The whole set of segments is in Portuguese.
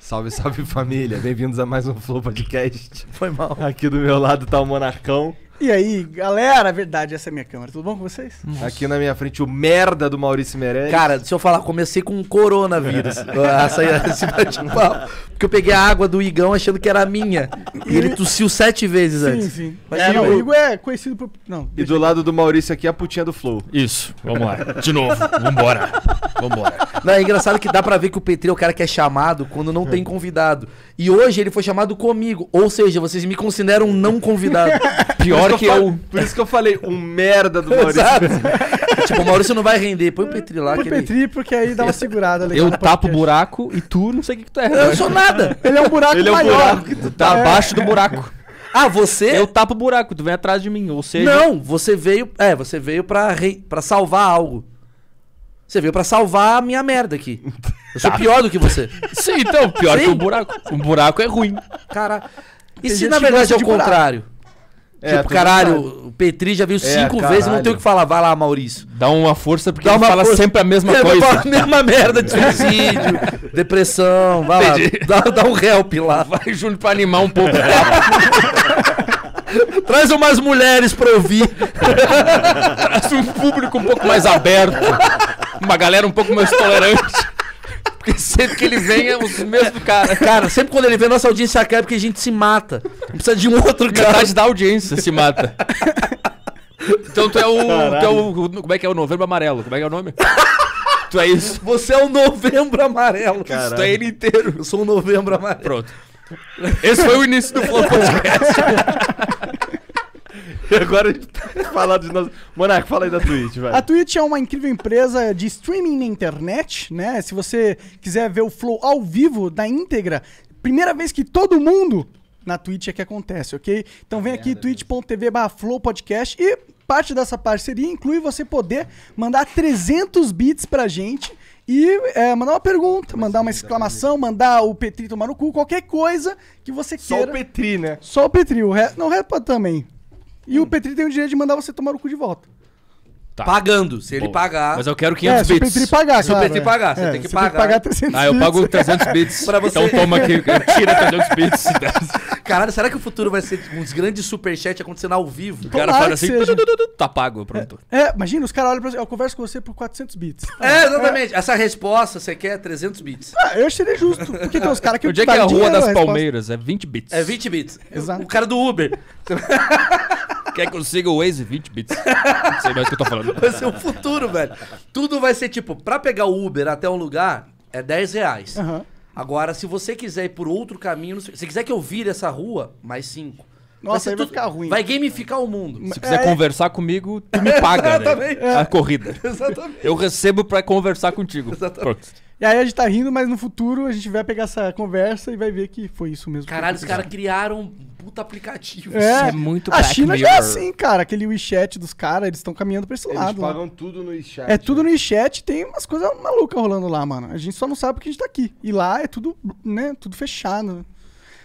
Salve, salve família, bem-vindos a mais um Flow Podcast. Foi mal. Aqui do meu lado tá o Monarcão. E aí, galera, é verdade, essa é a minha câmera. Tudo bom com vocês? Nossa. Aqui na minha frente, o merda do Maurício Meirelles. Cara, deixa eu falar, comecei com um coronavírus. Ah, essa, é esse bate Porque eu peguei a água do Igão achando que era minha. E ele tossiu sete vezes sim, antes. Sim, sim. é, o Igor é conhecido por. Não, e do eu... lado do Maurício aqui, é a putinha do Flow. Isso, vamos lá. De novo, vambora. Vambora. Não, é engraçado que dá pra ver que o Petri é o cara que é chamado quando não tem convidado. E hoje ele foi chamado comigo. Ou seja, vocês me consideram um não convidado. Pior que, que eu, Por isso que eu falei, um merda do Maurício. tipo, o Maurício não vai render. Põe o Petri lá. Põe o Petri, ele... porque aí dá uma segurada legal. Eu tapo o buraco e tu não sei o que, que tu é. Eu né? não sou nada. Ele é um buraco ele é um maior. Buraco que tu tá, tá é. abaixo do buraco. Ah, você? Eu tapo o buraco, tu vem atrás de mim. Ou seja. Não, você veio. É, você veio pra, re... pra salvar algo. Você veio pra salvar a minha merda aqui. Eu sou Tá. pior do que você. Sim, então, pior que um buraco. Um buraco é ruim. Cara, E se na verdade é o contrário? É, tipo, caralho, o Petri já veio é, cinco vezes e não tem o que falar. Vai lá, Maurício. Dá uma força porque Dá ele fala força. sempre a mesma Ele coisa. fala a mesma merda de suicídio, depressão, vai lá. Dá, dá um help lá. Vai, Júlio, pra animar um pouco. Traz umas mulheres pra ouvir. Traz um público um pouco mais aberto. Uma galera um pouco mais tolerante. Porque sempre que ele vem é os mesmo cara Cara, sempre quando ele vem, nossa audiência cai porque a gente se mata. Não precisa de um outro cara. Metade da audiência se mata. Então tu é o, tu é o. Como é que é o novembro amarelo? Como é que é o nome? tu é isso. Você é o novembro amarelo. Caralho. Tu é ele inteiro. Eu sou o novembro amarelo. Pronto. Esse foi o início do Flow Podcast. E agora a gente tá falando de nós. Monarco, fala aí da Twitch, vai. A Twitch é uma incrível empresa de streaming na internet, né? Se você quiser ver o Flow ao vivo, da íntegra, primeira vez que todo mundo na Twitch é que acontece, ok? Então vem aqui, né? twitch.tv flowpodcast e parte dessa parceria inclui você poder mandar 300 bits pra gente e é, mandar uma pergunta, mandar uma exclamação, mandar o Petri tomar no cu, qualquer coisa que você queira. Só o Petri, né? Só o Petri, o resto, não, o resto também. E o Petri tem o direito de mandar você tomar o cu de volta. Tá. Pagando, se ele Bom, pagar. Mas eu quero 500 é, bits. Se o Petri pagar, Se o Petri é. pagar, você é, tem que pagar. Tem que pagar 300 ah, eu pago 300 bits. pra você... Então toma aqui, tira 300 bits. Caralho, será que o futuro vai ser tipo, uns grandes superchats acontecendo ao vivo? O cara fala assim, tá pago, pronto. É, é imagina, os caras olham pra você, eu converso com você por 400 bits. É, exatamente. É. Essa resposta, você quer 300 bits. Ah, eu achei justo. Porque tem uns caras que... Onde é que é a Rua das Palmeiras? É 20 bits. É 20 bits. Exato. O cara do Uber. Quer que eu siga o Waze? 20 bits. Não sei mais o que eu tô falando. Vai ser o futuro, velho. Tudo vai ser tipo, pra pegar o Uber até um lugar, é 10 reais. Uhum. Agora, se você quiser ir por outro caminho, se quiser que eu vire essa rua, mais 5. Nossa, vai, tudo... vai ficar ruim. Vai gamificar o mundo. Se quiser é... conversar comigo, tu me paga né? a corrida. Exatamente. Eu recebo pra conversar contigo. Exatamente. Pronto. E aí a gente tá rindo, mas no futuro a gente vai pegar essa conversa e vai ver que foi isso mesmo. Caralho, os caras criaram um puta aplicativo. É, é muito A China já é assim, cara. Aquele WeChat dos caras, eles estão caminhando pra esse eles lado. Eles né? pagam lá. tudo no WeChat. É tudo né? no WeChat, tem umas coisas malucas rolando lá, mano. A gente só não sabe porque a gente tá aqui. E lá é tudo, né, tudo fechado.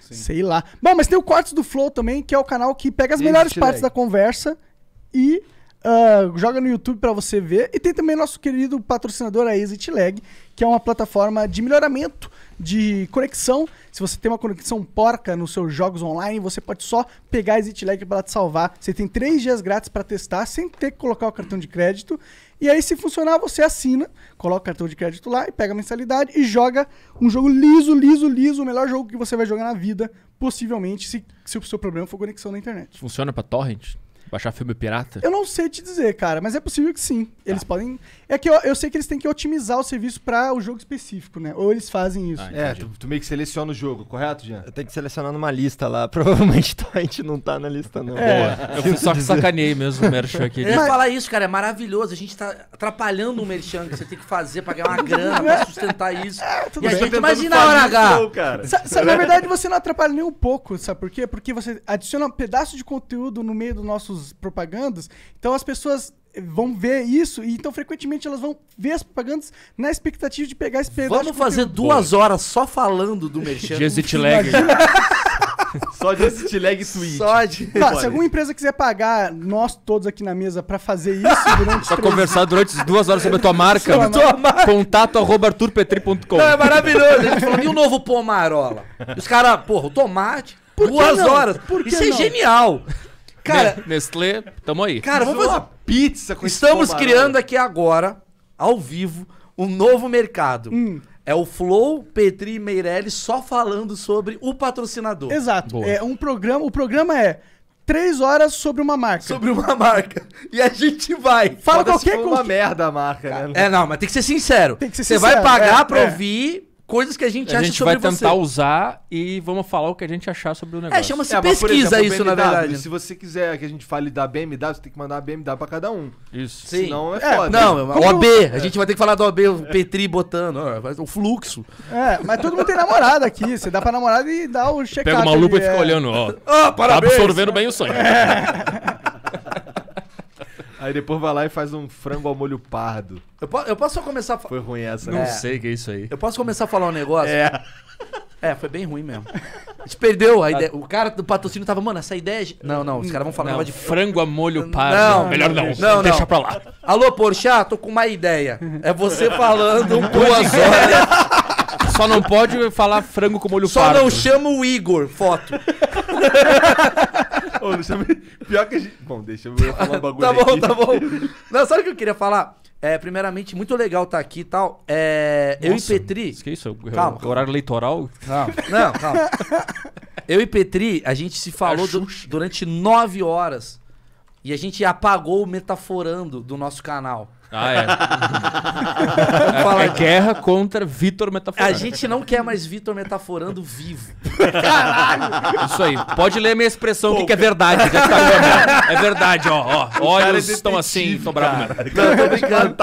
Sei lá. Bom, mas tem o Cortes do Flow também, que é o canal que pega as Esse melhores partes da conversa e Uh, joga no YouTube para você ver. E tem também nosso querido patrocinador, a Exit Lag, que é uma plataforma de melhoramento de conexão. Se você tem uma conexão porca nos seus jogos online, você pode só pegar a Exit Lag para te salvar. Você tem três dias grátis para testar, sem ter que colocar o cartão de crédito. E aí, se funcionar, você assina, coloca o cartão de crédito lá e pega a mensalidade e joga um jogo liso, liso, liso, o melhor jogo que você vai jogar na vida, possivelmente, se, se o seu problema for conexão na internet. Funciona para torrent? Baixar tipo, filme pirata? Eu não sei te dizer, cara, mas é possível que sim. Tá. Eles podem. É que eu, eu, sei que eles têm que otimizar o serviço para o jogo específico, né? Ou eles fazem isso. Ah, é, tu, tu, meio que seleciona o jogo, correto, Jean? Eu tenho que selecionar numa lista lá. Provavelmente tá, a gente não tá na lista, não. É. Boa. Eu só que sacaneei mesmo o Merchan aqui. Mas... falar isso, cara, é maravilhoso. A gente tá atrapalhando o Merchan que você tem que fazer pra ganhar uma grana, pra sustentar isso. É, tudo e bem. a gente imagina a hora H. cara. Sa sa na verdade, você não atrapalha nem um pouco, sabe por quê? Porque você adiciona um pedaço de conteúdo no meio dos nossos propagandas, então as pessoas vão ver isso, e então frequentemente elas vão ver as propagandas na expectativa de pegar esse pedaço. Vamos fazer conteúdo. duas horas só falando do merchandising. Só de exit lag tweet. Só de... Tá, se alguma empresa quiser pagar nós todos aqui na mesa pra fazer isso durante... Só conversar durante duas horas sobre a tua marca. Né? tua marca. Contato arroba arturpetri.com. Não, é maravilhoso. A gente falou, e o novo pomarola? Os caras, porra, o tomate... Por duas não? horas. Por Isso é não? é genial. Cara, né, Nestlé, tamo aí. Cara, vamos fazer uma pizza com Estamos esse criando aqui agora, ao vivo, um novo mercado. Hum. É o Flow, Petri e Meirelles só falando sobre o patrocinador. Exato. Boa. É um programa, o programa é três horas sobre uma marca. Sobre uma marca. E a gente vai. Fala Foda qualquer coisa. uma merda a marca, né? É, não, mas tem que ser sincero. Tem que ser Você sincero. Você vai pagar é, pra é. ouvir coisas que a gente a acha gente sobre você. A gente vai tentar usar e vamos falar o que a gente achar sobre o é, negócio. É, chama-se é, pesquisa exemplo, isso, BMW, na verdade. Se você quiser que a gente fale da BMW, você tem que mandar a BMW pra cada um. Isso. Sim. Senão é, é foda. Não, é Como OB. A gente vai ter que falar do OB, o Petri botando, o fluxo. É, mas todo mundo tem namorada aqui. Você dá pra namorada e dá o check-up. Pega uma lupa e fica é. olhando, ó. Oh, parabéns. Tá absorvendo bem o sonho. É. Aí depois vai lá e faz um frango ao molho pardo. Eu, po eu posso só começar a falar. Foi ruim essa, Não né? sei que é isso aí. Eu posso começar a falar um negócio? É. É, foi bem ruim mesmo. A gente perdeu a ideia. Ah. O cara do patrocínio tava, mano, essa ideia. É não, não, os caras vão falar não, de. Frango a molho pardo. Não, melhor não. não, não. Deixa pra lá. Alô, Porchat, tô com uma ideia. É você falando duas horas. Só não pode falar frango com molho Só pardo. Só não chama o Igor, foto. Ô, deixa eu... Pior que a gente... Bom, deixa eu falar um tá bagulho Tá bom, aqui. tá bom. Não, sabe o que eu queria falar? É, primeiramente, muito legal estar tá aqui e tal. É, Nossa, eu e Petri... Que é isso? É calma. Horário eleitoral? Calma. Não, calma. Eu e Petri, a gente se falou é durante nove horas. E a gente apagou o Metaforando do nosso canal. Ah, é. é, é guerra contra Vitor Metaforando. A gente não quer mais Vitor Metaforando vivo. Caralho! Isso aí. Pode ler a minha expressão Pô, que, é verdade. Tá né? é verdade, ó. ó olhos é estão assim, estão bravos. Não, eu tô brincando.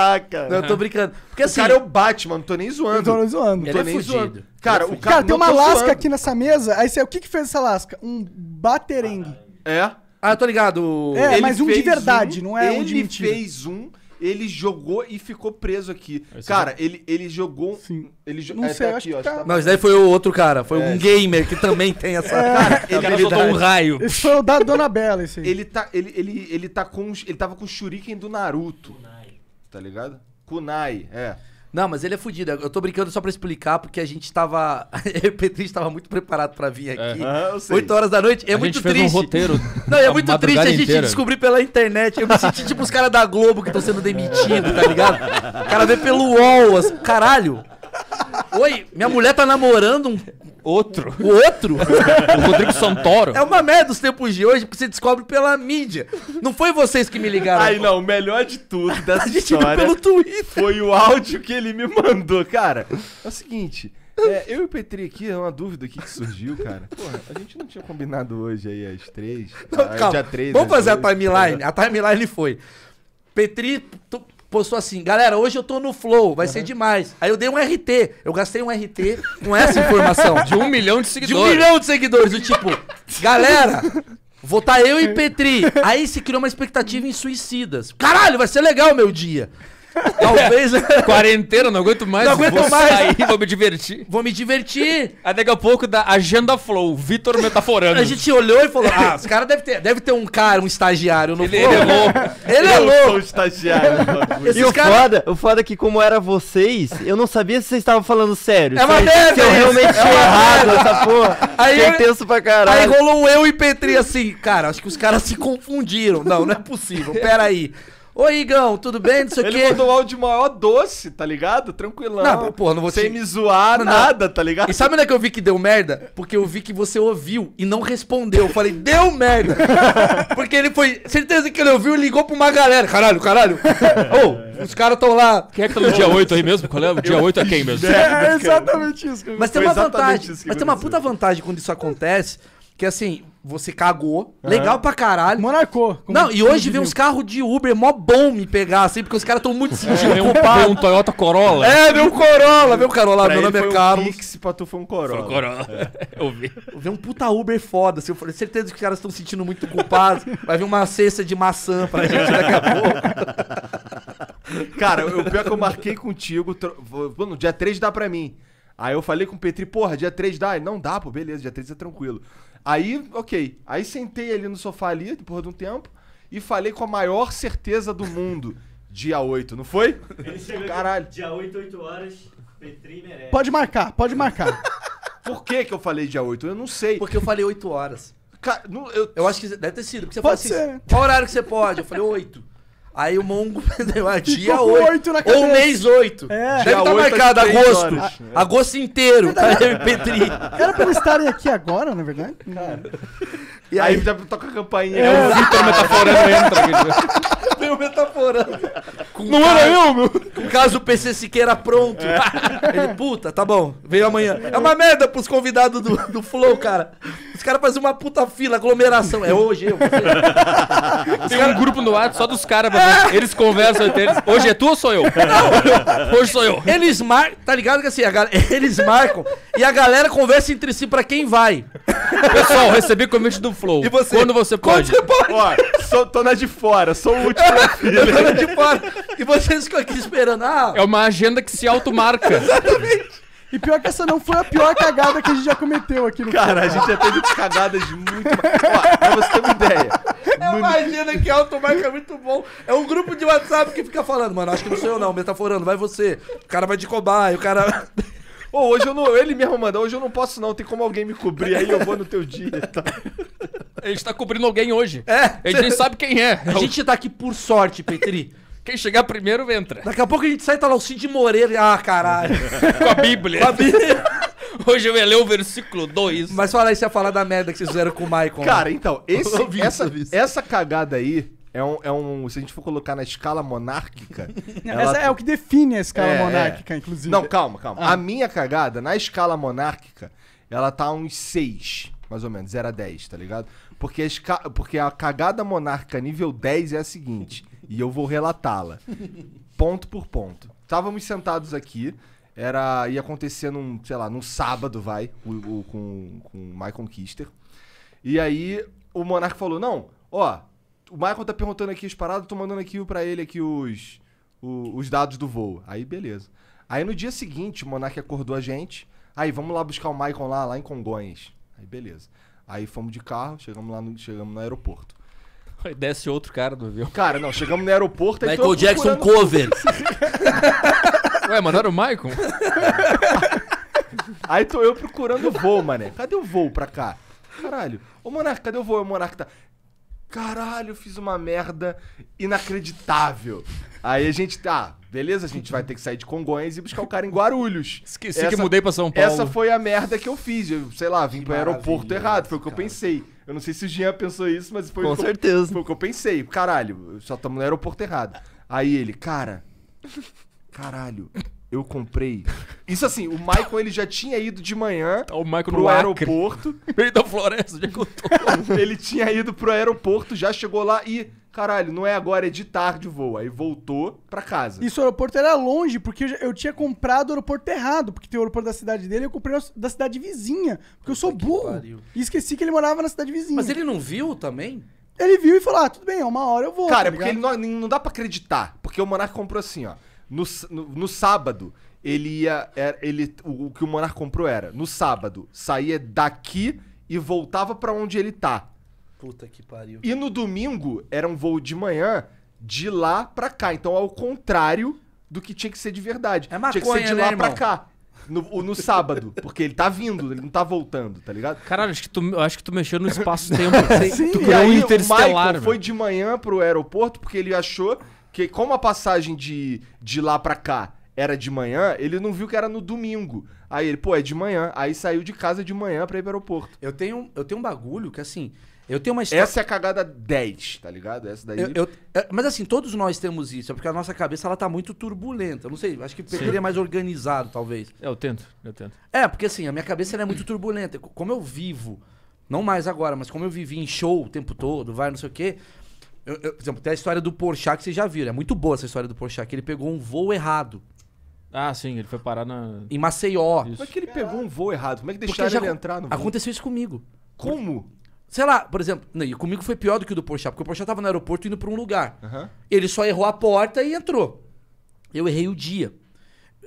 Não, eu tô brincando. Porque assim. O cara é o Batman, não tô nem zoando. Não tô nem zoando. Ele é tô é nem zoando. Cara, é o cara, cara tem uma lasca zoando. aqui nessa mesa. Aí você, o que que fez essa lasca? Um baterengue. É? é. Ah, eu tô ligado. É, ele mas um de verdade, um, não é um de Ele fez um ele jogou e ficou preso aqui. Esse cara, ele, ele jogou. Sim. Ele jo... Não é, sei, tá aqui, acho ó, tá... tá Não, isso daí foi o outro cara. Foi é. um gamer que também tem essa. É. Cara, ele cara soltou um raio. Esse foi o da Dona Bela, esse aí. Ele, tá, ele, ele, ele, tá com, ele tava com o shuriken do Naruto. Kunai. Tá ligado? Kunai, é. Não, mas ele é fudido. Eu tô brincando só pra explicar, porque a gente tava. o Petri estava muito preparado pra vir aqui. É, 8 ah, horas da noite. É a muito gente fez triste. um roteiro. Não, é muito triste a gente inteira. descobrir pela internet. Eu me senti tipo os caras da Globo que estão sendo demitidos, tá ligado? O cara vê pelo UOL. Caralho! Oi, minha mulher tá namorando um. Outro. O outro? o Rodrigo Santoro. É uma merda os tempos de hoje, porque você descobre pela mídia. Não foi vocês que me ligaram. Ai, não, o melhor de tudo dessa A gente história pelo Twitter. foi o áudio que ele me mandou. Cara, é o seguinte. É, eu e o Petri aqui, é uma dúvida aqui que surgiu, cara. Porra, a gente não tinha combinado hoje aí às três. Não, ah, calma. Dia três. Vamos né? fazer dois, a timeline. A timeline foi. Petri postou assim, galera, hoje eu tô no Flow, vai uhum. ser demais. Aí eu dei um RT, eu gastei um RT com essa informação. De um milhão de seguidores. De um milhão de seguidores, do tipo, galera, vou tá eu e Petri. Aí se criou uma expectativa em suicidas. Caralho, vai ser legal o meu dia. Talvez. Quarentena, não aguento mais. Não aguento vou mais. Sair, vou me divertir. Vou me divertir. Aí daqui a pouco da Agenda Flow, Vitor Metaforando. A gente olhou e falou: ah, os caras devem ter, deve ter um cara, um estagiário no Ele, ele é louco. Ele é louco. sou estagiário. E o, cara... foda, o foda é que, como era vocês, eu não sabia se vocês estavam falando sério. É uma merda. Se eu realmente tinha é errado essa porra. Aí, Fiquei tenso pra caralho. Aí rolou eu e Petri assim, cara, acho que os caras se confundiram. Não, não é possível. Pera aí. Oi, Igão, tudo bem? Não sei Ele quê. mandou um áudio maior doce, tá ligado? Tranquilão. Não, porra, não vou Sem te... me zoar, não, nada, tá ligado? E sabe onde é que eu vi que deu merda? Porque eu vi que você ouviu e não respondeu. Eu falei, deu merda. Porque ele foi. Certeza que ele ouviu e ligou pra uma galera. Caralho, caralho. Ô, oh, os caras tão lá. Quem é que tá no dia 8 aí mesmo? Qual é? O dia 8 é quem mesmo? É, é exatamente isso. Que eu mas tem uma vantagem. Mas tem uma puta vantagem quando isso acontece que assim, você cagou. Legal é. pra caralho. Monarcou. Não, e hoje vem uns carros de Uber mó bom me pegar, assim, porque os caras estão muito é, sentindo é, culpados. Um, um Toyota Corolla. É, meu Corolla, meu Corolla, pra meu nome é Carlos. Um Pix, pra tu foi um Corolla. Foi um Corolla. É. Eu vi. Eu vi um puta Uber foda, assim, eu falei, certeza que os caras estão sentindo muito culpados. Vai vir uma cesta de maçã pra gente daqui a pouco. cara, o pior é que eu marquei contigo, mano, dia 3 dá pra mim. Aí eu falei com o Petri, porra, dia 3 dá? Ele, não dá, pô, beleza, dia 3 é tranquilo. Aí, ok. Aí sentei ali no sofá ali, depois de um tempo, e falei com a maior certeza do mundo. Dia 8, não foi? Caralho. dia 8, 8 horas, Petri merece. Pode marcar, pode marcar. Por que que eu falei dia 8? Eu não sei. Porque eu falei 8 horas. Ca- não, eu- Eu acho que deve ter sido. Porque você Pode falou assim, ser, qual horário que você pode? Eu falei 8. Aí o Mongo perdeu a dia 8. ou mês 8. É. Deve estar tá marcado agosto. Horas. Agosto inteiro. Tá eu e Petri. Era pra eles estarem aqui agora, não é verdade. Cara. E aí, aí já toca a campainha. É. O Vitor metaforando entra tenho metaforando. não era eu, meu? caso o PC Siqueira pronto. É. Ele, puta, tá bom, veio amanhã. É uma merda pros convidados do, do Flow, cara. Os caras fazem uma puta fila, aglomeração. É hoje, eu. Tem cara... um grupo no ar só dos caras, é. eles conversam entre eles. Hoje é tu ou sou eu? Não. Hoje sou eu. Eles marcam, tá ligado que assim, galera eles marcam e a galera conversa entre si pra quem vai. Pessoal, recebi convite do Flow. E você? Quando você pode? Quando você pode? Ó, sou, tô na de fora, sou o último. Filha. É de fora. E vocês ficam aqui esperando. Ah, É uma agenda que se automarca. E pior que essa não foi a pior cagada que a gente já cometeu aqui no Cara, a gente já teve cagadas de muito. Ó, pra você ter uma ideia. eu é imagino que automarca é muito bom. É um grupo de WhatsApp que fica falando, mano, acho que não sou eu não, metaforando, tá vai você. O cara vai de cobaia, o cara... Ô, hoje eu não. Ele mesmo mandou, hoje eu não posso, não. Tem como alguém me cobrir, aí eu vou no teu dia. Tá? Ele está cobrindo alguém hoje. É. A gente nem sabe quem é. A gente tá aqui por sorte, Petri. Quem chegar primeiro entra. Daqui a pouco a gente sai e tá lá o Cid Moreira. Ah, caralho. Com a Bíblia. Com a Bíblia. Hoje eu ia ler o versículo 2. Mas fala aí, você ia falar da merda que vocês fizeram com o Michael. Né? Cara, então, esse, essa, essa cagada aí é um, é um. Se a gente for colocar na escala monárquica. Essa é o que define a escala é, é. monárquica, é. inclusive. Não, calma, calma. Ah. A minha cagada, na escala monárquica, ela tá uns 6, mais ou menos, 0 a 10, tá ligado? Porque a, esca... Porque a cagada monárquica nível 10 é a seguinte, e eu vou relatá-la, ponto por ponto. Estávamos sentados aqui, era ia acontecer num, sei lá, num sábado, vai, o, o, com, com o Michael Kister. E aí o monarca falou: não, ó o Michael tá perguntando aqui as paradas, eu tô mandando aqui pra ele aqui os, os dados do voo. Aí, beleza. Aí no dia seguinte, o Monark acordou a gente. Aí, vamos lá buscar o Michael lá, lá em Congonhas. Aí, beleza. Aí fomos de carro, chegamos lá no, chegamos no aeroporto. Desce outro cara do avião. Cara, não, chegamos no aeroporto aí Michael Jackson cover. Ué, mano, era o Michael? Aí tô eu procurando o voo, mané. Cadê o voo pra cá? Caralho. Ô, Monarca, cadê o voo? o Monarca tá caralho, fiz uma merda inacreditável. Aí a gente tá, beleza, a gente vai ter que sair de Congonhas e buscar o cara em Guarulhos. Esqueci essa, que mudei pra São Paulo. Essa foi a merda que eu fiz. Eu, sei lá, vim que pro aeroporto errado, foi o que cara. eu pensei. Eu não sei se o Jean pensou isso, mas foi, Com o, que certeza. Eu, foi o que eu pensei. Caralho, só estamos no aeroporto errado. Aí ele, cara, caralho, eu comprei. Isso assim, o Michael ele já tinha ido de manhã tá, o Michael pro aeroporto. Meio da floresta, já contou. ele tinha ido pro aeroporto, já chegou lá e. Caralho, não é agora, é de tarde o voo. Aí voltou pra casa. Isso, o aeroporto era longe, porque eu, já, eu tinha comprado o aeroporto errado, porque tem o aeroporto da cidade dele, eu comprei o da cidade vizinha, porque eu sou burro. E esqueci que ele morava na cidade vizinha. Mas ele não viu também? Ele viu e falou: ah, tudo bem, é uma hora eu vou. Cara, tá é porque ele não, não dá pra acreditar. Porque o Monark comprou assim, ó. No, no, no sábado, ele ia. Era, ele, o, o, que o monar comprou era: no sábado, saía daqui e voltava para onde ele tá. Puta que pariu. E no domingo, era um voo de manhã de lá pra cá. Então, ao contrário do que tinha que ser de verdade. É maconha, tinha que ser de né, lá irmão? pra cá. No, no, sábado, porque ele tá vindo, ele não tá voltando, tá ligado? Caralho, acho que tu, acho que tu mexeu no espaço-tempo. Assim, tu criou um interestelar. O Michael foi de manhã pro aeroporto porque ele achou que como a passagem de, de lá pra cá era de manhã, ele não viu que era no domingo. Aí ele, pô, é de manhã. Aí saiu de casa de manhã pra ir pro aeroporto. Eu tenho, eu tenho um bagulho que, assim, eu tenho uma história... Essa é a cagada 10, tá ligado? Essa daí... Eu, eu, é, mas assim, todos nós temos isso. É porque a nossa cabeça, ela tá muito turbulenta. Eu não sei, acho que seria mais organizado, talvez. É, eu tento, eu tento. É, porque assim, a minha cabeça é muito turbulenta. Como eu vivo, não mais agora, mas como eu vivi em show o tempo todo, vai, não sei o quê... Eu, eu, por exemplo, tem a história do Porchat que vocês já viram. É muito boa essa história do Porchat, que ele pegou um voo errado. Ah, sim, ele foi parar na... Em Maceió. Como é que ele pegou um voo errado? Como é que deixaram ele entrar no voo? Aconteceu isso comigo. Como? Sei lá, por exemplo, não, e comigo foi pior do que o do Porchat, porque o Porchat tava no aeroporto indo para um lugar. Uhum. Ele só errou a porta e entrou. Eu errei o dia.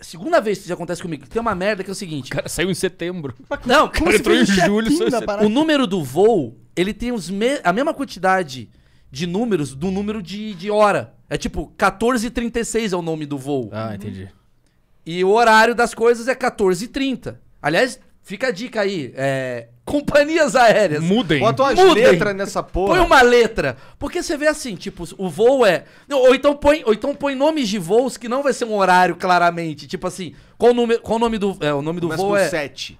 Segunda vez que isso acontece comigo. Tem uma merda que é o seguinte. O cara saiu em setembro. Não, como cara entrou em julho. Setembro. É o número do voo, ele tem os me... a mesma quantidade de números do número de, de hora. É tipo, 14h36 é o nome do voo. Ah, entendi. E o horário das coisas é 14h30. Aliás, fica a dica aí. É, companhias aéreas. Mudem. Bota umas Mudem. nessa porra. Põe uma letra. Porque você vê assim, tipo, o voo é... Ou então põe, ou então põe nomes de voos que não vai ser um horário claramente. Tipo assim, qual o, nome qual o nome do é, o nome do Começa voo com é... 7.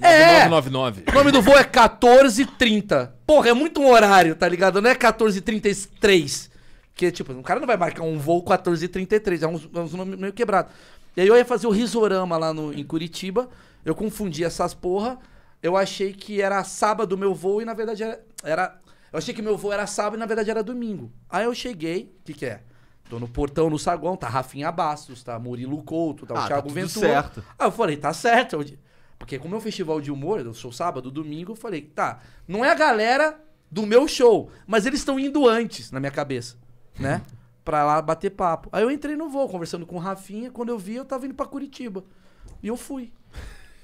É. 999. O nome do voo é 1430. Porra, é muito um horário, tá ligado? Não é 1433. Que, tipo, um cara não vai marcar um voo 1433. É uns, é nomes meio quebrado. E aí eu ia fazer o Risorama lá no, em Curitiba. Eu confundi essas porra. Eu achei que era sábado o meu voo e na verdade era, era. Eu achei que meu voo era sábado e na verdade era domingo. Aí eu cheguei. O que, que é? Tô no portão, no saguão, tá Rafinha Bastos, tá Murilo Couto, tá o ah, tá Thiago Thiago tá Ventura. Certo. Aí eu falei, tá certo. Eu, porque como é um festival de humor, eu sou sábado, domingo, eu falei, tá, não é a galera do meu show, mas eles estão indo antes, na minha cabeça, né? pra lá bater papo. Aí eu entrei no voo, conversando com o Rafinha, quando eu vi, eu tava indo pra Curitiba. E eu fui.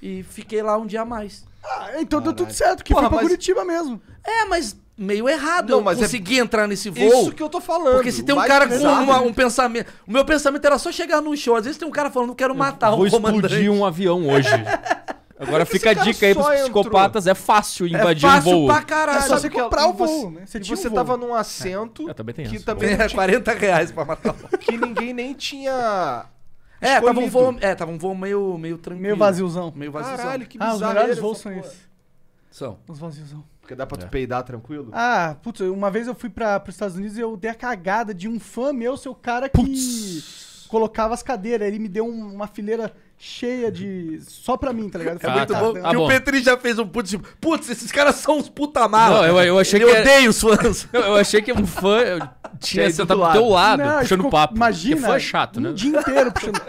E fiquei lá um dia a mais. Ah, então Caralho. deu tudo certo, que Porra, foi pra mas... Curitiba mesmo. É, mas meio errado não, eu consegui é... entrar nesse voo. Isso que eu tô falando. Porque se tem um cara com uma, um pensamento... O meu pensamento era só chegar num show. Às vezes tem um cara falando, não quero matar eu vou um comandante. explodir um avião hoje. Agora Esse fica a dica aí pros psicopatas, entrou. é fácil é invadir é fácil um voo. Pra caralho. É só você comprar o voo, né? Você, você um tava num é. assento é, também tem que isso. também é, 40 reais pra matar o Que ninguém nem tinha é, tava um voo, é, tava um voo meio, meio tranquilo. Meio vaziozão. Meio vaziozão. Caralho, que bizarro. Ah, os melhores voos são esses. São. Os vaziozão. Porque dá pra tu é. peidar tranquilo? Ah, putz, uma vez eu fui pra, pros Estados Unidos e eu dei a cagada de um fã meu, seu cara que colocava as cadeiras. Ele me deu uma fileira cheia de. Só pra mim, tá ligado? É ah, muito tá, bom. Tá, tá. E o Petri já fez um puto tipo, putz, esses caras são uns puta mala. eu, eu achei Ele que. É- era... os fãs. Não, eu achei que um fã tinha sentado do teu lado, não, puxando ficou... papo. Imagina. Porque fã é chato, né? O dia inteiro puxando.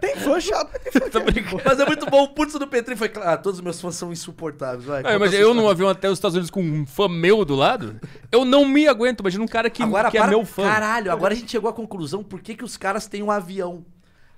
tem fã chato, Brincando. Mas é muito bom. O putz do Petri foi, ah, todos os meus fãs são insuportáveis. Vai, não, mas eu num avião até os Estados Unidos com um fã meu do lado, eu não me aguento. Imagina um cara que, agora, que é para... é meu fã. Caralho, agora a gente chegou à conclusão por que, que os caras têm um avião.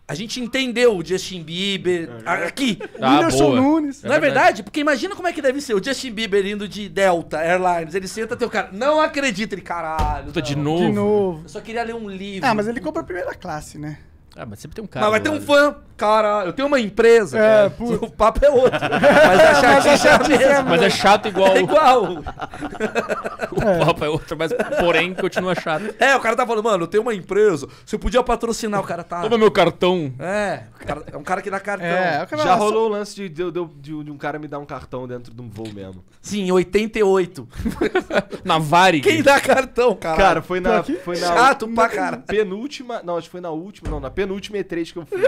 A gente entendeu o Justin Bieber. É. Aqui. Ah, Whindersson boa. É Nunes. não é verdade? Porque imagina como é que deve ser. O Justin Bieber indo de Delta Airlines. Ele senta teu cara. Não acredita, ele, caralho. Puta, de novo. De novo. Eu só queria ler um livro. Ah, mas ele compra a primeira classe, né? Ah, mas sempre tem um cara. Mas vai ter um fã. Cara, eu tenho uma empresa. É, pô. O papo é outro. mas é chato, é chato, mesmo. Mas é chato igual. É igual. o é. papo é outro, mas porém continua chato. É, o cara tá falando, mano, eu tenho uma empresa. Você podia patrocinar, o cara tá. Toma meu cartão. É, cara, é um cara que dá cartão. É, Já rolou o lance de, de, de, de, um cara me dar um cartão dentro de um voo mesmo. Sim, 88. na Vari. Quem dá cartão, cara? Cara, foi na. Tá foi na Chato pra cara. Penúltima. Não, acho que foi na última. Não, na penúltima último E3 que eu fui.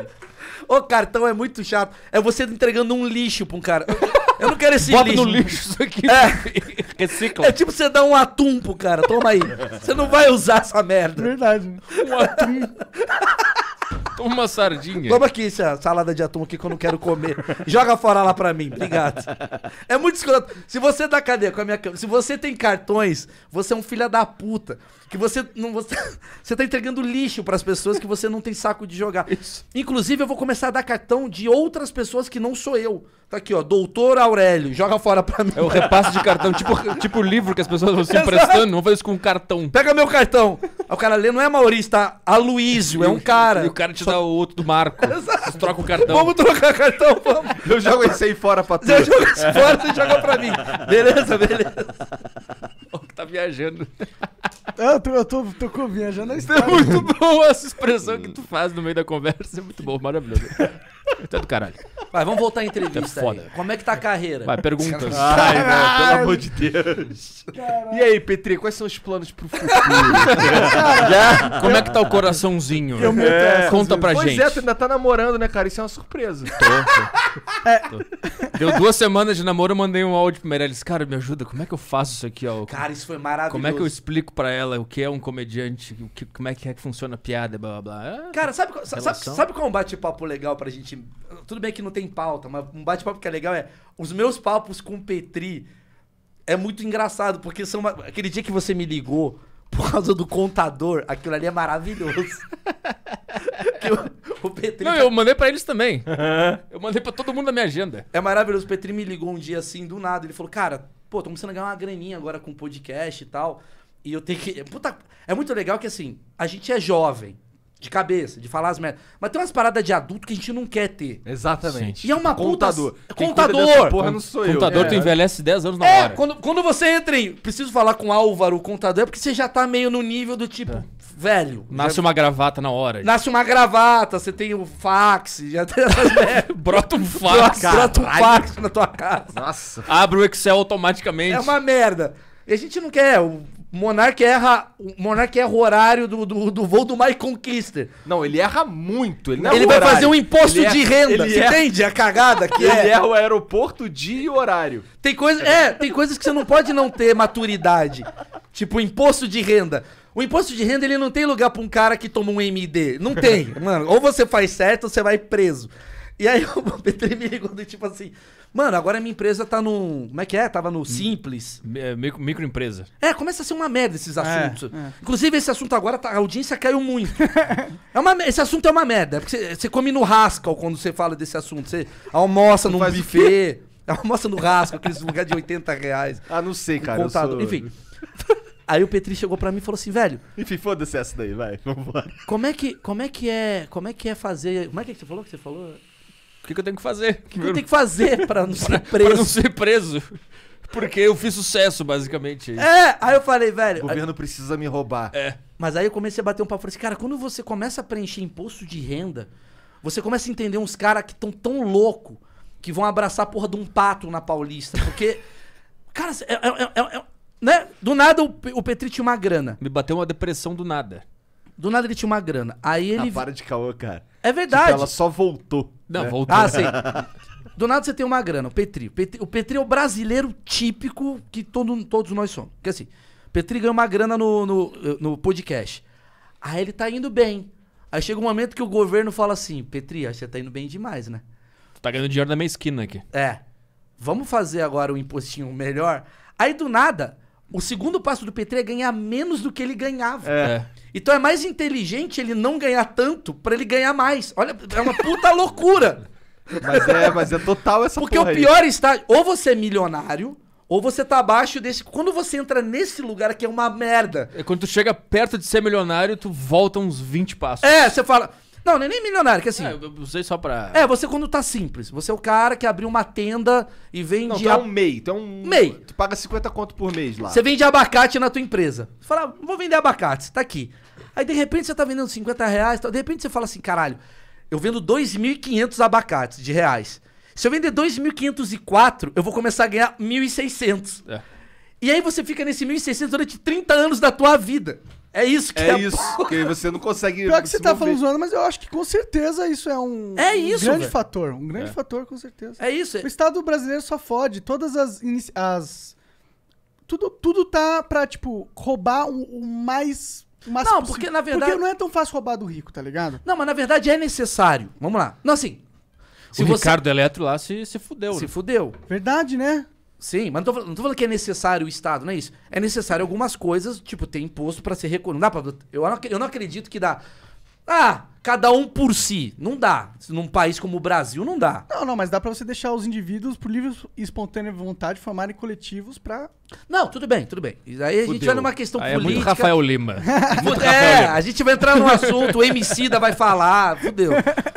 Ô, cartão é muito chato. É você entregando um lixo pra um cara. Eu não quero esse Bota lixo. Bota no lixo isso aqui. É. Recicla. É tipo você dar um atum pro cara. Toma aí. Você não vai usar essa merda. Verdade. Um atum. Toma uma sardinha. Toma aqui essa salada de atum aqui que eu não quero comer. Joga fora lá pra mim, obrigado. É muito escroto. Se você tá cadeia com a minha câmera, se você tem cartões, você é um filho da puta que você não você, você tá entregando lixo para as pessoas que você não tem saco de jogar. Isso. Inclusive eu vou começar a dar cartão de outras pessoas que não sou eu. Tá aqui, ó, doutor Aurélio, joga fora pra mim. É o repasse de cartão, tipo, tipo livro que as pessoas vão se emprestando, vamos fazer isso com um cartão. Pega meu cartão. o cara lê, não é Maurício, tá? Aloísio, é um cara. E o cara te Só... dá o outro do Marco. Exato. troca o cartão. Vamos trocar cartão, vamos. Eu jogo esse aí fora pra tu. Eu jogo esse fora, você joga pra mim. Beleza, beleza. tá viajando. Eu tô, eu tô, tô com, viajando na é história. É muito boa essa expressão que tu faz no meio da conversa. É muito bom, maravilhoso. Tá do caralho. Vai, vamos voltar à entrevista. É foda. Aí. Como é que tá a carreira? Vai, pergunta. Ai, velho, pelo amor de Deus. Caralho. E aí, Petri, quais são os planos pro futuro? Como é que tá o coraçãozinho? Eu é, Conta pra pois é, gente. Pois é, tu ainda tá namorando, né, cara? Isso é uma surpresa. Tô, tô. tô. É. Deu duas semanas de namoro, eu mandei um áudio pro Meirelles. Cara, me ajuda, como é que eu faço isso aqui? Ó? Cara, isso foi maravilhoso. Como é que eu explico pra ela o que é um comediante? O que, como é que, é que funciona a piada, blá, blá, blá. Cara, sabe, sabe, sabe qual é um bate-papo legal pra gente tudo bem que não tem pauta, mas um bate-papo que é legal é. Os meus papos com o Petri é muito engraçado, porque são uma, aquele dia que você me ligou por causa do contador, aquilo ali é maravilhoso. o, o Petri. Não, tá eu mandei para eles também. Eu mandei para todo mundo na minha agenda. É maravilhoso. O Petri me ligou um dia assim, do nada. Ele falou: Cara, pô, tô começando a ganhar uma graninha agora com podcast e tal. E eu tenho que. Puta, é muito legal que assim, a gente é jovem. De cabeça, de falar as merdas. Mas tem umas paradas de adulto que a gente não quer ter. Exatamente. E é uma contador. Puta... Contador. Porra, não sou contador, eu. Contador, é. tu é. envelhece 10 anos na é, hora. Quando, quando você entra em. Preciso falar com Álvaro, o contador, é porque você já tá meio no nível do tipo. É. Velho. Nasce já... uma gravata na hora. Nasce uma gravata, você tem o fax. Já tem Brota um fax. Nossa, brota um fax na tua casa. Nossa. Abre o Excel automaticamente. É uma merda. E a gente não quer. O Monark erra, Monark erra o horário do, do, do voo do My Conquister. Não, ele erra muito. Ele, não é ele vai fazer um imposto ele de erra, renda. Você erra, entende a cagada que ele é? Ele erra o aeroporto, dia e horário. Tem coisa, é, tem coisas que você não pode não ter maturidade. Tipo, imposto de renda. O imposto de renda, ele não tem lugar pra um cara que toma um MD. Não tem, mano. Ou você faz certo ou você vai preso. E aí o Petri me ligou tipo assim... Mano, agora a minha empresa tá no. Como é que é? Tava no simples. É, micro, microempresa. É, começa a ser uma merda esses é, assuntos. É, é. Inclusive, esse assunto agora, tá, a audiência caiu muito. é uma, esse assunto é uma merda. É porque você come no rascal quando você fala desse assunto. Você almoça num buffet. Almoça no rascal, aqueles lugar de 80 reais. Ah, não sei, cara. Sou... Enfim. Aí o Petri chegou para mim e falou assim, velho. Enfim, foda-se essa daí, vai, vambora. Como é que, como é que é, como é que é fazer, como é que você falou que você falou? que, que eu tenho que fazer? O que, que eu tenho que fazer para não ser preso? pra não ser preso. Porque eu fiz sucesso, basicamente. É, aí eu falei, velho. O governo aí... precisa me roubar. É. Mas aí eu comecei a bater um papo. Falei assim, cara, quando você começa a preencher imposto de renda, você começa a entender uns caras que estão tão louco que vão abraçar a porra de um pato na Paulista. Porque, cara, é é, é, é, é, né? do nada o, o Petri tinha uma grana. Me bateu uma depressão do nada. Do nada ele tinha uma grana. Aí ah, ele. Ah, para de caô, cara. É verdade. Tipo, ela só voltou. Não, né? voltou. Ah, sim. Do nada você tem uma grana, o Petri. O Petri, o Petri é o brasileiro típico que todo, todos nós somos. Porque assim, Petri ganha uma grana no, no, no podcast. Aí ele tá indo bem. Aí chega um momento que o governo fala assim: Petri, acho que você tá indo bem demais, né? Tu tá ganhando dinheiro na minha esquina aqui. É. Vamos fazer agora um impostinho melhor. Aí do nada, o segundo passo do Petri é ganhar menos do que ele ganhava. É. é. Então é mais inteligente ele não ganhar tanto para ele ganhar mais. Olha, é uma puta loucura. Mas é, mas é total essa Porque o pior aí. está, ou você é milionário, ou você tá abaixo desse. Quando você entra nesse lugar aqui é uma merda. É quando tu chega perto de ser milionário, tu volta uns 20 passos. É, você fala, não, nem, é nem milionário, que assim. É, eu usei só pra. É, você quando tá simples. Você é o cara que abriu uma tenda e vende. Não, tu é a... é um MEI. Tu é um. MEI. Tu paga 50 conto por mês lá. Você vende abacate na tua empresa. Você fala, ah, vou vender abacate, tá aqui. Aí de repente você tá vendendo 50 reais. De repente você fala assim, caralho, eu vendo 2.500 abacates de reais. Se eu vender 2.504, eu vou começar a ganhar 1.600. É. E aí você fica nesse 1.600 durante 30 anos da tua vida. É isso que é, é isso. Porque você não consegue. Pior que você tá falando zoando, mas eu acho que com certeza isso é um, é isso, um grande véio. fator. Um grande é. fator, com certeza. É isso. É- o Estado brasileiro só fode. Todas as. as tudo, tudo tá pra, tipo, roubar o, o mais. O não, possível. porque na verdade. Porque não é tão fácil roubar do rico, tá ligado? Não, mas na verdade é necessário. Vamos lá. Não, assim. Se o você... Ricardo Eletro lá se, se fudeu. Se né? fudeu. Verdade, né? Sim, mas não tô, não tô, falando que é necessário o Estado, não é isso. É necessário algumas coisas, tipo, ter imposto para ser recolhido. Não dá eu, não, eu não acredito que dá. Ah, cada um por si. Não dá. Num país como o Brasil, não dá. Não, não, mas dá para você deixar os indivíduos por livre e espontânea vontade formarem coletivos para não, tudo bem, tudo bem. E aí a gente vai numa questão aí política. É muito Rafael Lima. muito é, a gente vai entrar num assunto, o Emicida vai falar, fudeu.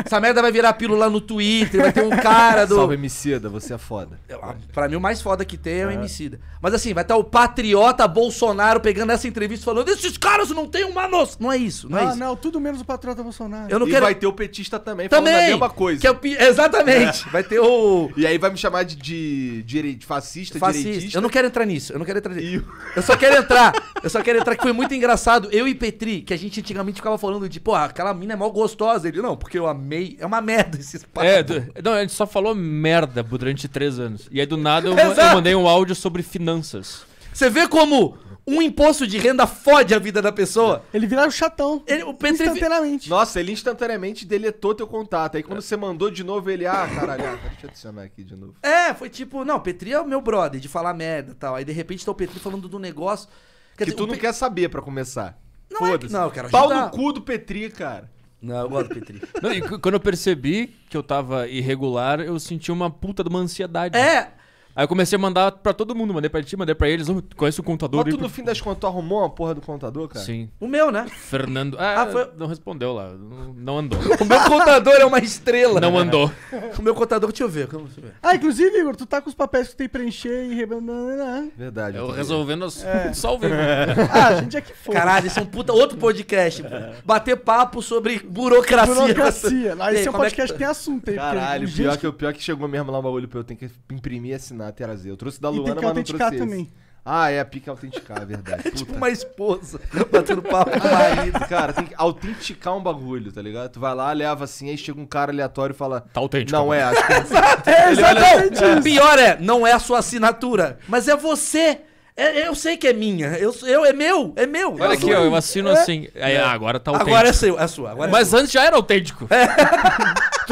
Essa merda vai virar pílula no Twitter, vai ter um cara do. Salve Emicida, você é foda. Ah, pra mim o mais foda que tem é, é. o Emicida. Mas assim, vai estar tá o patriota Bolsonaro pegando essa entrevista falando: esses caras não têm uma noção. Não é isso, não, é ah, isso. Não, tudo menos o patriota Bolsonaro. Eu não e quero... vai ter o petista também, também falando a mesma coisa. É o... Exatamente. É. Vai ter o. E aí vai me chamar de, de, de, de fascista, fascista. direitista. Eu não quero entrar nisso isso. Eu não quero entrar nisso. Eu só quero entrar. Eu só quero entrar, que foi muito engraçado. Eu e Petri, que a gente antigamente ficava falando de, pô, aquela mina é mó gostosa. Ele, não, porque eu amei. É uma merda esse espaço. É, não, a gente só falou merda durante três anos. E aí do nada eu, eu mandei um áudio sobre finanças. Você vê como um imposto de renda fode a vida da pessoa. Ele vira um chatão. Ele, o Petri... Instantaneamente. Nossa, ele instantaneamente deletou teu contato. Aí quando é. você mandou de novo, ele. Ah, caralho, ah, deixa eu adicionar aqui de novo. É, foi tipo, não, Petri é o meu brother, de falar merda e tal. Aí de repente tá o Petri falando do negócio. Quer que dizer, tu não Pe... quer saber para começar. Não, É que... não, cara. Pau no cu do Petri, cara. Não, eu gosto do Petri. Não, e quando eu percebi que eu tava irregular, eu senti uma puta de uma ansiedade. É! Aí eu comecei a mandar pra todo mundo, mandei pra ti, mandei pra eles, conhece o contador. Mas tu, no fim das contas, tu arrumou uma porra do contador, cara? Sim. O meu, né? Fernando. Ah, ah foi... não respondeu lá, não, não andou. o meu contador é uma estrela. Não andou. o meu contador, deixa eu ver. eu ver. Ah, inclusive, Igor, tu tá com os papéis que tu tem que preencher e rebanana. Verdade. Eu, eu resolvendo as... é. salve. É. Ah, a gente é que foi. Caralho, esse é um puta outro podcast. É. Bater papo sobre burocracia. Burocracia. Aí, é seu podcast que... Tá? tem assunto aí. Caralho, pior que, que... pior que chegou mesmo lá o bagulho pra eu ter que imprimir, assinar Renata e Eu trouxe da Luana, mas não trouxe também. Ah, é, a pica autenticar, é verdade. é tipo uma esposa batendo papo com o marido. Cara, tem que autenticar um bagulho, tá ligado? Tu vai lá, leva assim, aí chega um cara aleatório e fala... Tá autêntico. Não né? é, acho assim. que... é, assim, exatamente é. olha, Pior é, não é a sua assinatura, mas é você... É, eu sei que é minha. Eu, eu, é meu, é meu. Olha aqui, eu assino assim. É, ah, agora tá autêntico. Agora é seu, é sua. Agora é mas sua. antes já era autêntico. É.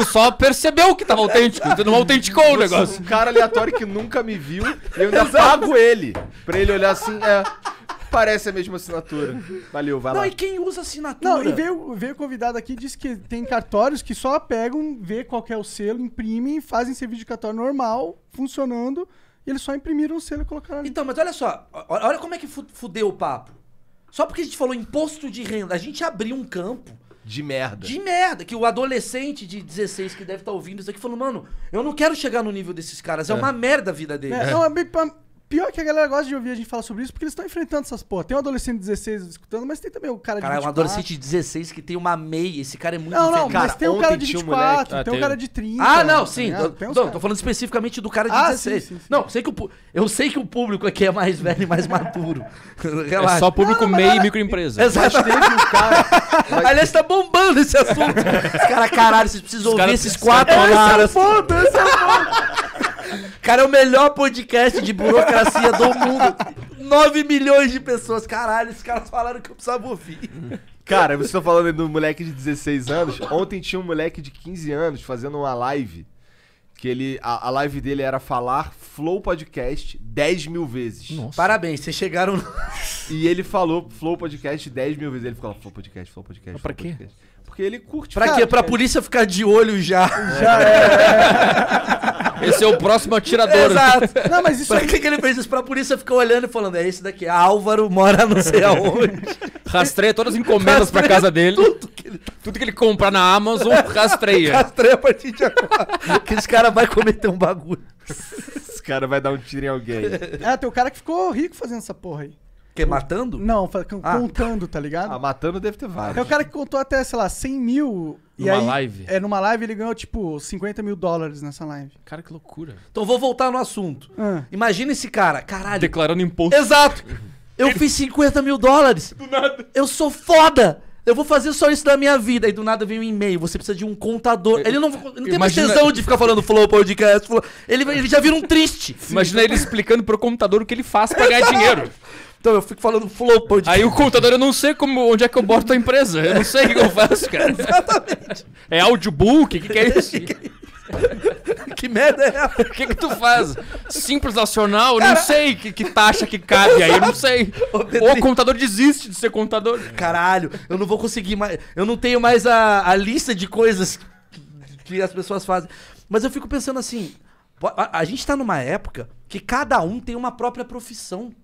Tu tipo, só percebeu que tava autêntico. Tu não autenticou o é negócio. Um cara aleatório que nunca me viu e eu ainda pago ele pra ele olhar assim. É, parece a mesma assinatura. Valeu, vai não, lá. Não, e quem usa assinatura? Não, e veio, veio convidado aqui disse que tem cartórios que só pegam, vê qual é o selo, imprimem, fazem serviço de cartório normal, funcionando, e eles só imprimiram o selo e colocaram ali. Então, mas olha só, olha como é que fudeu o papo. Só porque a gente falou imposto de renda, a gente abriu um campo de merda. De merda. Que o adolescente de 16 que deve estar tá ouvindo isso aqui falou, mano, eu não quero chegar no nível desses caras. É, é. uma merda a vida deles. É. Não, é Pior que a galera gosta de ouvir a gente falar sobre isso, porque eles estão enfrentando essas porra. Tem um adolescente de 16 escutando, mas tem também o cara de cara, é um adolescente de 16 que tem uma MEI. Esse cara é muito Não, não, cara, mas tem um cara de 24, um tem um ah, cara de 30. Ah, não, tá sim. Tá não, não tô falando especificamente do cara de ah, 16. Sim, sim, sim. Não, sei que o, eu sei que o público aqui é mais velho e mais maturo. É Relaxa. É só público não, não, MEI e microempresa. Exato. Um cara... Aliás, tá bombando esse assunto. Os caras, caralho, vocês precisam ouvir cara, esses quatro. Esse é o ponto, esse é o ponto. Cara, é o melhor podcast de burocracia do mundo. 9 milhões de pessoas. Caralho, esses caras falaram que eu precisava ouvir. Cara, vocês estão falando do moleque de 16 anos. Ontem tinha um moleque de 15 anos fazendo uma live. Que ele. A, a live dele era falar Flow Podcast 10 mil vezes. Nossa. Parabéns, vocês chegaram. e ele falou Flow Podcast 10 mil vezes. Ele falou Flow Podcast, Flow Podcast. Flow Mas pra quê? Porque ele curte. Pra quê? Pra polícia ficar de olho já. Já é. Esse é o próximo atirador. Exato. Não, mas isso pra é... que, que ele fez isso? Pra polícia ficar olhando e falando: é esse daqui. É Álvaro mora não sei aonde. Rastreia todas as encomendas Rastreia pra casa dele. Tudo que ele, tudo que ele comprar na Amazon, rastreia. rastreia a partir de agora. que esse cara vai cometer um bagulho. esse cara vai dar um tiro em alguém. É, tem o cara que ficou rico fazendo essa porra aí matando? Não, ah. contando, tá. tá ligado? Ah, matando deve ter vários. É o cara que contou até, sei lá, 100 mil. Numa aí, live? É, numa live ele ganhou, tipo, 50 mil dólares nessa live. Cara, que loucura. Então vou voltar no assunto. Ah. Imagina esse cara, caralho. Declarando imposto. Exato. Eu ele... fiz 50 mil dólares. Do nada. Eu sou foda. Eu vou fazer só isso da minha vida. E do nada vem um e-mail. Você precisa de um contador. Ele não, ele não tem Imagina... mais tesão de ficar falando flow, podcast. Flow. Ele, ele já vira um triste. Sim. Imagina ele explicando pro computador o que ele faz pra ganhar dinheiro. Então eu fico falando flow podcast. Aí o contador, eu não sei como, onde é que eu boto a empresa. Eu não sei o que eu faço, cara. Exatamente. É audiobook? O que, que é isso? que merda é essa? O que, que tu faz? Simples nacional? Cara... Não sei que, que, taxa que cabe aí, eu não sei. Ô, o contador desiste de ser contador. Caralho, eu não vou conseguir mais. Eu não tenho mais a, a lista de coisas que as pessoas fazem. Mas eu fico pensando assim: a, a gente tá numa época que cada um tem uma própria profissão.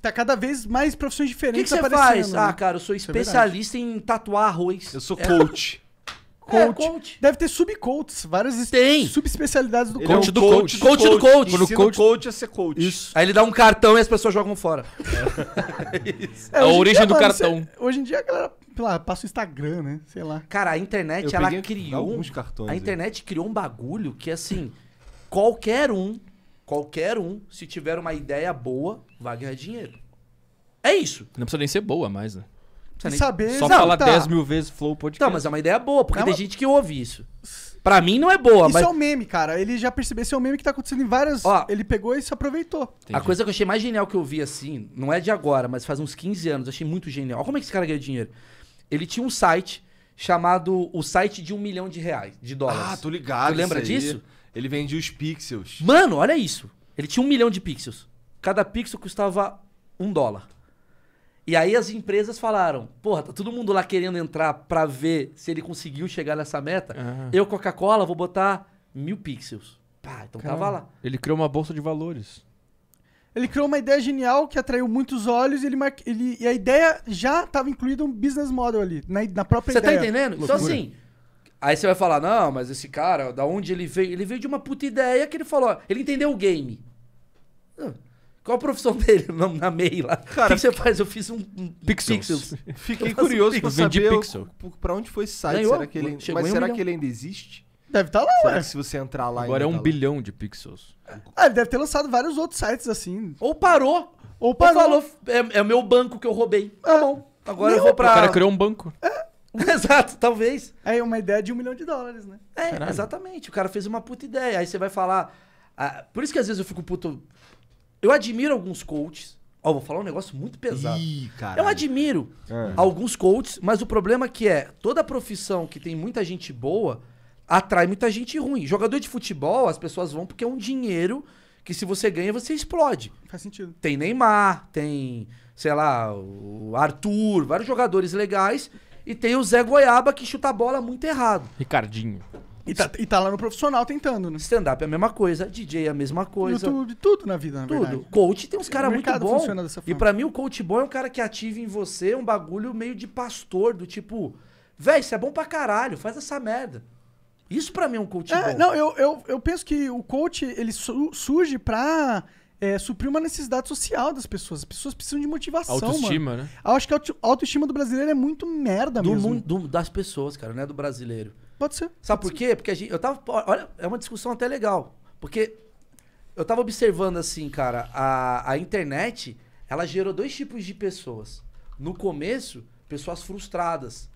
Tá cada vez mais profissões diferentes que que aparecendo. Faz? Né? Ah, cara, eu sou é especialista é em tatuar arroz. Eu sou coach. É. É, coach. É, coach. Deve ter subcoaches, várias tem. subespecialidades do ele coach. É um do coach. Coach, do coach. no coach. coach a ser coach. Isso. Aí ele dá um cartão e as pessoas jogam fora. É, é a origem dia, do mano, cartão. Você, hoje em dia a galera lá, passa o Instagram, né? Sei lá. Cara, a internet, Eu ela criou. Alguns cartões, a internet aí. criou um bagulho que, assim, qualquer um, qualquer um, se tiver uma ideia boa, vai ganhar dinheiro. É isso. Não precisa nem ser boa mais, né? Precisa nem... Saber Só exaltar. falar 10 tá. mil vezes Flow Podcast. Não, mas é uma ideia boa, porque é tem gente que ouve isso. Pra mim não é boa, isso mas... é um meme, cara. Ele já percebeu. Isso é um meme que tá acontecendo em várias... Ó, ele pegou e se aproveitou. Entendi. A coisa que eu achei mais genial que eu vi, assim, não é de agora, mas faz uns 15 anos. achei muito genial. Ó, como é que esse cara ganha dinheiro. Ele tinha um site chamado o site de um milhão de reais, de dólares. Ah, tô ligado. Tu lembra disso? Ele vendia os pixels. Mano, olha isso. Ele tinha um milhão de pixels. Cada pixel custava um dólar. E aí as empresas falaram: porra, tá todo mundo lá querendo entrar para ver se ele conseguiu chegar nessa meta. Uhum. Eu, Coca-Cola, vou botar mil pixels. Pá, então Caramba. tava lá. Ele criou uma bolsa de valores. Ele criou uma ideia genial que atraiu muitos olhos e, ele mar... ele... e a ideia já estava incluída um business model ali, na, na própria Cê ideia. Você tá entendendo? Então, Loucura. Então assim, aí você vai falar, não, mas esse cara, da onde ele veio? Ele veio de uma puta ideia que ele falou, ele entendeu o game. Hum. Qual a profissão dele? Não, na MEI lá. Cara, o que você faz? Eu fiz um, pixels. pixels. Fiquei curioso para saber pixel. O, pra onde foi esse site. Será que ele, mas um será milhão. que ele ainda existe? Deve estar tá lá, será ué. se você entrar lá... Agora é um tá bilhão lá? de pixels. Ah, ele deve ter lançado vários outros sites assim. Ou parou. Ou parou. Ou falou, é, é o meu banco que eu roubei. Ah, tá bom. Agora eu vou pra... O cara criou um banco. É. Exato, talvez. É, é uma ideia de um milhão de dólares, né? É, Caralho. exatamente. O cara fez uma puta ideia. Aí você vai falar... Ah, por isso que às vezes eu fico puto eu admiro alguns coaches. Ó, vou falar um negócio muito pesado. Ih, eu admiro é. alguns coaches, mas o problema é que é toda profissão que tem muita gente boa atrai muita gente ruim. Jogador de futebol, as pessoas vão porque é um dinheiro que se você ganha, você explode. Faz sentido. Tem Neymar, tem, sei lá, o Arthur, vários jogadores legais. E tem o Zé Goiaba que chuta a bola muito errado. Ricardinho. E tá, e tá lá no profissional tentando, né? Stand-up é a mesma coisa, DJ é a mesma coisa. YouTube, tudo na vida, na tudo. verdade. Coach tem uns caras muito bons. E para mim, o coach bom é um cara que ativa em você um bagulho meio de pastor, do tipo, véi, isso é bom pra caralho, faz essa merda. Isso para mim é um coach é, bom. Não, eu, eu, eu penso que o coach, ele su surge pra é, suprir uma necessidade social das pessoas. As pessoas precisam de motivação, autoestima, mano. né? Eu acho que a autoestima do brasileiro é muito merda do mesmo. Mundo, do, das pessoas, cara, não é do brasileiro. Pode ser. Sabe pode por quê? Porque a gente, eu tava. Olha, é uma discussão até legal. Porque eu tava observando assim, cara, a, a internet, ela gerou dois tipos de pessoas. No começo, pessoas frustradas.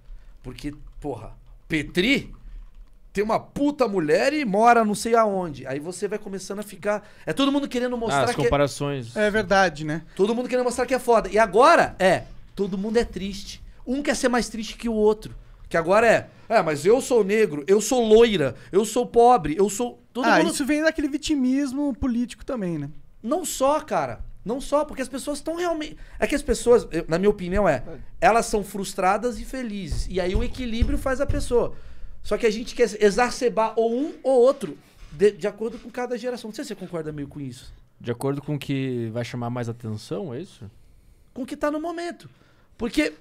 Porque, porra, Petri tem uma puta mulher e mora não sei aonde. Aí você vai começando a ficar. É todo mundo querendo ah, mostrar. Ah, as é comparações. É... é verdade, né? Todo mundo querendo mostrar que é foda. E agora, é. Todo mundo é triste. Um quer ser mais triste que o outro. Que agora é, é, mas eu sou negro, eu sou loira, eu sou pobre, eu sou. Todo ah, mundo... isso vem daquele vitimismo político também, né? Não só, cara. Não só, porque as pessoas estão realmente. É que as pessoas, na minha opinião, é. Elas são frustradas e felizes. E aí o equilíbrio faz a pessoa. Só que a gente quer exacerbar ou um ou outro, de, de acordo com cada geração. Não sei se você concorda meio com isso. De acordo com o que vai chamar mais atenção, é isso? Com o que está no momento. Porque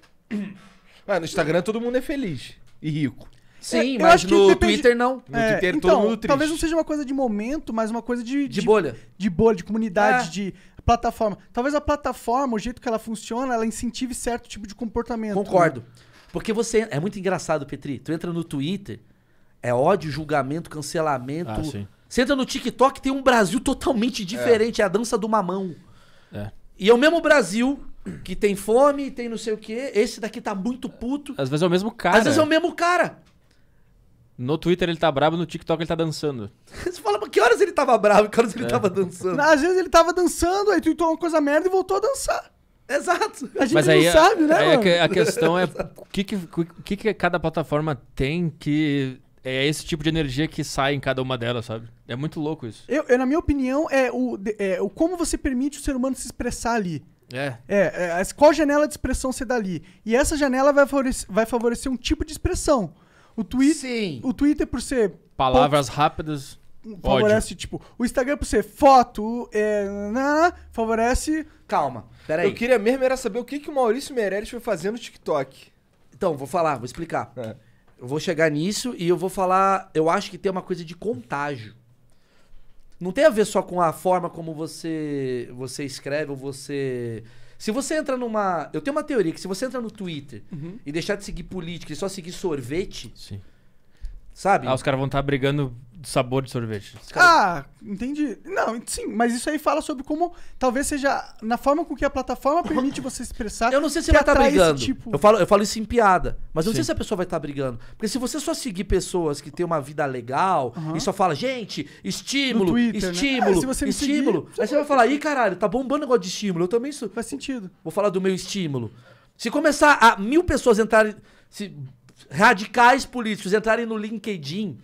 no Instagram todo mundo é feliz e rico. Sim, é, mas no depende- Twitter não. No é, Twitter todo então, mundo triste. talvez não seja uma coisa de momento, mas uma coisa de... De bolha. De bolha, de comunidade, É. de plataforma. Talvez a plataforma, o jeito que ela funciona, ela incentive certo tipo de comportamento. Concordo. Porque você. É muito engraçado, Petri. Tu entra no Twitter, é ódio, julgamento, cancelamento. Ah, sim. Você entra no TikTok, tem um Brasil totalmente é. diferente. É, a dança do mamão. É. E é o mesmo Brasil que tem fome, tem não sei o quê. Esse daqui tá muito puto. Às vezes é o mesmo cara. Às vezes é o mesmo cara. No Twitter ele tá bravo, no TikTok ele tá dançando. Você fala, mas que horas ele tava bravo, que horas ele é. tava dançando? Não, às vezes ele tava dançando, aí tweetou uma coisa merda e voltou a dançar. Exato. A gente mas não sabe, né? Aí mano? A questão é o que, que, que, que cada plataforma tem que é esse tipo de energia que sai em cada uma delas, sabe? É muito louco isso. Eu, eu na minha opinião, é o, é o como você permite o ser humano se expressar ali. É. É, é qual janela de expressão você dá ali? E essa janela vai favorecer, vai favorecer um tipo de expressão. O Twitter, Sim. o Twitter por ser palavras rápidas hum, favorece ódio. tipo, o Instagram por ser foto, é, na, favorece calma. Peraí. Eu queria mesmo era saber o que que o Maurício Meirelles foi fazer no TikTok. Então, vou falar, vou explicar. É. Eu vou chegar nisso e eu vou falar, eu acho que tem uma coisa de contágio não tem a ver só com a forma como você, você escreve ou você. Se você entra numa. Eu tenho uma teoria que se você entra no Twitter uhum. e deixar de seguir política e só seguir sorvete. Sim Sabe? Ah, os caras vão estar tá brigando do sabor de sorvete. Cara... Ah, entendi. Não, sim, mas isso aí fala sobre como talvez seja na forma com que a plataforma permite você expressar. eu não sei se vai estar tá brigando. Tipo... Eu, falo, eu falo isso em piada, mas eu não sim. sei se a pessoa vai estar tá brigando. Porque se você só seguir pessoas que têm uma vida legal e só fala, gente, estímulo, Twitter, né? estímulo, né? é, estímulo. Seguir, aí você vai falar, ih, caralho, tá bombando negócio de estímulo. Eu também isso. Faz sentido. Vou falar do meu estímulo. Se começar a mil pessoas entrarem. Se radicais políticos entrarem no LinkedIn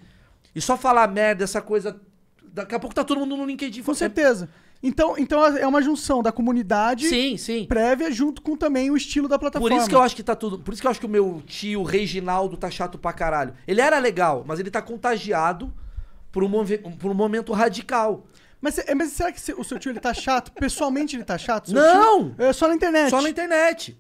e só falar merda, essa coisa. Daqui a pouco tá todo mundo no LinkedIn. Com certeza. Então, então é, é uma junção da comunidade sim, sim. prévia junto com também o estilo da plataforma. Por isso que eu acho que tá tudo. Por isso que eu acho que o meu tio Reginaldo tá chato pra caralho. Ele era legal, mas ele tá contagiado por um, por um momento radical. Mas, mas será que o seu tio ele tá chato? Pessoalmente ele tá chato? Não! Tio, é só na internet. Só na internet.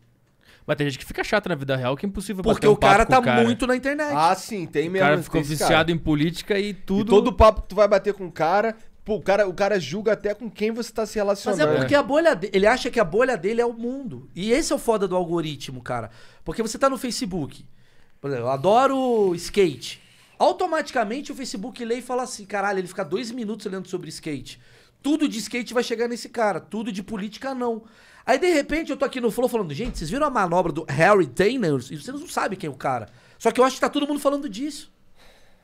Mas tem gente que fica chata na vida real que é impossível Porque um o cara tá o cara. muito na internet. Ah, sim, tem mesmo. O cara ficou viciado cara. em política e tudo. E todo papo que tu vai bater com o cara, Pô, o cara, o cara julga até com quem você tá se relacionando. Mas é porque a bolha dele. Ele acha que a bolha dele é o mundo. E esse é o foda do algoritmo, cara. Porque você tá no Facebook. Por exemplo, eu adoro skate. Automaticamente o Facebook lê e fala assim: caralho, ele fica dois minutos lendo sobre skate. Tudo de skate vai chegar nesse cara, tudo de política não. Aí, de repente, eu tô aqui no Flow falando, gente, vocês viram a manobra do Harry Taylor? E vocês não sabem quem é o cara. Só que eu acho que tá todo mundo falando disso.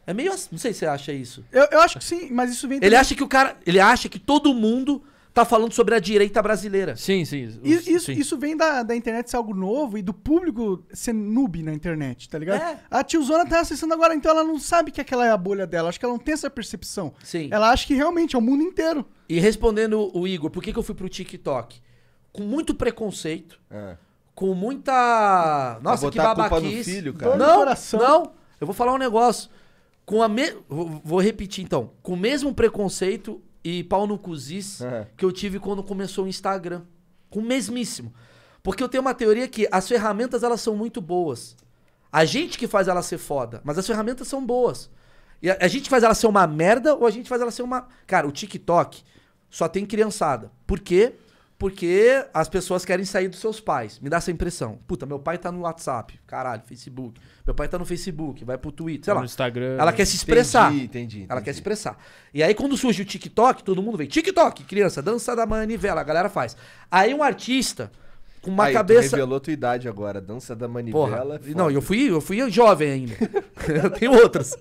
É meio assim, não sei se você acha isso. Eu, eu acho que sim, mas isso vem... Ele acha que o cara... Ele acha que todo mundo tá falando sobre a direita brasileira. Sim, sim. Os, isso, sim. isso vem da, da internet ser algo novo e do público ser noob na internet, tá ligado? É. A tiozona tá acessando agora, então ela não sabe que aquela é a bolha dela. Acho que ela não tem essa percepção. Sim. Ela acha que realmente é o mundo inteiro. E respondendo o Igor, por que, que eu fui pro TikTok? com muito preconceito, é. com muita. Nossa, que babaquice. filho, cara. Não, não. Eu vou falar um negócio. Com a me... Vou repetir então. Com o mesmo preconceito e pau no cuzis é. que eu tive quando começou o Instagram. Com o mesmíssimo. Porque eu tenho uma teoria que as ferramentas elas são muito boas. A gente que faz ela ser foda, mas as ferramentas são boas. E a, a gente faz ela ser uma merda ou a gente faz ela ser uma. Cara, o TikTok só tem criançada. Por quê? porque as pessoas querem sair dos seus pais. Me dá essa impressão. Puta, meu pai tá no WhatsApp, caralho, Facebook. Meu pai tá no Facebook, vai pro Twitter, sei tá lá. No Instagram. Ela quer se expressar. Entendi, entendi. entendi. Ela quer se expressar. E aí quando surge o TikTok, todo mundo vem, TikTok, criança, dança da manivela, a galera faz. Aí um artista com uma aí, cabeça. Tu revelou tua idade agora, dança da manivela. Porra, é não, eu fui, eu fui jovem ainda. eu tenho outras.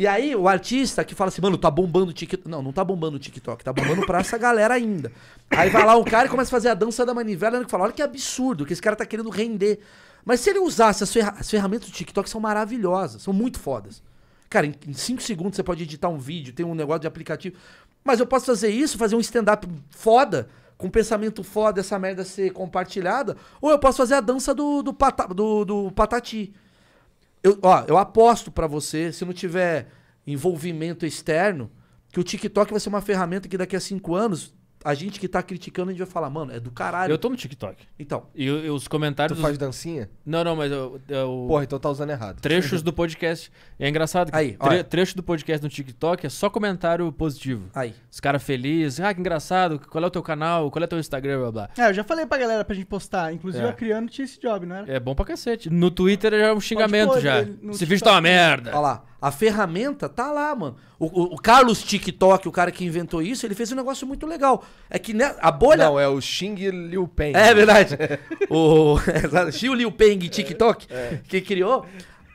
E aí o artista que fala assim, mano, tá bombando o TikTok. Não, não tá bombando o TikTok, tá bombando pra essa galera ainda. Aí vai lá um cara e começa a fazer a dança da manivela e fala, olha que absurdo, que esse cara tá querendo render. Mas se ele usasse as, ferra as ferramentas do TikTok, são maravilhosas, são muito fodas. Cara, em cinco segundos você pode editar um vídeo, tem um negócio de aplicativo. Mas eu posso fazer isso, fazer um stand-up foda, com pensamento foda, essa merda ser compartilhada. Ou eu posso fazer a dança do, do, pata do, do patati. Eu, ó, eu aposto para você, se não tiver envolvimento externo, que o TikTok vai ser uma ferramenta que daqui a cinco anos a gente que tá criticando, a gente vai falar, mano, é do caralho. Eu tô no TikTok. Então. E, e os comentários. Tu dos... faz dancinha? Não, não, mas eu. eu... Porra, então tá usando errado. Trechos do podcast. É engraçado. Aí, tre... Trecho do podcast no TikTok é só comentário positivo. Aí. Os caras felizes. Ah, que engraçado. Qual é o teu canal? Qual é o teu Instagram? Blá blá. É, eu já falei pra galera pra gente postar. Inclusive, é. a criando tinha esse job, não era? É bom pra cacete. No Twitter é já é um xingamento já. Esse vídeo tá uma merda. Olha lá. A ferramenta tá lá, mano. O, o, o, Carlos TikTok, o cara que inventou isso, ele fez um negócio muito legal. É que né, a bolha. Não, é o Xing Liu Peng. É verdade. o Xiu Liu Peng TikTok, é. que criou.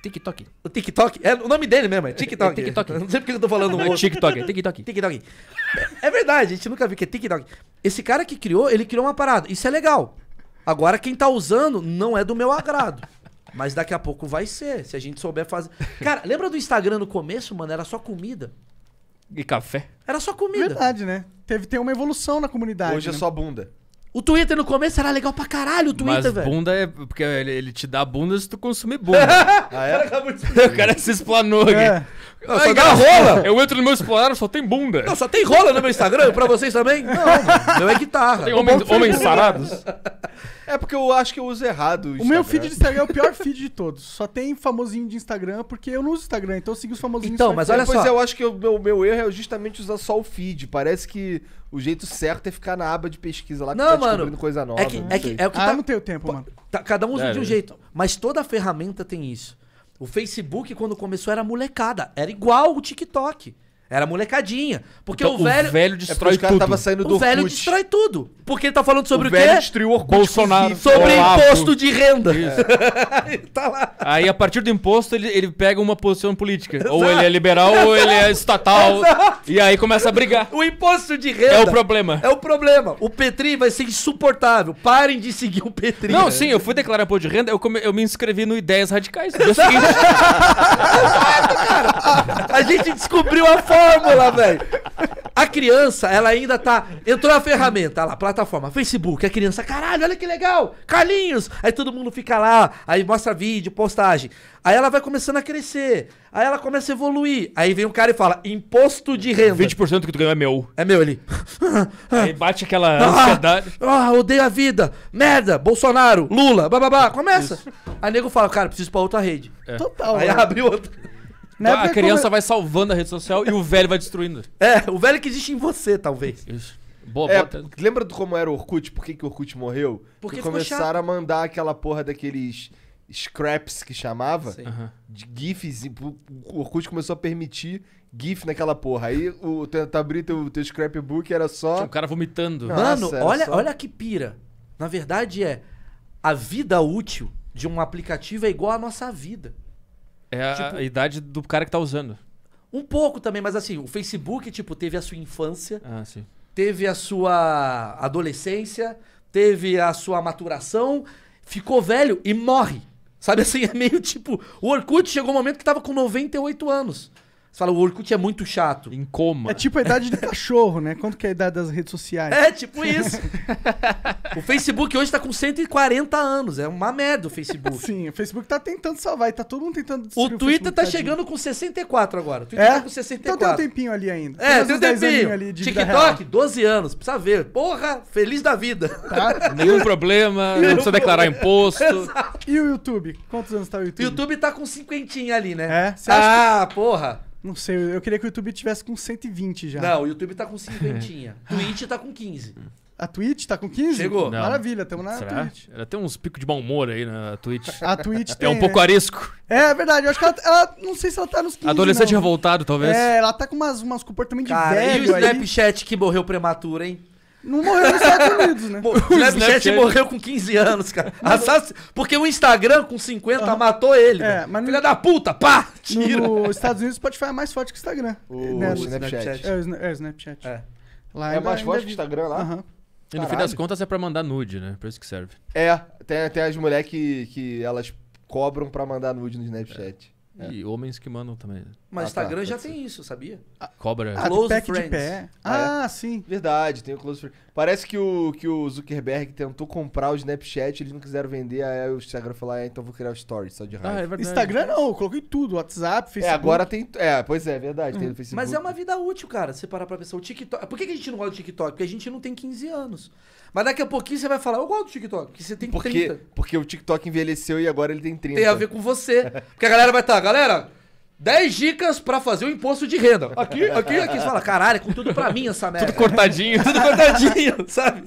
TikTok. O TikTok? É o nome dele mesmo, é TikTok. É TikTok. não sei porque eu tô falando é TikTok, é TikTok. TikTok. É verdade, a gente nunca viu que é TikTok. Esse cara que criou, ele criou uma parada. Isso é legal. Agora quem tá usando não é do meu agrado. Mas daqui a pouco vai ser, se a gente souber fazer. Cara, lembra do Instagram no começo, mano? Era só comida. E café. Era só comida. Verdade, né? Teve, tem uma evolução na comunidade. Hoje é né? é só bunda. O Twitter no começo era legal pra caralho, o Twitter, velho. Mas bunda é... Porque ele, ele te dá bunda se tu consumir bunda. ah, é? o cara se explanou aqui. É. Não, só dá rola. Eu entro no meu explorar, só tem bunda. Não, só tem rola no meu Instagram, pra vocês também? Não, meu é guitarra. Tem homens, homens sarados. É porque eu acho que eu uso errado. O, meu feed de Instagram é o pior feed de todos. Só tem famosinho de Instagram, porque eu não uso Instagram, então eu sigo os famosinhos Então, mas olha Depois só. eu acho que o meu, meu erro é justamente usar só o feed. Parece que o jeito certo é ficar na aba de pesquisa lá que Não, tá descobrindo coisa é nova. É que, não é, que, é o que Ah, tá, não tenho tempo, mano. tá- Cada um usa de um É. jeito. Mas toda ferramenta tem isso. O Facebook, quando começou, era molecada. Era igual o TikTok. Era molecadinha. Porque então, o velho. O velho é, destrói tudo. Tava saindo o velho Orkut. destrói tudo. Porque ele tá falando sobre o, o quê? velho destruiu o Orkut. Bolsonaro. Sobre Olavo. imposto de renda. Isso. tá lá. Aí, a partir do imposto, ele, ele pega uma posição política. Exato. É ou ele é liberal, Exato. ou ele é estatal. Exato. E aí começa a brigar. O imposto de renda. É o problema. É o problema. O Petri vai ser insuportável. Parem de seguir o Petri. Não, sim, eu fui declarar imposto de renda, eu, come, eu me inscrevi no Ideias Radicais. No Exato, cara. A gente descobriu a forma fórmula, velho. A criança, ela ainda tá. Entrou a ferramenta, lá, plataforma, Facebook. A criança, caralho, olha que legal, Carlinhos. Aí todo mundo fica lá, aí mostra vídeo, postagem. Aí ela vai começando a crescer. Aí ela começa a evoluir. Aí vem um cara e fala: imposto de renda. 20% que tu ganhou é meu. É meu, ele. aí bate aquela ah, ansiedade. Ah, ah, odeio a vida. Merda, Bolsonaro, Lula, bababá. Começa. Isso. Aí nego fala: cara, preciso ir pra outra rede. É. Total. Aí né? abre outra. Na né? tá, a criança vai salvando a rede social e o velho vai destruindo. É, o velho que existe em você, talvez. Isso. Boa, é, Lembra do como era o Orkut? Por que, que o Orkut morreu? Porque, Porque começaram a mandar aquela porra daqueles scraps que chamava, uhum. de GIFs, e o Orkut começou a permitir GIF naquela porra. Aí o tu abrir teu, teu scrapbook era só. Tinha um cara vomitando. Mano, olha, só... olha que pira. Na verdade é a vida útil de um aplicativo é igual à nossa vida. É a, tipo, a idade do cara que tá usando. Um pouco também, mas assim, o Facebook, tipo, teve a sua infância, ah, teve a sua adolescência, teve a sua maturação, ficou velho e morre. Sabe assim, é meio tipo. O Orkut chegou um momento que tava com 98 anos. Você fala, o Orkut é muito chato. Em coma. É tipo a idade do cachorro, né? Quanto que é a idade das redes sociais? É, tipo isso. o Facebook hoje tá com 140 anos. É uma merda o Facebook. Sim, o Facebook tá tentando salvar e tá todo mundo tentando O Twitter o tá chegando com 64 agora. O Twitter é? tá com 64. Então tem um tempinho ali ainda. É, tem, tem um tempinho. Ali de TikTok, 12 anos. Precisa ver. Porra, feliz da vida. Tá? Nenhum problema, não precisa declarar imposto. Exato. E o YouTube? Quantos anos tá o YouTube? O YouTube tá com cinquentinha ali, né? É? Você ah, que... porra. Não sei, eu queria que o YouTube tivesse com 120 já. Não, o YouTube tá com 50. Twitch tá com 15. A Twitch tá com 15? Chegou. Não. Maravilha, estamos na Será? Twitch. Ela tem uns picos de bom humor aí na Twitch. A Twitch tem, É um pouco né? arisco. É, é verdade. Eu acho que ela, ela, Não sei se ela tá nos 15. Adolescente não. revoltado, talvez. É, ela tá com umas, umas comportamentos. Cara, de velho. E o Snapchat aí. que morreu prematuro, hein? não morreu nos Estados Unidos, né? o né, né, Snapchat morreu com 15 anos, cara. Assass... Porque o Instagram com 50 uhum. matou ele. É, mas Filha no... da puta, pá! Tira. Nos Estados Unidos o Spotify é mais forte que o Instagram. O, é, né? É, o Snapchat. É, o Snapchat. É. Lá é mais forte que o Instagram lá? Uhum. E no fim das contas é pra mandar nude, né? Pra isso que serve. É, tem, tem as mulheres que, que elas cobram pra mandar nude no Snapchat. É. É. E homens que mandam também. Mas ah, tá. Instagram tá, já tem ser. isso, sabia? Ah, Cobra. Ah, ah close pack friends. De pé. Ah, ah é. Ah, sim. Verdade, tem o close friends. Parece que o, que o Zuckerberg tentou comprar o Snapchat, eles não quiseram vender, aí o Instagram falou, ah, então vou criar o Stories só de ah, raiva. Ah, é verdade. Instagram não, eu coloquei tudo, WhatsApp, Facebook. É, agora tem... É, pois é, verdade, tem no uhum. Facebook. Mas é uma vida útil, cara, se parar pra pensar. O TikTok... Por que, que a gente não gosta do TikTok? Porque a gente não tem 15 anos. Mas daqui a pouquinho você vai falar, eu gosto do TikTok, porque você tem porque, 30. Porque o TikTok envelheceu e agora ele tem 30. Tem a ver com você. Porque a galera vai estar, tá, galera, 10 dicas pra fazer o imposto de renda. Aqui, aqui, aqui. Você fala, caralho, é com tudo pra mim essa merda. Tudo cortadinho. tudo cortadinho, sabe?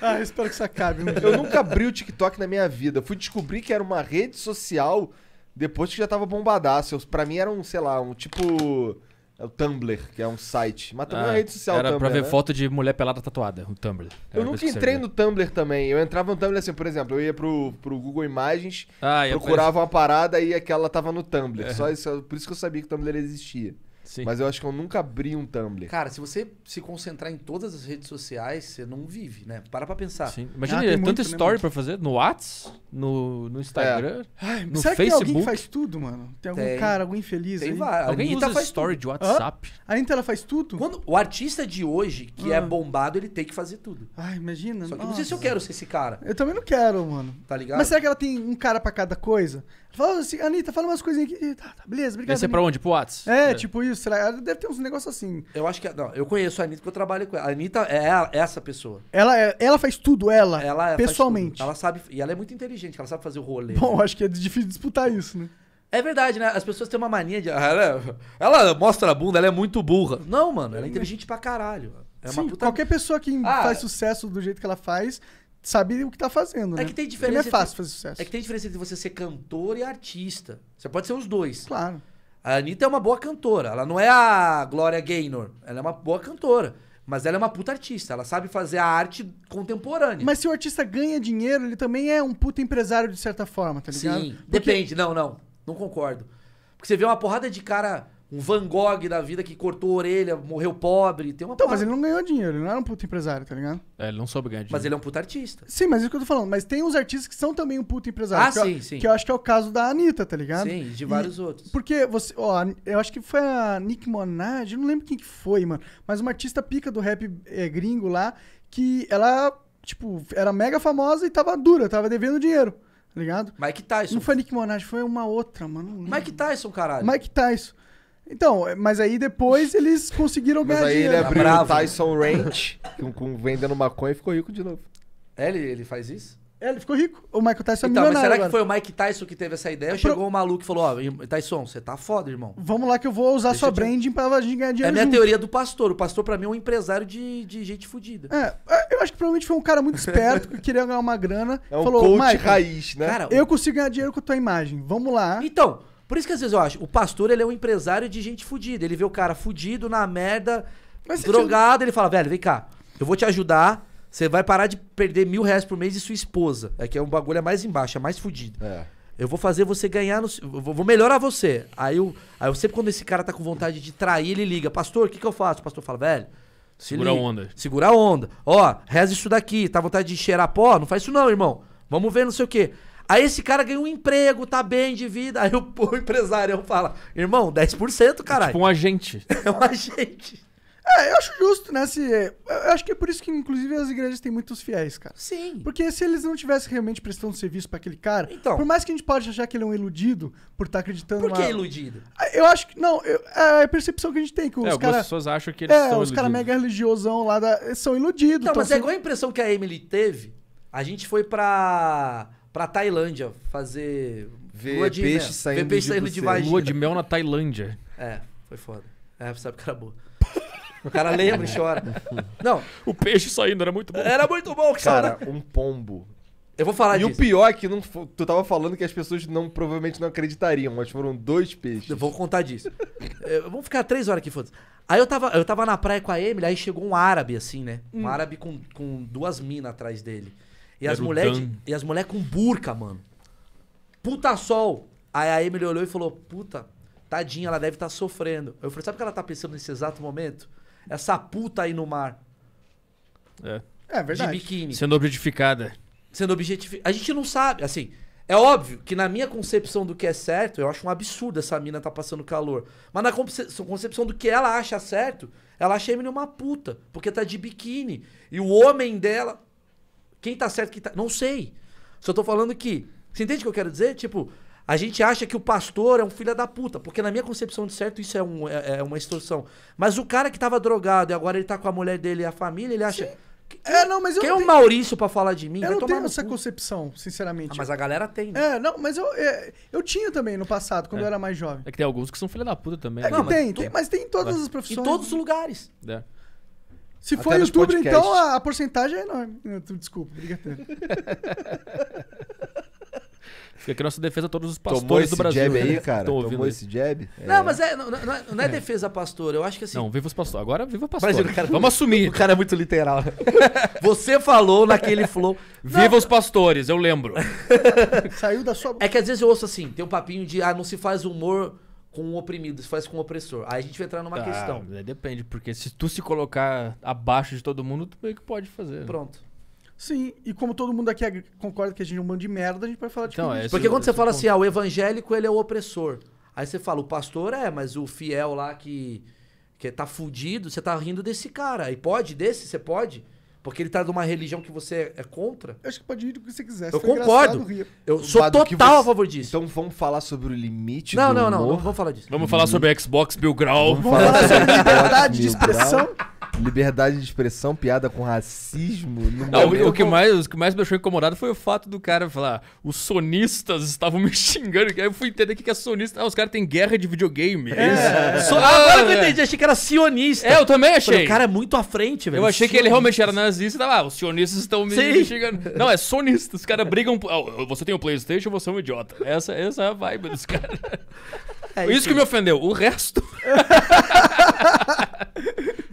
Ah, eu espero que isso acabe. Eu nunca abri o TikTok na minha vida. Fui descobrir que era uma rede social depois que já tava bombadaço. Pra mim era um, sei lá, um tipo... É o Tumblr, que é um site. Mas também é ah, é rede social Era Tumblr, pra ver né? foto de mulher pelada tatuada, o Tumblr. Era eu nunca entrei no Tumblr também. Eu entrava no Tumblr assim, por exemplo, eu ia pro, pro Google Imagens, ah, procurava uma parada e aquela tava no Tumblr. É. Só isso, por isso que eu sabia que o Tumblr existia. Sim. Mas eu acho que eu nunca abri um Tumblr. Cara, se você se concentrar em todas as redes sociais, você não vive, né? Para pra pensar. Sim. Imagina, ah, é tanta né, story pra fazer no Whats? no, no Instagram, é. Ai, no será Facebook. que alguém faz tudo, mano? Tem algum Tem. cara, algum infeliz Tem aí? Alguém Anitta usa tá faz story de WhatsApp. A Anitta, ela faz tudo? Quando o artista de hoje, que é Ah. é bombado, ele tem que fazer tudo. Ai, imagina. Só que não sei se eu quero ser esse cara, Eu também não quero, mano. tá ligado? Mas será que ela tem um cara pra cada coisa? Fala assim, Anitta, fala umas coisinhas aqui. Tá, tá, beleza, Vai obrigado. ser é pra onde? Pro WhatsApp? É, tipo isso. Será? Ela deve ter uns negócios assim. Eu acho que. Não, eu conheço a Anitta porque eu trabalho com ela. A Anitta é essa pessoa. Ela, ela faz tudo, ela, Ela é- pessoalmente. tudo. Ela sabe. E ela é muito inteligente inteligente, ela sabe fazer o rolê. Bom, né? acho que é difícil disputar isso, né? É verdade, né? As pessoas têm uma mania de. Ah, ela, é, ela mostra a bunda, ela é muito burra. Não, mano, ela é inteligente pra caralho. É Sim, puta... Qualquer pessoa que ah, faz sucesso do jeito que ela faz, sabe o que tá fazendo, é né? É que tem é diferença. não é fácil fazer sucesso. É que tem diferença entre você ser cantor e artista. Você pode ser os dois. Claro. A Anitta é uma boa cantora. Ela não é a Glória Gaynor. Ela é uma boa cantora. Mas ela é uma puta artista, ela sabe fazer a arte contemporânea. Mas se o artista ganha dinheiro, ele também é um puta empresário de certa forma, tá ligado? Sim, Porque... depende. Não, não. Não concordo. Porque você vê uma porrada de cara um Van Gogh da vida que cortou a orelha, morreu pobre. Tem uma Então, par... mas ele não ganhou dinheiro, ele não era um puto empresário, tá ligado? É, ele não soube ganhar dinheiro. Mas ele é um puto artista. Sim, mas é isso que eu tô falando. Mas tem uns artistas que são também um puto empresário. Ah, sim, eu, sim. Que eu acho que é o caso da Anitta, tá ligado? Sim, de vários e, outros. Porque você, ó, eu acho que foi a Nick Monad, eu não lembro quem que foi, mano. Mas uma artista pica do rap é, gringo lá, que ela, tipo, era mega famosa e tava dura, tava devendo dinheiro. Tá ligado? Mike Tyson. Não foi Nick Monage, foi uma outra, mano. Mike Tyson, caralho. Mike Tyson. Então, é, mas aí depois eles conseguiram ganhar Mas aí ele abriu o Tyson Ranch com, com vendendo maconha e ficou rico de novo. É, ele, ele faz isso? É, ele ficou rico. O Michael Tyson é Então, mas será que foi o Mike Tyson que teve essa ideia? Pro- Chegou um maluco e falou, ó, Tyson, você tá foda, irmão. Vamos lá que eu vou usar Deixa sua te- branding pra gente ganhar É a minha junto. teoria do pastor. O pastor, pra mim, é um empresário de, de gente fodida. É, é eu acho que provavelmente foi um cara muito esperto que queria ganhar uma grana. É um falou, coach raiz, né? Cara, eu consigo ganhar dinheiro com a tua imagem. Vamos lá. Então, por isso que às vezes eu acho, o pastor ele é um empresário de gente fudida. Ele vê o cara fudido, na merda, Mas drogado, tinha... ele fala, velho, vem cá, eu vou te ajudar. Você vai parar de perder mil reais por mês e sua esposa. É que é um bagulho é mais embaixo, é mais fudido. É. Eu vou fazer você ganhar, no, vou melhorar você. Aí eu, aí eu sempre quando esse cara tá com vontade de trair, ele liga. Pastor, o que, que eu faço? O pastor fala, velho, se segura liga, a onda. Segura a onda. Ó, reza isso daqui. Tá vontade de cheirar pó? Não faz isso não, irmão. Vamos ver não sei o quê. Aí esse cara ganhou um emprego, tá bem de vida. Aí o, o empresário fala: irmão, 10%, é caralho. É tipo um agente. é um agente. É, eu acho justo, né? Se, é, eu acho que é por isso que, inclusive, as igrejas têm muitos fiéis, cara. Sim. Porque se eles não tivessem realmente prestando serviço para aquele cara, então, por mais que a gente pode achar que ele é um iludido por estar tá acreditando. Por que uma... iludido? Ah, eu acho que. Não, eu, é a percepção que a gente tem. Que os é, cara, algumas pessoas acham que eles é, são. Os caras mega religiosão lá da, são iludidos. Não, então mas assim... é igual a impressão que a Emily teve. A gente foi pra pra Tailândia fazer. Ver de peixe mel. saindo, Ver peixe saindo de, saindo de Lua de mel na Tailândia. É, foi foda. É, sabe que era boa. O cara lembra e chora. Não. O peixe saindo era muito bom. Era muito bom, cara. Cara, um pombo. Eu vou falar e disso. E o pior é que não, tu tava falando que as pessoas não, provavelmente não acreditariam, mas foram dois peixes. Eu vou contar disso. vamos ficar três horas aqui, foda-se. Aí eu tava, eu tava na praia com a Emily, aí chegou um árabe, assim, né? Um hum. árabe com, com duas minas atrás dele. E as mulheres mulher com burca, mano. Puta sol. Aí a Emily olhou e falou: Puta, tadinha, ela deve estar tá sofrendo. Eu falei: Sabe o que ela tá pensando nesse exato momento? Essa puta aí no mar. É. É verdade. De biquíni. Sendo objetificada. Sendo objetificada. A gente não sabe, assim. É óbvio que na minha concepção do que é certo, eu acho um absurdo essa mina tá passando calor. Mas na concepção do que ela acha certo, ela acha a Emily uma puta, porque tá de biquíni. E o homem dela quem tá certo, quem tá. Não sei. Só tô falando que. Você entende o que eu quero dizer? Tipo, a gente acha que o pastor é um filho da puta, porque na minha concepção de certo isso é, um, é, é uma extorsão. Mas o cara que tava drogado e agora ele tá com a mulher dele e a família, ele acha. É, não, mas eu Quem é o Maurício pra falar de mim? Eu Vai não tenho essa cu. concepção, sinceramente. Ah, mas a galera tem, né? É, não, mas eu, é, eu tinha também no passado, quando é. eu era mais jovem. É que tem alguns que são filha da puta também. É né? que não, tem, mas tu... tem, mas tem em todas as profissões. Em todos os lugares. É. Se for YouTube, então a, a, porcentagem é enorme. Desculpa, obrigado. Fica aqui nossa defesa a todos os pastores Tomou esse do Brasil. Jab aí, né? cara. esse jab? É. Não, mas é, não, não, é, não é, defesa pastor. Eu acho que assim. Não, viva os pastores. Agora viva pastor. pastores. cara, Vamos assumir. O cara é muito literal. Você falou naquele flow. Viva os pastores, eu lembro. Saiu da sua. É que às vezes eu ouço assim: tem um papinho de, ah, não se faz humor com o oprimido, se faz com o opressor. Aí a gente vai entrar numa tá, questão. Depende, porque se tu se colocar abaixo de todo mundo, tu meio que pode fazer. Né? Pronto. Né? Sim, e como todo mundo aqui concorda que a gente é um bando de merda, a gente vai falar de então, é, Porque quando você fala ponto. assim, ah, o evangélico ele é o opressor. Aí você fala, o pastor é, mas o fiel lá que, que tá fudido, você tá rindo desse cara. E pode? Desse? Você pode? Porque ele tá de uma religião que você é, é contra. Eu acho que pode ir do que você quiser. Eu Foi concordo. Eu sou Bado total você... a favor disso. Então vamos falar sobre o limite não, do Não, não, não. Vamos falar disso. Vamos falar sobre uhum. Xbox Bill Grau. Vamos falar sobre liberdade de expressão. Liberdade de expressão, piada com racismo. Não, o, que mais, o que mais me deixou incomodado foi o fato do cara falar: os sonistas estavam me xingando. Aí eu fui entender o que é sonista. Ah, os caras têm guerra de videogame. É, isso. so, ah, agora que eu é. entendi, achei que era sionista. É, eu também achei. Falei, o cara é muito à frente, velho. Eu achei que ele realmente era nazista. Tava, ah, os sionistas estão me, me xingando. Não, é sonista. Os caras brigam. Ah, você tem um PlayStation, você é um idiota. Essa, essa é a vibe dos caras. É isso, isso que me ofendeu. O resto.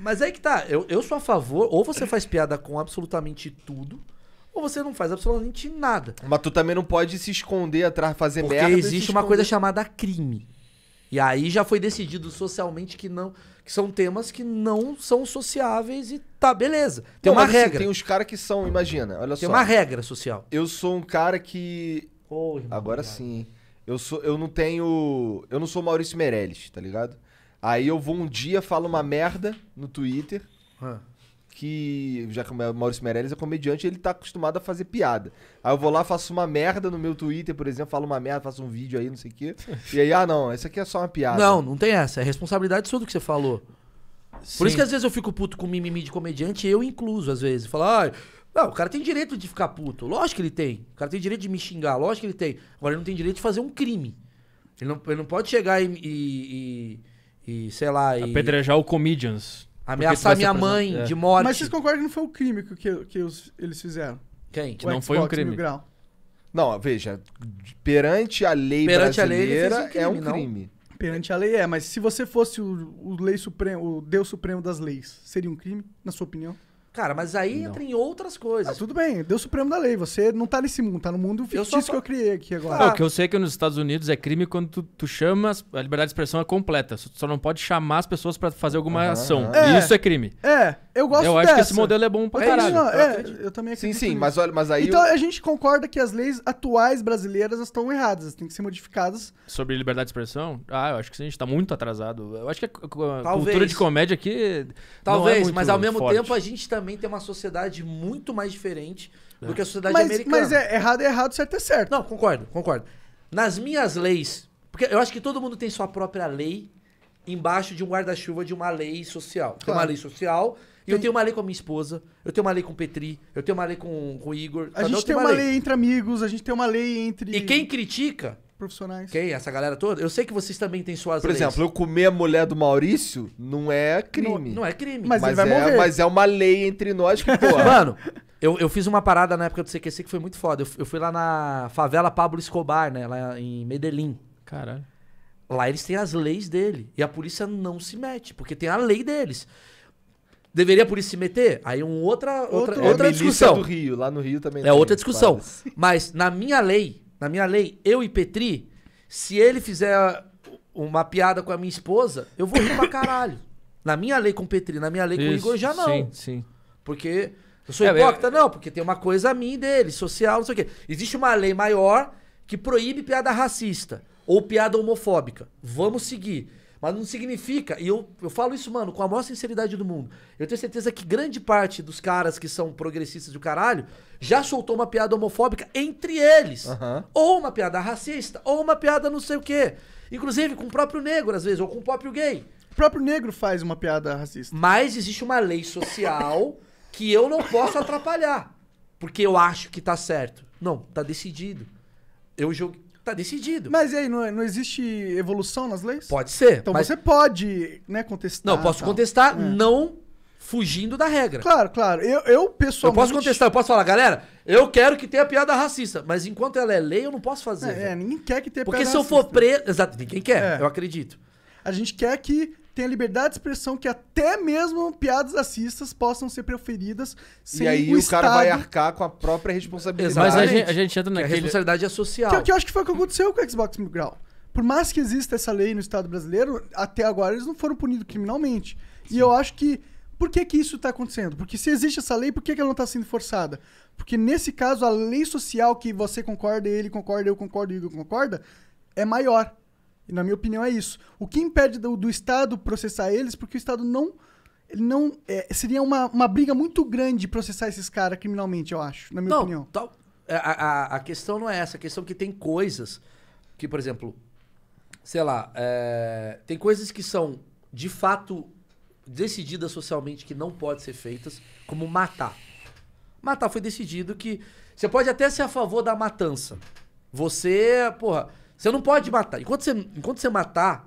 Mas aí é que tá eu, eu sou a favor, ou você faz piada com absolutamente tudo, ou você não faz absolutamente nada. Mas tu também não pode se esconder atrás, fazer Porque merda. Porque existe uma coisa chamada crime. E aí já foi decidido socialmente que não. Que são temas que não são sociáveis e tá, beleza. Tem não, uma assim, regra. tem uns caras que são, imagina, olha tem só. Tem uma regra social. Eu sou um cara que. Oh, irmão, Agora sim, Eu, sou, eu não tenho. Eu não sou Maurício Meirelles, tá ligado? Aí eu vou um dia, falo uma merda no Twitter. Que. Já que o Maurício Meirelles é comediante, ele tá acostumado a fazer piada. Aí eu vou lá, faço uma merda no meu Twitter, por exemplo, falo uma merda, faço um vídeo aí, não sei o quê. E aí, ah, não, isso aqui é só uma piada. Não, não tem essa. É responsabilidade sua do que você falou. Sim. Por isso que às vezes eu fico puto com mimimi de comediante, eu incluso, às vezes. Falar, ah, não, o cara tem direito de ficar puto. Lógico que ele tem. O cara tem direito de me xingar, lógico que ele tem. Agora ele não tem direito de fazer um crime. Ele não, ele não pode chegar e, e, e e sei lá. E... Apedrejar o Comedians. Ameaçar minha mãe é. de morte. Mas vocês concordam que não foi o crime que, que os, eles fizeram? Quem? Que o não Xbox foi um crime. Não, veja, perante a lei perante brasileira a lei, um crime, é um crime. Perante a lei é, mas se você fosse o, o, lei supremo, o Deus Supremo das leis, seria um crime, na sua opinião? Cara, mas aí não. entra em outras coisas. Ah, tudo bem, deu supremo da lei. Você não tá nesse mundo, tá no mundo fictício eu só... que eu criei aqui agora. Ah. O que eu sei é que nos Estados Unidos é crime quando tu, tu chamas, a liberdade de expressão é completa. Tu só não pode chamar as pessoas para fazer alguma ah. ação. É. Isso é crime. É. Eu gosto Eu acho dessa. que esse modelo é bom pra eu caralho. Não, é, eu, também acredito. Sim, sim, mas olha, mas aí. Então eu... a gente concorda que as leis atuais brasileiras estão erradas, elas têm que ser modificadas. Sobre liberdade de expressão? Ah, eu acho que sim, a gente tá muito atrasado. Eu acho que a, a cultura de comédia aqui. É Talvez, é mas ao mesmo forte. tempo a gente também tem uma sociedade muito mais diferente é. do que a sociedade mas, americana. Mas é errado é errado, certo é certo. Não, concordo, concordo. Nas minhas leis, porque eu acho que todo mundo tem sua própria lei embaixo de um guarda-chuva de uma lei social. Claro. Tem uma lei social tem... Eu tenho uma lei com a minha esposa, eu tenho uma lei com o Petri, eu tenho uma lei com, com o Igor. A gente tem uma lei. lei. entre amigos, a gente tem uma lei entre. E quem critica. Profissionais. Quem? Essa galera toda? Eu sei que vocês também têm suas Por leis. exemplo, eu comer a mulher do Maurício não é crime. Não, não é crime. Mas, mas, ele vai é, morrer. mas é uma lei entre nós que, porra. Mano, eu, eu fiz uma parada na época do CQC que foi muito foda. Eu, eu fui lá na favela Pablo Escobar, né? Lá em Medellín. Caralho. Lá eles têm as leis dele. E a polícia não se mete, porque tem a lei deles. Deveria por isso se meter? Aí um outra, outra, Outro, outra é discussão. do Rio, lá no Rio também. É tem, outra discussão. Mas na minha lei, na minha lei, eu e Petri, se ele fizer uma piada com a minha esposa, eu vou rir pra caralho. Na minha lei com Petri, na minha lei com o Igor, já não. Sim, sim. Porque eu sou é, hipócrita? É... Não, porque tem uma coisa a mim dele, social, não sei o quê. Existe uma lei maior que proíbe piada racista ou piada homofóbica. Vamos seguir. Mas não significa, e eu, eu falo isso, mano, com a maior sinceridade do mundo. Eu tenho certeza que grande parte dos caras que são progressistas do caralho já soltou uma piada homofóbica entre eles. Uhum. Ou uma piada racista, ou uma piada não sei o quê. Inclusive com o próprio negro, às vezes, ou com o próprio gay. O próprio negro faz uma piada racista. Mas existe uma lei social que eu não posso atrapalhar. Porque eu acho que tá certo. Não, tá decidido. Eu joguei. Tá decidido. Mas e aí, não, é- não existe evolução nas leis? Pode ser. Então mas... você pode né, contestar. Não, posso tal. contestar, é. não fugindo da regra. Claro, claro. Eu, eu pessoalmente. Eu posso contestar, eu posso falar, galera, eu quero que tenha piada racista, mas enquanto ela é lei, eu não posso fazer. É, é ninguém quer que tenha Porque piada racista. Porque se eu for preso. Exato, ninguém quer, é. eu acredito. A gente quer que tem a liberdade de expressão que até mesmo piadas racistas possam ser preferidas sem E aí o, o Estado... cara vai arcar com a própria responsabilidade. Mas a gente, a gente entra é naquele... A responsabilidade é social. Que é o que eu acho que foi o que aconteceu com o Xbox Mil Grau. Por mais que exista essa lei no Estado brasileiro, até agora eles não foram punidos criminalmente. Sim. E eu acho que... Por que, que isso está acontecendo? Porque se existe essa lei, por que, que ela não está sendo forçada? Porque nesse caso, a lei social que você concorda, ele concorda, eu concordo, o Igor concorda, é maior. E na minha opinião é isso. O que impede do, do Estado processar eles, porque o Estado não. Ele não é, seria uma, uma briga muito grande processar esses caras criminalmente, eu acho, na minha não, opinião. Tal, é, a, a, a, questão não é essa, a questão é que tem coisas que, por exemplo, sei lá, é, tem coisas que são de fato decididas socialmente que não podem ser feitas, como matar. Matar foi decidido que. Você pode até ser a favor da matança. Você, porra, você não pode matar. Enquanto você, enquanto você matar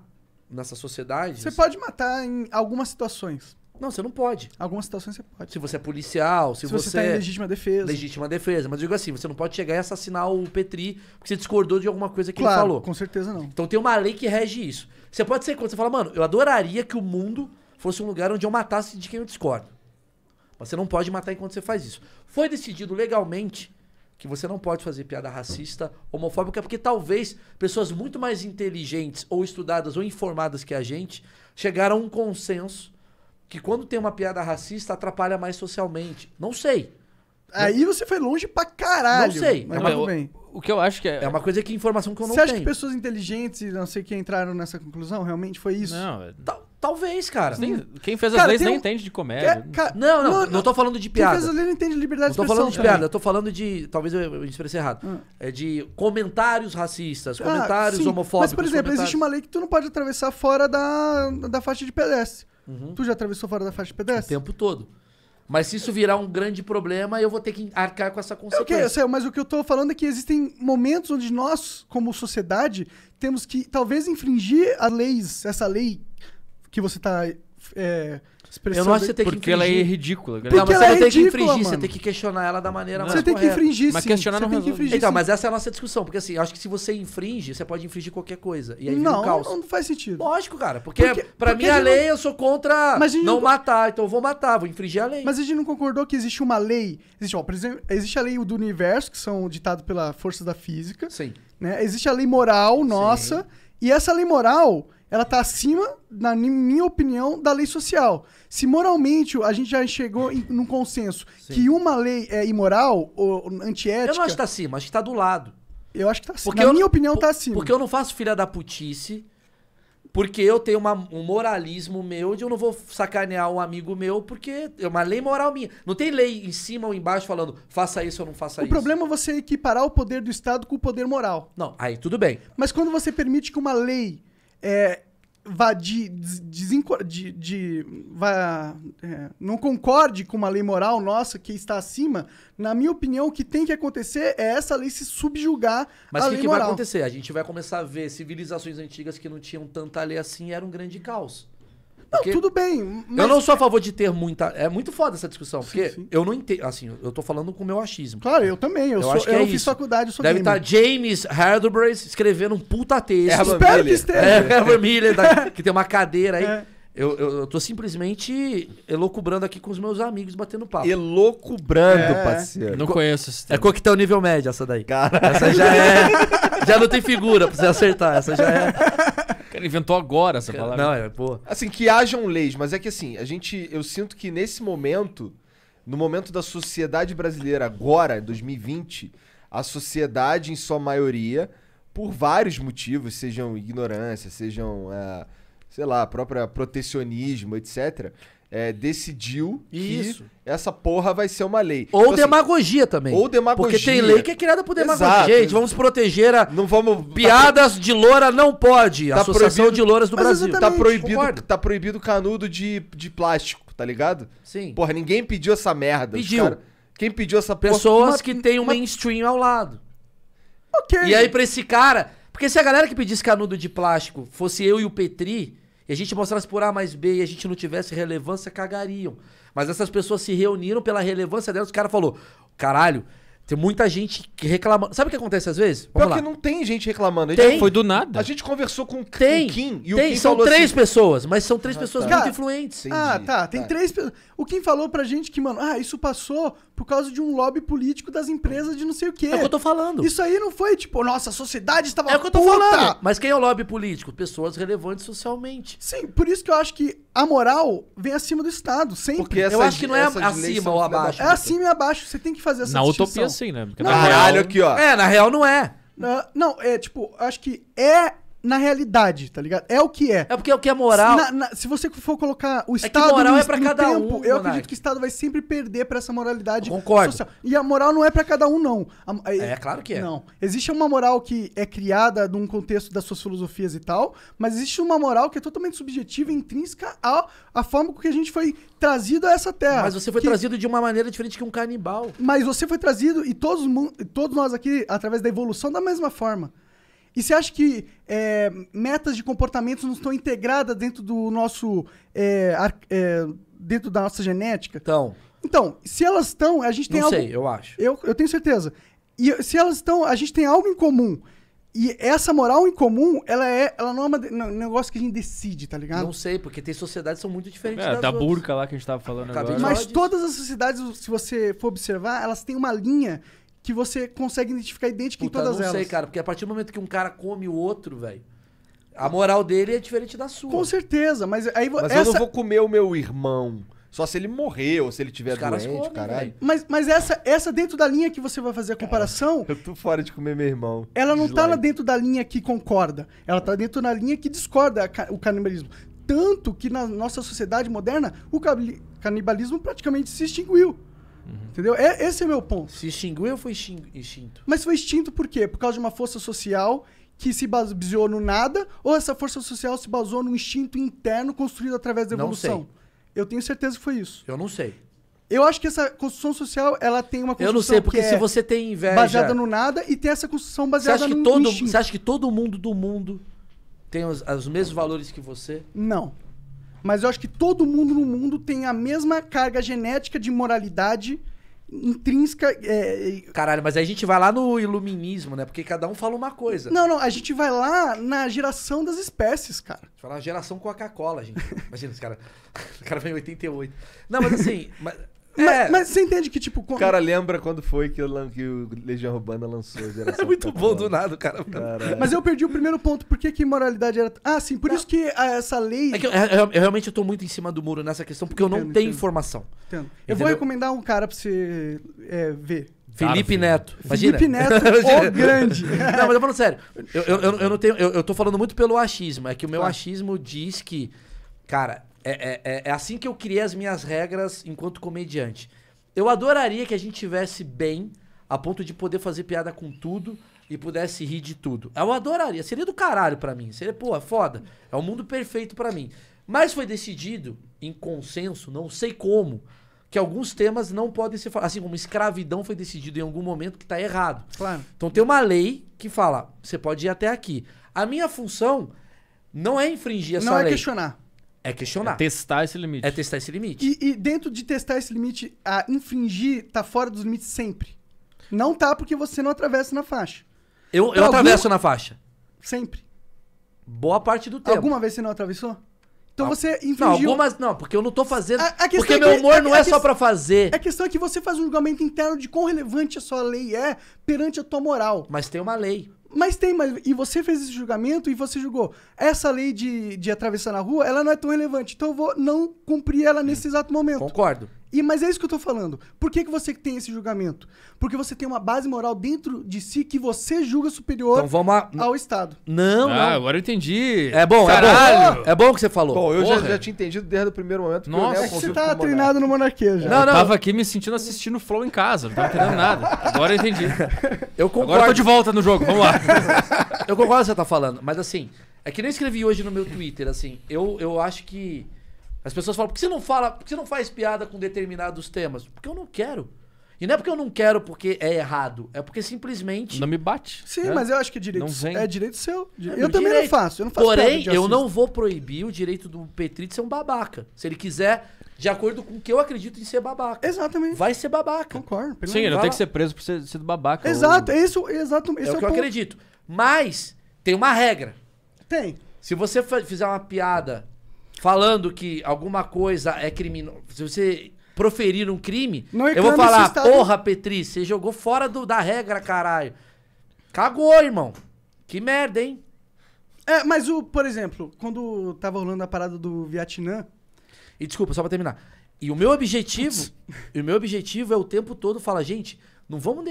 nessa sociedade. Você pode matar em algumas situações. Não, você não pode. Algumas situações você pode. Se você é policial, se, se você. Se você tá em legítima defesa. Legítima defesa. Mas eu digo assim, você não pode chegar e assassinar o Petri porque você discordou de alguma coisa que claro, ele falou. Com certeza não. Então tem uma lei que rege isso. Você pode ser quando você fala, mano, eu adoraria que o mundo fosse um lugar onde eu matasse de quem eu discordo. Mas você não pode matar enquanto você faz isso. Foi decidido legalmente que você não pode fazer piada racista, homofóbica, porque talvez pessoas muito mais inteligentes ou estudadas ou informadas que a gente chegaram a um consenso que quando tem uma piada racista atrapalha mais socialmente. Não sei. Aí você foi longe pra caralho. Não sei. Mas, não, mas tudo bem. O, o que eu acho que é... É uma coisa que é informação que eu não tenho. Você acha que pessoas inteligentes e não sei que entraram nessa conclusão? Realmente foi isso? Não, é- Tal, Talvez, cara. Nem, quem fez cara, as leis nem um... entende de comédia. É, não, não, não, não, tô falando de piada. Quem fez as leis não entende de liberdade de expressão. Não tô falando de piada, eu tô falando de. Talvez eu me expressei errado. Hum. É de comentários racistas, ah, comentários sim. homofóbicos. Mas, por exemplo, comentários... existe uma lei que tu não pode atravessar fora da, da faixa de pedestre. Uhum. Tu já atravessou fora da faixa de pedestre? O tempo todo. Mas se isso virar um grande problema, eu vou ter que arcar com essa é consequência. Okay, mas o que eu tô falando é que existem momentos onde nós, como sociedade, temos que talvez infringir as leis, essa lei que você tá é, expressando. Eu não acho que você tem Porque que ela é ridícula. Porque não, mas você é não tem ridícula, que infringir, mano. você tem que questionar ela da maneira não, mais Você tem que infringir, Mas sim. questionar você não tem resolve. que infringir, Então, sim. mas essa é a nossa discussão. Porque assim, eu acho que se você infringe, você pode infringir qualquer coisa. E aí não um não, caos. não faz sentido. Lógico, cara. Porque, Porque- pra mim é a lei, eu sou contra Mas gente não matar. Então eu vou matar, vou infringir a lei. Mas a gente não concordou que existe uma lei. Existe, ó, por exemplo, existe a lei do universo, que são ditados pela força da física. Sim. né? Existe a lei moral nossa. E essa lei moral, ela tá acima, na minha opinião, da lei social. Se moralmente a gente já chegou em, num consenso Sim. que uma lei é imoral ou antiética. Eu não acho que tá acima, acho que tá do lado. Eu acho que tá acima. Porque na eu, minha opinião, tá por, tá acima. Porque eu não faço filha da putice. Porque eu tenho uma, um moralismo meu de eu não vou sacanear um amigo meu, porque é uma lei moral minha. Não tem lei em cima ou embaixo falando faça isso ou não faça o isso. O problema é você equiparar o poder do Estado com o poder moral. Não, aí tudo bem. Mas quando você permite que uma lei é, vadi, desinco, de, de, va, é, não concorde com uma lei moral nossa que está acima, na minha opinião, o que tem que acontecer é essa lei se subjugar Mas à lei que moral. Mas o que vai acontecer? A gente vai começar a ver civilizações antigas que não tinham tanta lei assim e era um grande caos. Porque não, tudo bem. Mas... Eu não sou a favor de ter muita. É muito foda essa discussão, porque sim, sim. eu não entendo. Assim, eu tô falando com o meu achismo. Claro, eu também. Eu, eu sou, acho que eu é fiz isso. faculdade, sobre sou Deve estar tá James Hardbrace escrevendo um puta texto. É Espero que esteja. É, é Vermelha, da... que tem uma cadeira aí. É. Eu, eu, eu, tô simplesmente elocubrando aqui com os meus amigos, batendo papo. Elocubrando, é. parceiro. Não Co conheço esse é termo. É coquetel nível médio essa daí. Cara. Essa já é... já não tem figura pra você acertar. Essa já é cara inventou agora essa palavra. Não, é, pô. Assim, que hajam leis, mas é que assim, a gente. Eu sinto que nesse momento, no momento da sociedade brasileira agora, 2020, a sociedade, em sua maioria, por vários motivos, sejam ignorância, sejam. Ah, sei lá, própria protecionismo, etc., é, decidiu Isso. que essa porra vai ser uma lei. Ou então, assim, demagogia assim, também. Ou demagogia. Porque tem lei que é criada por demagogia. Exato. Gente, vamos proteger a. Não vamos. Tá piadas tá de loura não pode. Tá Associação proibido... de Louras do Brasil. Tá proibido, concordo. tá proibido canudo de, de plástico, tá ligado? Sim. Porra, ninguém pediu essa merda. Pediu. Cara... quem pediu essa porra. Pessoas uma... que têm um mainstream ao lado. Ok. E aí, pra esse cara. Porque se a galera que pedisse canudo de plástico fosse eu e o Petri a gente mostrasse por A mais B e a gente não tivesse relevância, cagariam. Mas essas pessoas se reuniram pela relevância delas. O cara falou: caralho, tem muita gente reclamando. Sabe o que acontece às vezes? Vamos Pior lá. que não tem gente reclamando. Tem. Foi do nada. A gente conversou com o Kim e o tem. são assim- três assim... pessoas, mas são três ah, pessoas tá. muito influentes. Entendi. Ah, tá. Tem tá. três pessoas. O Kim falou pra gente que, mano, ah, isso passou por causa de um lobby político das empresas de não sei o quê. É o que eu tô falando. Isso aí não foi tipo, nossa, a sociedade estava É o que eu tô puta. falando. Mas quem é o lobby político? Pessoas relevantes socialmente. Sim, por isso que eu acho que a moral vem acima do Estado, sempre. Porque eu acho que não é acima ou abaixo. É acima e abaixo, você tem que fazer essa Na distinção. utopia sim, né? Porque na, na real, real aqui, ó. É, na real não é. Na, não, é tipo, acho que é na realidade, tá ligado? É o que é. É porque é o que é moral. Se, na, na, se você for colocar o Estado. É que moral no, é pra cada tempo, um. Eu acredito que o Estado vai sempre perder pra essa moralidade eu Concordo. social. E a moral não é pra cada um, não. A, a, é, claro que é. Não. Existe uma moral que é criada num contexto das suas filosofias e tal, mas existe uma moral que é totalmente subjetiva e intrínseca à, à forma com que a gente foi trazido a essa terra. Mas você foi que, trazido de uma maneira diferente que um canibal. Mas você foi trazido e todos, todos nós aqui, através da evolução, da mesma forma. E você acha que é, metas de comportamentos não estão integradas dentro do nosso. É, ar, é, dentro da nossa genética? Então. Então, se elas estão, a gente tem não algo. Não sei, eu acho. Eu, eu tenho certeza. E se elas estão, a gente tem algo em comum. E essa moral em comum, ela é, ela não é um negócio que a gente decide, tá ligado? Não sei, porque tem sociedades que são muito diferentes. É, da outras. burca lá que a gente tava falando Acabei agora. Mas todas as sociedades, se você for observar, elas têm uma linha que você consegue identificar idêntica Puta, em todas elas. Eu Não sei, cara, porque a partir do momento que um cara come o outro, velho. A moral dele é diferente da sua. Com certeza, mas aí Mas essa... eu não vou comer o meu irmão. Só se ele morrer ou se ele tiver Os doente, comem, caralho. Mas, mas essa, essa dentro da linha que você vai fazer a comparação. eu tô fora de comer meu irmão. Ela não tá Slime. tá dentro da linha que concorda. Ela tá dentro da linha que discorda o canibalismo. Tanto que na nossa sociedade moderna, o canibalismo praticamente se extinguiu. Uhum. Entendeu? É, esse é o meu ponto. Se extinguiu, foi extinto. Mas foi extinto por quê? Por causa de uma força social que se baseou no nada ou essa força social se baseou num instinto interno construído através da evolução? Não sei. Eu tenho certeza que foi isso. Eu não sei. Eu acho que essa construção social, ela tem uma construção Eu não sei, porque se é você tem inveja... Baseada no nada e tem essa construção baseada no todo, instinto. Você acha que todo mundo do mundo tem os, os mesmos valores que você? Não. Mas eu acho que todo mundo no mundo tem a mesma carga genética de moralidade intrínseca. É... Caralho, mas aí a gente vai lá no iluminismo, né? Porque cada um fala uma coisa. Não, não, a gente vai lá na geração das espécies, cara. A gente vai lá na geração Coca-Cola, gente. Imagina, os cara, o cara vem em 88. Não, mas assim, mas É. Mas, você entende que, tipo. Quando... O cara lembra quando foi que, eu, que o Legião Urbana lançou a geração. é muito bom do nada, cara. Caralho. Mas eu perdi o primeiro ponto. Por que, que moralidade era. Ah, sim, por não. isso que essa lei. É que eu, eu, é, é, eu, realmente tô muito em cima do muro nessa questão, porque eu não entendo, tenho entendo. informação. Entendo. Eu vou recomendar um cara pra você é, ver. Felipe Neto. Imagina. Felipe Neto, o grande. Não, mas eu falando sério. Eu, eu, eu, não tenho, eu, eu tô falando muito pelo achismo. É que o meu tá. achismo diz que, cara, é, é, é, é assim que eu criei as minhas regras enquanto comediante. Eu adoraria que a gente tivesse bem, a ponto de poder fazer piada com tudo e pudesse rir de tudo. Eu adoraria. Seria do caralho para mim. Seria, pô, é foda. É o um mundo perfeito para mim. Mas foi decidido, em consenso, não sei como, que alguns temas não podem ser falados. Assim como escravidão foi decidido em algum momento que tá errado. Claro. Então tem uma lei que fala: você pode ir até aqui. A minha função não é infringir essa não é lei. Não é questionar. É questionar. É testar esse limite. É testar esse limite. E, e dentro de testar esse limite, a infringir tá fora dos limites sempre. Não tá porque você não atravessa na faixa. Eu, eu atravesso algum... na faixa. Sempre. Boa parte do tempo. Alguma vez você não atravessou? Então você infringiu... Não, algumas não, porque eu não tô fazendo... A, a porque é meu humor que, não a, é só para fazer. A questão é que você faz um julgamento interno de quão relevante a sua lei é perante a tua moral. Mas tem uma lei. Mas tem, mas e você fez esse julgamento e você julgou essa lei de, de atravessar na rua, ela não é tão relevante, então eu vou não cumprir ela nesse exato momento. Concordo. E, mas é isso que eu tô falando. Por que, que você tem esse julgamento? Porque você tem uma base moral dentro de si que você julga superior Então vamos a- ao Estado. Não, Ah, não. agora eu entendi. É bom, é Caralho! bom. É bom o que você falou. Bom, eu já, já tinha entendido desde o primeiro momento. Nossa. É você tá treinado no monarquia já. Não, Eu tava aqui me sentindo assistindo Flow em casa, não tava entendendo nada. Agora eu entendi. Eu concordo. Agora eu tô de volta no jogo, vamos lá. Eu concordo com o que você tá falando, mas assim, é que nem eu escrevi hoje no meu Twitter, assim, eu, eu acho que as pessoas falam, por que você não fala, por que você não faz piada com determinados temas? Porque eu não quero. E não é porque eu não quero porque é errado, é porque simplesmente. Não me bate. Sim, né? mas eu acho que é direito. Não vem. É direito seu. É eu também direito. não faço. Eu não faço Porém, eu não vou proibir o direito do Petri de ser um babaca. Se ele quiser, de acordo com o que eu acredito em ser babaca. Exatamente. Vai ser babaca. Concordo. Sim, ele não tem que ser preso por ser, ser babaca. Exato, ou... isso, exato, é, é o que eu acredito. Mas tem uma regra. Tem. Se você fizer uma piada falando que alguma coisa é criminosa. Se você proferir um crime, eu vou falar, estado... porra, Petri, você jogou fora do, da regra, caralho. Cagou, irmão. Que merda, hein? É, mas o, por exemplo, quando tava rolando a parada do Vietnã. E desculpa, só pra terminar. E o meu objetivo. o meu objetivo é o tempo todo falar, gente, não vamos.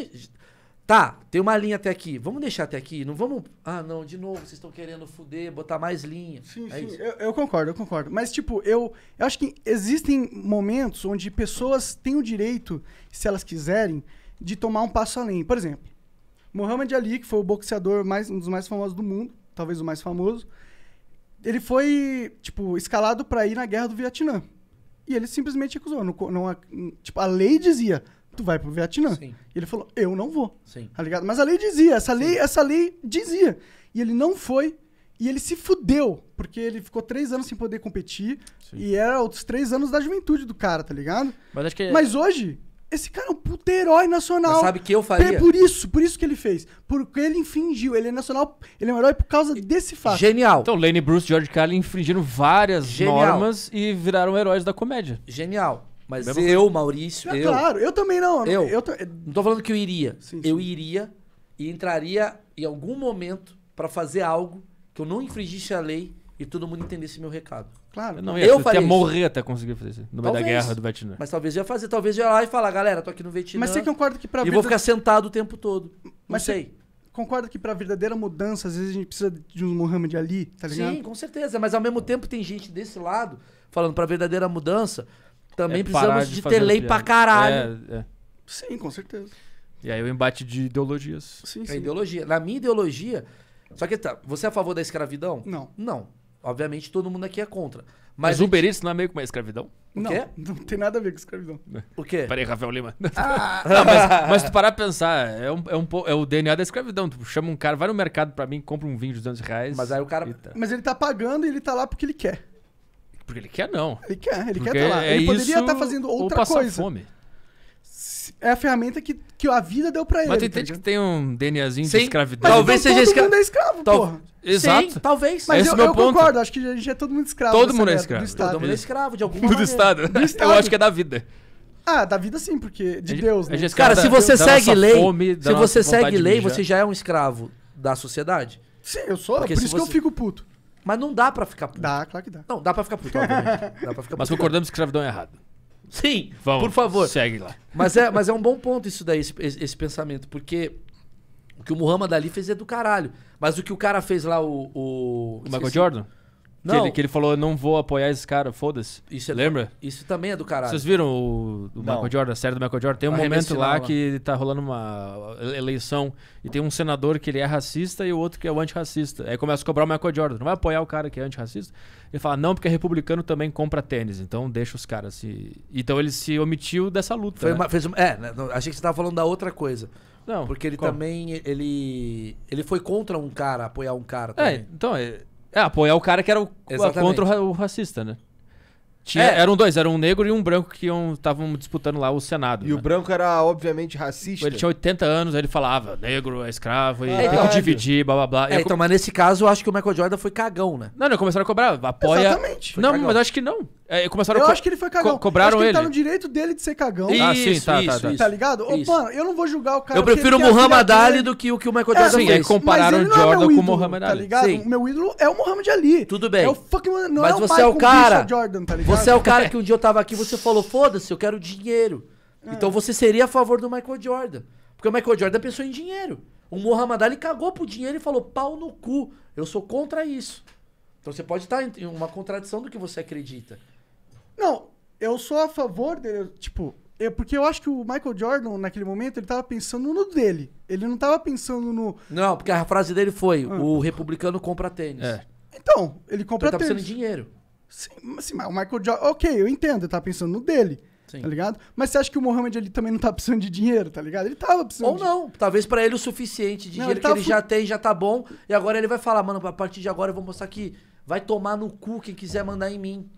Tá, tem uma linha até aqui. Vamos deixar até aqui? Não vamos. Ah, não, de novo, vocês estão querendo fuder, botar mais linha. Sim, é sim. Eu, eu, concordo, eu concordo. Mas, tipo, eu, eu acho que existem momentos onde pessoas têm o direito, se elas quiserem, de tomar um passo além. Por exemplo, Muhammad Ali, que foi o boxeador mais, um dos mais famosos do mundo, talvez o mais famoso, ele foi, tipo, escalado para ir na guerra do Vietnã. E ele simplesmente recusou. Não, não, tipo, a lei dizia: tu vai pro Vietnã. Sim. E ele falou, eu não vou. Sim. Tá ligado? Mas a lei dizia, essa lei, essa lei dizia. E ele não foi. E ele se fudeu, porque ele ficou três anos sem poder competir. Sim. E era os três anos da juventude do cara, tá ligado? Mas, que... É Mas hoje, esse cara é um puto herói nacional. Mas sabe que eu faria? Por isso, por isso que ele fez. Porque ele infringiu. Ele é nacional, ele é um herói por causa desse fato. Genial. Então, Lane Bruce e George Carlin infringiram várias Genial. normas e viraram heróis da comédia. Genial. Mas Mesmo eu, Maurício, é, eu... Claro, eu também não. Eu, eu tô... não tô falando que eu iria. Sim, eu sim. iria e entraria em algum momento para fazer algo que eu não infringisse a lei e todo mundo entendesse meu recado. Claro. Eu não ia, eu você ia morrer até conseguir fazer isso. No meio da guerra do Vietnã. Mas talvez eu ia fazer. Talvez eu ia lá e falar, galera, tô aqui no Vietnã. Mas você concorda que pra E vida... vou ficar sentado o tempo todo. Não mas sei. Concorda que pra verdadeira mudança, às vezes a gente precisa de um Muhammad Ali, tá ligado? Sim, com certeza. Mas ao mesmo tempo tem gente desse lado falando pra verdadeira mudança também é precisamos de, de ter lei pra caralho. É, é. Sim, com certeza. E aí o embate de ideologias. Sim, é sim. ideologia. Na minha ideologia. Só que tá, você é a favor da escravidão? Não. Não. Obviamente todo mundo aqui é contra. Mas, mas Uber gente... Eats não é meio que uma escravidão? O não, quê? não tem nada a ver com escravidão. O quê? Peraí, Rafael Lima. Ah. Não, mas, mas tu parar pra pensar, é, um, é, um, é o DNA da escravidão. Tu chama um cara, vai no mercado pra mim, compra um vinho de 200 reais. Mas aí o cara. Eita. Tá. Mas ele tá pagando e ele tá lá porque ele quer. Porque ele quer, não. Ele quer, ele Porque quer tá estar lá. É ele poderia estar tá fazendo outra ou coisa. Fome. É a ferramenta que, que a vida deu pra ele. Mas tem tá que tem um DNAzinho Sim. de escravidão. talvez então, seja todo mundo é escravo, Tal... porra. Exato. Sim, talvez. Mas Esse eu, é meu eu concordo, acho que a gente é todo mundo escravo. Todo mundo é escravo. Do Todo mundo é escravo, de algum Do, do estado. Eu acho que é da vida. Ah, da vida sim, porque de Deus, né? Cara, se você segue lei, se você segue lei, você já é um escravo da sociedade. Sim, eu sou, por isso que eu fico puto. Mas não dá pra ficar puto. Dá, claro que dá. Não, dá pra ficar puto, obviamente. Dá pra ficar Mas concordamos que escravidão é errado. Sim, Vamos, por favor. Segue lá. Mas é, mas é um bom ponto isso daí, esse, esse pensamento, porque o que o Muhammad Ali fez é do caralho. Mas o que o cara fez lá, o. O, o Michael Jordan? Não. Que ele, que ele falou, não vou apoiar esse cara, foda-se. Isso é Lembra? Isso também é do caralho. Vocês viram o, o Michael Jordan, a série do Michael Jordan? Tem um momento lá, que tá rolando uma eleição e tem um senador que ele é racista e o outro que é o antirracista. Aí começa a cobrar o Michael Jordan. Não vai apoiar o cara que é antirracista? Ele fala, não, porque é republicano também compra tênis, então deixa os caras se. Então ele se omitiu dessa luta. Foi né? uma, fez uma, é, né, achei que você tava falando da outra coisa. Não. Porque ele também. Ele, ele foi contra um cara, apoiar um cara é, também. É, então. É, é, apoiar o cara que era o, contra o racista, né? Tinha, é. Eram dois, era um negro e um branco que estavam disputando lá o Senado. E né? o branco era, obviamente, racista. Ele tinha 80 anos, aí ele falava, negro é escravo, e é tem que dividir, blá blá blá. É, então, com... mas nesse caso, eu acho que o Michael Jordan foi cagão, né? Não, não, começaram a cobrar, apoia. Exatamente. Não, cagão. mas acho que não. É, começaram eu co acho que ele foi cagão. Co cobraram ele. ele tá no direito dele de ser cagão. Isso, ah, sim, tá, tá isso, tá, tá, tá ligado? Ô, mano, eu não vou julgar o cara. Eu prefiro o Muhammad Ali do que o que o Michael é, Jordan é, fez. Sim, compararam o Jordan é com o Muhammad tá Ali. Tá ligado? Sim. O meu ídolo é o Muhammad Ali. Tudo bem. É o fucking, não Mas é o você é Michael é o cara. Jordan, tá ligado? Você é o cara que um dia eu tava aqui e você falou: foda-se, eu quero dinheiro. É. Então você seria a favor do Michael Jordan. Porque o Michael Jordan pensou em dinheiro. O Muhammad Ali cagou pro dinheiro e falou: pau no cu. Eu sou contra isso. Então você pode estar em uma contradição do que você acredita. Não, eu sou a favor dele, tipo, é porque eu acho que o Michael Jordan, naquele momento, ele tava pensando no dele. Ele não tava pensando no. Não, porque a frase dele foi: ah. o republicano compra tênis. É. Então, ele compra então, ele tá pensando em dinheiro. Sim, sim, mas o Michael Jordan. Ok, eu entendo, ele tava pensando no dele. Tá sim. Tá ligado? Mas você acha que o Mohamed ele também não tá precisando de dinheiro, tá ligado? Ele tava precisando. Ou de... não, talvez para ele o suficiente de não, dinheiro ele que ele fu... já tem, já tá bom. E agora ele vai falar, mano, a partir de agora eu vou mostrar que vai tomar no cu quem quiser mandar em mim.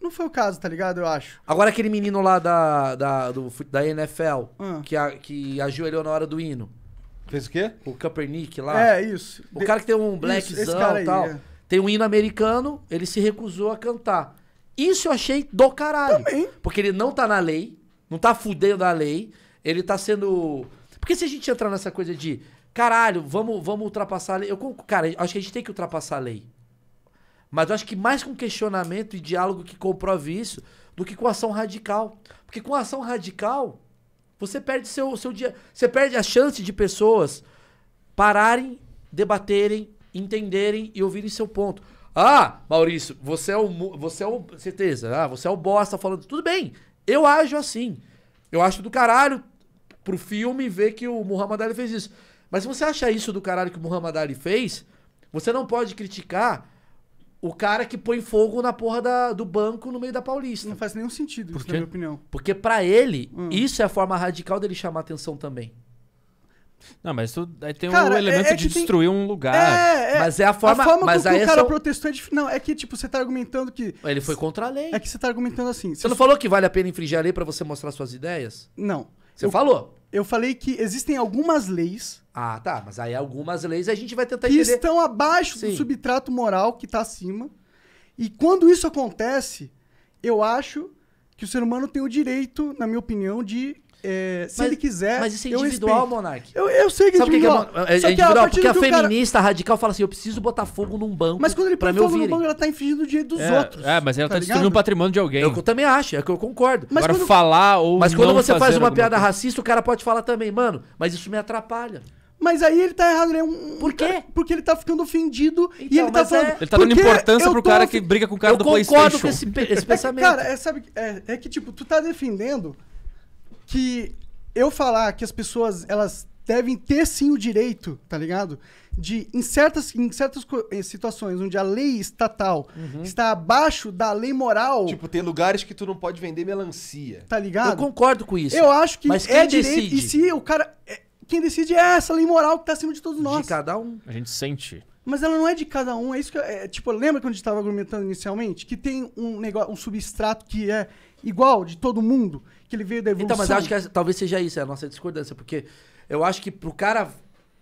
Não foi o caso, tá ligado? Eu acho. Agora aquele menino lá da, da, do, da NFL, ah. que, a, que ajoelhou na hora do hino. Fez o quê? O Kaepernick lá. É, isso. O de... cara que tem um blackzão e tal. É. Tem um hino americano, ele se recusou a cantar. Isso eu achei do caralho. Também. Porque ele não tá na lei, não tá fudendo a lei, ele tá sendo... Porque se a gente entrar nessa coisa de, caralho, vamos, vamos ultrapassar a lei... Eu, cara, acho que a gente tem que ultrapassar a lei. Mas eu acho que mais com questionamento e diálogo que comprove isso do que com ação radical. Porque com ação radical, você perde seu, seu dia. Você perde a chance de pessoas pararem, debaterem, entenderem e ouvirem seu ponto. Ah, Maurício, você é o. Você é o. Certeza, ah, você é o bosta falando. Tudo bem, eu ajo assim. Eu acho do caralho pro filme ver que o Muhammad Ali fez isso. Mas se você acha isso do caralho que o Muhammad Ali fez, você não pode criticar o cara que põe fogo na porra da, do banco no meio da Paulista. Não faz nenhum sentido, isso, na minha opinião. Porque para ele, hum. isso é a forma radical dele chamar atenção também. Não, mas isso aí tem cara, um é elemento é, é de destruir tem... um lugar. É, é, mas é a forma, a forma mas que, que o é cara são... protestou é Não, é que tipo, você tá argumentando que. Ele foi contra a lei. É que você tá argumentando assim. Você não falou que vale a pena infringir a lei para você mostrar suas ideias? Não. Você eu, falou. Eu falei que existem algumas leis ah, tá. Mas aí algumas leis a gente vai tentar que estão abaixo Sim. do subtrato moral que está acima. E quando isso acontece, eu acho que o ser humano tem o direito, na minha opinião, de. É, se mas, ele quiser. Mas isso é individual, eu Monark. Eu, eu, sei que é Sabe individual. Que é, é, é individual, a porque a feminista cara... radical fala assim: eu preciso botar fogo num banco. Mas quando ele põe fogo num banco, ela tá infringindo o direito dos é, outros. É, mas ela tá, tá destruindo o patrimônio de alguém. Eu, eu, também acho, é que eu concordo. Mas Agora, quando, falar ou. Mas quando você faz uma piada coisa. racista, o cara pode falar também, mano, mas isso me atrapalha. Mas aí ele tá errado, ele é um. Por quê? Cara, porque ele tá ficando ofendido então, e ele então, tá falando. É... Ele tá dando importância pro cara of... que briga com o cara eu do PlayStation. Eu concordo com esse, esse é pensamento. É, cara, é, sabe, é, é que tipo, tu tá defendendo que eu falar que as pessoas elas devem ter sim o direito, tá ligado? De, em certas, em certas eh, situações onde a lei estatal uhum. está abaixo da lei moral. Tipo, tem lugares que tu não pode vender melancia. Tá ligado? Eu concordo com isso. Eu acho que mas é direito. E se o cara. É, quem decide é essa lei moral que tá acima de todos nós. De cada um. A gente sente. Mas ela não é de cada um, é isso que. É, tipo, lembra quando a gente tava argumentando inicialmente? Que tem um negócio, um substrato que é igual de todo mundo, que ele veio da evolução. Então, mas acho que talvez seja isso, é a nossa discordância, porque eu acho que pro cara.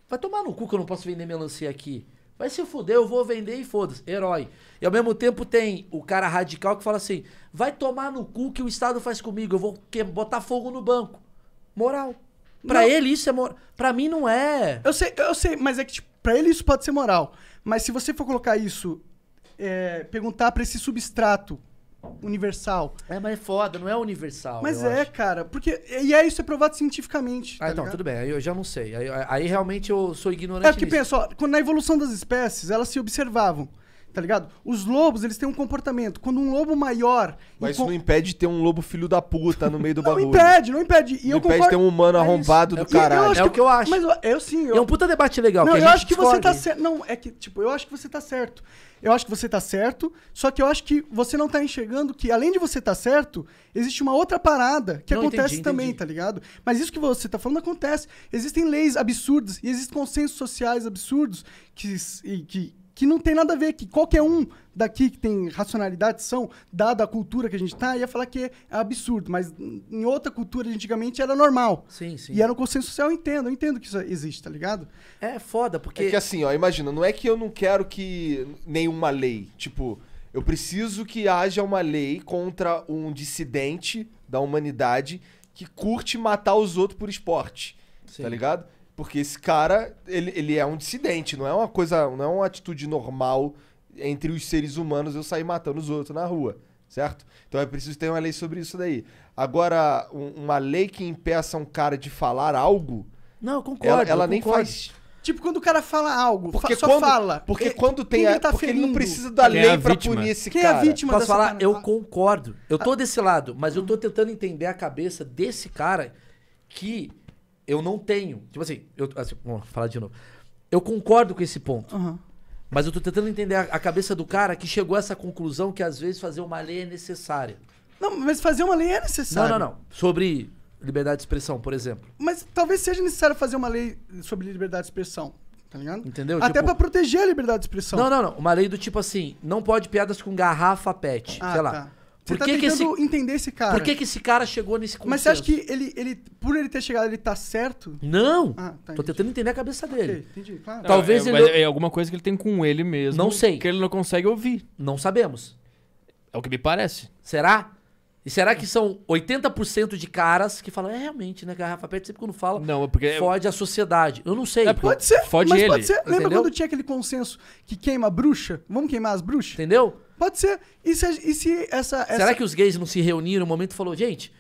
Vai tomar no cu que eu não posso vender melancia aqui. Vai se fuder, eu vou vender e foda-se. Herói. E ao mesmo tempo tem o cara radical que fala assim: vai tomar no cu que o Estado faz comigo, eu vou botar fogo no banco. Moral. Pra não. ele isso é moral. Pra mim não é. Eu sei, eu sei, mas é que tipo, pra ele isso pode ser moral. Mas se você for colocar isso, é, perguntar pra esse substrato universal. É, mas é foda, não é universal. Mas é, acho. cara, porque. E é isso é provado cientificamente. Tá ah, então, ligado? tudo bem, aí eu já não sei. Aí, aí realmente eu sou ignorante. É que pensa, ó, na evolução das espécies, elas se observavam. Tá ligado? Os lobos, eles têm um comportamento. Quando um lobo maior. Mas isso com... não impede de ter um lobo filho da puta no meio do bagulho. Não impede, não impede. E não eu impede concordo... ter um humano é arrombado é do caralho. É o que eu acho. Mas eu, eu sim. Eu... É um puta debate legal. Não, eu acho que discorde. você tá certo. Não, é que, tipo, eu acho que você tá certo. Eu acho que você tá certo, só que eu acho que você não tá enxergando que, além de você tá certo, existe uma outra parada que não, acontece entendi, também, entendi. tá ligado? Mas isso que você tá falando acontece. Existem leis absurdas e existem consensos sociais absurdos que, que que não tem nada a ver, que qualquer um daqui que tem racionalidade são, dada a cultura que a gente está, ia falar que é absurdo, mas em outra cultura antigamente era normal. Sim, sim. E era um consenso social, eu entendo, eu entendo que isso existe, tá ligado? É foda, porque. É que assim, ó, imagina, não é que eu não quero que nenhuma lei, tipo, eu preciso que haja uma lei contra um dissidente da humanidade que curte matar os outros por esporte. Tá sim. Tá ligado? Porque esse cara, ele, ele é um dissidente, não é uma coisa, não é uma atitude normal entre os seres humanos eu sair matando os outros na rua, certo? Então é preciso ter uma lei sobre isso daí. Agora, um, uma lei que impeça um cara de falar algo. Não, concordo. Ela, ela nem faz. Tipo, quando o cara fala algo, porque fa só quando, fala. Porque é, quando tem. Ele, tá porque ferindo. ele não precisa da é lei é pra vítima. punir esse Quem cara. É a vítima Posso falar? Cara? Eu concordo. Eu tô ah. desse lado, mas eu tô tentando entender a cabeça desse cara que eu não tenho. Tipo assim, eu, assim, vamos falar de novo. Eu concordo com esse ponto. Uhum. Mas eu tô tentando entender a, a, cabeça do cara que chegou a essa conclusão que às vezes fazer uma lei é necessária. Não, mas fazer uma lei é necessário. Não, não, não. Sobre liberdade de expressão, por exemplo. Mas talvez seja necessário fazer uma lei sobre liberdade de expressão. Tá ligado? Entendeu? Até tipo, pra proteger a liberdade de expressão. Não, não, não. Uma lei do tipo assim: não pode piadas com garrafa pet. Ah, sei lá. Tá. Por que tá que esse... entender esse cara. Por que, que esse cara chegou nesse consenso? Mas você acha que ele, ele, por ele ter chegado, ele tá certo? Não! Ah, tá, Tô tentando entender a cabeça dele. Okay, entendi, claro. Talvez é, ele... É, é alguma coisa que ele tem com ele mesmo. Não sei. Que ele não consegue ouvir. Não sabemos. É o que me parece. Será? E será que são 80% de caras que falam, é realmente, né, garrafa pet sempre quando fala, não, é porque é fode a sociedade. Eu não sei. É, pode ser, fode mas ele, pode ser. Lembra quando tinha aquele consenso que queima a bruxa? Vamos queimar as bruxas? Entendeu? Pode ser. E se, e se essa, essa... Será que os gays não se reuniram no um momento e falou, gente,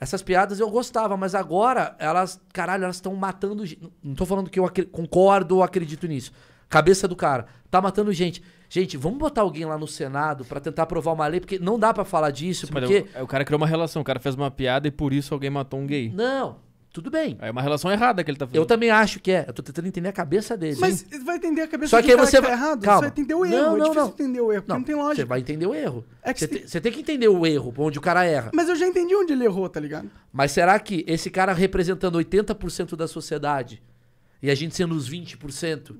essas piadas eu gostava, mas agora elas, caralho, elas estão matando... Não tô falando que eu acri... concordo ou acredito nisso. Cabeça do cara. Tá matando gente. Gente, vamos botar alguém lá no Senado para tentar aprovar uma lei, porque não dá para falar disso, Sim, porque... É o, é, o cara criou uma relação, o cara fez uma piada e por isso alguém matou um gay. Não, tudo bem. É uma relação errada que ele tá fazendo. Eu também acho que é. Eu tô tentando entender a cabeça dele. Mas hein? vai entender a cabeça Só que, que você tá vai... Tá errado. Calma. Você vai entender o erro. É não, não, é difícil não. entender o erro, não, não tem lógica. Você vai entender o erro. É você, tem... você, tem... que entender o erro, onde o cara erra. Mas eu já entendi onde ele errou, tá ligado? Mas será que esse cara representando 80% da sociedade e a gente sendo os 20%,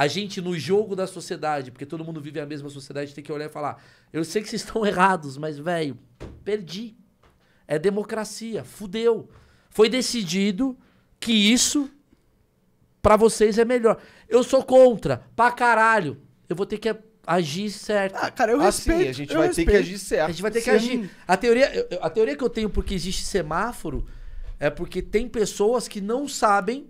a gente, no jogo da sociedade, porque todo mundo vive a mesma sociedade, tem que olhar e falar: eu sei que vocês estão errados, mas, velho, perdi. É democracia, fudeu. Foi decidido que isso para vocês é melhor. Eu sou contra, pra caralho. Eu vou ter que agir certo. Ah, cara, eu respeito. Ah, assim, a gente vai respeito. ter que agir certo. A gente vai ter Sim. que agir. A teoria, a teoria que eu tenho porque existe semáforo é porque tem pessoas que não sabem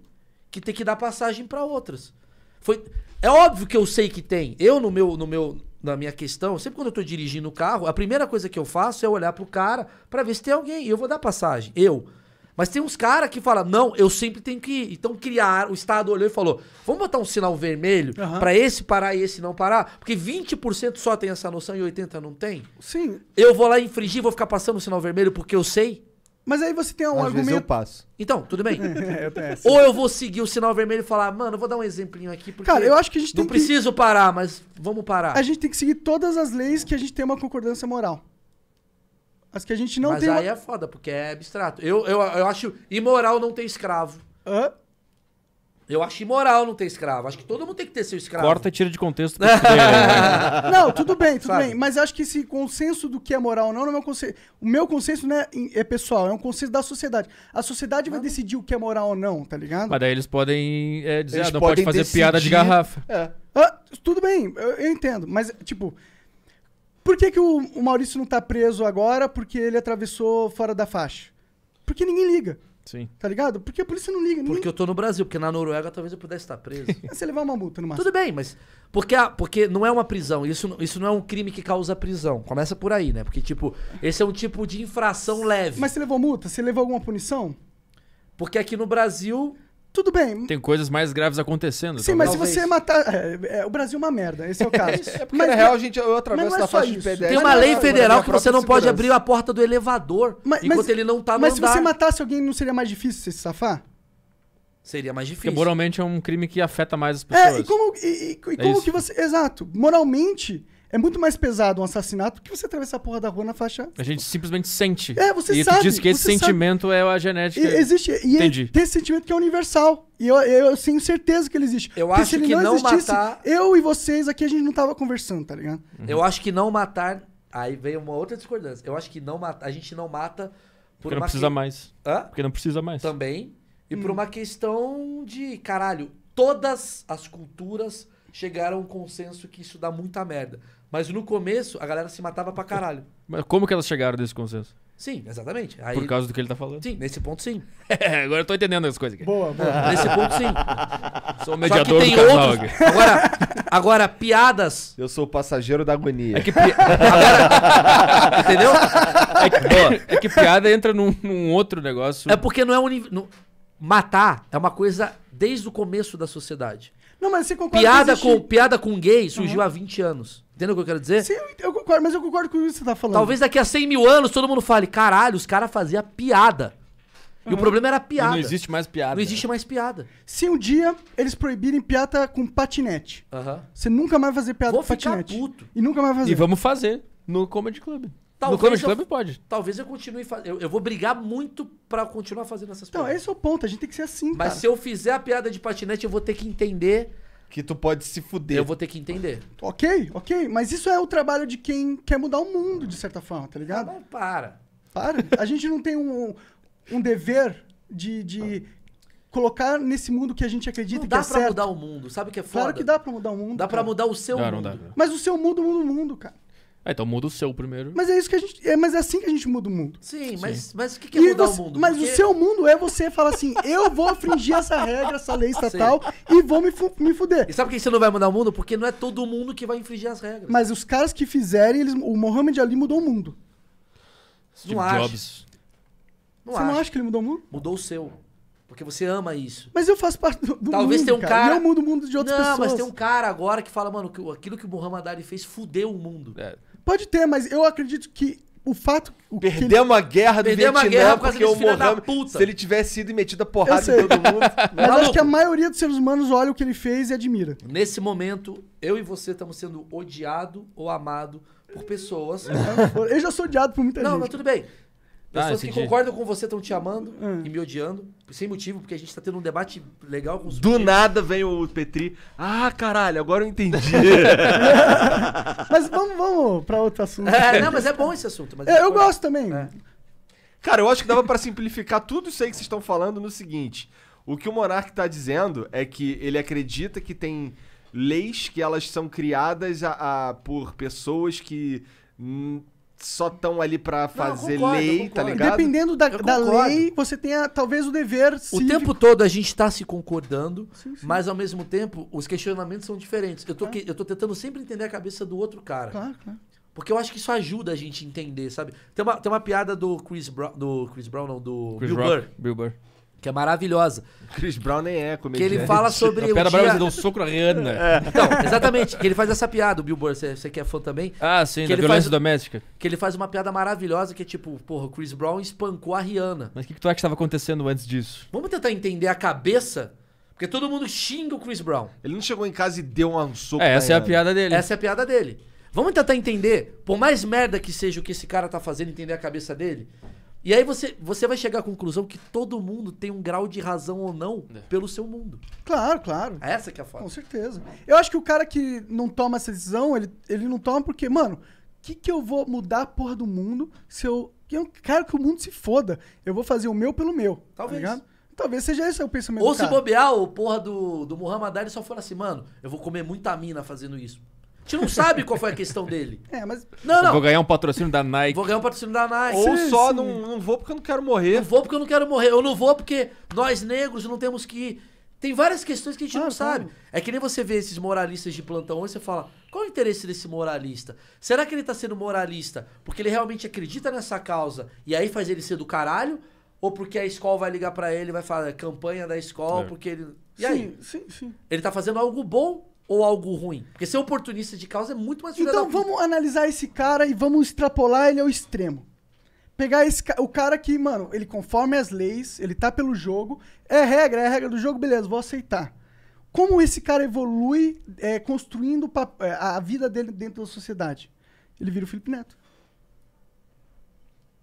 que tem que dar passagem para outras. Foi, é óbvio que eu sei que tem. Eu, no meu, no meu, na minha questão, sempre quando eu tô dirigindo o carro, a primeira coisa que eu faço é olhar pro cara para ver se tem alguém. E eu vou dar passagem. Eu. Mas tem uns caras que falam, não, eu sempre tenho que ir. Então criar, o Estado olhou e falou, vamos botar um sinal vermelho uhum. para esse parar e esse não parar? Porque 20% só tem essa noção e 80% não tem? Sim. Eu vou lá infringir, vou ficar passando o sinal vermelho porque eu sei? Mas aí você tem um Às argumento. Vezes eu passo. Então, tudo bem. É, Ou eu vou seguir o sinal vermelho e falar, mano, vou dar um exemplinho aqui. Porque Cara, eu acho que a gente tem Não que... preciso parar, mas vamos parar. A gente tem que seguir todas as leis que a gente tem uma concordância moral. As que a gente não mas tem. Mas aí uma... é foda, porque é abstrato. Eu, eu, eu acho imoral não ter escravo. Hã? Eu acho imoral não ter escravo. Acho que todo mundo tem que ter seu escravo. Corta e tira de contexto. Né? não, tudo bem, tudo Sabe? bem. Mas eu acho que esse consenso do que é moral ou não, não é meu consenso. O meu consenso não é, é pessoal, é um consenso da sociedade. A sociedade vai decidir o que é moral ou não, tá ligado? Mas daí eles podem é, dizer, Eles ah, não podem pode fazer decidir. piada de garrafa. É. Ah, tudo bem, eu, eu entendo. Mas, tipo, por que, que o, o Maurício não tá preso agora porque ele atravessou fora da faixa? Porque ninguém liga. Sim. Tá ligado? Porque a polícia não liga. Ninguém... Porque eu tô no Brasil, porque na Noruega talvez eu pudesse estar preso. É, você levar uma multa no máximo. Tudo bem, mas. Porque, a, porque não é uma prisão. Isso, isso não é um crime que causa prisão. Começa por aí, né? Porque, tipo, esse é um tipo de infração leve. Mas você levou multa? Você levou alguma punição? Porque aqui no Brasil. Tudo bem. Tem coisas mais graves acontecendo. Sim, mas se você matar. É, é, o Brasil é uma merda, esse é o caso. é porque mas, na real a gente eu atravesso é faixa isso. de pedestre. Tem uma é lei federal é que você não pode abrir a porta do elevador mas, enquanto mas, ele não tá no Mas andar. se você matasse alguém, não seria mais difícil você se safar? Seria mais difícil. Porque moralmente é um crime que afeta mais as pessoas. É, e como, e, e, e é como que você. Exato. Moralmente é muito mais pesado um assassinato que você atravessar a porra da rua na faixa. A gente simplesmente sente. É, você e sabe. E tu diz que esse sentimento sabe. é a genética. E, existe. E é Entendi. tem esse sentimento que é universal. E eu, eu, eu tenho certeza que ele existe. Eu Porque acho se ele que não, não existisse, matar... eu e vocês aqui a gente não tava conversando, tá ligado? Uhum. Eu acho que não matar. Aí vem uma outra discordância. Eu acho que não mata... a gente não mata por Porque não precisa que... mais. Hã? Porque não precisa mais. Também. E hum. por uma questão de, caralho, todas as culturas chegaram a um consenso que isso dá muita merda. Mas no começo, a galera se matava pra caralho. Mas como que elas chegaram desse consenso? Sim, exatamente. Aí, Por causa do que ele tá falando? Sim, nesse ponto sim. agora eu tô entendendo as coisas aqui. Boa, boa. Nesse ponto sim. Sou o mediador Só que tem do outros... Agora, agora, piadas... Eu sou o passageiro da agonia. É que... Pi... Agora, entendeu? É que, é que, piada entra num, num, outro negócio. É porque não é um... Matar é uma coisa desde o começo da sociedade. Não, mas você concorda piada com Piada com gay surgiu uhum. há 20 anos. Entendeu o que eu quero dizer? Sim, eu concordo, mas eu concordo com o que você tá falando. Talvez daqui a 100 mil anos todo mundo fale, caralho, os caras faziam piada. E o problema era a piada. E não existe mais piada. Não existe mais piada. Se um dia eles proibirem piada com patinete, você nunca mais fazer piada Vou com ficar patinete. puto. E nunca mais fazer. E vamos fazer no Comedy Club. Talvez no Comedy eu- Club pode. Talvez eu continue fazendo. Eu, eu vou brigar muito pra continuar fazendo essas Então, piadas. esse é o ponto. A gente tem que ser assim, Mas cara. se eu fizer a piada de patinete, eu vou ter que entender que tu pode se fuder. Eu vou ter que entender. Ok, ok. Mas isso é o trabalho de quem quer mudar o mundo, de certa forma, tá ligado? Não, ah, para. Para. A gente não tem um, um dever de, de ah. colocar nesse mundo que a gente acredita não que é certo. dá pra mudar o mundo. Sabe o que é foda? Claro que dá pra mudar o mundo. Dá cara. pra mudar o seu não, mundo. Não dá. Mas o seu mundo muda o mundo, cara. É, então muda o seu primeiro. Mas é isso que a gente. É, mas é assim que a gente muda o mundo. Sim, Mas, mas o que, que é mudar você- o mundo? Mas Porque- o seu mundo é você falar assim: eu vou infringir essa regra, essa lei estatal e vou me, fu- me fuder. E sabe por que você não vai mudar o mundo? Porque não é todo mundo que vai infringir as regras. Mas os caras que fizerem, eles, o Mohamed Ali mudou o mundo. Steve não acho. Jobs. Não Você não acha que ele mudou o mundo? Mudou o seu. Porque você ama isso. Mas eu faço parte do, do Talvez mundo. tenha um cara- E eu mudo o mundo de outras não, pessoas. mas tem um cara agora que fala, mano, que aquilo que o Muhammad Ali fez fudeu o mundo. É. Pode ter, mas eu acredito que o fato. O ele... uma guerra do Perdemos Vietnã guerra por porque o Mohammed, puta. se ele tivesse sido metido a porrada em todo mundo... Mas Maluco. acho que a maioria dos seres humanos olha o que ele fez e admira. Nesse momento, eu e você estamos sendo odiado ou amado por pessoas... Então, eu já sou odiado por muita Não, gente. Não, mas tudo bem. Ah, pessoas ah, que concordam com você estão te amando hum. e me odiando, sem motivo, porque a gente tá tendo um debate legal com os. Do nada vem o Petri. Ah, caralho, agora eu entendi. mas vamos, vamos pra outro assunto. É, não, mas é bom esse assunto. eu, é eu gosto também. É. Cara, eu acho que dava para simplificar tudo isso aí que vocês estão falando no seguinte: o que o Monark tá dizendo é que ele acredita que tem leis que elas são criadas a, a por pessoas que hum, só estão ali para fazer concordo, lei, tá ligado? Dependendo da, da lei, você tem talvez o dever. Cívico. O tempo todo a gente está se concordando, sim, sim. mas ao mesmo tempo os questionamentos são diferentes. Eu tô, eu tô tentando sempre entender a cabeça do outro cara. Claro, claro. Porque eu acho que isso ajuda a gente a entender, sabe? Tem uma, tem uma piada do Chris Brown. Do Chris Brown, não, do Chris Bill Rock, Burr. Bill Burr que é maravilhosa. Chris Brown nem é comediante. Que ele fala sobre. a pera, dia... Brown, deu um soco na Rihanna. É. Então, exatamente. Que ele faz essa piada, o Bill você, você que é fã também. Ah, sim, que da violência faz, doméstica. Que ele faz uma piada maravilhosa que é tipo, porra, o Chris Brown espancou a Rihanna. Mas o que, que tu acha que estava acontecendo antes disso? Vamos tentar entender a cabeça porque todo mundo xinga o Chris Brown. Ele não chegou em casa e deu um soco. É, essa é a piada dele. Essa é a piada dele. Vamos tentar entender, por mais merda que seja o que esse cara tá fazendo, entender a cabeça dele. E aí você, você vai chegar à conclusão que todo mundo tem um grau de razão ou não é. pelo seu mundo. Claro, claro. É essa que é a foda. Com certeza. Eu acho que o cara que não toma essa decisão, ele, ele não toma porque, mano, o que, que eu vou mudar a porra do mundo se eu. Eu quero que o mundo se foda. Eu vou fazer o meu pelo meu. Tá Talvez. Tá Talvez seja esse o pensamento Ou se bobear, o porra do, do Muhammad Ali só for assim, mano, eu vou comer muita mina fazendo isso. A gente não sabe qual foi a questão dele. É, mas. Não, não. Vou ganhar um patrocínio da Nike. Vou ganhar um patrocínio da Nike. Ou sim, só sim. Não, não vou porque eu não quero morrer. Não vou porque eu não quero morrer. Eu não vou porque nós negros não temos que ir. Tem várias questões que a gente ah, não sabe. Claro. É que nem você vê esses moralistas de plantão e você fala: qual é o interesse desse moralista? Será que ele tá sendo moralista porque ele realmente acredita nessa causa e aí faz ele ser do caralho? Ou porque a escola vai ligar para ele vai falar é campanha da escola, é. porque ele. E sim, aí? Sim, sim. Ele tá fazendo algo bom ou algo ruim? Porque ser oportunista de causa é muito mais Então vamos analisar esse cara e vamos extrapolar ele ao extremo. Pegar esse, o cara que, mano, ele conforme as leis, ele tá pelo jogo, é regra, é regra do jogo, beleza, vou aceitar. Como esse cara evolui é, construindo é, a vida dele dentro da sociedade? Ele vira o Felipe Neto.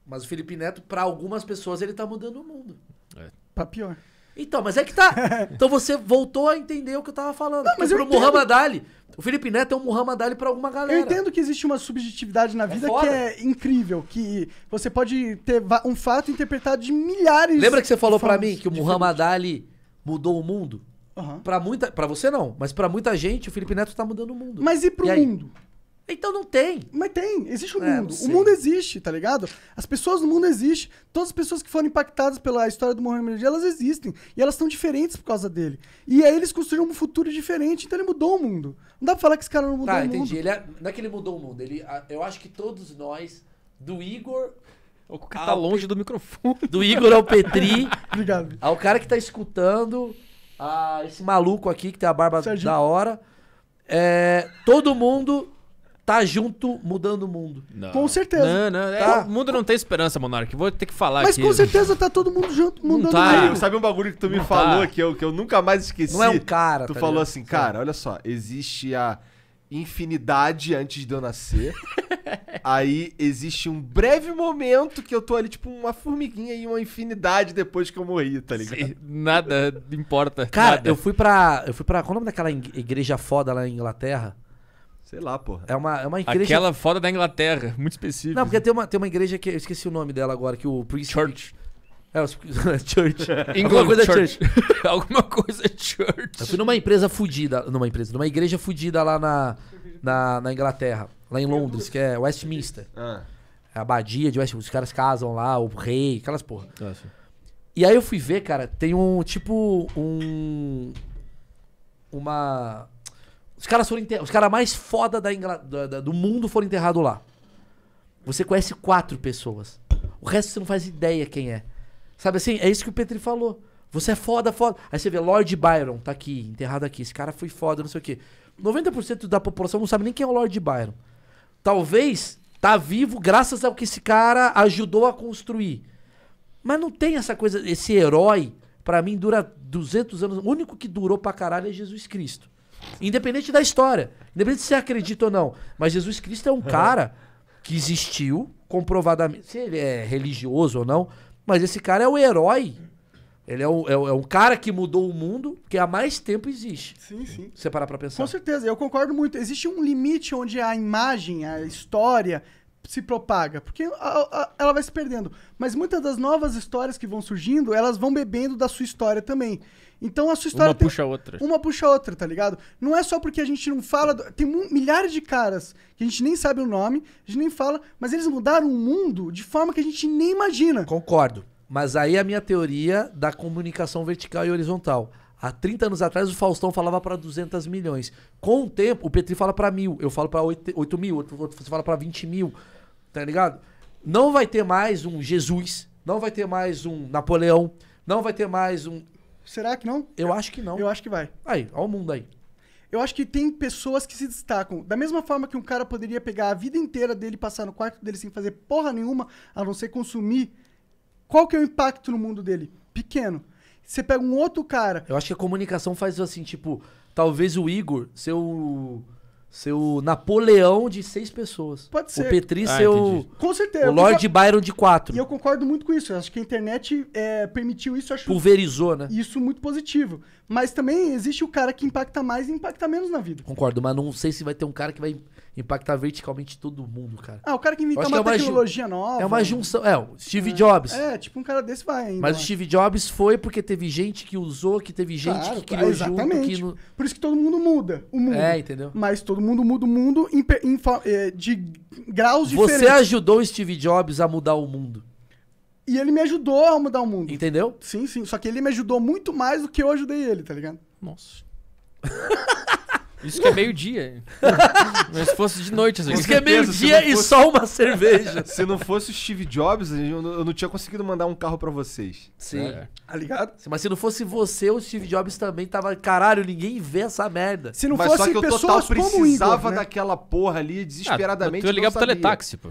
Mas o Felipe Neto, para algumas pessoas, ele tá mudando o mundo. É. Pra pior. Então, mas é que tá. Então você voltou a entender o que eu tava falando. Não, mas pro entendo. Muhammad Ali. O Felipe Neto é um Muhammad Ali pra alguma galera. Eu entendo que existe uma subjetividade na é vida é que é incrível. Que você pode ter um fato interpretado de milhares Lembra que você falou para mim que o Muhammad Ali mudou o mundo? Uhum. Pra muita. para você não, mas para muita gente, o Felipe Neto tá mudando o mundo. Mas e pro e mundo? Aí? Então não tem. Mas tem, existe o um é, mundo. O mundo existe, tá ligado? As pessoas do mundo existem. Todas as pessoas que foram impactadas pela história do Muhammad Ali, elas existem. E elas estão diferentes por causa dele. E aí eles construíram um futuro diferente, então ele mudou o mundo. Não dá pra falar que esse cara não mudou tá, o mundo. entendi. Ele é... Não é que ele mudou o mundo. Ele... Eu acho que todos nós, do Igor o cara tá longe do microfone. Do Igor ao Petri. Obrigado. Ao cara que tá escutando. A esse maluco aqui que tem a barba da hora. É, todo mundo tá junto mudando o mundo. Não. Com certeza. Não, não, é, tá. é, o mundo não tem esperança, Monark. Vou ter que falar Mas aqui. com certeza tá todo mundo junto mudando tá. o mundo. Sabe um bagulho que tu me tá. falou tá. que, eu, que eu nunca mais esqueci? Não é um cara. Tu tá falou ligado? assim, cara, olha só, existe a infinidade antes de eu nascer. Aí existe um breve momento que eu tô ali, tipo, uma formiguinha e uma infinidade depois que eu morri, tá ligado? Sim, nada importa. Cara, nada. eu fui pra. Eu fui pra. Qual é o nome daquela igreja foda lá em Inglaterra? Sei lá, porra. É uma, é uma igreja. Aquela fora da Inglaterra, muito específica. Não, porque tem uma, tem uma igreja que. Eu esqueci o nome dela agora, que o Priest. Church. É, o é church. É Alguma coisa church. church. Alguma coisa church. Eu fui numa empresa fudida. Numa empresa, numa igreja fudida lá na, na, na Inglaterra, lá em Londres, que é Westminster. Ah. É a abadia de Westminster. Os caras casam lá, o rei, aquelas porra. Ah, e aí eu fui ver, cara, tem um tipo um. Uma os caras foram Os caras mais foda da Ingl... da, da, do mundo foram enterrados lá. Você conhece quatro pessoas. O resto você não faz ideia quem é. Sabe assim? É isso que o Petri falou. Você é foda, foda. Aí você vê, Lord Byron tá aqui, enterrado aqui. Esse cara foi foda, não sei o quê. 90% da população não sabe nem quem é o Lord Byron. Talvez tá vivo graças ao que esse cara ajudou a construir. Mas não tem essa coisa, esse herói, para mim dura 200 anos. O único que durou pra caralho é Jesus Cristo. Independente da história. Independente se você acredita ou não. Mas Jesus Cristo é um cara que existiu, comprovadamente. Se ele é religioso ou não. Mas esse cara é o herói. Ele é, o, é, é um cara que mudou o mundo, que há mais tempo existe. Sim, sim. Você parar pra pensar. Com certeza, eu concordo muito. Existe um limite onde a imagem, a história se propaga, porque a, a, ela vai se perdendo. Mas muitas das novas histórias que vão surgindo, elas vão bebendo da sua história também. Então a sua história. Uma tem... puxa a outra. Uma puxa a outra, tá ligado? Não é só porque a gente não fala. Do... Tem milhares de caras que a gente nem sabe o nome, a gente nem fala, mas eles mudaram o mundo de forma que a gente nem imagina. Concordo. Mas aí a minha teoria da comunicação vertical e horizontal. Há 30 anos atrás o Faustão falava para 200 milhões. Com o tempo, o Petri fala para mil, eu falo para 8, mil, outro você fala para 20 mil, tá ligado? Não vai ter mais um Jesus, não vai ter mais um Napoleão, não vai ter mais um. Será que não? Eu acho que não. Eu acho que vai. Aí, olha o mundo aí. Eu acho que tem pessoas que se destacam. Da mesma forma que um cara poderia pegar a vida inteira dele passar no quarto dele sem fazer porra nenhuma, a não ser consumir, qual que é o impacto no mundo dele? Pequeno. Você pega um outro cara. Eu acho que a comunicação faz assim, tipo, talvez o Igor, seu ser o Napoleão de seis pessoas. Pode ser. O Petri ah, ser o. Com certeza. O Lord eu... Byron de quatro. E eu concordo muito com isso. Eu acho que a internet é, permitiu isso. Acho Pulverizou, né? Isso muito positivo. Mas também existe o cara que impacta mais e impacta menos na vida. Concordo, mas não sei se vai ter um cara que vai impactar verticalmente todo mundo, cara. Ah, o cara que inventa uma, que é uma tecnologia ju... nova. É uma junção. É, o Steve é. Jobs. É, tipo um cara desse vai ainda. Mas o Steve Jobs foi porque teve gente que usou, que teve gente claro, que criou exatamente. junto. Que no... Por isso que todo mundo muda o mundo. É, entendeu? Mas todo mundo muda o mundo em, em, em, eh, de graus Você diferentes. Você ajudou o Steve Jobs a mudar o mundo. E ele me ajudou a mudar o mundo. Entendeu? Sim, sim. Só que ele me ajudou muito mais do que eu ajudei ele, tá ligado? Nossa. Isso que é meio-dia. Mas se fosse de noite, assim. Isso que é meio-dia e fosse... só uma cerveja. se não fosse o Steve Jobs, eu não, eu não tinha conseguido mandar um carro para vocês. Sim. É. Tá ligado? Mas se não fosse você, o Steve Jobs também tava. Caralho, ninguém vê essa merda. Se não Mas fosse só que eu total precisava Igor, né? daquela porra ali ah, desesperadamente. Ah, tu ia ligar pro teletáxi, pô.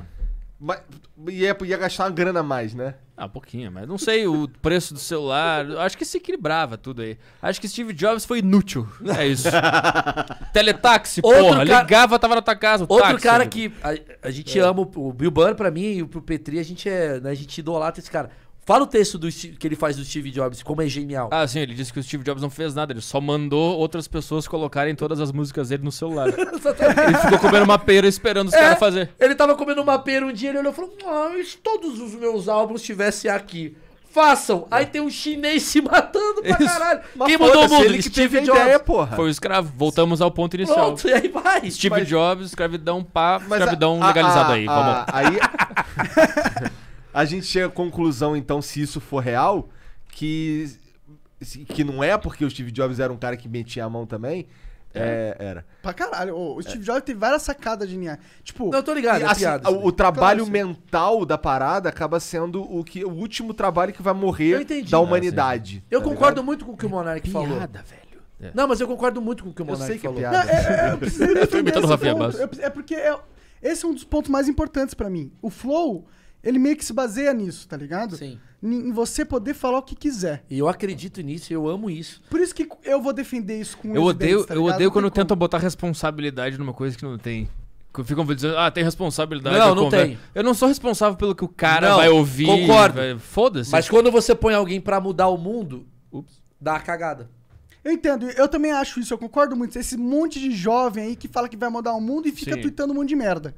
Mas ia, é, ia gastar uma grana a mais, né? Ah, um pouquinho, mas não sei o preço do celular. Acho que se equilibrava tudo aí. Acho que Steve Jobs foi inútil. É isso. Teletaxi, porra. Cara... Ligava, tava na tua casa. Outro táxi, cara que a, a gente é. ama, o Bill Burr pra mim e pro Petri, a gente, é, né, a gente idolatra esse cara. Fala o texto do, que ele faz do Steve Jobs, como é genial. Ah, sim, ele disse que o Steve Jobs não fez nada, ele só mandou outras pessoas colocarem todas as músicas dele no celular. ele ficou comendo uma pera esperando os é, caras fazer. Ele tava comendo uma pera um dia, ele olhou e falou: ah, se todos os meus álbuns estivessem aqui. Façam! É. Aí tem um chinês se matando pra caralho. Mas Quem mudou o mundo? Ele que Steve Jobs. Ideia, porra. Foi o escravo. Voltamos ao ponto inicial. Pronto, e aí vai. Steve Mas... Jobs, escravidão, pá, escravidão a, legalizado a, aí. A, Vamos. Aí. a gente chega à conclusão, então, se isso for real, que, que não é porque o Steve Jobs era um cara que metia a mão também. É, é era. Pra caralho. O Steve Jobs teve várias sacadas de linha. Tipo, não, tô ligado. é assim, piada, o, o, trabalho claro, mental da parada acaba sendo o, que, o último trabalho que vai morrer da ah, humanidade. Ah, eu tá concordo ligado? muito com o que o Monark é falou. Piada, velho. É. Não, mas eu concordo muito com o que o Monark falou. Eu sei que é falou. é piada. é, eu imitando o Rafinha Basso. É porque é, esse é um dos pontos mais importantes pra mim. O flow ele meio que se baseia nisso, tá ligado? Sim. Em você poder falar o que quiser. E eu acredito nisso, eu amo isso. Por isso que eu vou defender isso com eu odeio, dentes, tá Eu ligado? odeio quando quando tento botar responsabilidade numa coisa que não tem. Ficam dizendo, ah, tem responsabilidade. Não, não tem. Eu não sou responsável pelo que o cara não, vai ouvir. Concordo. Foda-se. Mas quando você põe alguém para mudar o mundo, Ups. dá a cagada. Eu entendo, eu também acho isso, eu concordo muito. Esse monte de jovem aí que fala que vai mudar o mundo e fica Sim. tweetando um monte de merda.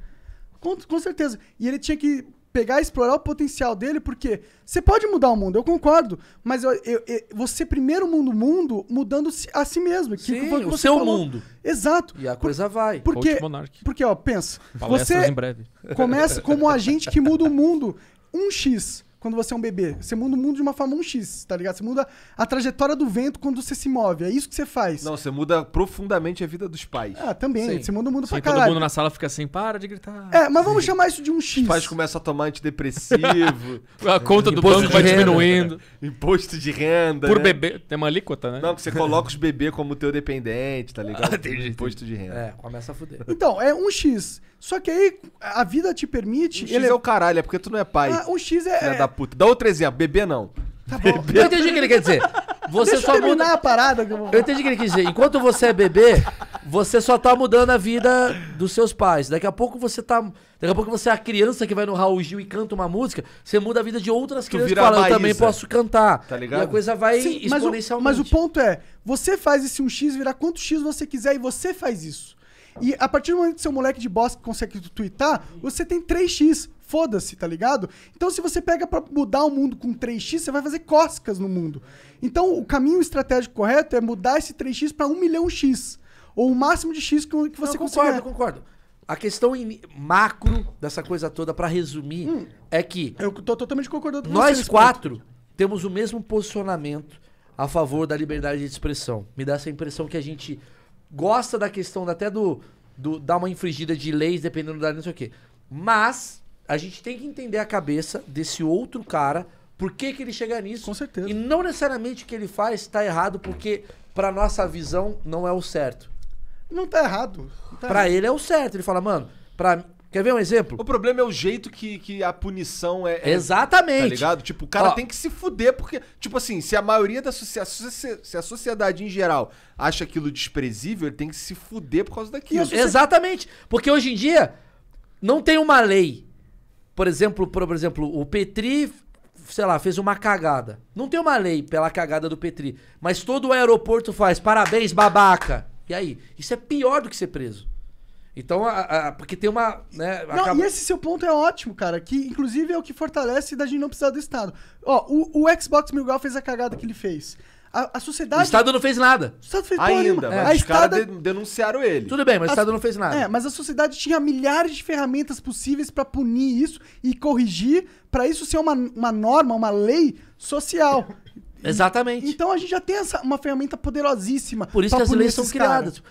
Com, com certeza. E ele tinha que pegar e explorar o potencial dele, porque você pode mudar o mundo, eu concordo, mas eu, eu, eu, você primeiro muda o mundo mudando a si mesmo. Que Sim, que o seu falou. mundo. Exato. E a coisa Por, vai. Porque, porque ó, pensa, Palestras você começa como um agente que muda o mundo, um X quando você é um bebê. Você muda o mundo de uma forma 1x, tá ligado? Você muda a trajetória do vento quando você se move. É isso que você faz. Não, você muda profundamente a vida dos pais. Ah, também. Sim. Você muda o mundo Sim, pra caralho. todo mundo na sala fica assim, para de gritar. É, mas vamos Sim. chamar isso de um X. Os pais começam a tomar antidepressivo. a conta do banco vai diminuindo. Imposto de renda. Por né? bebê. Tem uma alíquota, né? Não, que você coloca os bebês como teu dependente, tá ligado? Ah, imposto de renda. É, começa a fuder. Então, é um X. Só que aí a vida te permite. X é ele... é o caralho, é porque tu não é pai. Ah, um X é, é, puta. Dá outro exemplo, bebê não. Tá bom. Eu entendi o que ele quer dizer. Você Deixa só eu muda... a parada. Que eu, vou... eu entendi o que ele quer dizer. Enquanto você é bebê, você só tá mudando a vida dos seus pais. Daqui a pouco você tá. Daqui a pouco você é a criança que vai no Raul Gil e canta uma música, você muda a vida de outras tu crianças que falam, eu também posso cantar. Tá ligado? E a coisa vai Sim, exponencialmente. Mas o, mas o ponto é, você faz esse 1x virar quanto X você quiser e você faz isso. E a partir do momento que seu moleque de bosta consegue tweetar, você tem 3x. Foda-se, tá ligado? Então, se você pega para mudar o mundo com 3x, você vai fazer cóscas no mundo. Então, o caminho estratégico correto é mudar esse 3x para 1 milhão x. Ou o máximo de x que, você Não, concordo, conseguir. concordo. A questão macro dessa coisa toda, para resumir, hum, é que. Eu tô totalmente concordando com Nós quatro ponto. temos o mesmo posicionamento a favor da liberdade de expressão. Me dá essa impressão que a gente gosta da questão até do, do dar uma infringida de leis, dependendo da não sei o quê. Mas a gente tem que entender a cabeça desse outro cara, por que, que ele chega nisso. Com certeza. E não necessariamente o que ele faz está errado, porque para nossa visão não é o certo. Não tá errado. tá para ele é o certo. Ele fala, mano, pra... quer ver um exemplo? O problema é o jeito que, que a punição é, é Exatamente. Tá ligado? Tipo, o cara Ó, tem que se fuder, porque, tipo assim, se a maioria da sociedade, se a sociedade em geral acha aquilo desprezível, ele tem que se fuder por causa daquilo. Exatamente. Porque hoje em dia não tem uma lei por exemplo, por, por exemplo, o Petri, sei lá, fez uma cagada. Não tem uma lei pela cagada do Petri, mas todo o aeroporto faz parabéns, babaca. E aí? Isso é pior do que ser preso. Então, a, a, porque tem uma. Né, não, acaba... e esse seu ponto é ótimo, cara. Que inclusive é o que fortalece da gente não precisar do Estado. Ó, o, o Xbox Mil Grau fez a cagada que ele fez. A, a sociedade. O Estado não fez nada. O Estado fez Ainda, porra, mas é. os Estado... caras denunciaram ele. Tudo bem, mas a... o Estado não fez nada. É, mas a sociedade tinha milhares de ferramentas possíveis para punir isso e corrigir, para isso ser uma, uma norma, uma lei social. Exatamente. E, então a gente já tem essa, uma ferramenta poderosíssima. Por isso que as leis são criadas.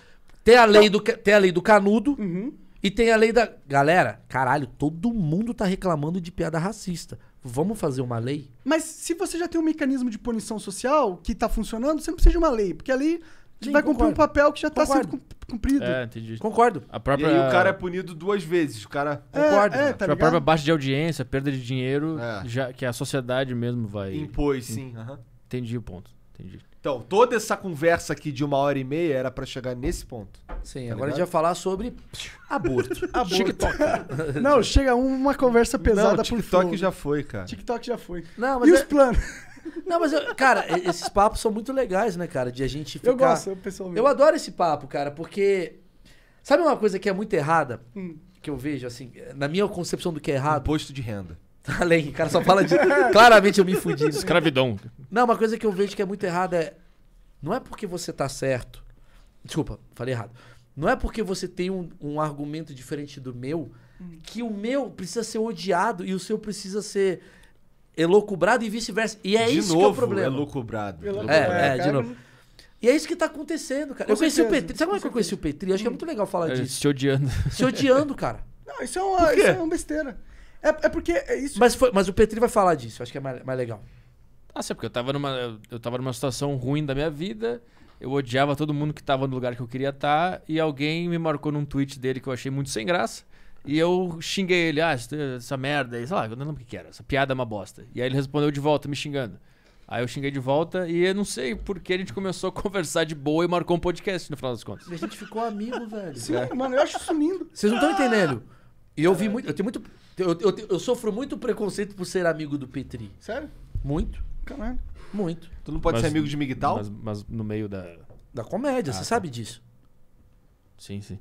Tem a, lei do, tem a lei do canudo uhum. e tem a lei da. Galera, caralho, todo mundo tá reclamando de piada racista. Vamos fazer uma lei? Mas se você já tem um mecanismo de punição social que está funcionando, você não precisa de uma lei, porque ali Sim, vai concordo. cumprir um papel que já está sendo cumprido. É, entendi. Concordo. A própria... E aí o cara é punido duas vezes. O cara. É, concordo. É, tá a própria baixa de audiência, perda de dinheiro, é. já, que a sociedade mesmo vai. Impôs, sim. Entendi o ponto. Entendi. Então, toda essa conversa aqui de uma hora e meia era para chegar nesse ponto. Sim, tá agora ligado? a gente vai falar sobre aborto. aborto. TikTok. Não, chega uma conversa pesada Não, TikTok TikTok já foi, cara. TikTok já foi. Não, mas e é... os planos? Não, mas, eu, cara, esses papos são muito legais, né, cara? De a gente ficar... Eu gosto, pessoalmente. Eu adoro esse papo, cara, porque... Sabe uma coisa que é muito errada? Hum. Que eu vejo, assim, na minha concepção do que é errado? Imposto de renda. Além, o cara só fala de. Claramente eu me fudi. Escravidão. Não, uma coisa que eu vejo que é muito errada é. Não é porque você tá certo. Desculpa, falei errado. Não é porque você tem um, um argumento diferente do meu hum. que o meu precisa ser odiado e o seu precisa ser elocubrado e vice-versa. E é de isso novo, que é o problema. Elocubrado. elocubrado. É, é, é, de novo. E é isso que tá acontecendo, cara. Com eu conheci certeza, o Petri. Sabe como é que eu conheci o Petri? Acho que é muito legal falar é, disso. Se odiando. Se odiando, cara. Não, isso é uma, isso é uma besteira. É, é porque é isso. Mas, foi, mas o Petri vai falar disso, acho que é mais, mais legal. Ah, sim, porque eu tava, numa, eu, eu tava numa situação ruim da minha vida, eu odiava todo mundo que tava no lugar que eu queria estar, tá, e alguém me marcou num tweet dele que eu achei muito sem graça. E eu xinguei ele, ah, essa merda aí, sei lá, eu não lembro o que, que era, essa piada é uma bosta. E aí ele respondeu de volta, me xingando. Aí eu xinguei de volta e eu não sei porque a gente começou a conversar de boa e marcou um podcast no final das contas. E a gente ficou amigo, velho. Sim, é. mano, eu acho isso lindo. Vocês não estão ah! entendendo. E eu vi muito. Eu tenho muito eu, eu, eu sofro muito preconceito por ser amigo do Petri. Sério? Muito. Caralho. Muito. Tu não pode Mas- ser amigo de Miguel? Mas, mas no meio da. Da comédia, você ah, tá. sabe disso. Sim, sim.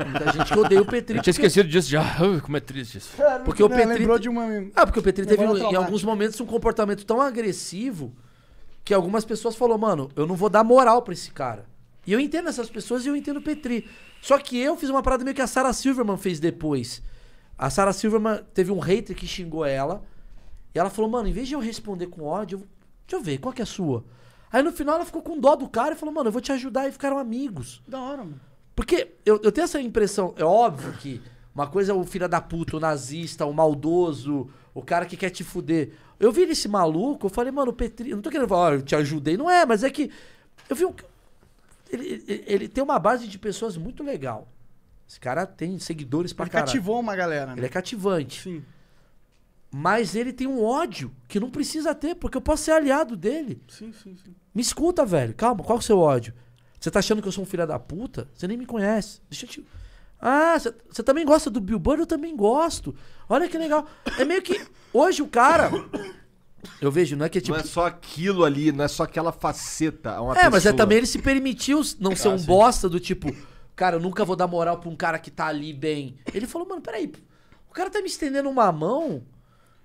muita gente que odeia o Petri. Eu tinha porque- esquecido disso já. como é triste isso. Porque o Não, né? Petri- lembrou de uma. Ah, porque o Petri teve em alguns momentos um comportamento tão agressivo que algumas pessoas falaram, mano, eu não vou dar moral pra esse cara. E eu entendo essas pessoas e eu entendo o Petri. Só que eu fiz uma parada meio que a Sarah Silverman fez depois. A Sarah Silverman teve um hater que xingou ela. E ela falou, mano, em vez de eu responder com ódio, eu... deixa eu ver, qual que é a sua? Aí no final ela ficou com dó do cara e falou, mano, eu vou te ajudar. E ficaram amigos. Da hora, mano. Porque eu, eu tenho essa impressão, é óbvio que uma coisa é o filho da puta, o nazista, o maldoso, o cara que quer te fuder. Eu vi esse maluco, eu falei, mano, o Petri. Eu não tô querendo falar, oh, eu te ajudei. Não é, mas é que. Eu vi um. Ele, ele, ele tem uma base de pessoas muito legal. Esse cara tem seguidores pra ele caralho. cativou uma galera, né? Ele é né? cativante. Sim. Mas ele tem um ódio que não precisa ter, porque eu posso ser aliado dele. Sim, sim, sim. Me escuta, velho. Calma, qual é o seu ódio? Você tá achando que eu sou um filho da puta? Você nem me conhece. Deixa eu te. Ah, você também gosta do Bill Burr? Eu também gosto. Olha que legal. É meio que. Hoje o cara. Eu vejo, não é que é tipo. Não é tipo- só aquilo ali, não é só aquela faceta. é, é mas é também ele se permitiu não ah, ser ah, um sim. bosta do tipo cara, eu nunca vou dar moral pra um cara que tá ali bem. Ele falou, mano, peraí, o cara tá me estendendo uma mão.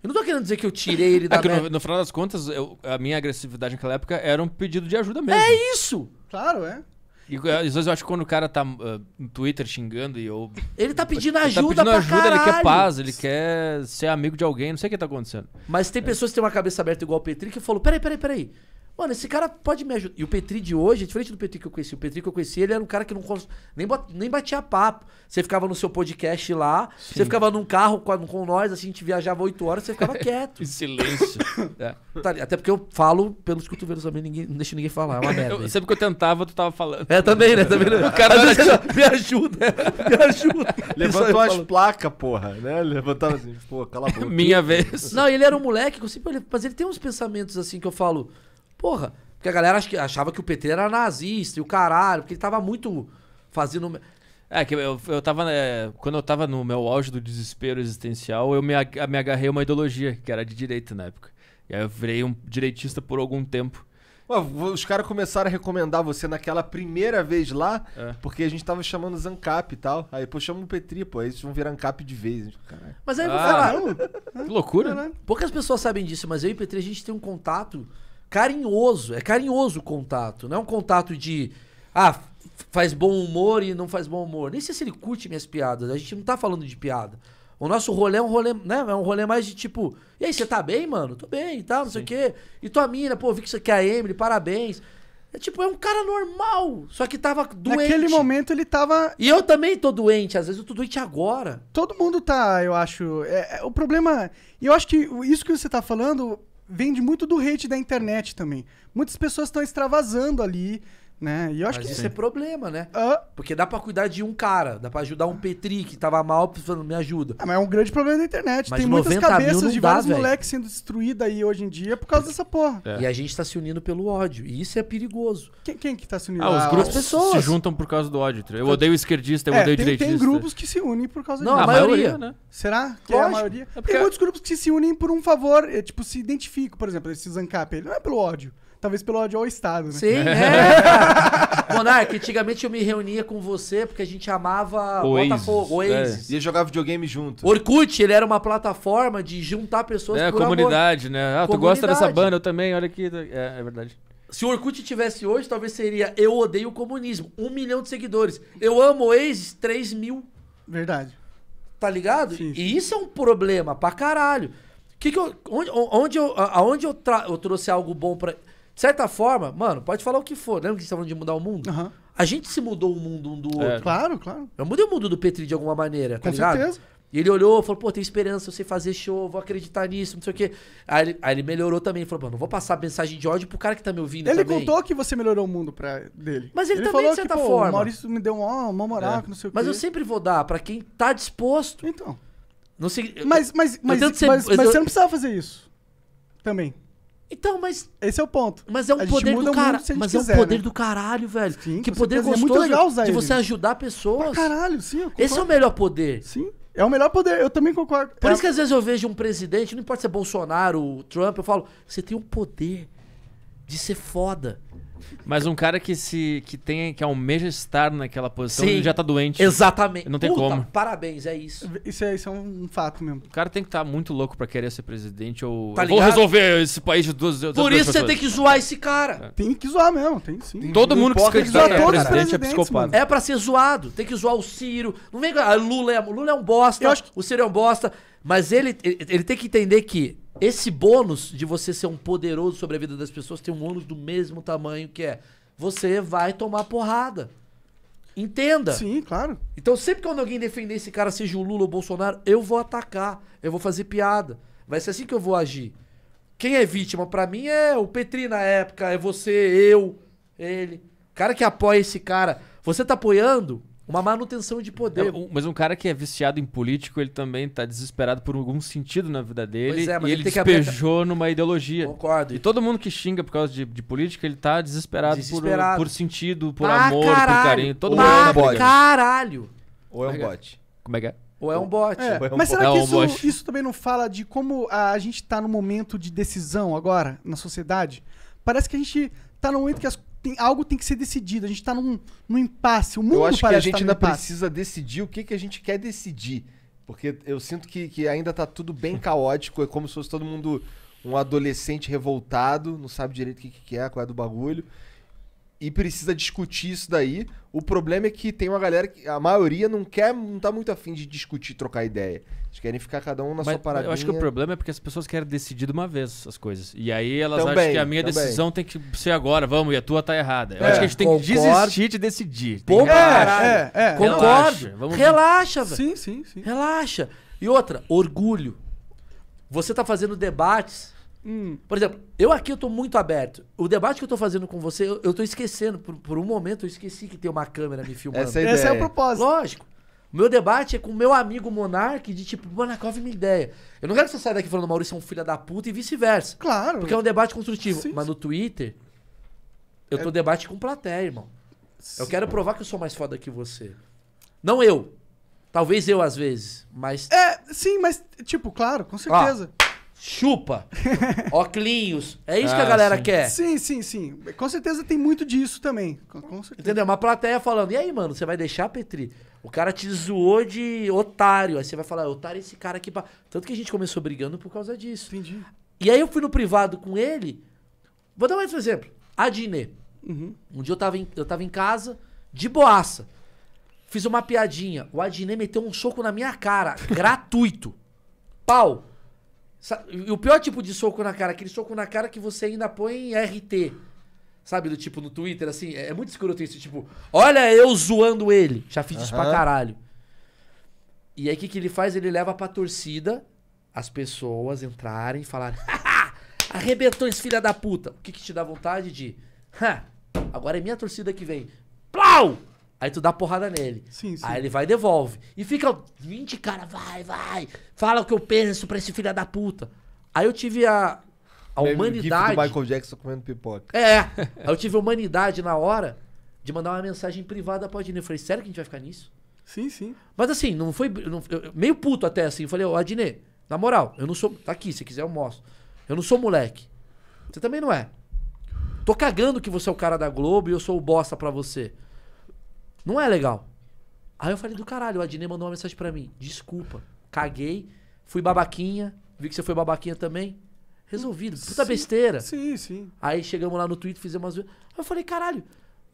Eu não tô querendo dizer que eu tirei ele é da é no, no, final das contas, eu, a minha agressividade naquela época era um pedido de ajuda mesmo. É isso! Claro, é. E eh, às vezes eu acho que quando o cara tá uh, no Twitter xingando e eu. Ele tá pedindo tá ajuda, ele tá pedindo ajuda, caralho. ele quer paz, ele quer ser amigo de alguém, não sei o que tá acontecendo. Mas tem é. pessoas que têm uma cabeça aberta igual o Petri que falou, peraí, peraí, peraí. Mano, esse cara pode me ajudar. E o Petri de hoje, é diferente do Petri que eu conheci. O Petri que eu conheci, ele era um cara que não nem, nem batia papo. Você ficava no seu podcast lá, Sim. você ficava num carro com, com nós, assim, a gente viajava oito horas, você ficava quieto. em silêncio. É. Até porque eu falo pelos cotovelos também, ninguém, não deixa ninguém falar. É uma merda. Eu, sempre que eu tentava, tu tava falando. É, também, né? Também, né? O cara assim. me ajuda, me ajuda. Levantou as placas, porra, né? Levantava assim, pô, cala a boca. Minha vez. Não, ele era um moleque, eu sempre, mas ele tem uns pensamentos assim que eu falo. Porra, porque a galera achava que o PT era nazista e o caralho, porque ele tava muito fazendo. É, que eu, eu tava. É, quando eu tava no meu auge do desespero existencial, eu me, me agarrei a uma ideologia, que era de direita na época. E aí eu virei um direitista por algum tempo. os caras começaram a recomendar você naquela primeira vez lá, é. porque a gente tava chamando Zancap e tal. Aí, pô, chama o Petri, pô, aí eles vão virar Ancap de vez. Mas aí eu vou ah, falar. que loucura. Poucas pessoas sabem disso, mas eu e o Petri a gente tem um contato carinhoso, é carinhoso o contato, não é um contato de ah, faz bom humor e não faz bom humor. Nem sei se ele curte minhas piadas, a gente não tá falando de piada. O nosso rolê é um rolê, né? É um rolê mais de tipo, e aí, você tá bem, mano? Tô bem e tá, tal, não Sim. sei o quê. E tua mina, pô, vi que isso aqui é a Emily, parabéns. É tipo, é um cara normal, só que tava doente. Naquele momento ele tava. E eu também tô doente, às vezes eu tô doente agora. Todo mundo tá, eu acho. É, é, o problema. E eu acho que isso que você tá falando vende muito do hate da internet também. Muitas pessoas estão extravasando ali, né? E eu acho Mas que isso é problema, né? Ah. Porque dá pra cuidar de um cara, dá pra ajudar um Petri que tava mal, falando, me ajuda. Ah, mas é um grande problema da internet. Mas Tem muitas cabeças de vários moleques sendo destruídas aí hoje em dia por causa dessa porra. É. E a gente tá se unindo pelo ódio. E isso é perigoso. Quem, quem que tá se unindo? Ah, os ah, grupos pessoas. se juntam por causa do ódio. Eu odeio esquerdista, eu é, odeio tem, direitista. Tem grupos que se unem por causa não, disso. Não, a maioria, maioria né? Será que Lógico. é a maioria? É porque... Tem muitos grupos que se unem por um favor, é, tipo, se identificam. Por exemplo, esse Zancap, ele não é pelo ódio talvez pelo ódio ao Estado, né? Sim, é. Monark, antigamente eu me reunia com você porque a gente amava Botafogo, é. Oasis. É. E jogava videogame junto. Orkut, ele era uma plataforma de juntar pessoas é, por comunidade, amor. né? Ah, comunidade. tu gosta dessa banda, eu também, olha aqui. Tá, é, é verdade. Se o Orkut tivesse hoje, talvez seria Eu odeio o comunismo. Um milhão de seguidores. Eu amo Oasis, 3 mil. Verdade. Tá ligado? Sim. E isso é um problema pra caralho. Que que eu, onde, onde eu, aonde eu, eu trouxe algo bom pra de certa forma, mano, pode falar o que for. Lembra que você tá falando de mudar o mundo? Aham. A gente se mudou o mundo um do é. outro. É. Claro, claro. Eu mudei o mundo do Petri de alguma maneira, tá Com ligado? certeza. E ele olhou falou, pô, tem esperança, eu sei fazer show, vou acreditar nisso, não sei o quê. Aí ele, aí ele melhorou também, falou, mano, vou passar mensagem de ódio pro cara que tá me ouvindo Ele também. contou que você melhorou o mundo pra dele. Mas ele, também, de certa forma. O Maurício me deu uma, uma moral, é. que não sei o quê. Mas eu sempre vou dar pra quem tá disposto. Então. Não sei, Mas, mas, mas, mas, mas eu- você não precisava fazer isso. Também. Então, mas. Esse é o ponto. Mas é um poder do caralho. Mas quiser, é um poder né? do caralho, velho. Sim, que poder gostoso é muito legal usar de ele. você ajudar pessoas. Pra caralho, sim. Esse é o melhor poder. Sim. É o melhor poder, eu também concordo. Por é. isso que às vezes eu vejo um presidente, não importa se é Bolsonaro, Trump, eu falo, você tem um poder de ser foda. Mas um cara que se que tem que almeja estar naquela posição, Sim. ele já tá doente. Exatamente. Não tem Puta, como. Parabéns, é isso. Isso é, isso é um fato mesmo. O cara tem que estar tá muito louco para querer ser presidente ou tá vou resolver esse país de duas, Por duas isso pessoas. você tem que zoar esse cara. É. Tem que zoar mesmo, tem sim. Tem Todo mundo que se candidata a presidente é psicopata. É para ser zoado, tem que zoar o Ciro. Não vem, Lula é, Lula é um bosta, Eu acho que... o Ciro é um bosta, mas ele ele tem que entender que esse bônus de você ser um poderoso sobre a vida das pessoas tem um ônus do mesmo tamanho que é você vai tomar porrada. Entenda. Sim, claro. Então sempre que alguém defender esse cara, seja o Lula ou o Bolsonaro, eu vou atacar, eu vou fazer piada. Vai ser assim que eu vou agir. Quem é vítima para mim é o Petri na época, é você, eu, ele. O cara que apoia esse cara. Você tá apoiando uma manutenção de poder. É, mas um cara que é viciado em político, ele também está desesperado por algum sentido na vida dele. É, e ele, ele despejou numa ideologia. Concordo. E todo mundo que xinga por causa de, de política, ele está desesperado, desesperado. Por, por, sentido, por amor, caralho. por carinho. Todo mundo é tá um caralho. Ou é um é é? bot. Como é que é? Ou é um bot. É. É um mas será que é isso, isso também não fala de como a gente está no momento de decisão agora na sociedade? Parece que a gente tá no momento que as, tem, algo tem que ser decidido. A gente tá num, num impasse. O mundo Eu acho que a gente tá ainda impasse. precisa decidir o que, que a gente quer decidir. Porque eu sinto que, que ainda tá tudo bem caótico. É como se fosse todo mundo um adolescente revoltado, não sabe direito o que, que é, qual é do bagulho e precisa discutir isso daí. O problema é que tem uma galera que a maioria não quer, não tá muito afim de discutir, trocar ideia. Eles querem ficar cada um na Mas, sua paradinha. Eu acho que o problema é porque as pessoas querem decidir de uma vez as coisas. E aí elas também, acham que a minha também. decisão tem que ser agora, vamos, e a tua tá errada. Eu é, acho que a gente tem que desistir de decidir. Tem Pô, é, é, é. Concordo. Relaxa, Relaxa velho. Sim, sim, sim. Relaxa. E outra, orgulho. Você tá fazendo debates Hum. Por exemplo, eu aqui eu tô muito aberto. O debate que eu tô fazendo com você, eu, eu tô esquecendo. Por, por um momento eu esqueci que tem uma câmera me filmando. Essa, é Esse é o propósito. Lógico. meu debate é com o meu amigo Monark, de tipo, vem é minha ideia. Eu não quero que você saia daqui falando Maurício é um filho da puta e vice-versa. Claro. Porque é um debate construtivo. Sim, Mas no Twitter, eu é... tô debate com plateia, irmão. Sim. Eu quero provar que eu sou mais foda que você. Não eu. Talvez eu, às vezes, mas. É, sim, mas, tipo, claro, com certeza. Ó, chupa, oclinhos. É isso ah, que a ah, galera sim. quer. Sim, sim, sim. Com certeza tem muito disso também. Com, certeza. Entendeu? Uma plateia falando, e aí, mano, você vai deixar, Petri? O cara te zoou de otário. Aí você vai falar, é otário esse cara aqui. Pra... Tanto que a gente começou brigando por causa disso. Entendi. E aí eu fui no privado com ele. Vou dar mais um exemplo. A Diné. Uhum. Um dia eu tava, em, eu tava em casa, de boaça. Fiz uma piadinha. O Adnê meteu um soco na minha cara, gratuito. Pau! E o pior tipo de soco na cara, aquele soco na cara que você ainda põe em RT. Sabe, do tipo no Twitter, assim, é, é muito escroto isso, tipo, olha eu zoando ele. Já fiz uhum. isso pra caralho. E aí o que, que ele faz? Ele leva pra torcida as pessoas entrarem e falarem, arrebentou esse filho da puta. O que, que te dá vontade de, ha, agora é minha torcida que vem. Plau! Aí tu dá porrada nele. Sim, sim. Aí ele vai e devolve. E fica 20 cara, vai, vai. Fala o que eu penso pra esse filho da puta. Aí eu tive a, a Mesmo humanidade. O Michael Jackson comendo pipoca. É. Aí eu tive a humanidade na hora de mandar uma mensagem privada pra Adnê. Eu falei, sério que a gente vai ficar nisso? Sim, sim. Mas assim, não foi. Não, meio puto até assim. Eu falei, ô Adnê, na moral, eu não sou. Tá aqui, se quiser eu mostro. Eu não sou moleque. Você também não é. Tô cagando que você é o cara da Globo e eu sou o bosta pra você. Não é legal. Aí eu falei, do caralho, o Adnei mandou uma mensagem para mim. Desculpa, caguei, fui babaquinha, vi que você foi babaquinha também. Resolvido, puta sim, besteira. Sim, sim. Aí chegamos lá no Twitter, fizemos umas... Aí eu falei, caralho,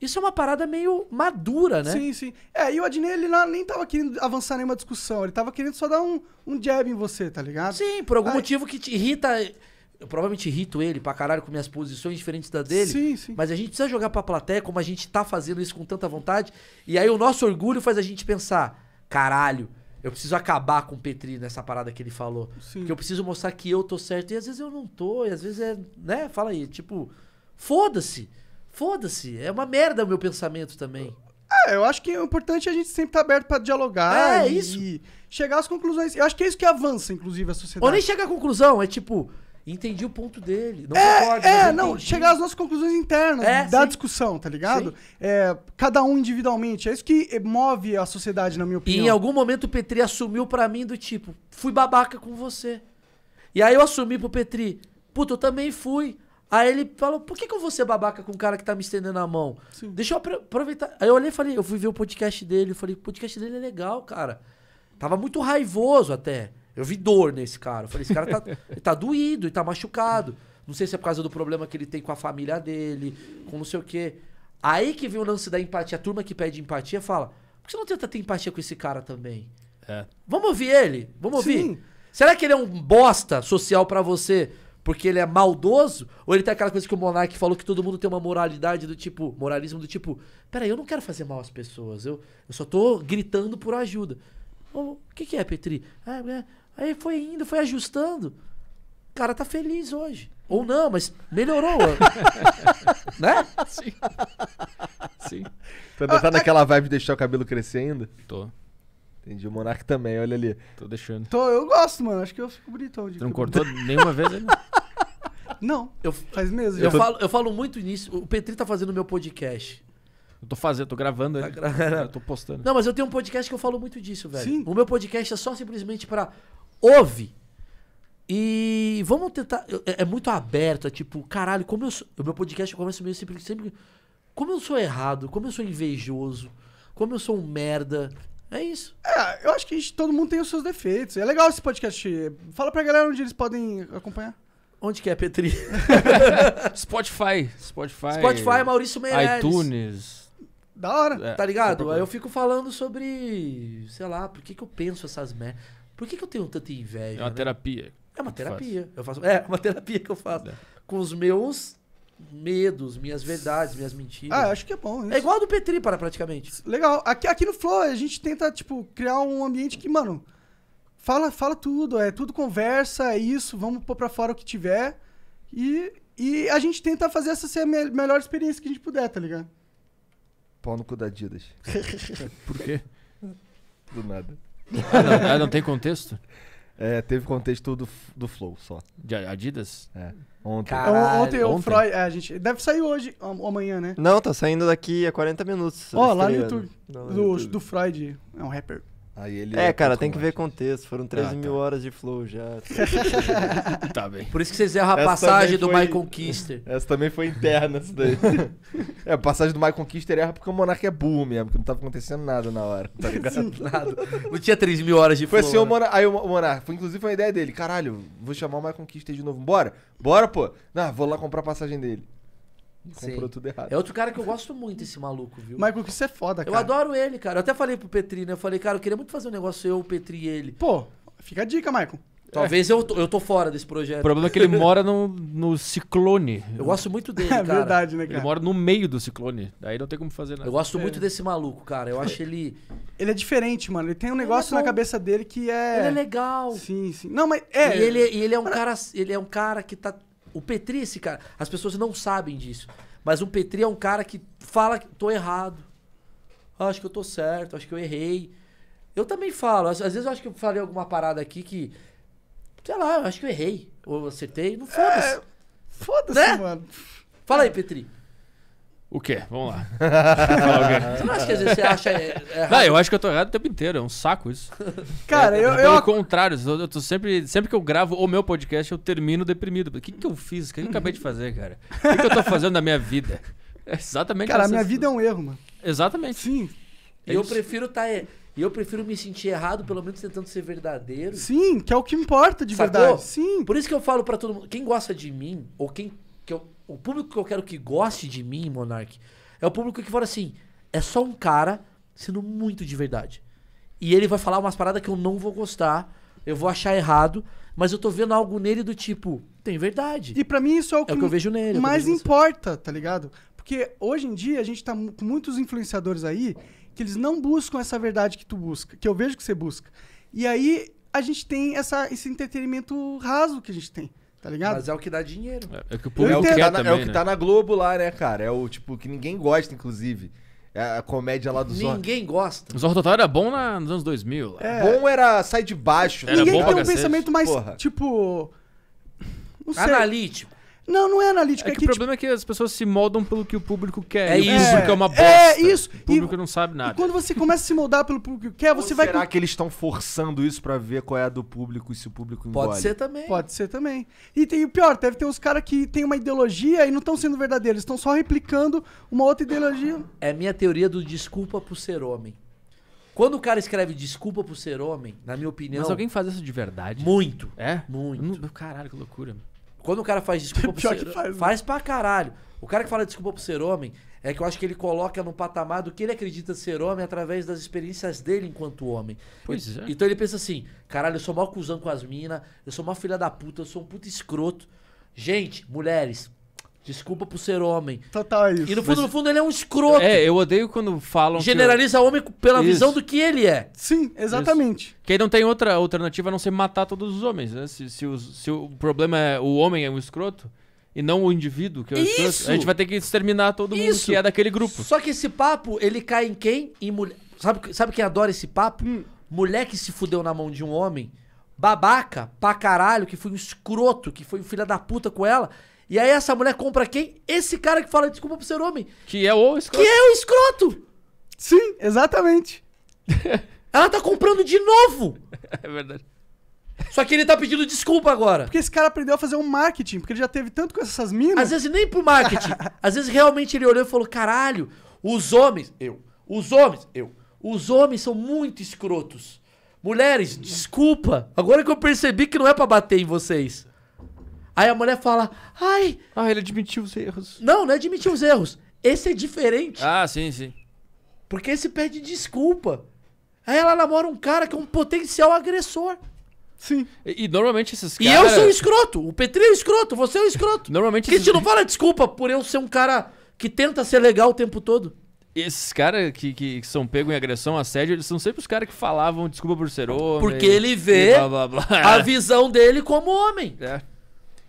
isso é uma parada meio madura, né? Sim, sim. É, e o Adnei, ele não, nem tava querendo avançar nenhuma discussão. Ele tava querendo só dar um, um jab em você, tá ligado? Sim, por algum Aí... motivo que te irrita eu provavelmente irrito ele pra caralho com minhas posições diferentes da dele. Sim, sim. Mas a gente precisa jogar pra plateia como a gente tá fazendo isso com tanta vontade. E aí o nosso orgulho faz a gente pensar: caralho, eu preciso acabar com o Petri nessa parada que ele falou. Sim. Porque eu preciso mostrar que eu tô certo. E às vezes eu não tô, e às vezes é. né? Fala aí, tipo, foda-se. Foda-se. É uma merda o meu pensamento também. É, eu acho que é importante a gente sempre estar tá aberto para dialogar é, e isso. chegar às conclusões. Eu acho que é isso que avança, inclusive, a sociedade. Ou nem chega à conclusão, é tipo entendi o ponto dele. Não é, concordo. É, não, chegar às nossas conclusões internas é, da sim. discussão, tá ligado? É, cada um individualmente. É isso que move a sociedade, na minha opinião. E em algum momento o Petri assumiu para mim do tipo, fui babaca com você. E aí eu assumi pro Petri, puta, eu também fui. Aí ele falou, por que, que eu vou ser babaca com um cara que tá me estendendo a mão? Sim. Deixa eu aproveitar. Aí eu olhei e falei, eu fui ver o podcast dele. Eu falei, o podcast dele é legal, cara. Tava muito raivoso até. Eu vi dor nesse cara. Eu falei, esse cara tá, ele tá doído, ele tá machucado. Não sei se é por causa do problema que ele tem com a família dele, com não sei o quê. Aí que vem o lance da empatia. A turma que pede empatia fala: por que você não tenta ter empatia com esse cara também? É. Vamos ouvir ele? Vamos ouvir? Sim. Será que ele é um bosta social para você porque ele é maldoso? Ou ele tem aquela coisa que o Monark falou que todo mundo tem uma moralidade do tipo, moralismo do tipo, peraí, eu não quero fazer mal às pessoas, eu, eu só tô gritando por ajuda. O que, que é, Petri? é, é Aí foi indo, foi ajustando. O cara tá feliz hoje. Ou não, mas melhorou. né? Sim. Sim. Tá ainda tá vibe de deixar o cabelo crescer ainda? Tô. Entendi, o Monark também, olha ali. Tô deixando. Tô, eu gosto, mano. Acho que eu fico bonito hoje não cortou nenhuma vez ainda? Não, eu, faz mesmo. Eu, tô... falo, eu falo muito nisso. O Petri tá fazendo meu podcast. Eu tô fazendo, tô gravando tá gra... Eu tô postando. Não, mas eu tenho um podcast que eu falo muito disso, velho. Sim. O meu podcast é só simplesmente pra ouve. E vamos tentar. É, é muito aberto, é tipo, caralho, como eu sou. O meu podcast começa meio sempre, sempre. Como eu sou errado, como eu sou invejoso, como eu sou um merda. É isso. É, eu acho que gente, todo mundo tem os seus defeitos. É legal esse podcast. Fala pra galera onde eles podem acompanhar. Onde que é, Petri? Spotify. Spotify. Spotify, Maurício Meirelles. iTunes. Da hora. É, tá ligado? Aí eu fico falando sobre, sei lá, por que, que eu penso essas merdas. Por que, que eu tenho tanta inveja? É uma né? terapia. É uma terapia. Eu faço, é uma terapia que eu faço. É. Com os meus medos, minhas verdades, minhas mentiras. Ah, acho que é bom. Isso. É igual a do Petri, para praticamente. Legal. Aqui, aqui no Flow, a gente tenta, tipo, criar um ambiente que, mano, fala, fala tudo, é tudo conversa, é isso, vamos pôr pra fora o que tiver. E, e a gente tenta fazer essa ser a me melhor experiência que a gente puder, tá ligado? Pau no cu da Adidas. Por quê? Do nada. Ah, não, ah, não tem contexto? É, teve contexto do, do Flow só. De Adidas? É. Ontem. Caralho, ontem, o Freud. é, a gente, deve sair hoje ou amanhã, né? Não, tá saindo daqui a 40 minutos. Ó, lá no YouTube. Do, do Freud. É um rapper. Aí ele é, é cara, tem que ver contexto. Foram 13 ah, mil tá. horas de flow já. tá bem. Por isso que vocês erram a Essa passagem do foi... Michael Kister. Essa também foi interna, isso daí. é, a passagem do Michael Kister erra porque o Monark é burro mesmo, porque não tava acontecendo nada na hora, tá ligado? nada. Não tinha 3 mil horas de foi flow. Foi assim, né? o Monark. Aí o Monark, foi, inclusive foi uma ideia dele. Caralho, vou chamar o Michael Kister de novo. Bora? Bora, pô. Não, vou lá comprar a passagem dele. Comprou Sim. tudo errado. É outro cara que eu gosto muito, esse maluco, viu? Michael você é foda, cara. Eu adoro ele, cara. Eu até falei pro Petri, né? Eu falei, cara, eu queria muito fazer um negócio eu, o Petri e ele. Pô, fica a dica, Michael. Talvez eu, tô, eu tô fora desse projeto. O problema é que ele mora no, no ciclone. Eu gosto muito dele, é cara. É verdade, né, cara? Ele mora no meio do ciclone. Daí não tem como fazer nada. Eu gosto é. muito desse maluco, cara. Eu acho ele. Ele é diferente, mano. Ele tem um é negócio é na cabeça dele que é. Ele é legal. Sim, sim. Não, mas é. E ele, e ele é um cara. Ele é um cara que tá o Petri, esse cara, as pessoas não sabem disso. Mas o Petri é um cara que fala que tô errado. Ah, acho que eu tô certo, acho que eu errei. Eu também falo. Às, às vezes eu acho que eu falei alguma parada aqui que. Sei lá, eu acho que eu errei. Ou eu acertei. Não é, foda-se. É, foda-se, né? mano. Fala aí, Petri. O quê? Vamos lá. Você não acha que às vezes você acha. Errado? Não, eu acho que eu tô errado o tempo inteiro, é um saco isso. Cara, é, eu. Pelo eu... contrário, eu tô sempre. Sempre que eu gravo o meu podcast, eu termino deprimido. O que, que eu fiz? O que eu acabei de fazer, cara? O que, que eu tô fazendo na minha vida? É exatamente Cara, a minha vida é um erro, mano. Exatamente. Sim. É e eu prefiro tá, e eu prefiro me sentir errado, pelo menos tentando ser verdadeiro. Sim, que é o que importa de Sacou? verdade. Sim. Por isso que eu falo para todo mundo, quem gosta de mim ou quem que eu o público que eu quero que goste de mim, Monark, é o público que fala assim: é só um cara sendo muito de verdade. E ele vai falar umas paradas que eu não vou gostar, eu vou achar errado, mas eu tô vendo algo nele do tipo, tem verdade. E para mim isso é o é que, o que eu vejo nele. É mas importa, tá ligado? Porque hoje em dia a gente tá com muitos influenciadores aí que eles não buscam essa verdade que tu busca, que eu vejo que você busca. E aí a gente tem essa, esse entretenimento raso que a gente tem. Tá ligado? Mas é o que dá dinheiro. É, é que o público é, que tá, na, é o que né? tá na Globo lá, né, cara? É o tipo que ninguém gosta, inclusive. É a comédia lá do Zorro. Ninguém gosta. O Zorro Total era bom na, nos anos 2000. É. é. Bom era sair de baixo. Era ninguém tem um cacete. pensamento mais, Porra. tipo... Analítico. Não, não é analítica. É, é que é que, o tipo problema tipo... é que as pessoas se moldam pelo que o público quer. É isso. que é, uma é bosta. É isso. O público e, não sabe nada. E quando você começa a se moldar pelo público que quer, você Ou vai... Será que eles estão forçando isso para ver qual é a do público e se o público engole? Pode ser também. Pode ser também. E tem o pior, deve ter uns caras que tem uma ideologia e não estão sendo verdadeiros. Estão só replicando uma outra ideologia. É minha teoria do desculpa por ser homem. Quando o cara escreve desculpa por ser homem, na minha opinião... Mas alguém faz isso de verdade? Muito. É? Muito. Caralho, que loucura. Quando o cara faz desculpa pro ser... faz, né? faz pra caralho. O cara que fala desculpa pro ser homem é que eu acho que ele coloca no patamar do que ele acredita ser homem através das experiências dele enquanto homem. Pois é. Então ele pensa assim: caralho, eu sou mal cuzão com as minas, eu sou mal filha da puta, eu sou um puta escroto. Gente, mulheres, Desculpa por ser homem. Total então tá, é isso. E no fundo, Mas... no fundo, ele é um escroto. É, eu odeio quando falam. Generaliza eu... homem pela isso. visão do que ele é. Sim, exatamente. Isso. Que aí não tem outra alternativa a não ser matar todos os homens, né? Se, se, os, se o problema é o homem é um escroto e não o indivíduo que é o isso. escroto, a gente vai ter que exterminar todo mundo isso. que é daquele grupo. Só que esse papo, ele cai em quem? Em mulher. Sabe, sabe quem adora esse papo? Hum. Mulher que se fudeu na mão de um homem, babaca, pra caralho, que foi um escroto, que foi um filho da puta com ela. E aí essa mulher compra quem? Esse cara que fala desculpa pro ser homem. Que é o escroto. Que é o escroto. Sim, exatamente. Ela tá comprando de novo. É verdade. Só que ele tá pedindo desculpa agora. Porque esse cara aprendeu a fazer um marketing, porque ele já teve tanto com essas minas. Às vezes nem pro marketing. Às vezes realmente ele olhou e falou: caralho, os homens, eu. Os homens, eu. Os homens são muito escrotos. Mulheres, desculpa. Agora que eu percebi que não é para bater em vocês. Aí a mulher fala, ai. Ah, ele admitiu os erros. Não, não é admitiu os erros. Esse é diferente. Ah, sim, sim. Porque esse pede desculpa. Aí ela namora um cara que é um potencial agressor. Sim. E, e normalmente esses caras. E eu sou um escroto. O Petri é um escroto, você é um escroto. Normalmente. Que esses... te não fala desculpa por eu ser um cara que tenta ser legal o tempo todo. Esses caras que, que, que, são pegos em agressão, assédio, eles são sempre os caras que falavam desculpa por ser homem. Porque ele vê blá, blá, blá. a visão dele como homem. É.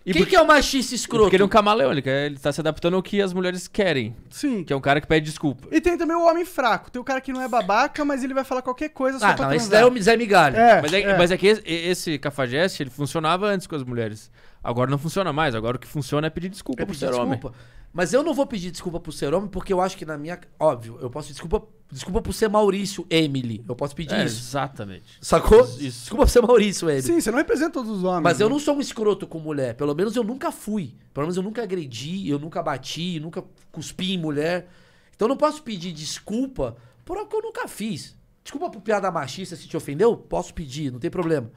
E Quem que é o machista escroto? E porque ele é um camaleão, ele, quer, ele tá se adaptando ao que as mulheres querem. Sim. Que é um cara que pede desculpa. E tem também o homem fraco. Tem o cara que não é babaca, mas ele vai falar qualquer coisa ah, só não, pra esse daí é o Zé Migalha. É, mas, é, é. mas é que esse, esse cafajeste, ele funcionava antes com as mulheres. Agora não funciona mais. Agora o que funciona é pedir desculpa é pedir por ser desculpa. homem. Mas eu não vou pedir desculpa por ser homem, porque eu acho que na minha. Óbvio, eu posso desculpa. Desculpa por ser Maurício, Emily. Eu posso pedir é, isso. Exatamente. Sacou? Isso. Desculpa por ser Maurício, Emily. Sim, você não representa todos os homens. Mas né? eu não sou um escroto com mulher. Pelo menos eu nunca fui. Pelo menos eu nunca agredi, eu nunca bati, nunca cuspi em mulher. Então eu não posso pedir desculpa por algo que eu nunca fiz. Desculpa por piada machista se te ofendeu? Posso pedir, não tem problema.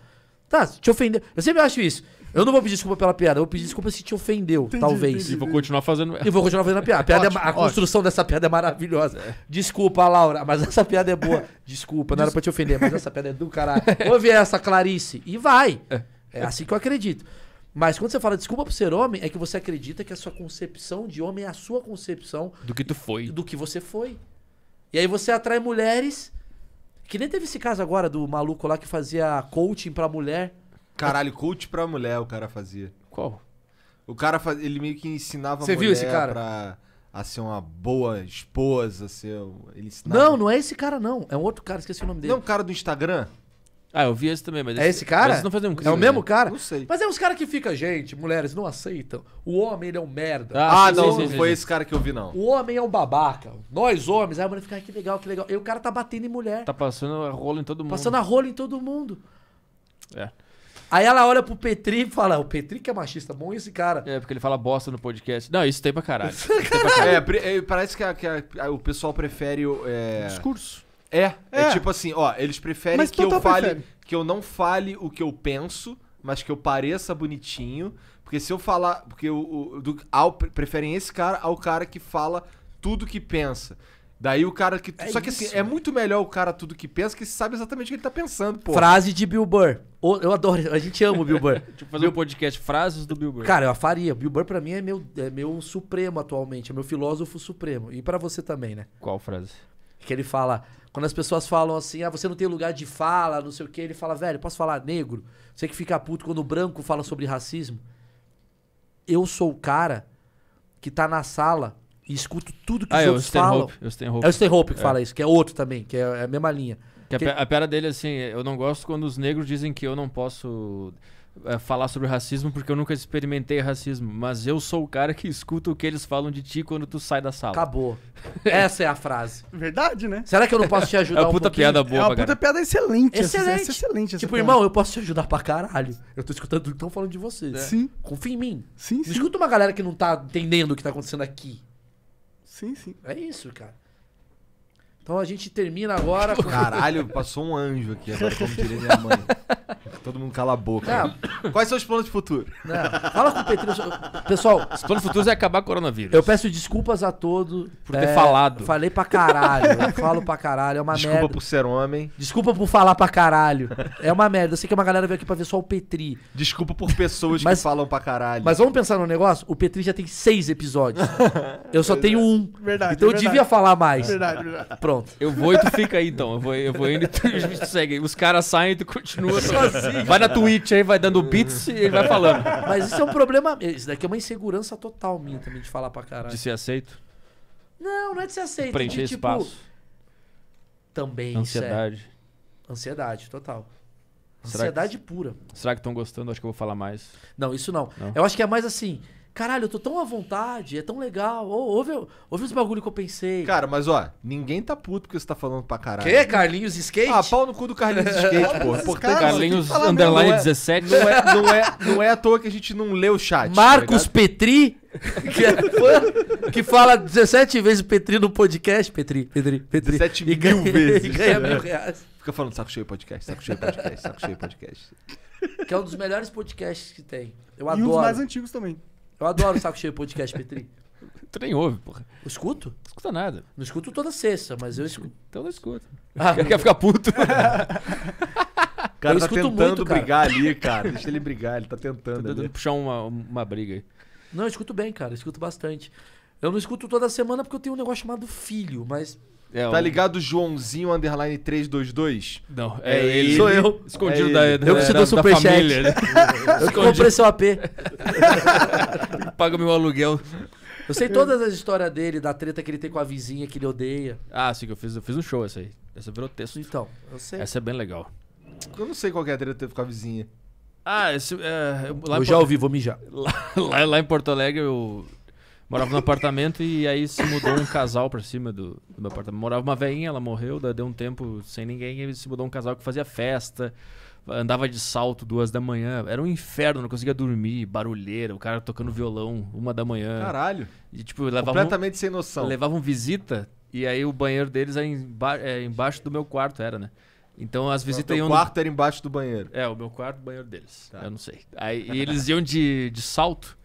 Tá, se te ofendeu. Eu sempre acho isso. Eu não vou pedir desculpa pela piada, eu vou pedir desculpa se te ofendeu, entendi, talvez. Entendi. E vou continuar fazendo. E vou continuar fazendo a piada. A, piada é ótimo, é, a construção dessa piada é maravilhosa. É. Desculpa, Laura, mas essa piada é boa. Desculpa, não era pra te ofender, mas essa piada é do caralho. Ouve essa, Clarice. E vai. É. é assim que eu acredito. Mas quando você fala desculpa por ser homem, é que você acredita que a sua concepção de homem é a sua concepção. Do que tu foi. Do que você foi. E aí você atrai mulheres. Que nem teve esse caso agora do maluco lá que fazia coaching pra mulher. Caralho, coach pra mulher o cara fazia. Qual? O cara faz... ele meio que ensinava Você a mulher viu esse cara? Pra... a ser uma boa esposa, ser. Ele ensinava... Não, não é esse cara, não. É um outro cara, esqueci o nome é dele. Não, o cara do Instagram? Ah, eu vi esse também, mas. É esse, esse cara? não fazia um é o mesmo né? cara? Não sei. Mas é os caras que fica, gente, mulheres não aceitam. O homem, ele é um merda. Ah, ah não, não, foi esse cara que eu vi, não. O homem é um babaca. Nós homens, aí a mulher fica, ah, que legal, que legal. E o cara tá batendo em mulher. Tá passando a rola em todo mundo. Passando a rola em todo mundo. É. Aí ela olha pro Petri e fala: o Petri que é machista, bom esse cara. É, porque ele fala bosta no podcast. Não, isso tem pra caralho. caralho. Tem pra caralho. É, é, parece que, a, que a, o pessoal prefere. É... discurso. É, é, é, tipo assim, ó, eles preferem mas que eu fale. Prefere. Que eu não fale o que eu penso, mas que eu pareça bonitinho. Porque se eu falar. Porque o, o do, ao, preferem esse cara ao cara que fala tudo que pensa. Daí o cara que. É só que assim, isso, assim, é muito melhor o cara tudo que pensa, que sabe exatamente o que ele tá pensando, pô. Frase de Bill Burr. Eu adoro, a gente ama o Bill Burr. Deixa eu fazer Bill... um podcast, frases do Bill Burr. Cara, eu faria. Bill Burr pra mim é meu, é meu supremo atualmente, é meu filósofo supremo. E para você também, né? Qual frase? Que ele fala, quando as pessoas falam assim, ah, você não tem lugar de fala, não sei o que, ele fala, velho, posso falar negro? Você que fica puto quando o branco fala sobre racismo. Eu sou o cara que tá na sala e escuto tudo que ah, os é, outros é o falam. Hope, É o Stanhope que é. fala isso, que é outro também, que é, é a mesma linha. Que que... A pera dele, é assim, eu não gosto quando os negros dizem que eu não posso é, falar sobre racismo porque eu nunca experimentei racismo, mas eu sou o cara que escuta o que eles falam de ti quando tu sai da sala. Acabou. Essa é a frase. Verdade, né? Será que eu não posso te ajudar? É uma puta um piada boa, É uma puta piada excelente. Excelente. Essa, excelente tipo, piada. irmão, eu posso te ajudar pra caralho. Eu tô escutando tudo que estão falando de você. É. Sim. Confia em mim. Sim, sim. Escuta uma galera que não tá entendendo o que tá acontecendo aqui. Sim, sim. É isso, cara. Então a gente termina agora com. Caralho, passou um anjo aqui agora, como diria minha mãe. Todo mundo cala a boca. Quais são os planos de futuro? Fala com o Petrinho. Pessoal. Os planos futuros é acabar o coronavírus. Eu peço desculpas a todo. Por ter é, falado. Falei pra caralho. falo pra caralho. É uma Desculpa merda. Desculpa por ser homem. Desculpa por falar pra caralho. É uma merda. Eu sei que uma galera veio aqui pra ver só o Petri. Desculpa por pessoas mas, que falam pra caralho. Mas vamos pensar no negócio? O Petri já tem seis episódios. Eu só tenho é. um. Verdade. Então é verdade. eu devia falar mais. Verdade, verdade. Pronto. Pronto. Eu vou e tu fica aí, então. Eu vou, eu vou indo e tu, os Os caras saem e tu continua sozinho. Vai na Twitch aí, vai dando beats e ele vai falando. Mas isso é um problema. Isso daqui é uma insegurança total minha também de falar pra caralho. De ser aceito? Não, não é de ser aceito. Preencher de, tipo, espaço. Também, Ansiedade. É. Ansiedade, total. Será Ansiedade que, pura. Será que estão gostando? Acho que eu vou falar mais. Não, isso não. não. Eu acho que é mais assim caralho, eu tô tão à vontade, é tão legal. ouve, ouve os bagulho que eu pensei. Cara, mas ó, ninguém tá puto porque você tá falando pra caralho. Quê? Carlinhos Skate? Ah, pau no cu do Carlinhos Skate, pô. Importante. Carlinhos Underline não é, 17. Não é, não, é, não é à toa que a gente não lê o chat. Tá Marcos tá Petri, que, é fã, que fala 17 vezes Petri no podcast. Petri, Petri, Petri. 17 mil ganha, vezes. E ganha mil reais. Fica falando saco cheio podcast, saco cheio podcast, saco cheio podcast. Que é um dos melhores podcasts que tem. Eu e adoro. E um dos mais antigos também. Eu adoro o Saco Cheio Podcast, Petri. Tu nem ouve, porra. Eu escuto? Não escuta nada. Não escuto toda sexta, mas eu escuto. Então não escuta. Ah, quer ficar puto? O cara eu tá tentando muito, cara. brigar ali, cara. Deixa ele brigar, ele tá tentando. Tô tá tentando puxar uma, uma briga aí. Não, eu escuto bem, cara. Eu escuto bastante. Eu não escuto toda semana porque eu tenho um negócio chamado filho, mas é tá um... ligado Joãozinho Underline 322? Não, é, é ele. Sou eu. Escondido é da, ele. da, eu que te dou superchat. Né? eu comprei seu AP. Paga meu aluguel. Eu sei todas as histórias dele, da treta que ele tem com a vizinha que ele odeia. Ah, sim, que eu fiz, eu fiz um show essa aí. Essa virou texto. Então, eu sei. Essa é bem legal. Eu não sei qual é a treta que teve com a vizinha. Ah, esse, é, eu, eu já Porto... ouvi, vou mijar. Lá, lá, lá, em Porto Alegre, eu, Morava num apartamento e aí se mudou um casal pra cima do, do meu apartamento. Morava uma velhinha, ela morreu, deu um tempo sem ninguém, e se mudou um casal que fazia festa, andava de salto duas da manhã. Era um inferno, não conseguia dormir, barulheira, o cara tocando violão uma da manhã. Caralho. E, tipo, levava Completamente um, sem noção. Levavam visita, e aí o banheiro deles é, emba é embaixo do meu quarto, era, né? Então as visitas iam. O quarto no... era embaixo do banheiro. É, o meu quarto, o banheiro deles. Tá. Eu não sei. Aí, e eles iam de, de salto.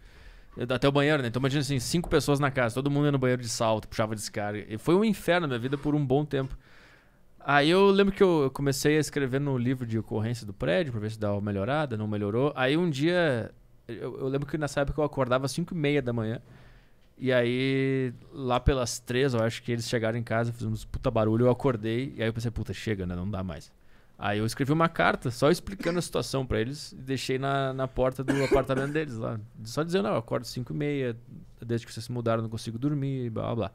Até o banheiro, né? Então imagina assim, cinco pessoas na casa, todo mundo ia no banheiro de salto, puxava descarga. E foi um inferno na minha vida por um bom tempo. Aí eu lembro que eu comecei a escrever no livro de ocorrência do prédio pra ver se dava uma melhorada, não melhorou. Aí um dia, eu, eu lembro que nessa época eu acordava às cinco e meia da manhã. E aí, lá pelas três, eu acho que eles chegaram em casa, fizemos puta barulho, eu acordei. E aí eu pensei, puta, chega, né? Não dá mais. Aí eu escrevi uma carta só explicando a situação para eles e deixei na, na porta do apartamento deles lá. Só dizendo, não, eu acordo 5 e meia, desde que vocês se mudaram não consigo dormir, blá blá blá.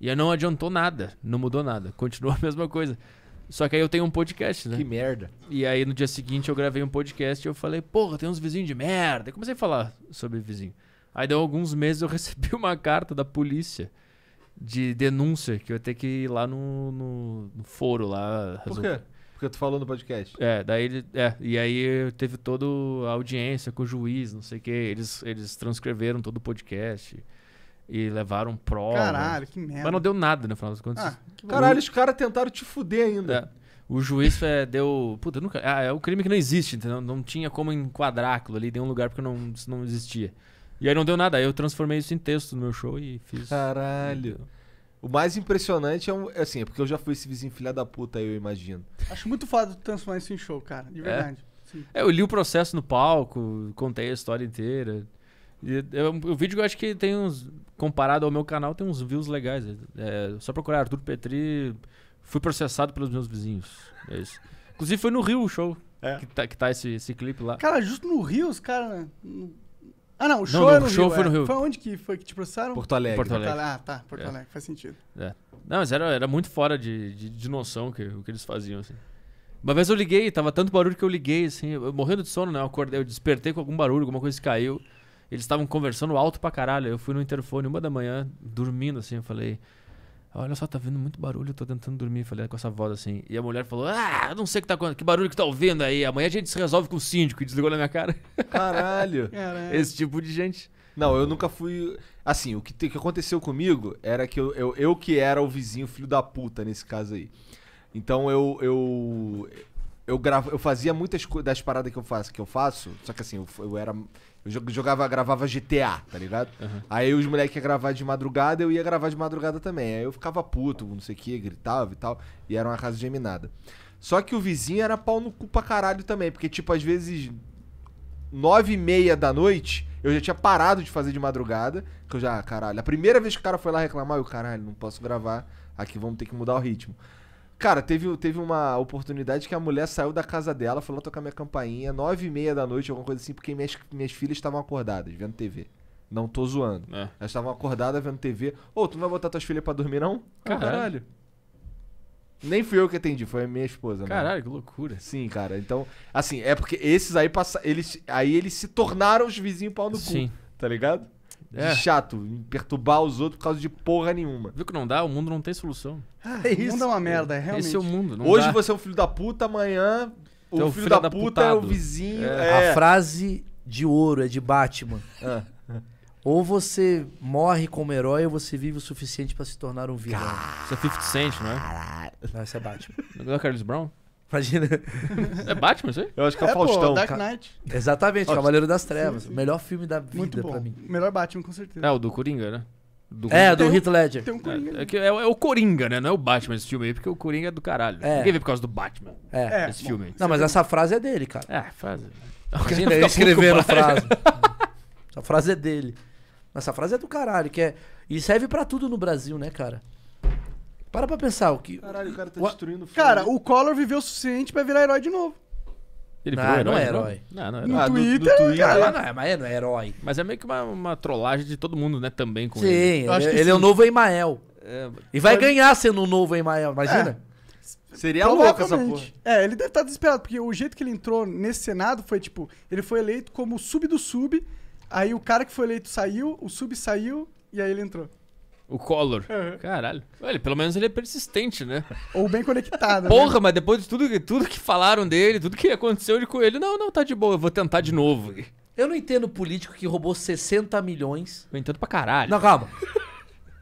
E não adiantou nada, não mudou nada, continua a mesma coisa. Só que aí eu tenho um podcast, né? Que merda. E aí no dia seguinte eu gravei um podcast e eu falei, porra, tem uns vizinhos de merda. Eu comecei a falar sobre vizinho. Aí deu alguns meses eu recebi uma carta da polícia de denúncia que eu ia ter que ir lá no, no, no foro lá. Resolver. Por quê? que tu falou no podcast. É, daí ele. É, e aí teve toda a audiência com o juiz, não sei o quê. Eles, eles transcreveram todo o podcast. E levaram prova. Caralho, que merda. Mas não deu nada, né, no final das contas. Ah, caralho, os caras tentaram te fuder ainda. É. O juiz é, deu. Puta, nunca. Ah, é um crime que não existe, entendeu? Não tinha como enquadrar aquilo ali, deu um lugar porque não, não existia. E aí não deu nada. Aí eu transformei isso em texto no meu show e fiz. Caralho. O mais impressionante é um. É assim, é porque eu já fui esse vizinho filha da puta aí, eu imagino. Acho muito foda tu transformar isso em show, cara. De é? verdade. É? é, eu li o processo no palco, contei a história inteira. É, é o vídeo eu acho que tem uns. Comparado ao meu canal, tem uns views legais. É, só procurar Arthur Petri. Fui processado pelos meus vizinhos. É isso. Inclusive foi no Rio o show. É. Que tá, que tá esse, esse clipe lá. Cara, justo no Rio, os caras. Né? Ah, não, o show, não, não, no o show Rio, foi no Rio. Foi onde que foi que te tipo, processaram? Porto Alegre. Porto Alegre. Ah, tá, Porto é. Alegre, faz sentido. É. Não, mas era, era muito fora de, de, de noção que, o que eles faziam, assim. Uma vez eu liguei, tava tanto barulho que eu liguei, assim, eu, morrendo de sono, né? Eu, acordei, eu despertei com algum barulho, alguma coisa caiu. Eles estavam conversando alto pra caralho. Eu fui no interfone, uma da manhã, dormindo, assim, eu falei. Olha só, tá vendo muito barulho, eu tô tentando dormir. Falei com essa voz assim. E a mulher falou: Ah, eu não sei o que tá acontecendo, que barulho que tá ouvindo aí. Amanhã a gente se resolve com o síndico e desligou na minha cara. Caralho. Caralho. Esse tipo de gente. Não, eu nunca fui. Assim, o que, que aconteceu comigo era que eu, eu, eu, que era o vizinho filho da puta nesse caso aí. Então eu. Eu, eu, gravo, eu fazia muitas das paradas que eu faço, que eu faço, só que assim, eu, eu era eu jogava, gravava GTA, tá ligado? Uhum. Aí os moleques iam gravar de madrugada, eu ia gravar de madrugada também. Aí eu ficava puto, não sei o que, gritava e tal. E era uma casa geminada. Só que o vizinho era pau no cu pra caralho também, porque, tipo, às vezes, nove e meia da noite, eu já tinha parado de fazer de madrugada. Que eu já, ah, caralho, a primeira vez que o cara foi lá reclamar, eu, caralho, não posso gravar. Aqui vamos ter que mudar o ritmo. Cara, teve, teve uma oportunidade que a mulher saiu da casa dela, falou tocar minha campainha, nove e meia da noite, alguma coisa assim, porque minhas, minhas filhas estavam acordadas, vendo TV. Não tô zoando. É. Elas estavam acordadas vendo TV. Ô, oh, tu não vai botar tuas filhas pra dormir, não? Caralho. Caralho. Nem fui eu que atendi, foi a minha esposa. Né? Caralho, que loucura. Sim, cara. Então, assim, é porque esses aí passa, eles aí eles se tornaram os vizinhos pau no Sim. Tá ligado? é. chato, perturbar os outros por causa de porra nenhuma. Viu que não dá? O mundo não tem solução. Ah, é isso. O mundo é uma merda, é realmente. Esse é o mundo. Hoje dá. você é um filho da puta, amanhã o então, filho, filho, da, da puta putado. é o vizinho. É. É. A frase de ouro é de Batman. É. Ou você morre como herói ou você vive o suficiente para se tornar um vilão. Isso é 50 Cent, não é? Não, isso é Batman. Não é Carlos Brown? Imagina. É Batman isso aí? Eu acho que é, é Faustão. Pô, Dark Knight. Exatamente, Cavaleiro das Trevas. Sim, sim. Melhor filme da vida Muito bom. pra mim. Melhor Batman, com certeza. É, o do Coringa, né? Do é, do Hitler. Ledger. Tem um Coringa. É, é, é, é, o Coringa, né? Não é o Batman esse filme aí, porque o Coringa é do caralho. É. Ninguém vê por causa do Batman. É. é. Esse filme aí. Não, mas essa frase é dele, cara. É, frase. Imagina ele escrevendo a frase. essa frase é dele. Essa frase é do caralho, que é. E serve para tudo no Brasil, né, cara? Para pra pensar o que. Caralho, o cara tá destruindo o filme. Cara, o Collor viveu o suficiente pra virar herói de novo. Ele não, herói, não é herói. Não, não é herói. No ah, Twitter, do, Twitter. Cara, né? não é, mas é, não é herói. Mas é meio que uma, uma trollagem de todo mundo, né? Também com sim, ele. Ele, ele sim. é o novo Emael. É, e vai ganhar sendo um novo Emael, imagina? É. Seria louco essa porra. É, ele deve estar tá desesperado, porque o jeito que ele entrou nesse Senado foi tipo: ele foi eleito como sub do sub, aí o cara que foi eleito saiu, o sub saiu, e aí ele entrou. O Collor. Caralho. Olha, pelo menos ele é persistente, né? Ou bem conectado. Né? Porra, né? mas depois de tudo, tudo que falaram dele, tudo que aconteceu de com ele, não, não, tá de boa, eu vou tentar de novo. Eu não entendo político que roubou 60 milhões. Eu entendo pra caralho. Não, calma.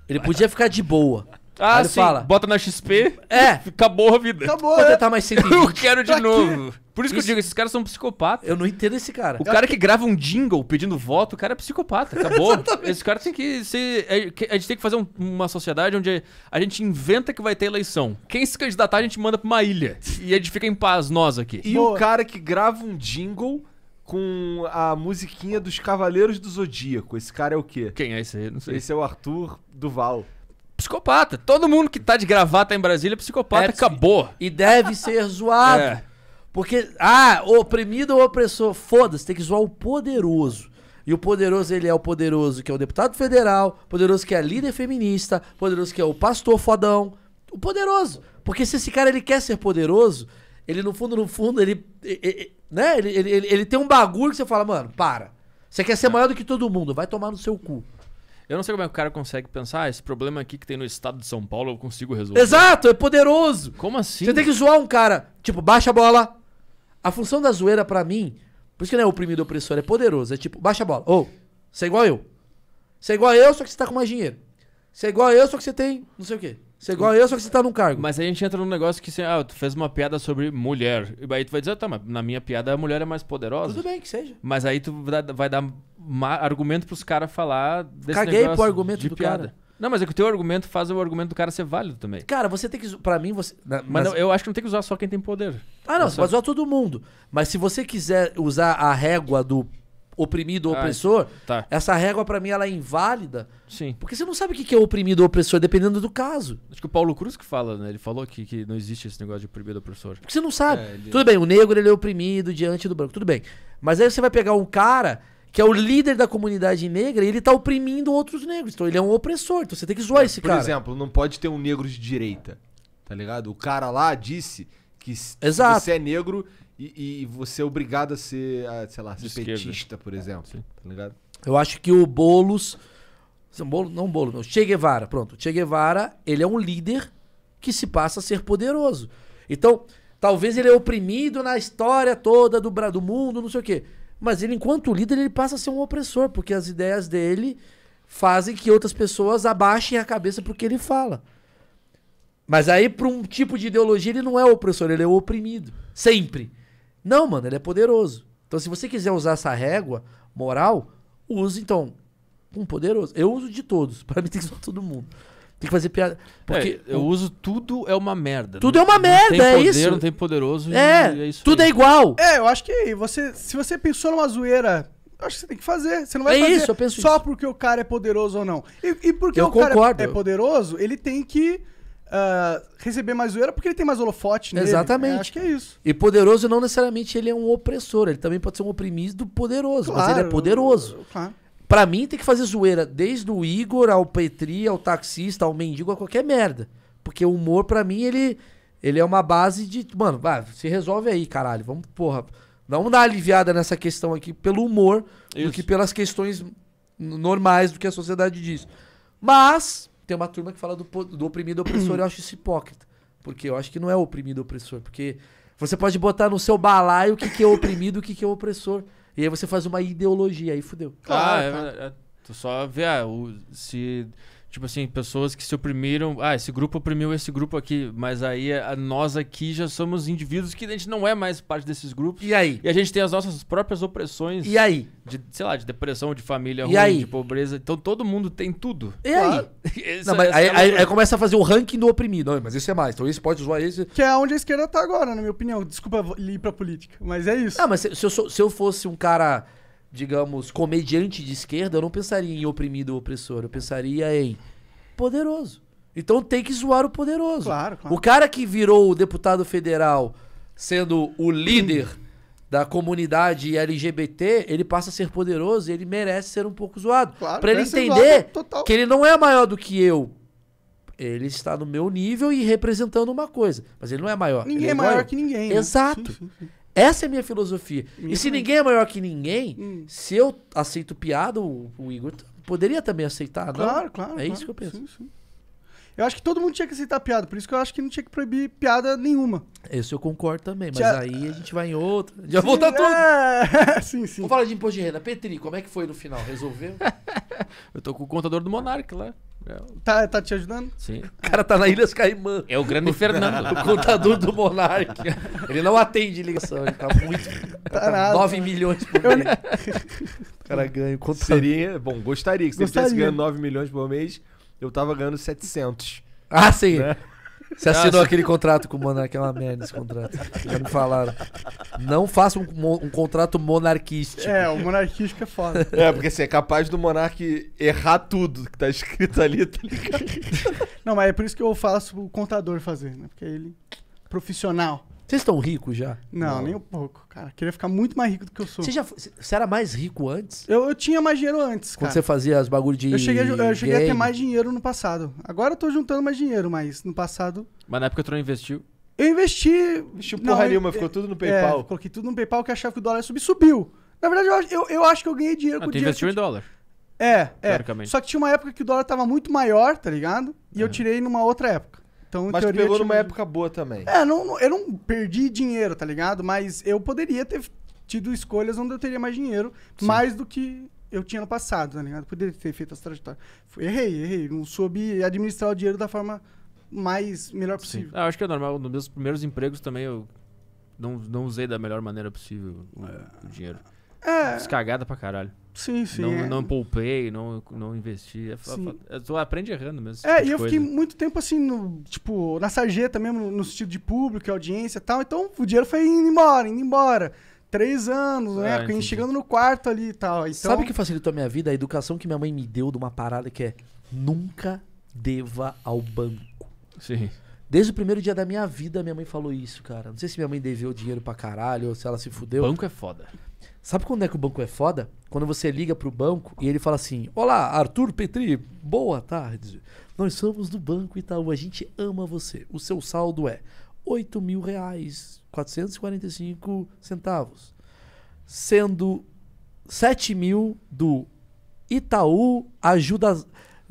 Ele podia ficar de boa. Ah, Aí sim. Fala, Bota na XP. É. Acabou a vida. Acabou. Vou é. tentar tá mais 120. Eu quero de pra novo. Quê? Por isso, isso que eu digo, esses caras são psicopatas. Eu não entendo esse cara. O eu cara que grava um jingle pedindo voto, o cara é psicopata. Acabou. esse cara tem que ser. É, a gente tem que fazer um, uma sociedade onde a gente inventa que vai ter eleição. Quem se candidatar, a gente manda pra uma ilha. E a gente fica em paz, nós aqui. E Boa. o cara que grava um jingle com a musiquinha dos Cavaleiros do Zodíaco. Esse cara é o quê? Quem é esse aí? Não sei. Esse é o Arthur Duval. Psicopata. Todo mundo que tá de gravata em Brasília é psicopata. É, acabou. E deve ser zoado. É. Porque, ah, oprimido ou opressor, foda-se, tem que zoar o poderoso. E o poderoso, ele é o poderoso que é o deputado federal, poderoso que é a líder feminista, poderoso que é o pastor fodão. O poderoso. Porque se esse cara ele quer ser poderoso, ele no fundo, no fundo, ele. ele né? Ele, ele, ele, ele tem um bagulho que você fala, mano, para. Você quer ser é. maior do que todo mundo, vai tomar no seu cu. Eu não sei como é que o cara consegue pensar, ah, esse problema aqui que tem no estado de São Paulo eu consigo resolver. Exato, é poderoso. Como assim? Você tem que zoar um cara, tipo, baixa a bola. A função da zoeira para mim, por isso que não é oprimido opressor, é poderoso. É tipo, baixa a bola. Ou, oh, você é igual eu. Você é igual eu, só que você tá com mais dinheiro. Você é igual eu, só que você tem não sei o quê. Você é igual eu, só que você tá num cargo. Mas a gente entra num negócio que você ah, tu fez uma piada sobre mulher. E aí tu vai dizer, tá, mas na minha piada a mulher é mais poderosa. Tudo bem que seja. Mas aí tu vai dar argumento pros caras falar desse Caguei negócio pro argumento de do piada. Cara. Não, mas é que o teu argumento faz o argumento do cara ser válido também. Cara, você tem que. para mim, você. Mas, mas não, eu acho que não tem que usar só quem tem poder. Ah, não, você pode usar todo mundo. Mas se você quiser usar a régua do oprimido ou opressor, ah, tá. essa régua para mim ela é inválida. Sim. Porque você não sabe o que é oprimido ou opressor, dependendo do caso. Acho que o Paulo Cruz que fala, né? Ele falou que, que não existe esse negócio de oprimido ou opressor. Porque você não sabe. É, ele... Tudo bem, o negro ele é oprimido diante do branco, tudo bem. Mas aí você vai pegar um cara que é o líder da comunidade negra e ele tá oprimindo outros negros. Então ele é um opressor, então você tem que zoar é, esse por cara. Por exemplo, não pode ter um negro de direita, tá ligado? O cara lá disse que Exato. você é negro e, e você é obrigado a ser, a, sei lá, ser petista, por é, exemplo. Sim. Tá ligado? Eu acho que o Boulos. Bolo, não Boulos, não. Che Guevara, pronto. Che Guevara, ele é um líder que se passa a ser poderoso. Então, talvez ele é oprimido na história toda do, do mundo, não sei o quê. Mas ele, enquanto líder, ele passa a ser um opressor, porque as ideias dele fazem que outras pessoas abaixem a cabeça pro que ele fala. Mas aí, para um tipo de ideologia, ele não é opressor, ele é oprimido. Sempre. Não, mano, ele é poderoso. Então, se você quiser usar essa régua moral, use então um poderoso. Eu uso de todos. Para mim tem que usar todo mundo. Tem que fazer piada. Porque é, eu o... uso tudo é uma merda. Tudo não, é uma merda, é poder, é isso. Não tem poderoso. É, é isso tudo aí. é igual. É, eu acho que você, se você pensou numa zoeira, acho que você tem que fazer. Você não vai é fazer isso, eu penso só isso. porque o cara é poderoso ou não. E, e porque eu o concordo. cara é poderoso, ele tem que uh, receber mais zoeira porque ele tem mais holofote né Exatamente. É, acho que é isso. E poderoso não necessariamente ele é um opressor, ele também pode ser um oprimido poderoso, claro, mas ele é poderoso. Claro. Pra mim tem que fazer zoeira, desde o Igor ao Petri, ao taxista, ao mendigo, a qualquer merda. Porque o humor, pra mim, ele, ele é uma base de. Mano, vai, se resolve aí, caralho. Vamos, porra. Vamos dar uma aliviada nessa questão aqui pelo humor Isso. do que pelas questões normais do que a sociedade diz. Mas, tem uma turma que fala do, do oprimido opressor, eu acho isso hipócrita. Porque eu acho que não é oprimido opressor, porque você pode botar no seu balaio o que, que é oprimido, o que, que é opressor. E aí você faz uma ideologia, aí fudeu. Claro, ah, é, é, tu só vê ah, o, se Tipo assim, pessoas que se oprimiram. Ah, esse grupo oprimiu esse grupo aqui, mas aí eh, nós aqui já somos indivíduos que a gente não é mais parte desses grupos. E aí? E a gente tem as nossas próprias opressões. E aí? De, sei lá, de depressão, de família ruim, aí? de pobreza. Então todo mundo tem tudo. E aí? não, mas é aí, é aí, aí, começa a fazer o ranking do oprimido. Não, mas esse é mais, então esse pode usar esse. Que é onde a esquerda tá agora, na minha opinião. Desculpa ir pra política, mas é isso. Ah, mas se, se, eu, sou, se eu fosse um cara digamos, comediante de esquerda, eu não pensaria em oprimido ou opressor. Eu pensaria em poderoso. Então tem que zoar o poderoso. Claro, claro. O cara que virou o deputado federal sendo o líder da comunidade LGBT, ele passa a ser poderoso e ele merece ser um pouco zoado. Claro, para ele entender zoado, que ele não é maior do que eu. Ele está no meu nível e representando uma coisa. Mas ele não é maior. Ninguém é, é maior, maior que ninguém. Né? Exato. Sim, sim, sim. Essa é a minha filosofia. Minha e se mãe. ninguém é maior que ninguém, hum. se eu aceito piada, o, o, Igor poderia também aceitar, claro, não? Claro, claro. É isso que eu penso. Sim, sim. Eu acho que todo mundo tinha que aceitar piada, por isso que eu acho que não tinha que proibir piada nenhuma. Esse eu concordo também, mas aí a gente vai em outra. Já sim, voltar é. tudo. sim, sim. Vamos falar de imposto de renda. Petri, como é que foi no final? Resolveu? eu tô com o contador do Monark lá. É. Tá, tá te ajudando? Sim. O cara tá na Ilhas Caimã. É o grande Fernando. o contador do Monark. Ele não atende ligação, ele tá muito. Tá, tá 9 milhões por mês. o cara ganha. Contador. Seria. É bom, gostaria que se gostaria. ele estivesse ganhando 9 milhões por mês, eu tava ganhando 700. Ah, sim. Né? Você assinou Nossa. aquele contrato com o monarca, é uma merda esse contrato. Já me falaram. Não faça um, um contrato monarquístico. É, o monarquístico é foda. É, porque você assim, é capaz do monarca errar tudo que tá escrito ali, tá ligado? Não, mas é por isso que eu faço o contador fazer, né? Porque ele. É profissional. Vocês estão ricos já? Não, não, nem um pouco, cara. Queria ficar muito mais rico do que eu sou. Você já você era mais rico antes? Eu, eu tinha mais dinheiro antes, Quando cara. você fazia as bagulho de Eu cheguei, eu cheguei game. a ter mais dinheiro no passado. Agora eu tô juntando mais dinheiro, mas no passado... Mas na época tu não investiu? Eu investi... Investiu porra nenhuma, ficou tudo no é, PayPal. É, coloquei tudo no PayPal, que achava que o dólar ia subir, subiu. Na verdade, eu, eu, eu acho que eu ganhei dinheiro ah, com tu dinheiro... investiu que... em dólar. É, é. Só que tinha uma época que o dólar tava muito maior, tá ligado? E é. eu tirei numa outra época. Então, Mas teoria, pegou numa época boa também. É, não, eu não perdi dinheiro, tá ligado? Mas eu poderia ter tido escolhas onde eu teria mais dinheiro, Sim. mais do que eu tinha no passado, tá ligado? Poderia ter feito as trajetórias. Errei, errei. Não soube administrar o dinheiro da forma mais melhor possível. Ah, acho que é normal. Nos meus primeiros empregos também eu não, não usei da melhor maneira possível o, é. o dinheiro. É. Descagada pra caralho. Sim, sim. Não, é. não poupei, não, não investi. Tu é é aprende errando mesmo. É, tipo e eu coisa. fiquei muito tempo assim, no, tipo, na sarjeta mesmo, no sentido de público, audiência e tal. Então o dinheiro foi indo embora, indo embora. Três anos, né? Ah, chegando no quarto ali e tal. Então... Sabe o que facilitou a minha vida? A educação que minha mãe me deu de uma parada que é nunca deva ao banco. Sim. Desde o primeiro dia da minha vida, minha mãe falou isso, cara. Não sei se minha mãe deveu dinheiro pra caralho ou se ela se fudeu. Banco é foda. Sabe quando é que o banco é foda? Quando você liga pro banco e ele fala assim: Olá, Arthur Petri, boa tarde. Nós somos do Banco Itaú, a gente ama você. O seu saldo é 8 mil reais, 445 centavos. Sendo 7 mil do Itaú Ajuda.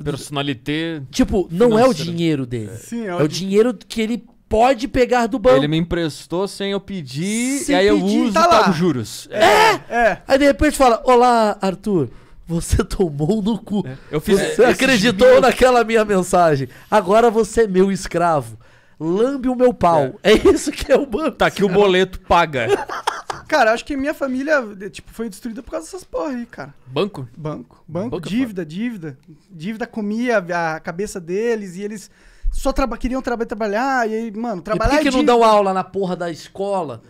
Personalité. Tipo, não financeira. é o dinheiro dele. Sim, é, é o dinheiro que ele pode pegar do banco. Ele me emprestou sem eu pedir, sem e aí pedir, eu uso tá e pago juros. É? é. é! Aí de repente fala: Olá, Arthur. Você tomou no cu. É. Eu fiz, você é, acreditou mil... naquela minha mensagem. Agora você é meu escravo. Lambe o meu pau. É, é isso que é o banco. Tá aqui o boleto, paga. cara, acho que minha família tipo, foi destruída por causa dessas porra aí, cara. Banco? Banco. Banco, Banco é dívida, dívida. Dívida comia a cabeça deles e eles só traba, queriam traba, trabalhar, e aí, mano, trabalhar. E por que, que não dão aula na porra da escola?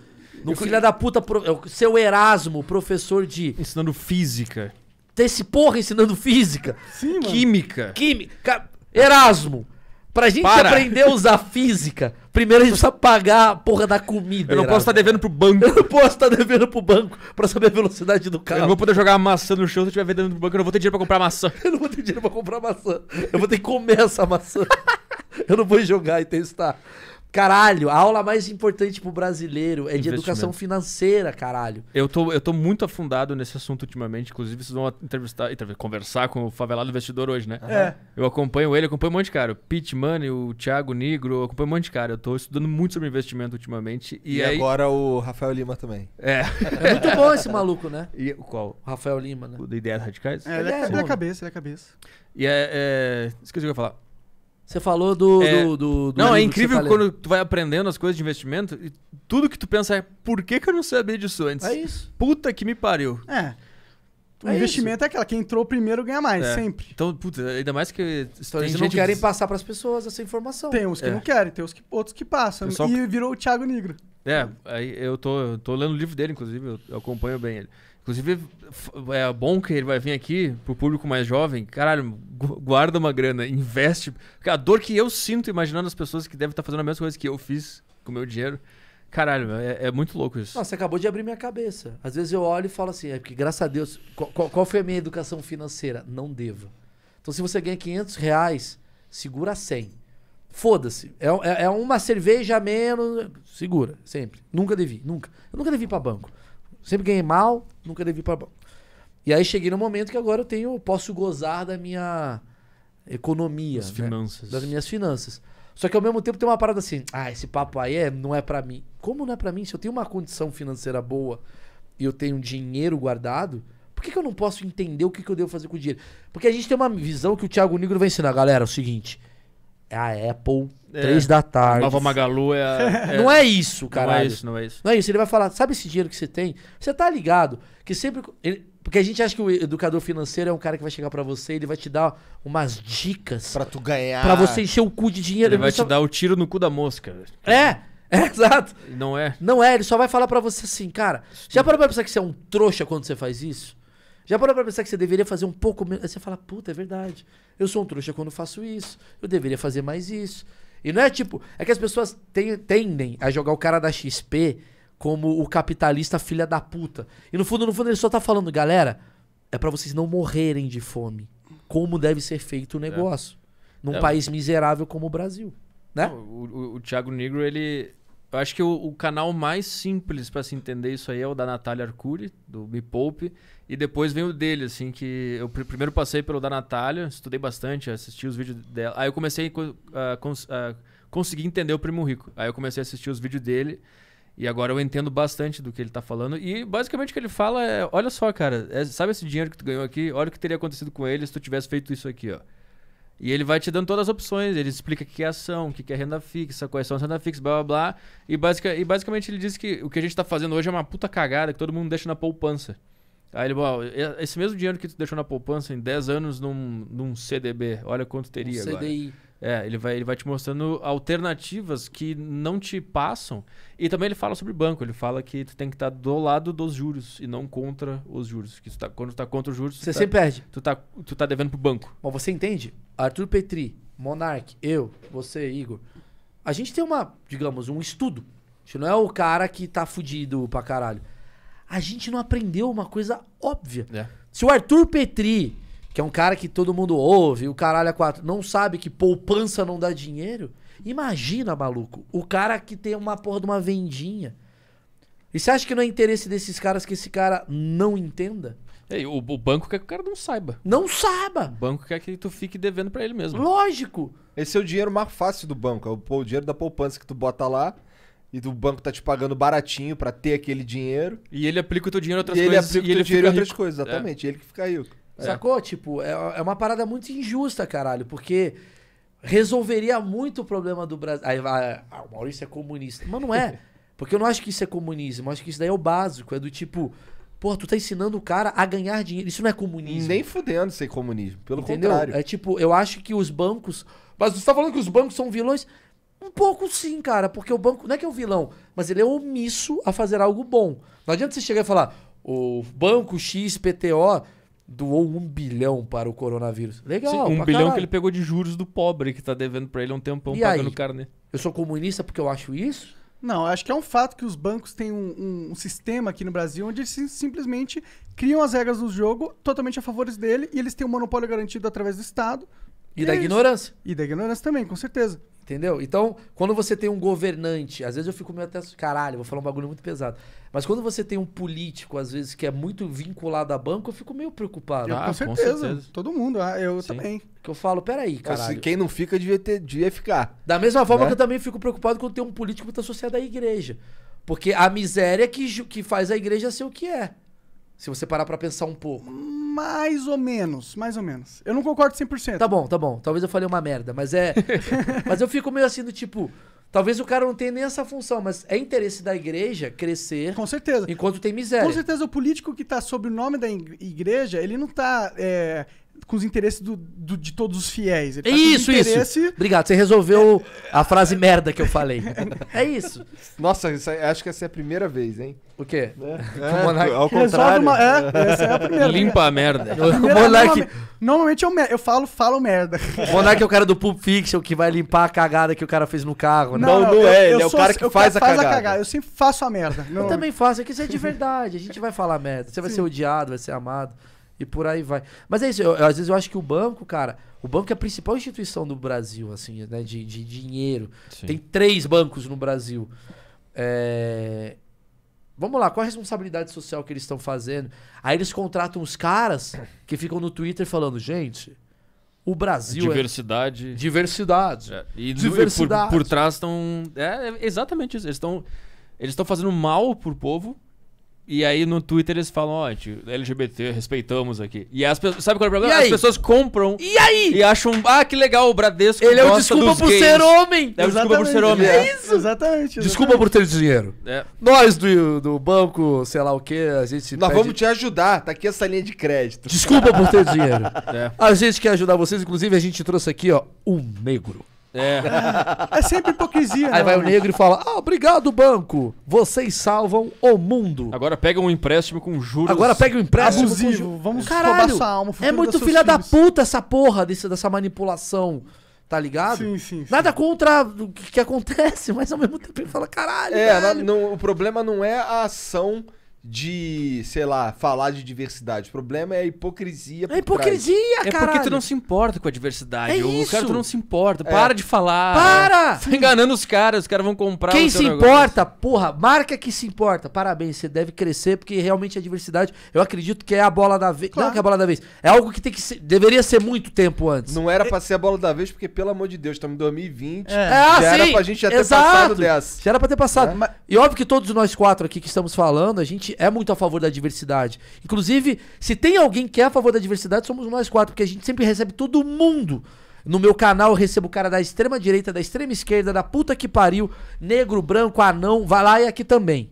No filho da puta, seu Erasmo, professor de. Ensinando física. esse porra ensinando física. Sim, mano. Química. Química. Erasmo. Pra gente Para. aprender a usar física, primeiro a gente precisa pagar a porra da comida. Eu não Erasmo. posso estar devendo pro banco. Eu não posso estar devendo pro banco pra saber a velocidade do carro. Eu não vou poder jogar maçã no chão se eu estiver vendendo pro banco. Eu não vou ter dinheiro pra comprar maçã. eu não vou ter dinheiro pra comprar maçã. Eu vou ter que comer essa maçã. eu não vou jogar e testar. Caralho, a aula mais importante pro brasileiro é de educação financeira, caralho. Eu tô, eu tô muito afundado nesse assunto ultimamente. Inclusive, vocês vão entrevistar, entrevistar conversar com o favelado investidor hoje, né? É. Eu acompanho ele, acompanho um monte de cara. O Pete Money, o Thiago Negro, eu acompanho um monte de cara. Eu tô estudando muito sobre investimento ultimamente. E, e aí... agora o Rafael Lima também. É. É muito bom esse maluco, né? E qual? O Rafael Lima, né? O Ideias Radicais? É, ele é, é, cabeça, ele é cabeça. E é, é... Esqueci o que eu ia falar. Você falou do. É... do, do, do não, é incrível quando tu vai aprendendo as coisas de investimento e tudo que tu pensa é por que, que eu não sabia disso antes? É isso. Puta que me pariu. É. é o é investimento isso. é aquela, quem entrou primeiro ganha mais, é. sempre. Então, puta, ainda mais que. Então, eles não querem passar para as pessoas essa informação. Tem uns que é. não querem, tem uns que, outros que passam. E virou o Thiago Negro. É, aí eu tô, eu tô lendo o livro dele, inclusive, eu, eu acompanho bem ele. Inclusive, é bom que ele vai vir aqui pro público mais jovem. Caralho, guarda uma grana, investe. Porque a dor que eu sinto imaginando as pessoas que devem estar fazendo a mesma coisa que eu fiz com o meu dinheiro. Caralho, é, é, muito louco isso. Nossa, você acabou de abrir minha cabeça. Às vezes eu olho e falo assim, é porque graças a Deus, qual, qual foi a minha educação financeira? Não devo. Então se você ganha 500 reais, segura 100. Foda-se. É, é, é, uma cerveja a menos, segura, sempre. Nunca devi, nunca. Eu nunca devi para banco. Sempre ganhei mal, nunca devi para banco. E aí cheguei no momento que agora eu tenho, posso gozar da minha economia, das, né? finanças. das minhas finanças. Só que ao mesmo tempo tem uma parada assim, ah, esse papo aí é, não é para mim. Como não é para mim? Se eu tenho uma condição financeira boa e eu tenho dinheiro guardado, por que, que eu não posso entender o que, que eu devo fazer com o dinheiro? Porque a gente tem uma visão que o Thiago Negro vai ensinar, galera, é o seguinte, é a Apple, é, da tarde. Nova Magalu é, a, é, Não é isso, caralho. Não é isso, não é isso. Não é isso. Ele vai falar, sabe esse dinheiro que você tem? Você tá ligado que sempre. Ele, porque a gente acha que o educador financeiro é um cara que vai chegar para você, ele vai te dar umas dicas. para tu ganhar. para você encher o cu de dinheiro. Ele, ele vai só... te dar o tiro no cu da mosca. É! É, exato. Não é. Não é, ele só vai falar para você assim, cara. Já parou pra pensar que você é um trouxa quando você faz isso? Já parou pra pensar que você deveria fazer um pouco menos? Aí você fala, puta, é verdade. Eu sou um trouxa quando faço isso. Eu deveria fazer mais isso. E não é tipo. É que as pessoas ten, tendem a jogar o cara da XP como o capitalista filha da puta. E no fundo, no fundo, ele só tá falando, galera, é para vocês não morrerem de fome. Como deve ser feito o é. negócio. É. Num é. país miserável como o Brasil. Né? Não, o, o, o Thiago Negro, ele eu acho que o, o canal mais simples para se entender isso aí é o da Natália Arcuri, do Me Poupe. E depois vem o dele, assim, que eu pr primeiro passei pelo da Natália, estudei bastante, assisti os vídeos dela. Aí eu comecei a, a conseguir entender o Primo Rico. Aí eu comecei a assistir os vídeos dele. E agora eu entendo bastante do que ele tá falando. E basicamente o que ele fala é: olha só, cara, é, sabe esse dinheiro que tu ganhou aqui? Olha o que teria acontecido com ele se tu tivesse feito isso aqui, ó. E ele vai te dando todas as opções, ele explica o que é ação, o que é renda fixa, quais são as renda fixa, blá blá blá. E, basic, e basicamente ele diz que o que a gente está fazendo hoje é uma puta cagada que todo mundo deixa na poupança. Aí ele, bom, esse mesmo dinheiro que tu deixou na poupança em 10 anos num, num CDB, olha quanto teria um agora. CDI. É, ele vai, ele vai te mostrando alternativas que não te passam. E também ele fala sobre banco, ele fala que tu tem que estar tá do lado dos juros e não contra os juros. Que tu tá, quando tu tá contra os juros, você tá sempre tá, perde. Tu tá, tu tá devendo pro banco. Bom, você entende? Arthur Petri, Monark, eu, você, Igor. A gente tem uma, digamos, um estudo. A gente não é o cara que tá fudido pra caralho. A gente não aprendeu uma coisa óbvia. É. Se o Arthur Petri que é um cara que todo mundo ouve, o caralho é quatro, não sabe que poupança não dá dinheiro. Imagina, maluco, o cara que tem uma porra de uma vendinha. E você acha que não é interesse desses caras que esse cara não entenda? É, o, o, banco quer que o cara não saiba. Não saiba! O banco quer que tu fique devendo para ele mesmo. Lógico! Esse é o dinheiro mais fácil do banco, é o, o dinheiro da poupança que tu bota lá e o banco tá te pagando baratinho para ter aquele dinheiro. E ele aplica o teu dinheiro em outras e coisas. Ele aplica o teu dinheiro em outras coisas, é. exatamente. É. Ele que fica rico. É. Sacou? Tipo, é, é uma parada muito injusta, caralho, porque resolveria muito o problema do Brasil. Aí vai, ah, o Maurício é comunista. Mas não é. Porque eu não acho que isso é comunismo, eu acho que isso daí é o básico. É do tipo, pô, tu tá ensinando o cara a ganhar dinheiro. Isso não é comunismo. Nem fudendo ser comunismo, pelo Entendeu? contrário. É tipo, eu acho que os bancos. Mas você tá falando que os bancos são vilões? Um pouco sim, cara, porque o banco não é que é o um vilão, mas ele é omisso a fazer algo bom. Não adianta você chegar e falar, o banco XPTO doou um bilhão para o coronavírus. Legal, Sim, Um bilhão caralho. que ele pegou de juros do pobre que tá devendo para ele há um tempão e pagando aí? carne. Eu sou comunista porque eu acho isso? Não, acho que é um fato que os bancos têm um, um, um sistema aqui no Brasil onde eles simplesmente criam as regras do jogo totalmente a favor deles e eles têm um monopólio garantido através do Estado. E, e da é eles... ignorância. E da ignorância também, com certeza. Entendeu? Então, quando você tem um governante, às vezes eu fico meio até. Caralho, vou falar um bagulho muito pesado. Mas quando você tem um político, às vezes, que é muito vinculado a banco, eu fico meio preocupado. ah, com, certeza. com, certeza. Todo mundo. Ah, eu Sim. também. Que eu falo, peraí, cara. Quem não fica, devia, ter, devia ficar. Da mesma forma né? que eu também fico preocupado quando tem um político que está associado à igreja. Porque a miséria que, que faz a igreja ser o que é. Se você parar para pensar um pouco. Mais ou menos, mais ou menos. Eu não concordo 100%. Tá bom, tá bom. Talvez eu falei uma merda, mas é. mas eu fico meio assim do tipo. Talvez o cara não tenha nem essa função, mas é interesse da igreja crescer. Com certeza. Enquanto tem miséria. Com certeza, o político que está sob o nome da igreja, ele não está é, com os interesses do, do, de todos os fiéis. Ele tá isso, isso. Obrigado. Você resolveu é. a frase merda que eu falei. é isso. Nossa, isso acho que essa é a primeira vez, hein? O quê? É, é, o monarque... Ao contrário. Uma... É, essa é a primeira. Limpa a merda. A primeira, Normalmente eu, eu falo, falo merda. O monarque é o cara do Pulp Fiction que vai limpar a cagada que o cara fez no carro, né? Não, não, não é. ele é o cara que faz, a, cagada. a cagada. Eu sempre faço a merda. Não... Eu também faço. É que isso é de verdade. A gente vai falar merda. Você vai Sim. ser odiado, vai ser amado. E por aí vai. Mas é isso, eu, às vezes eu acho que o banco, cara, o banco é a principal instituição do Brasil, assim, né? De, de dinheiro. Sim. Tem três bancos no Brasil. É... Vamos lá, qual a responsabilidade social que eles estão fazendo? Aí eles contratam os caras que ficam no Twitter falando, gente, o Brasil é diversidade é... diversidade é. e diversidade por, por trás estão é, exatamente isso eles estão eles estão fazendo mal pro povo e aí no Twitter eles falam, ó, oh, LGBT, respeitamos aqui. E as pessoas, sabe qual é o problema? As pessoas compram e, aí? e acham, ah, que legal, o Bradesco Ele é o desculpa por gays. ser homem. É o desculpa por ser homem. É, é. isso. Exatamente. exatamente. Desculpa por ter dinheiro. É. Nós do, do banco, sei lá o que, a gente Nós pede... vamos te ajudar, tá aqui essa linha de crédito. Desculpa por ter dinheiro. É. A gente quer ajudar vocês, inclusive a gente trouxe aqui, ó, um negro. É. é sempre hipocrisia. Aí não. Né, vai o negro e fala: Ah, obrigado, banco. Vocês salvam o mundo. Agora pega um empréstimo com juros. Agora pega um empréstimo abusivo. Vamos Caralho, sua alma. É muito filha da puta essa porra desse, dessa manipulação. Tá ligado? Sim, sim, sim. Nada contra o que, que, acontece, mas ao mesmo tempo ele fala: Caralho. É, velho. Não, o problema não é a ação de, sei lá, falar de diversidade. O problema é a hipocrisia. É hipocrisia, cara. É porque tu não se importa com a diversidade. É o cara tu não se importa. É. Para é. de falar. Para! Tá enganando os caras, os caras vão comprar. Quem se negócio. importa, porra, marca que se importa. Parabéns, você deve crescer, porque realmente a diversidade, eu acredito que é a bola da vez. Claro. Não que é a bola da vez. É algo que tem que ser, deveria ser muito tempo antes. Não era é pra ser a bola da vez, porque, pelo amor de Deus, estamos em 2020. É. Já ah, era sim. pra gente já ter Exato. passado dessa. Já era pra ter passado. É. E óbvio que todos nós quatro aqui que estamos falando, a gente gente é muito a favor da diversidade. Inclusive, se tem alguém que é a favor da diversidade, somos nós quatro, porque a gente sempre recebe todo mundo. No meu canal eu recebo cara da extrema direita, da extrema esquerda, da puta que pariu, negro, branco, anão, vai lá e aqui também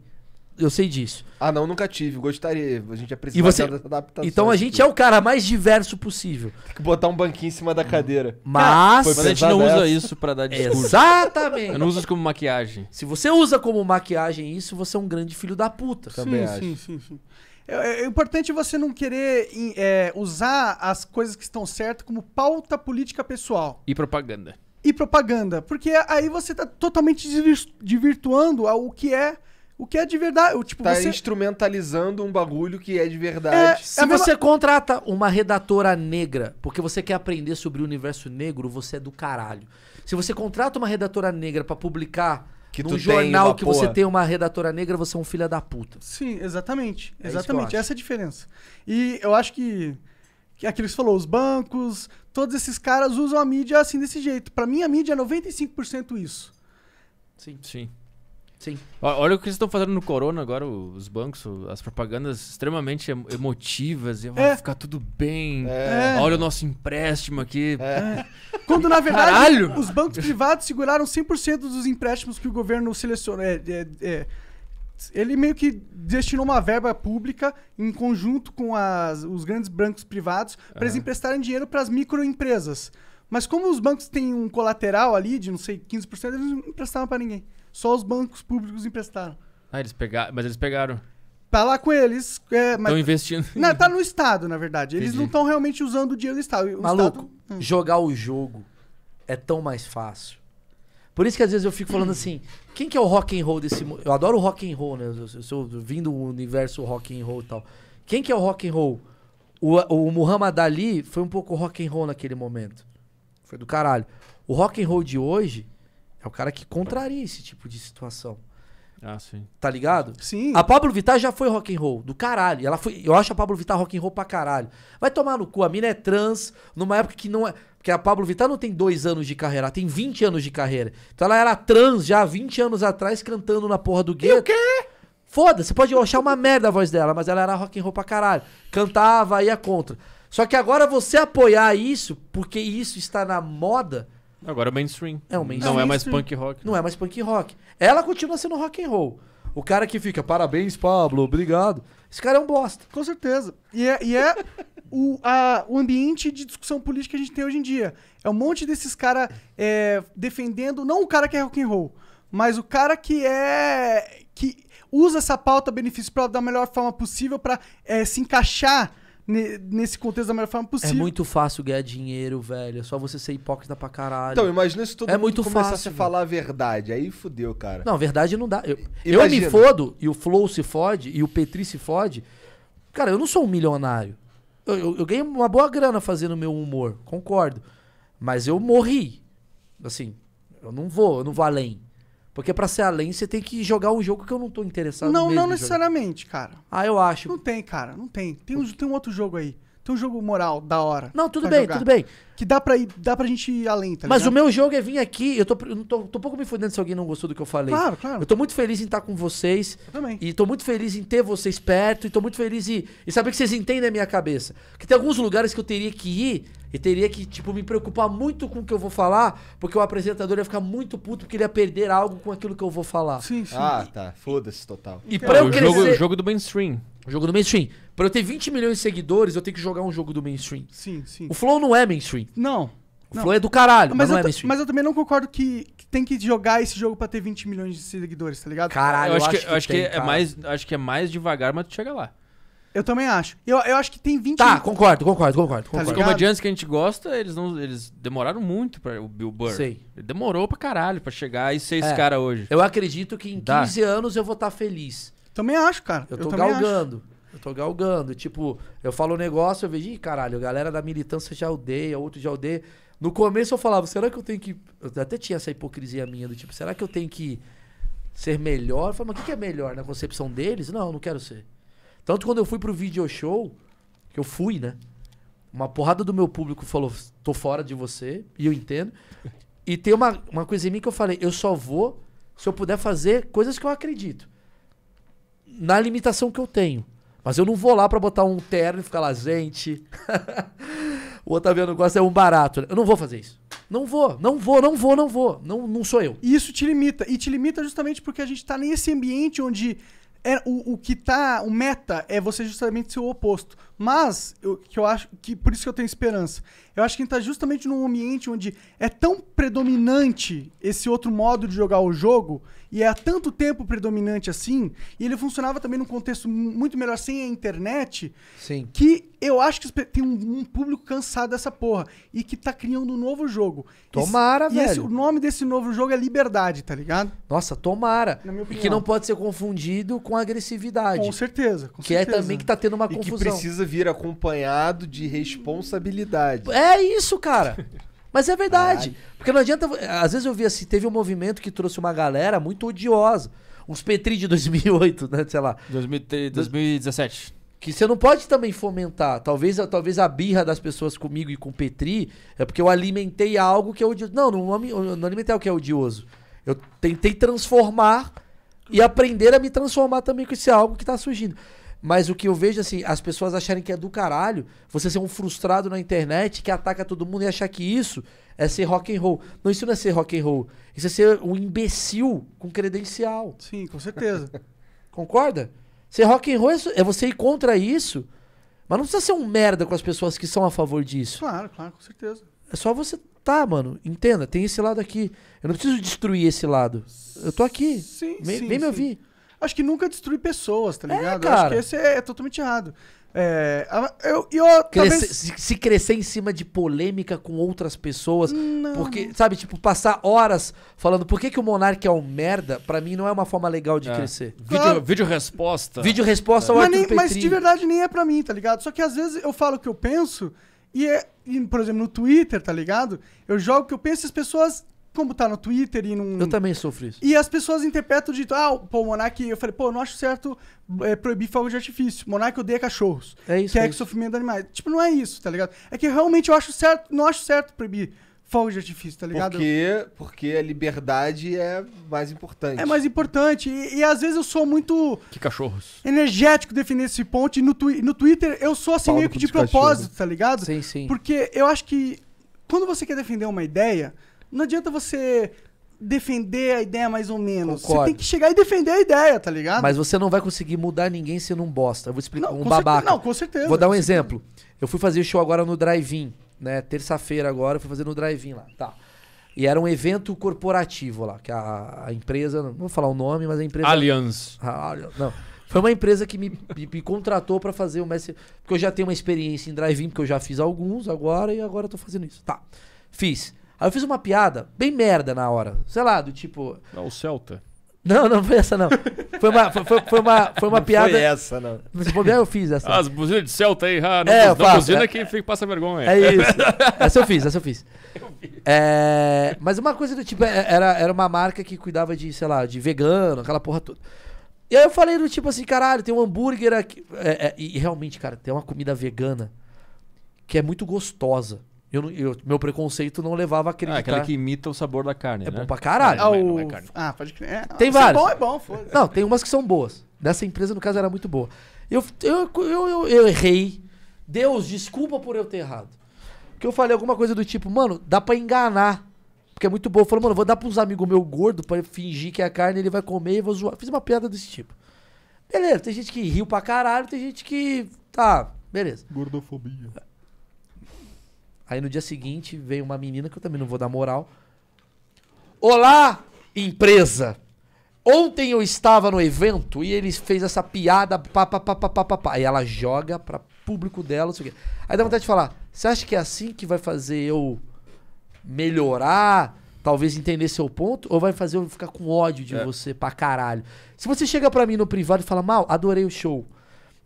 eu sei disso. Ah, não, nunca tive. Gostaria. A gente é precisa você... dessa adaptação. Então a gente é o cara mais diverso possível. Tem que botar um banquinho em cima da cadeira. Mas, Mas a gente não dessa. usa isso para dar discurso. Exatamente. Eu não usa isso como maquiagem. Se você usa como maquiagem isso, você é um grande filho da puta. Também sim, acho. sim, sim, sim. É, é, é importante você não querer é, usar as coisas que estão certas como pauta política pessoal. E propaganda. E propaganda. Porque aí você está totalmente desvirtuando o que é o que é de verdade. Tipo, tá você... instrumentalizando um bagulho que é de verdade. É, Se é você mesma... contrata uma redatora negra porque você quer aprender sobre o universo negro, você é do caralho. Se você contrata uma redatora negra para publicar que num jornal que você tem uma redatora negra, você é um filho da puta. Sim, exatamente. É exatamente. Essa é a diferença. E eu acho que, que aquilo que falou, os bancos, todos esses caras usam a mídia assim desse jeito. Para mim, a mídia é 95% isso. Sim. Sim. Sim. Olha o que eles estão fazendo no Corona agora, os bancos, as propagandas extremamente emotivas. E ah, é. vai ficar tudo bem. É. Olha o nosso empréstimo aqui. É. Quando, na verdade, Caralho. os bancos privados seguraram 100% dos empréstimos que o governo selecionou. É, é, ele meio que destinou uma verba pública em conjunto com as, os grandes bancos privados para eles emprestarem dinheiro para as microempresas. Mas como os bancos têm um colateral ali de, não sei, 15%, eles não emprestavam para ninguém. Só os bancos públicos emprestaram. Ah, eles pegaram. Mas eles pegaram. Tá lá com eles. É, Estão investindo. Não, tá no Estado, na verdade. Eles Entendi. não estão realmente usando o dinheiro do Estado. O Maluco, estado... Hum. jogar o jogo é tão mais fácil. Por isso que às vezes eu fico falando assim, quem que é o rock and roll desse mundo? Eu adoro rock and roll, né? Eu, eu, sou vindo do universo rock and roll e tal. Quem que é o rock and roll? O, o Muhammad Ali foi um pouco rock and roll naquele momento. Foi do caralho. O rock and roll de hoje é o cara que contraria esse tipo de situação. Ah, sim. Tá ligado? Sim. A Pablo Vittar já foi rock and roll, do caralho. Ela foi, eu acho a Pablo Vittar rock and roll pra caralho. Vai tomar no cu, a mina é trans, numa época que não é, porque a Pablo Vittar não tem dois anos de carreira, ela tem 20 anos de carreira. Então ela era trans já há 20 anos atrás cantando na porra do gay. E o quê? Foda, você pode achar uma merda a voz dela, mas ela era rock and roll pra caralho. Cantava, ia contra. Só que agora você apoiar isso, porque isso está na moda, Agora é mainstream. É o mainstream. Não é mais punk rock. Não é mais punk rock. Ela continua sendo rock and roll. O cara que fica, parabéns, Pablo, obrigado. Esse cara é um bosta. Com certeza. E é, e é o, a, o ambiente de discussão política que a gente tem hoje em dia. É um monte desses caras é, defendendo, não o cara que é rock and roll, mas o cara que é. que usa essa pauta benefício próprio da melhor forma possível para é, se encaixar nesse contexto da melhor forma é possível. É muito fácil ganhar dinheiro, velho. É só você ser hipócrita pra caralho. Então, imagina se todo é mundo muito começasse a falar a verdade. Aí fudeu, cara. Não, verdade não dá. Eu, eu, me fodo, e o Flow se fode, e o Petri se fode. Cara, eu não sou um milionário. Eu, eu, eu ganhei uma boa grana fazendo meu humor, concordo. Mas eu morri. Assim, eu não vou, eu não vou além. Porque para ser além, você tem que jogar um jogo que eu não tô interessado Não, não necessariamente, cara. Ah, eu acho. Não tem, cara, não tem. Tem um, tem um outro jogo aí. Tem um jogo moral da hora. Não, tudo bem, jogar. tudo bem. Que dá pra, ir, dá pra gente ir além, tá Mas ligado? o meu jogo é vir aqui. Eu, tô, eu tô, tô um pouco me fudendo se alguém não gostou do que eu falei. Claro, claro. Eu tô muito feliz em estar tá com vocês. Eu também. E tô muito feliz em ter vocês perto. E tô muito feliz em, em saber que vocês entendem a minha cabeça. Que tem alguns lugares que eu teria que ir e teria que, tipo, me preocupar muito com o que eu vou falar, porque o apresentador ia ficar muito puto porque ele ia perder algo com aquilo que eu vou falar. Sim, sim. Ah, tá. Foda-se total. E pra é, eu o crescer... Jogo, o jogo do mainstream. O jogo do mainstream. Pra eu ter 20 milhões de seguidores, eu tenho que jogar um jogo do mainstream. Sim, sim. O Flow não é mainstream. Não. O não. Flow é do caralho, mas, mas não é mainstream. Mas eu também não concordo que, que, tem que jogar esse jogo pra ter 20 milhões de seguidores, tá ligado? Caralho, eu, acho, eu acho que, que, eu acho que tem, é cara. mais, acho que é mais devagar, mas tu chega lá. Eu também acho. Eu, eu acho que tem 20 Tá, concordo, concordo, concordo. Tá Os concordo. a comediantes que a gente gosta, eles não. Eles demoraram muito para o Bill Burr. Sei. Ele demorou pra caralho pra chegar e ser esse é. cara hoje. Eu acredito que em Dá. 15 anos eu vou estar tá feliz. Também acho, cara. Eu tô acho. galgando. Eu tô galgando. Tipo, eu falo um negócio, eu vejo, ih, caralho, a galera da militância já odeia, outro já odeia. No começo eu falava, será que eu tenho que. Eu até tinha essa hipocrisia minha do tipo, será que eu tenho que ser melhor? Eu falava, mas o que que é melhor na concepção deles? Não, eu não quero ser. Tanto quando eu fui pro video show, que eu fui, né? Uma porrada do meu público falou, tô fora de você, e eu entendo. E tem uma, uma coisa em mim que eu falei, eu só vou se eu puder fazer coisas que eu acredito. Na limitação que eu tenho. Mas eu não vou lá para botar um terno e ficar lá, gente. o Otaviano gosta é um barato. Né? Eu não vou fazer isso. Não vou, não vou, não vou, não vou. Não, não sou eu. E isso te limita. E te limita justamente porque a gente tá nesse ambiente onde é, o, o, que tá. O meta é você justamente ser o oposto. Mas, eu, que eu acho. que Por isso que eu tenho esperança. Eu acho que a gente tá justamente num ambiente onde é tão predominante esse outro modo de jogar o jogo e é há tanto tempo predominante assim, e ele funcionava também num contexto muito melhor sem a internet, Sim. que eu acho que tem um, um público cansado dessa porra e que tá criando um novo jogo. Tomara, e, velho. E esse, o nome desse novo jogo é Liberdade, tá ligado? Nossa, tomara. Na minha E que não pode ser confundido com agressividade. Com certeza. Com que é certeza. é também que tá tendo uma e confusão. que precisa vir acompanhado de responsabilidade. É isso, cara. Mas é verdade. Ai. Porque não adianta. Às vezes eu vi assim, teve um movimento que trouxe uma galera muito odiosa. Uns Petri de 2008, né? Sei lá. 2017. Que você não pode também fomentar. Talvez, talvez a birra das pessoas comigo e com Petri é porque eu alimentei algo que é odioso. Não, não, não alimentei algo que é odioso. Eu tentei transformar e aprender a me transformar também com esse algo que está surgindo. Mas o que eu vejo, assim, as pessoas acharem que é do caralho você ser um frustrado na internet que ataca todo mundo e achar que isso é ser rock and roll. Não, isso não é ser rock and roll. Isso é ser um imbecil com credencial. Sim, com certeza. Concorda? Ser rock and roll é, é você ir contra isso, mas não precisa ser um merda com as pessoas que são a favor disso. Claro, claro, com certeza. É só você tá, mano, entenda, tem esse lado aqui. Eu não preciso destruir esse lado. Eu tô aqui. Sim, vem, sim, vem me sim. ouvir acho que nunca destrui pessoas, tá é, ligado? É, acho que esse é, é totalmente errado. É, eu, eu talvez... se, se, crescer em cima de polêmica com outras pessoas, não. porque, sabe, tipo, passar horas falando por que, que o Monark é um merda, pra mim não é uma forma legal de é. crescer. Vídeo, claro. vídeo, resposta. Vídeo resposta é. ao mas, nem, mas de verdade nem é pra mim, tá ligado? Só que às vezes eu falo o que eu penso e, é, e, por exemplo, no Twitter, tá ligado? Eu jogo o que eu penso e as pessoas como tá no Twitter e num. Eu também sofro isso. E as pessoas interpretam de. Ah, pô, o Monark. Eu falei, pô, não acho certo é, proibir fogo de artifício. Monark odeia cachorros. É isso. Quer é, é que isso. sofrimento de animais. Tipo, não é isso, tá ligado? É que realmente eu acho certo. Não acho certo proibir fogo de artifício, tá ligado? Porque, porque a liberdade é mais importante. É mais importante. E, e às vezes eu sou muito. Que cachorros. Energético defender esse ponto. E no, twi no Twitter eu sou assim Paulo meio que de é propósito, cachorro. tá ligado? Sim, sim. Porque eu acho que quando você quer defender uma ideia não adianta você defender a ideia mais ou menos. Concordo. Você tem que chegar e defender a ideia, tá ligado? Mas você não vai conseguir mudar ninguém sendo um bosta. Eu vou explicar, não, um babaca. Certeza, não, com certeza. Vou dar um exemplo. Certeza. Eu fui fazer show agora no Drive-In, né? Terça-feira agora, eu fui fazer no Drive-In lá, tá. E era um evento corporativo lá, que a, a, empresa, não vou falar o nome, mas a empresa... Allianz. Ah, não, foi uma empresa que me, me, me contratou para fazer o Messi, porque eu já tenho uma experiência em Drive-In, porque eu já fiz alguns agora, e agora eu tô fazendo isso. Tá, fiz. Aí eu fiz uma piada bem merda na hora. Sei lá, do tipo. Não, o Celta. Não, não foi essa, não. Foi uma, foi, foi, uma, foi uma não piada. Foi essa, não. Se bobear, eu fiz essa. As buzinas de Celta aí, ah, não, é, não faço, buzina é, que fica, passa vergonha. É isso. essa eu fiz, essa eu fiz. é, mas uma coisa do tipo, é, era, era uma marca que cuidava de, sei lá, de vegano, aquela porra toda. E aí eu falei do tipo assim, caralho, tem um hambúrguer aqui. É, é, e realmente, cara, tem uma comida vegana que é muito gostosa. Eu, eu, meu preconceito não levava a acreditar. Ah, aquela tá que imita o sabor da carne. É né? bom pra caralho. Ah, o... É ah pode crer. É, tem várias. É bom, é bom. Foda. Não, tem umas que são boas. Dessa empresa, no caso, era muito boa. Eu, eu, eu, eu, errei. Deus, desculpa por eu ter errado. Que eu falei alguma coisa do tipo, mano, dá pra enganar. Porque é muito bom. Eu falei, mano, vou dar pros amigos meu gordo pra fingir que é a carne, ele vai comer e vou zoar. Fiz uma piada desse tipo. Beleza, tem gente que riu pra caralho, tem gente que. Tá, beleza. Gordofobia. Aí no dia seguinte veio uma menina que eu também não vou dar moral. Olá, empresa! Ontem eu estava no evento e ele fez essa piada, pá, pá, pá, pá, pá, pá, E ela joga pra público dela, não sei o quê. Aí dá vontade de falar, você acha que é assim que vai fazer eu melhorar, talvez entender seu ponto, ou vai fazer eu ficar com ódio de é. você pra caralho? Se você chega pra mim no privado e fala, mal, adorei o show.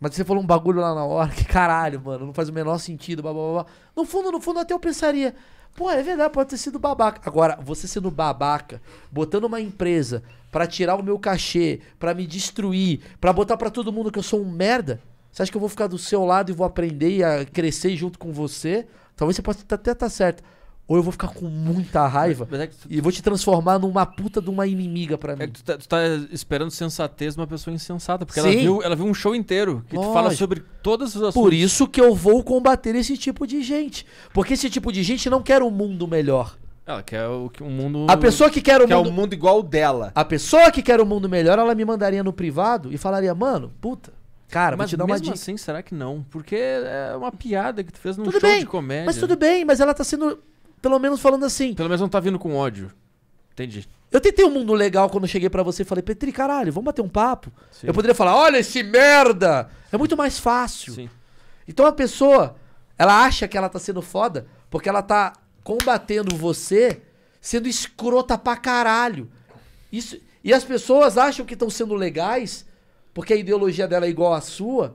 Mas você falou um bagulho lá na hora que caralho, mano, não faz o menor sentido, blá blá blá. No fundo, no fundo, até eu pensaria, pô, é verdade, pode ter sido babaca. Agora, você sendo babaca, botando uma empresa para tirar o meu cachê, para me destruir, para botar para todo mundo que eu sou um merda, você acha que eu vou ficar do seu lado e vou aprender e a crescer junto com você? Talvez você possa até estar tá certo ou eu vou ficar com muita raiva é tu... e vou te transformar numa puta de uma inimiga para mim. É que tu tá, tu tá, esperando sensatez de uma pessoa insensata, porque ela viu, ela viu um show inteiro que tu fala sobre todas as assuntos. Por isso que eu vou combater esse tipo de gente. Porque esse tipo de gente não quer um mundo melhor. Ela quer o, um mundo. A pessoa que quer o quer é mundo. Quer um mundo igual o dela. A pessoa que quer o um mundo melhor, ela me mandaria no privado e falaria, mano, puta. Cara, mas vou te dar uma mesmo dica. assim, será que não? Porque é uma piada que tu fez num tudo show bem, de comédia. Mas tudo bem, mas ela tá sendo pelo menos falando assim. Pelo menos não tá vindo com ódio. Entendi. Eu tentei um mundo legal quando eu cheguei para você e falei, Petri, caralho, vamos bater um papo. Sim. Eu poderia falar, olha esse merda! É muito mais fácil. Sim. Então a pessoa, ela acha que ela tá sendo foda porque ela tá combatendo você sendo escrota pra caralho. Isso, e as pessoas acham que estão sendo legais porque a ideologia dela é igual à sua.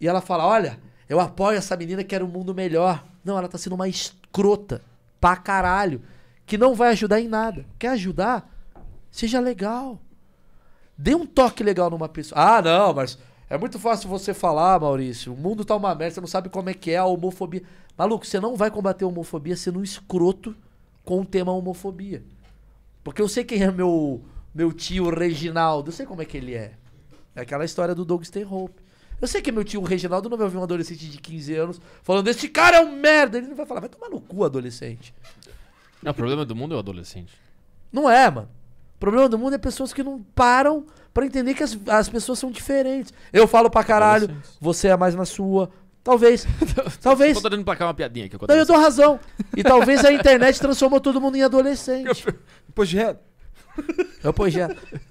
E ela fala, olha, eu apoio essa menina que quer um mundo melhor. Não, ela tá sendo uma escrota pra caralho, que não vai ajudar em nada. Quer ajudar? Seja legal. Dê um toque legal numa pessoa. Ah, não, mas é muito fácil você falar, Maurício. O mundo tá uma merda, você não sabe como é que é a homofobia. Maluco, você não vai combater a homofobia sendo um escroto com o tema homofobia. Porque eu sei quem é meu meu tio Reginaldo, eu sei como é que ele é. É aquela história do Doug Stanhope. Eu sei que é meu tio Reginaldo não vai ouvir um adolescente de 15 anos falando, este cara é um merda. Ele não vai falar, vai tomar no cu, adolescente. Não, o problema do mundo é o adolescente. Não é, mano. O problema do mundo é pessoas que não param para entender que as, as pessoas são diferentes. Eu falo pra caralho, você é mais na sua. Talvez. talvez. Estou tô dando pra cá uma piadinha aqui. Eu não, eu dou razão. E talvez a internet transformou todo mundo em adolescente. Depois de é. reto. É o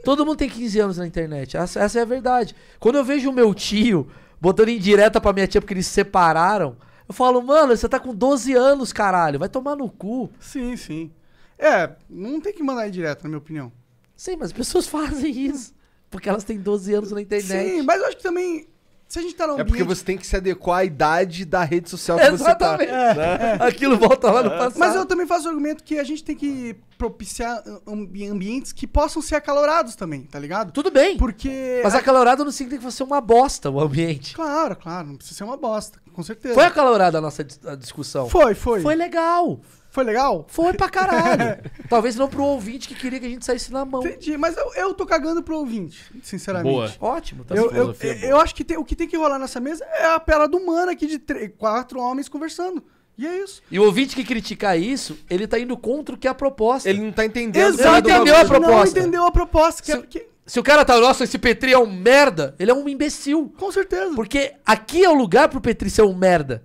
Todo mundo tem 15 anos na internet. Essa, essa, é a verdade. Quando eu vejo o meu tio botando em direta pra minha tia porque eles separaram, eu falo, mano, você tá com 12 anos, caralho. Vai tomar no cu. Sim, sim. É, não tem que mandar em na minha opinião. Sim, mas as pessoas fazem isso. Porque elas têm 12 anos na internet. Sim, mas eu acho que também se a gente tá no ambiente... É porque você tem que se adequar à idade da rede social que Exatamente. você tá. É, né? Aquilo volta lá no é. passado. Mas eu também faço o argumento que a gente tem que propiciar ambientes que possam ser acalorados também, tá ligado? Tudo bem. Porque... Mas acalorado não significa que que ser é uma bosta o ambiente. Claro, claro. Não precisa ser uma bosta, com certeza. Foi acalorada a nossa discussão. Foi, foi. Foi legal. Foi legal? Foi pra caralho. Talvez não pro ouvinte que queria que a gente saísse na mão. Entendi, mas eu, eu tô cagando pro ouvinte, sinceramente. Boa. Ótimo, tá eu, eu, eu acho que tem, o que tem que rolar nessa mesa é a pela do humano aqui de três, quatro homens conversando. E é isso. E o ouvinte que criticar isso, ele tá indo contra o que é a proposta. Ele não tá entendendo. Não entendeu a proposta. Não entendeu a proposta. Que é se, é se o cara tá, nossa, esse Petri é um merda, ele é um imbecil. Com certeza. Porque aqui é o lugar pro Petri ser um merda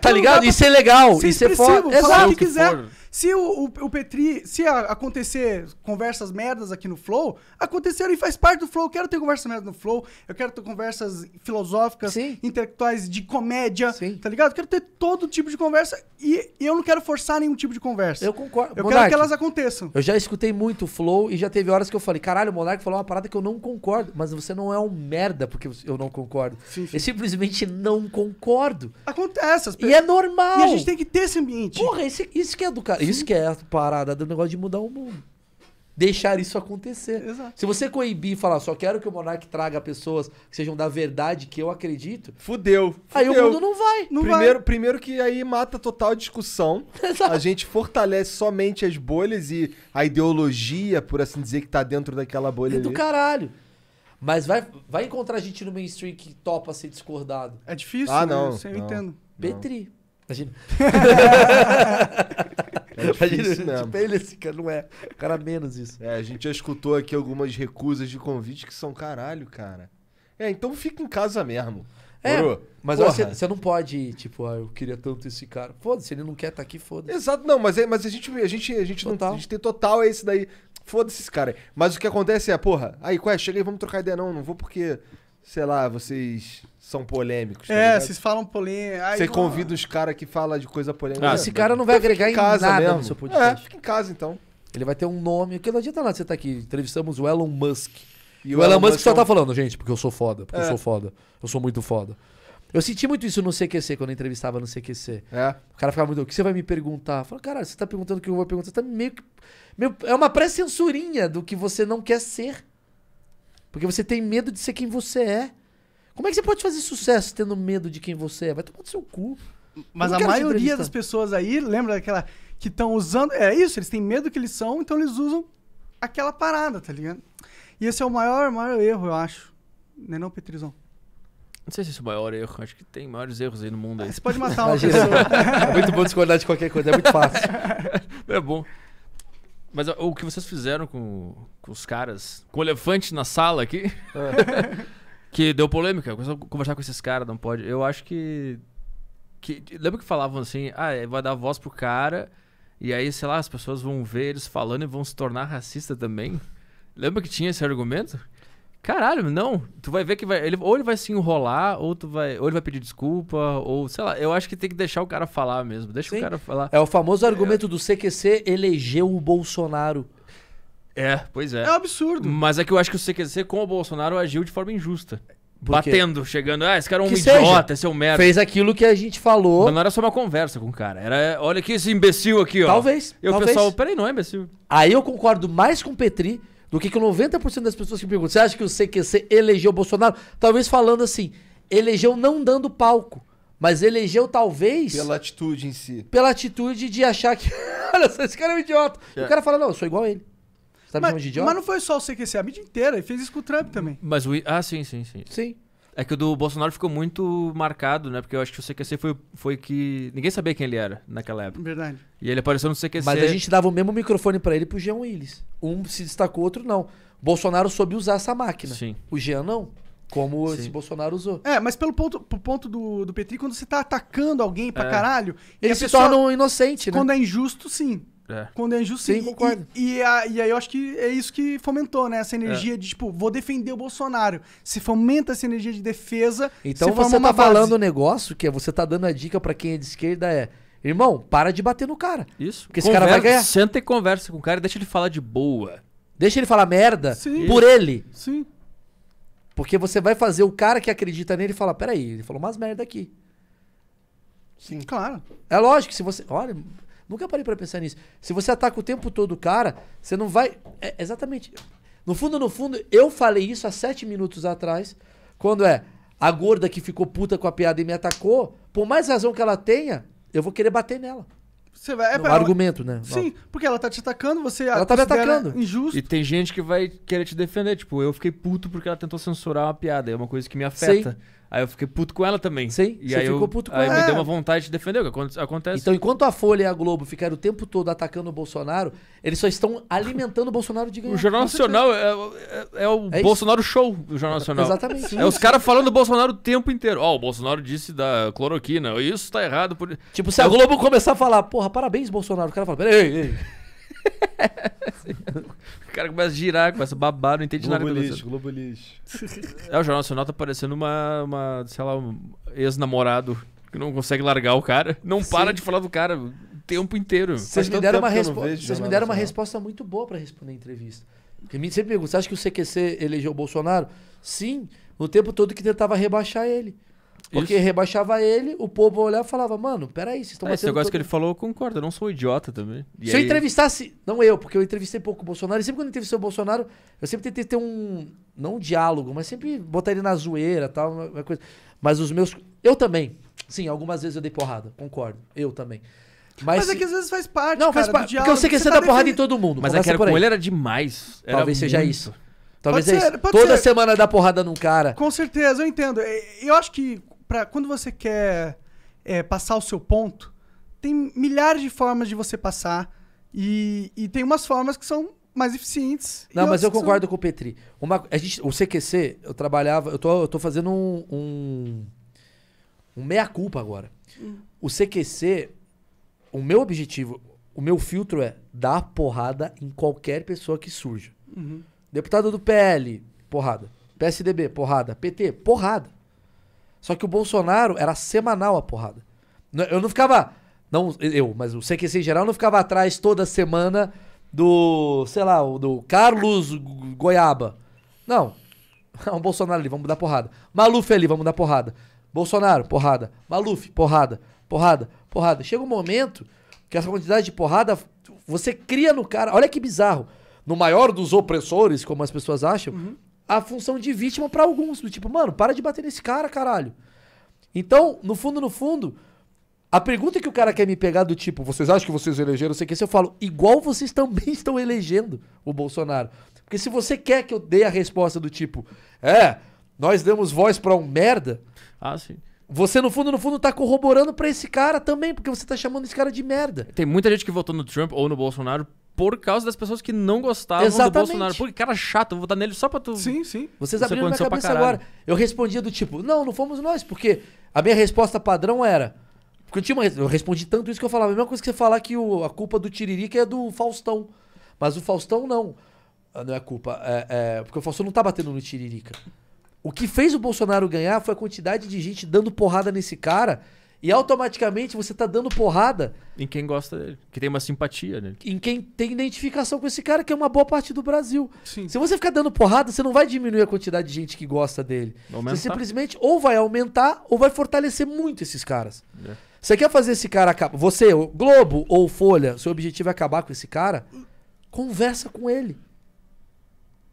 tá ligado? Isso é legal, isso é foda. Exato. Falar quiser. For. Se o, o, o Petri, se a, acontecer conversas merdas aqui no Flow, aconteceram e faz parte do Flow. Eu quero ter conversas merdas no Flow, eu quero ter conversas filosóficas, Sim. intelectuais, de comédia, Sim. tá ligado? Eu quero ter todo tipo de conversa e, e, eu não quero forçar nenhum tipo de conversa. Eu concordo. Eu Monarque, quero que elas aconteçam. Eu já escutei muito o Flow e já teve horas que eu falei, caralho, o Monark falou uma parada que eu não concordo, mas você não é um merda porque eu não concordo. Sim, eu simplesmente não concordo. Acontece. As pessoas... E é normal. E a gente tem que ter esse ambiente. Porra, esse, isso que é do cara isso que é a parada do negócio de mudar o mundo. Deixar isso acontecer. Exato. Se você coibir e falar, só quero que o monarca traga pessoas que sejam da verdade, que eu acredito. Fudeu. Aí o mundo não vai. Não primeiro, vai. primeiro que aí mata total discussão. Exato. A gente fortalece somente as bolhas e a ideologia, por assim dizer, que tá dentro daquela bolha. É do ali. caralho. Mas vai, vai encontrar gente no mainstream que topa ser discordado. É difícil, ah, né? não. Eu, não, eu entendo. Não. Petri. Imagina. É difícil Imagina, tipo, ele assim, cara, não é. O cara é menos isso. É, a gente já escutou aqui algumas recusas de convite que são caralho, cara. É, então fica em casa mesmo. É, mas você não pode, tipo, ah, eu queria tanto esse cara. Foda-se, ele não quer estar tá aqui, foda-se. Exato, não, mas, é, mas a gente, a gente, a gente, não, a gente tem total é esse daí. Foda-se esse cara. Mas o que acontece é, porra, aí, qual é? Chega aí, vamos trocar ideia. Não, não vou porque, sei lá, vocês são polêmicos. Tá é, vocês falam polêmico. Você convida os caras que falam de coisa polêmica. Ah, esse cara não vai agregar em, em nada mesmo. no seu é, podcast. É, fica em casa então. Ele vai ter um nome. Aqui não adianta nada você estar tá aqui. Entrevistamos o Elon Musk. E o, o Elon, Elon, Musk, Musk é só tá falando, gente, porque eu sou foda, porque é. eu sou foda. Eu sou muito foda. Eu senti muito isso no CQC, quando eu entrevistava no CQC. É. O cara ficava muito, o que você vai me perguntar? Eu falava, cara, você tá perguntando o que eu vou perguntar. Você tá meio que. Meio, é uma pré-censurinha do que você não quer ser. Porque você tem medo de ser quem você é. Como é que você pode fazer sucesso tendo medo de quem você é? Vai tomar no seu cu. Mas a maioria das tá? pessoas aí, lembra daquela que estão usando. É isso, eles têm medo que eles são, então eles usam aquela parada, tá ligado? E esse é o maior, maior erro, eu acho. Não é não, Petrizão? Não sei se esse é o maior erro. Acho que tem maiores erros aí no mundo. Aí. Ah, você pode matar uma pessoa. é muito bom discordar de qualquer coisa, é muito fácil. é bom. Mas o que vocês fizeram com, com os caras, com o elefante na sala aqui, é. Que deu polêmica. Começou a conversar com esses caras, não pode. Eu acho que. que lembra que falavam assim, ah, é, vai dar voz pro cara. E aí, sei lá, as pessoas vão ver eles falando e vão se tornar racista também. Lembra que tinha esse argumento? Caralho, não. Tu vai ver que vai. Ele, ou ele vai se enrolar, ou tu vai. Ou ele vai pedir desculpa, ou, sei lá, eu acho que tem que deixar o cara falar mesmo. Deixa Sim. o cara falar. É o famoso é, argumento é... do CQC eleger o Bolsonaro. É, pois é. É um absurdo. Mas é que eu acho que o CQC com o Bolsonaro agiu de forma injusta. Batendo, chegando. Ah, esse cara é um que idiota, seja. esse é um merda. Fez aquilo que a gente falou. Mas não era só uma conversa com o cara. Era, olha aqui esse imbecil aqui, ó. Talvez. E o pessoal, peraí, não é imbecil. Aí eu concordo mais com o Petri do que com 90% das pessoas que perguntam. Você acha que o CQC elegeu o Bolsonaro? Talvez falando assim, elegeu não dando palco. Mas elegeu talvez. Pela atitude em si. Pela atitude de achar que. olha só, esse cara é um idiota. É. E o cara fala, não, eu sou igual a ele. Tá mas, chamando de idiota? Mas não foi só o CQC, a mídia inteira. E fez isso com o Trump também. Mas o... Ah, sim, sim, sim. Sim. É que o do Bolsonaro ficou muito marcado, né? Porque eu acho que o CQC foi, foi que. Ninguém sabia quem ele era naquela época. Verdade. E ele apareceu no CQC. Mas a gente dava o mesmo microfone para ele e pro Jean Willis. Um se destacou, outro não. Bolsonaro soube usar essa máquina. Sim. O Jean não. Como Sim. esse Bolsonaro usou. É, mas pelo ponto, pro ponto do, do Petri, quando você tá atacando alguém pra é. caralho. Ele se pessoa, torna um inocente, né? Quando é injusto, sim. É. Quando é injusto. Sim, e, concordo. E, e, a, e, aí eu acho que é isso que fomentou, né? Essa é. energia é. de, tipo, vou defender o Bolsonaro. Se fomenta essa energia de defesa. Então você tá falando o um negócio que é, você tá dando a dica para quem é de esquerda é. Irmão, para de bater no cara. Isso. Porque conversa, esse cara vai ganhar. Senta e conversa com o cara e deixa ele falar de boa. Deixa ele falar merda Sim. por ele. Sim. Porque você vai fazer o cara que acredita nele falar: peraí, ele falou umas merda aqui. Sim. Claro. É lógico, se você. Olha, Nunca parei para pensar nisso. Se você ataca o tempo todo o cara, você não vai. É, exatamente. No fundo, no fundo, eu falei isso há sete minutos atrás, quando é a gorda que ficou puta com a piada e me atacou, por mais razão que ela tenha, eu vou querer bater nela. Você vai, é, não, é, argumento, né? Sim, porque ela tá te atacando, você ela tá me atacando. injusto. E tem gente que vai querer te defender, tipo, eu fiquei puto porque ela tentou censurar uma piada, é uma coisa que me afeta. Sim. Aí eu fiquei puto com ela também. Sim, e você aí ficou eu, puto com aí ela. Aí me deu é. uma vontade de defender, é o que acontece. Então, enquanto a Folha e a Globo ficaram o tempo todo atacando o Bolsonaro, eles só estão alimentando o Bolsonaro de ganhar. O Jornal Nacional é, é, é o é Bolsonaro isso? Show do Jornal Nacional. Exatamente. Sim. É os caras falando do Bolsonaro o tempo inteiro. Ó, oh, o Bolsonaro disse da cloroquina, isso tá errado. Por... Tipo, se a Globo começar a falar, porra, parabéns, Bolsonaro, o cara fala, peraí, ei, ei. cara começa a girar, começa a babar, não entende Globo nada. Globoliche, Globoliche. É, o Jornal Nacional tá parecendo uma, uma sei lá, um ex-namorado que não consegue largar o cara. Não Sim. para de falar do cara o tempo inteiro. Vocês me deram, uma, respo Vocês me deram uma resposta muito boa para responder a entrevista. Porque me sempre perguntam, você acha que o CQC elegeu o Bolsonaro? Sim, o tempo todo que tentava rebaixar ele. Porque Isso. rebaixava ele, o povo olhava e falava, mano, peraí, vocês estão é, Esse negócio todo... que ele falou, eu concordo, eu não sou um idiota também. E Se aí... eu entrevistasse... Não eu, porque eu entrevistei pouco o Bolsonaro, e sempre quando eu entrevistei o Bolsonaro, eu sempre tentei ter um... Não um diálogo, mas sempre botar ele na zoeira tal, uma coisa... Mas os meus... Eu também. Sim, algumas vezes eu dei porrada, concordo. Eu também. Mas, mas é que às vezes faz parte, Não, cara, faz parte. Porque eu sei que, você tá dá tá porrada em todo mundo. Mas é aquela com ele era demais. Era Talvez muito. seja isso. Talvez pode é ser, isso. Toda ser. semana dá porrada num cara. Com certeza, eu entendo. É, eu acho que para quando você quer é, passar o seu ponto, tem milhares de formas de você passar. E, e tem umas formas que são mais eficientes. Não, mas eu concordo são... com o Petri. Uma, a gente, o CQC, eu trabalhava. Eu tô, eu tô fazendo um. um, um meia-culpa agora. Hum. O CQC, o meu objetivo, o meu filtro é dar porrada em qualquer pessoa que surja. Uhum. Deputado do PL, porrada. PSDB, porrada. PT, porrada. Só que o Bolsonaro era semanal a porrada. Eu não ficava. Não eu, mas o CQC em geral não ficava atrás toda semana do, sei lá, do Carlos Goiaba. Não. O Bolsonaro ali, vamos dar porrada. Maluf ali, vamos dar porrada. Bolsonaro, porrada. Maluf, porrada. Porrada, porrada. Chega um momento que essa quantidade de porrada você cria no cara. Olha que bizarro. No maior dos opressores, como as pessoas acham, uhum a função de vítima para alguns. Do tipo, mano, para de bater nesse cara, caralho. Então, no fundo, no fundo, a pergunta que o cara quer me pegar do tipo, vocês acham que vocês elegeram, sei que, se eu falo, igual vocês também estão elegendo o Bolsonaro. Porque se você quer que eu dê a resposta do tipo, é, nós demos voz para um merda. Ah, sim. Você, no fundo, no fundo, tá corroborando para esse cara também, porque você tá chamando esse cara de merda. Tem muita gente que votou no Trump ou no Bolsonaro por causa das pessoas que não gostavam Exatamente. do Bolsonaro. Porque cara chato, vou votar nele só pra tu. Sim, sim. Vocês abriram minha cabeça agora. Eu respondia do tipo, não, não fomos nós, porque a minha resposta padrão era. Porque eu, tinha uma, eu respondi tanto isso que eu falava. A mesma coisa que você falar que o, a culpa do Tiririca é do Faustão. Mas o Faustão não. Ah, não é culpa. É, é, porque o Faustão não tá batendo no Tiririca. O que fez o Bolsonaro ganhar foi a quantidade de gente dando porrada nesse cara e automaticamente você tá dando porrada. Em quem gosta dele, que tem uma simpatia, né? Em quem tem identificação com esse cara, que é uma boa parte do Brasil. Sim. Se você ficar dando porrada, você não vai diminuir a quantidade de gente que gosta dele. Você simplesmente ou vai aumentar ou vai fortalecer muito esses caras. É. Você quer fazer esse cara acabar. Você, Globo ou Folha, seu objetivo é acabar com esse cara? Conversa com ele.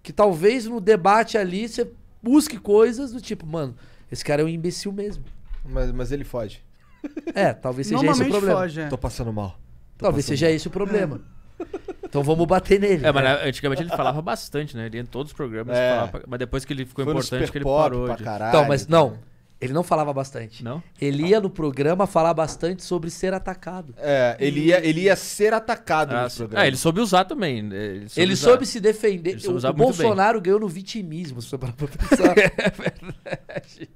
Que talvez no debate ali você busque coisas do tipo, mano, esse cara é um imbecil mesmo. Mas, mas ele foge. É, talvez seja esse o problema. Foge, é. Tô passando mal. Tô talvez passando seja mal. esse o problema. Então vamos bater nele. É, né? mas antigamente ele falava bastante, né? Ele ia em todos os programas, é. falava, mas depois que ele ficou Foi importante que ele parou. de... caralho, então, mas não, ele não falava bastante. Não? Ele ia no programa falar bastante sobre ser atacado. É, ele ia, ele ia ser atacado ah, no programa. É, ah, ele soube usar também. Né? Ele soube, ele usar. soube se defender. Soube o, Bolsonaro bem. ganhou no vitimismo, se você pra pensar. é verdade.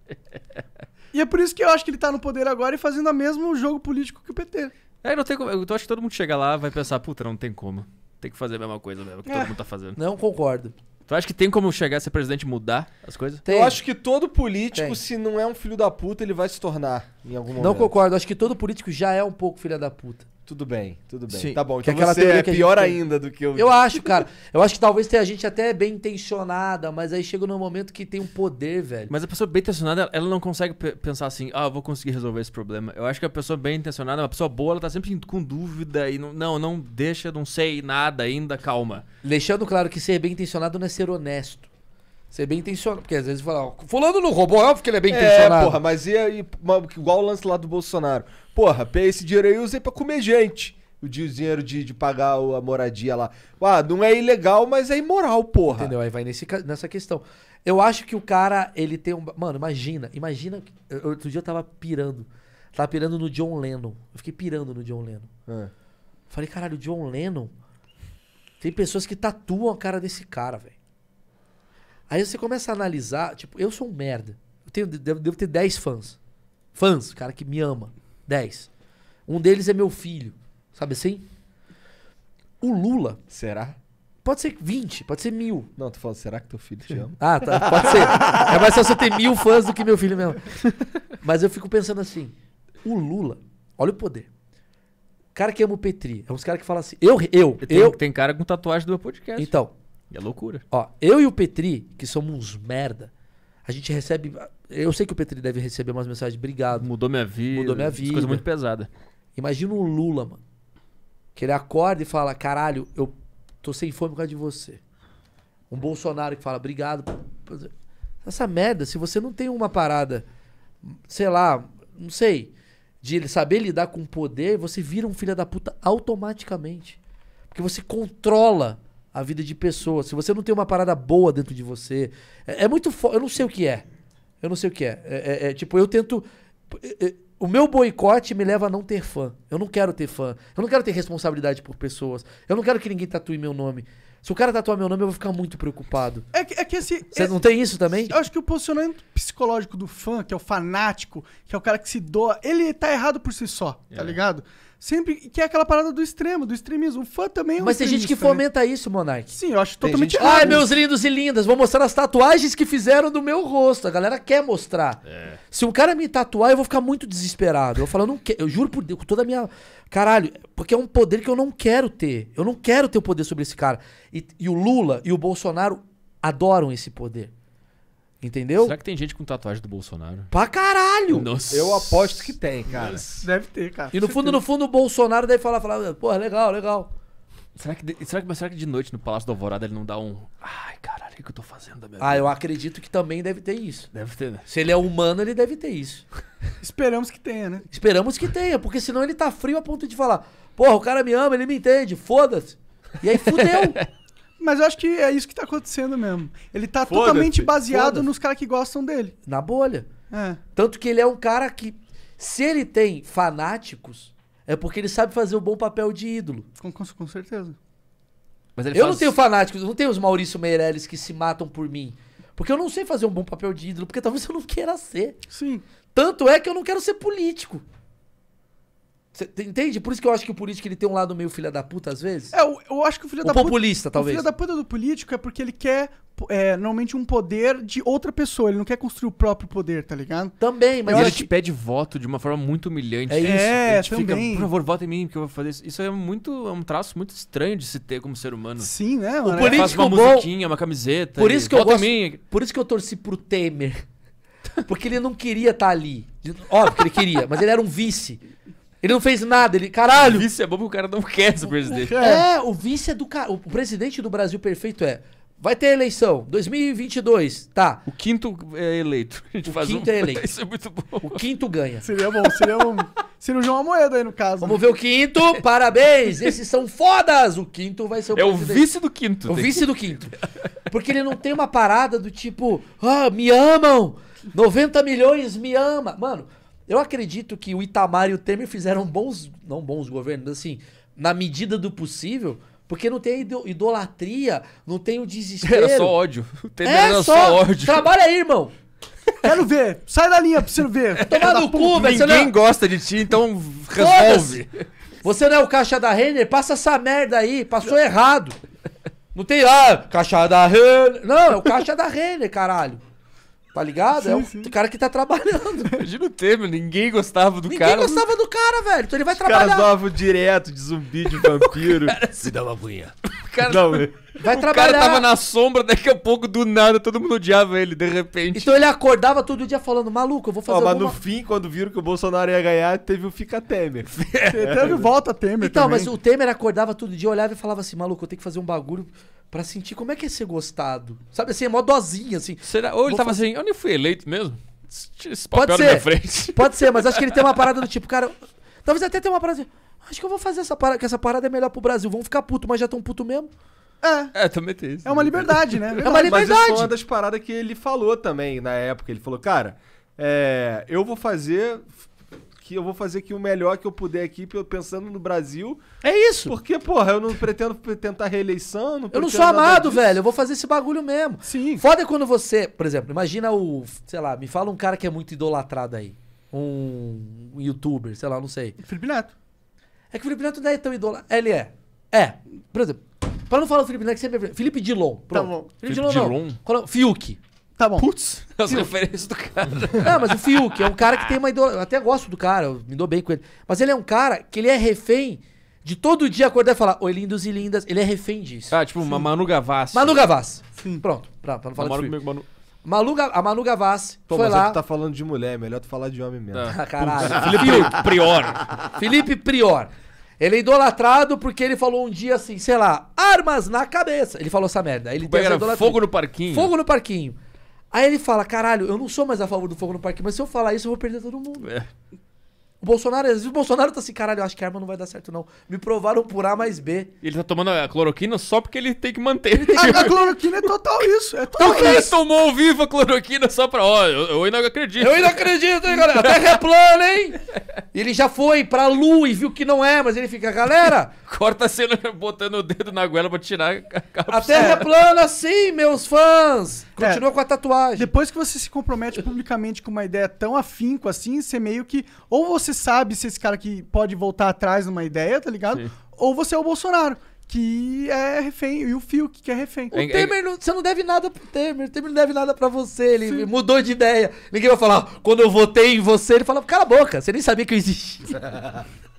E é por isso que eu acho que ele tá no poder agora e fazendo o mesmo jogo político que o PT. É, não tem como. Eu acho que todo mundo chega lá e vai pensar, puta, não tem como. Tem que fazer a mesma coisa mesmo que é. todo mundo tá fazendo. Não concordo. Tu acha que tem como chegar a ser presidente e mudar as coisas? Tem. Eu acho que todo político, tem. se não é um filho da puta, ele vai se tornar em algum momento. Não concordo, acho que todo político já é um pouco filho da puta. Tudo bem, tudo bem. Sim. Tá bom, então que aquela você é pior ainda do que eu. Eu acho, cara. Eu acho que talvez tenha gente até bem intencionada, mas aí chega num momento que tem um poder, velho. Mas a pessoa bem intencionada, ela não consegue pensar assim, ah, eu vou conseguir resolver esse problema. Eu acho que a pessoa bem intencionada, uma pessoa boa, ela tá sempre com dúvida e não, não, não deixa, não sei nada ainda, calma. Deixando claro que ser bem intencionado não é ser honesto. Ser bem intencionado. Porque às vezes fala, ó, fulano não roubou, é óbvio que ele é bem é, intencionado. É, porra, mas e aí, igual o lance lá do Bolsonaro. Porra, pega esse dinheiro aí e usei pra comer gente. O dinheiro de, de pagar a moradia lá. Ah, não é ilegal, mas é imoral, porra. Entendeu? Aí vai nesse, nessa questão. Eu acho que o cara, ele tem um. Mano, imagina, imagina. Outro dia eu tava pirando. Tava pirando no John Lennon. Eu fiquei pirando no John Lennon. É. Falei, caralho, o John Lennon. Tem pessoas que tatuam a cara desse cara, velho. Aí você começa a analisar, tipo, eu sou um merda. Eu tenho, devo, devo ter 10 fãs. Fãs, cara que me ama. 10. Um deles é meu filho. Sabe assim? O Lula. Será? Pode ser 20, pode ser mil. Não, tu fala, será que teu filho te ama? ah, tá. Pode ser. É mais fácil você ter mil fãs do que meu filho mesmo. Mas eu fico pensando assim: o Lula, olha o poder cara que ama o Petri. É uns caras que falam assim. Eu, eu, tem, eu. Tem cara com tatuagem do meu podcast. Então, e é loucura. Ó, eu e o Petri, que somos uns merda, a gente recebe. Eu sei que o Petri deve receber umas mensagens, obrigado. Mudou minha vida. Mudou minha vida. Coisa muito pesada. Imagina o Lula, mano. Que ele acorda e fala: caralho, eu tô sem fome por causa de você. Um Bolsonaro que fala: obrigado. Essa merda, se você não tem uma parada, sei lá, não sei, de saber lidar com o poder, você vira um filho da puta automaticamente. Porque você controla a vida de pessoas. Se você não tem uma parada boa dentro de você, é, é muito fo... eu não sei o que é. Eu não sei o que é. É, é, é tipo, eu tento é, é, o meu boicote me leva a não ter fã. Eu não quero ter fã. Eu não quero ter responsabilidade por pessoas. Eu não quero que ninguém tatue meu nome. Se o cara tatuar meu nome, eu vou ficar muito preocupado. É que, é que esse. Você não tem isso também? Eu acho que o posicionamento psicológico do fã, que é o fanático, que é o cara que se doa, ele tá errado por si só, tá é. tá ligado? Sempre que é aquela parada do extremo, do extremismo. O fã também é um Mas tem gente que né? fomenta né? isso, Monark. Sim, eu acho tem totalmente gente... errado. Ai, meus lindos e lindas, vou mostrar as tatuagens que fizeram do meu rosto. A galera quer mostrar. É. Se um cara me tatuar, eu vou ficar muito desesperado. Eu falo, eu não quero. Eu juro por Deus, com toda a minha. Caralho, porque é um poder que eu não quero ter. Eu não quero ter o poder sobre esse cara. E, e o Lula e o Bolsonaro adoram esse poder. Entendeu? Será que tem gente com tatuagem do Bolsonaro? Pra caralho! Nossa. Eu aposto que tem, cara. Nossa. Deve ter, cara. E no fundo, no fundo, o Bolsonaro deve falar, falar pô, legal, legal. Será que, de, será, que, será que de noite no Palácio do Alvorada ele não dá um. Ai, caralho, o que, eu tô fazendo da minha ah, vida? Ah, eu acredito que também deve ter isso. Deve ter, né? Se ele é humano, ele deve ter isso. Esperamos que tenha, né? Esperamos que tenha, porque senão ele tá frio a ponto de falar: porra, o cara me ama, ele me entende, foda-se. E aí fudeu. Mas eu acho que é isso que tá acontecendo mesmo. Ele tá totalmente baseado nos caras que gostam dele. Na bolha. É. Tanto que ele é um cara que, se ele tem fanáticos, é porque ele sabe fazer o um bom papel de ídolo. Com, com, com certeza. eu faz... não tenho fanáticos, não tenho os Maurício Meirelles que se matam por mim. Porque eu não sei fazer um bom papel de ídolo, porque talvez eu não queira ser. Sim. Tanto é que eu não quero ser político. Cê, entende? Por isso que eu acho que o político ele tem um lado meio filha da puta às vezes. É, eu, eu acho que o filho o da populista, puta, talvez. O filho da puta do político é porque ele quer é, normalmente um poder de outra pessoa. Ele não quer construir o próprio poder, tá ligado? Também, mas. E ele que... te pede voto de uma forma muito humilhante. É, é isso. É, ele também. Fica, por favor, vota em mim, que eu vou fazer isso. Isso é muito. É um traço muito estranho de se ter como ser humano. Sim, né? O político faz uma bom... musiquinha, uma camiseta. Por isso que eu gosto... Por isso que eu torci pro Temer. Porque ele não queria estar tá ali. Óbvio que ele queria, mas ele era um vice. Ele não fez nada, ele. Caralho! O vice é bom porque o cara não quer ser presidente. É, é o vice é do cara. O presidente do Brasil perfeito é. Vai ter eleição, 2022, tá. O quinto é eleito. A gente o faz quinto um... é eleito. Isso é muito bom. O quinto ganha. Seria bom, seria um cirurgião Amoedo aí no caso. Vamos né? ver o quinto, parabéns, esses são fodas. O quinto vai ser o É presidente. o vice do quinto. O vice do quinto. Porque ele não tem uma parada do tipo, ah, me amam, 90 milhões me ama. Mano, eu acredito que o Itamar e o Temer fizeram bons, não bons governos, assim, na medida do possível, porque não tem idolatria, não tem o desespero. Era só ódio. O Temer é era só, só ódio. Trabalha aí, irmão. Quero ver. Sai da linha pra você ver. Tomar no cu, velho. Ninguém não... É- gosta de ti, então resolve. Você não é o caixa da Renner? Passa essa merda aí. Passou errado. Não tem lá, ah, caixa da Renner. Não, é o caixa da Renner, caralho. Tá ligado? É sim, é o sim. cara que tá trabalhando. Imagina o Temer, ninguém gostava do ninguém cara. Ninguém gostava do cara, velho. Então ele vai Os trabalhar. Casava direto de zumbi, de vampiro. Se dá uma punha. Cara, não, é. vai o trabalhar. cara tava na sombra, daqui a pouco, do nada, todo mundo odiava ele, de repente. Então ele acordava todo dia falando, maluco, eu vou fazer Ó, Mas alguma... no fim, quando viram que o Bolsonaro ia ganhar, teve o Fica Temer. É. Teve volta Temer Então, também. mas o Temer acordava todo dia, olhava e falava assim, maluco, eu tenho que fazer um bagulho Pra sentir como é que é ser gostado. Sabe assim, é mó dosinha assim. Será? Ou ele Vou tava fazer... assim, eu nem fui eleito mesmo? Esse papel Pode ser. frente. Pode ser, mas acho que ele tem uma parada do tipo, cara. Talvez até tenha uma parada assim, acho que eu vou fazer essa parada, que essa parada é melhor pro Brasil. Vão ficar puto, mas já tão puto mesmo. É. É, também tem isso. É uma liberdade, né? É uma liberdade. Mas isso foi uma das paradas que ele falou também na época. Ele falou, cara, é, eu vou fazer aqui, eu vou fazer aqui o melhor que eu puder aqui, pensando no Brasil. É isso. Porque, porra, eu não pretendo tentar reeleição. Não eu não sou amado, velho. Eu vou fazer esse bagulho mesmo. Sim. Foda é quando você, por exemplo, imagina o. Sei lá, me fala um cara que é muito idolatrado aí. Um, um youtuber, sei lá, não sei. Felipe Neto. É que o Felipe Neto não é tão idolatrado. Ele é. É. Por exemplo, pra não falar o Felipe Neto, sempre é Felipe Dilon. Tá pronto. Tá bom. Felipe, Felipe Dilon, Dilon, não. Fiuk. Tá bom. Putz, as Fiuk. referências do cara. Não, mas o Fiuk é um cara que tem uma Eu Até gosto do cara, eu me dou bem com ele. Mas ele é um cara que ele é refém de todo dia acordar e falar, oi lindos e lindas. Ele é refém disso. Ah, tipo, uma Manu Gavassi. Manu Gavassi. Sim. Pronto, pra, pra não falar Manu, Manu... Manu, a Manu Gavassi Pô, foi mas lá. tu tá falando de mulher, é melhor tu falar de homem mesmo. Ah, ah caralho. Felipe Prior. Felipe Prior. Ele é idolatrado porque ele falou um dia assim, sei lá, armas na cabeça. Ele falou essa merda. Ele pegou é fogo no parquinho. Fogo no parquinho. Aí ele fala: caralho, eu não sou mais a favor do fogo no parque, mas se eu falar isso, eu vou perder todo mundo. É. O Bolsonaro, às vezes o Bolsonaro tá assim, caralho, eu acho que a arma não vai dar certo, não. Me provaram por A mais B. Ele tá tomando a cloroquina só porque ele tem que manter. A, a cloroquina é total isso. É total então, isso. Ele tomou ao vivo a cloroquina só pra. Ó, eu, eu ainda acredito. Eu ainda acredito, hein, galera? A terra é plana, hein? Ele já foi pra lua e viu que não é, mas ele fica, galera. Corta a cena botando o dedo na goela pra tirar a cápsula. A terra é plana, sim, meus fãs! É. Continua é, com a tatuagem. Depois que você se compromete publicamente com uma ideia tão afinco assim, você meio que. Ou você você sabe se esse cara que pode voltar atrás numa ideia, tá ligado? Sim. Ou você é o Bolsonaro que é refém, e o Fiuk, que é refém. O é, é- Temer, não, você não deve nada pro Temer, o Temer não deve nada pra você, ele Sim. mudou de ideia. Ninguém vai falar, quando eu votei em você, ele fala, cala a boca, você nem sabia que eu existia.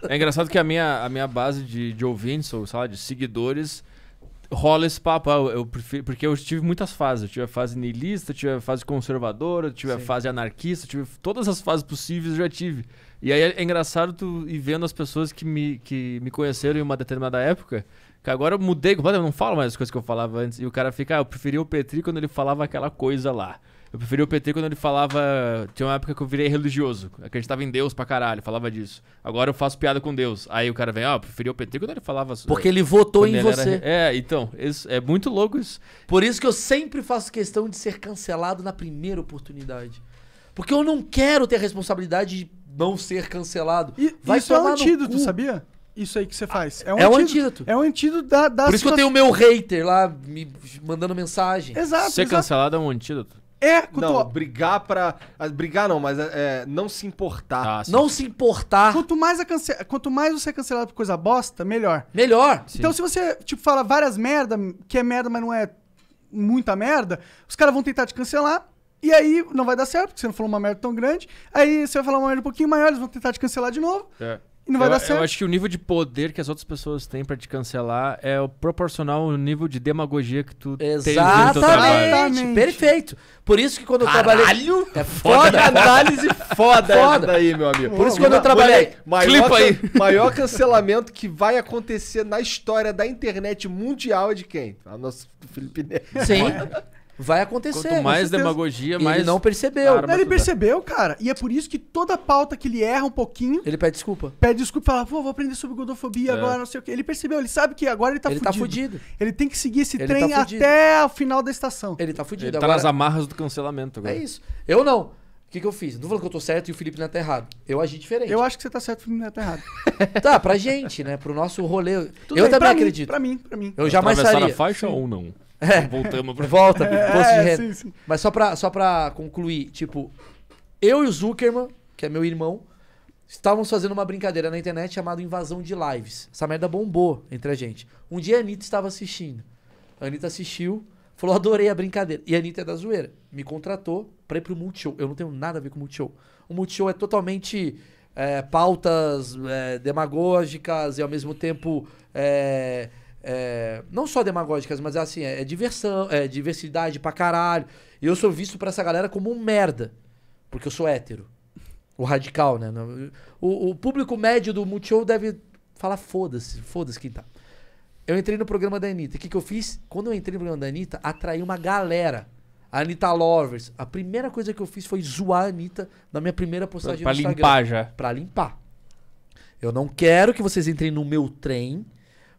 É engraçado que a minha, a minha base de, de ouvintes, ou sei de seguidores, rola esse papo. Ah, eu, eu prefiro, porque eu tive muitas fases. Eu tive a fase niilista, tive a fase conservadora, tive Sim. a fase anarquista, tive todas as fases possíveis eu já tive. E aí é, é engraçado tu ir vendo as pessoas que me, que me conheceram em uma determinada época, que agora eu mudei completamente, eu não falo mais as coisas que eu falava antes. E o cara fica, ah, eu preferia o Petri quando ele falava aquela coisa lá. Eu preferia o Petri quando ele falava. Tinha uma época que eu virei religioso. Acreditava em Deus pra caralho, falava disso. Agora eu faço piada com Deus. Aí o cara vem, ó, oh, ah, preferia o Petri quando ele falava. Porque ele votou em ele você. Era... É, então, isso, é muito louco isso. Por isso que eu sempre faço questão de ser cancelado na primeira oportunidade. Porque eu não quero ter a responsabilidade de não ser cancelado. E, Vai isso é um antídoto, sabia? Isso aí que você faz. É um, é um antídoto. É um antídoto da, da Por isso que eu tenho o meu hater lá me mandando mensagem. Exato. Ser exato. cancelado é um antídoto. É, Couto. Não, brigar pra. Ah, brigar não, mas é, é, não se importar. Ah, não se importar. Quanto mais, cance... Quanto mais você é cancelado por coisa bosta, melhor. Melhor. Sim. Então, se você, tipo, fala várias merda, que é merda, mas não é muita merda, os caras vão tentar te cancelar. E aí não vai dar certo, porque você não falou uma merda tão grande. Aí você vai falar uma merda um pouquinho maior, eles vão tentar te cancelar de novo. É. E não vai eu, dar certo. Eu acho que o nível de poder que as outras pessoas têm para te cancelar é o proporcional ao nível de demagogia que tu Exatamente. tem. Exatamente. Perfeito. Por isso que quando eu trabalhei. É foda. análise foda. Foda aí, meu amigo. Por isso quando eu trabalhei. Maior, aí. maior cancelamento que vai acontecer na história da internet mundial é de quem? O nosso Felipe Neto. Sim vai acontecer. Quanto mais demagogia, mais. Ele não percebeu. Ele percebeu, cara. E é por isso que toda pauta que ele erra um pouquinho. Ele pede desculpa. Pede desculpa e fala, pô, vou aprender sobre gordofobia é. agora, não sei o quê. Ele percebeu, ele sabe que agora ele tá ele tá fudido. Tá fudido. Ele tem que seguir esse ele tá trem tá até o final da estação. Ele tá fudido. Ele tá agora... tá nas amarras do cancelamento agora. É isso. Eu não. O que, que eu fiz? Não falando que eu tô certo e o Felipe não tá errado. Eu agi diferente. Eu acho que você tá certo e o Felipe não tá errado. tá, pra gente, né? Pro nosso rolê. Tudo eu bem, também acredito. Mim, pra mim, pra mim. Eu jamais faria. faixa Sim. ou não? É. Voltamos pra... Volta, posto de é, renda. Sim, sim. Mas só pra, só pra concluir, tipo, eu e o Zuckerman, que é meu irmão, estávamos fazendo uma brincadeira na internet chamada Invasão de Lives. Essa merda bombou entre a gente. Um dia a Anitta estava assistindo. A Anitta assistiu, falou, adorei a brincadeira. E a Anitta é da zoeira. Me contratou pra ir pro Multishow. Eu não tenho nada a ver com o Multishow. O Multishow é totalmente é, pautas é, demagógicas e ao mesmo tempo... É, é, não só demagógicas, mas é assim, é, é, diversão, é diversidade pra caralho. E eu sou visto pra essa galera como um merda. Porque eu sou hétero. O radical, né? O, o público médio do Multishow deve falar foda-se, foda-se quem tá. Eu entrei no programa da Anitta. O que, que eu fiz? Quando eu entrei no programa da Anitta, atraí uma galera. A Anitta Lovers. A primeira coisa que eu fiz foi zoar a Anitta na minha primeira postagem pra, no Instagram. Pra limpar já. Pra limpar. Eu não quero que vocês entrem no meu trem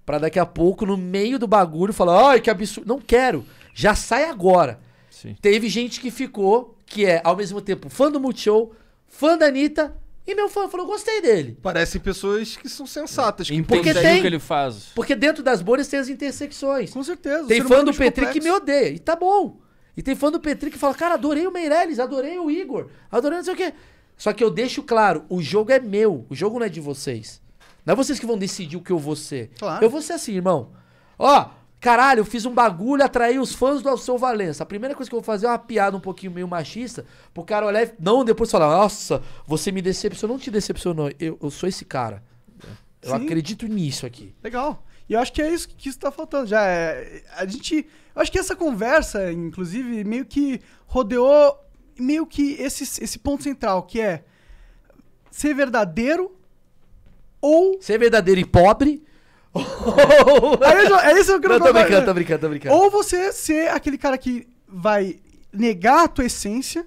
para daqui a pouco, no meio do bagulho, falar: ai, que absurdo. Não quero. Já sai agora. Sim. Teve gente que ficou, que é ao mesmo tempo fã do Multishow, fã da Anitta. E meu fã falou, gostei dele. Parecem pessoas que são sensatas. Que porque tem, o que ele faz. Porque dentro das bolhas tem as intersecções. Com certeza. Tem fã do Petri que me odeia. E tá bom. E tem fã do Petri que fala, cara, adorei o Meirelles, adorei o Igor, adorei não sei o quê. Só que eu deixo claro, o jogo é meu, o jogo não é de vocês. Não é vocês que vão decidir o que eu vou ser. Claro. Eu vou ser assim, irmão. Ó, caralho, eu fiz um bagulho, atraí os fãs do Alceu Valença. A primeira coisa que eu vou fazer é uma piada um pouquinho meio machista, pro cara olhar e não depois falar, nossa, você me decepcionou. Não te decepcionou, eu, eu sou esse cara. Eu Sim. acredito nisso aqui. Legal. E eu acho que é isso que está faltando. Já é, a gente, eu acho que essa conversa, inclusive, meio que rodeou meio que esse, esse ponto central, que é ser verdadeiro ou. Ser verdadeiro e pobre. é, isso, é isso que eu não, não tô brincando, né? tô brincando, tô brincando. Ou você ser aquele cara que vai negar a tua essência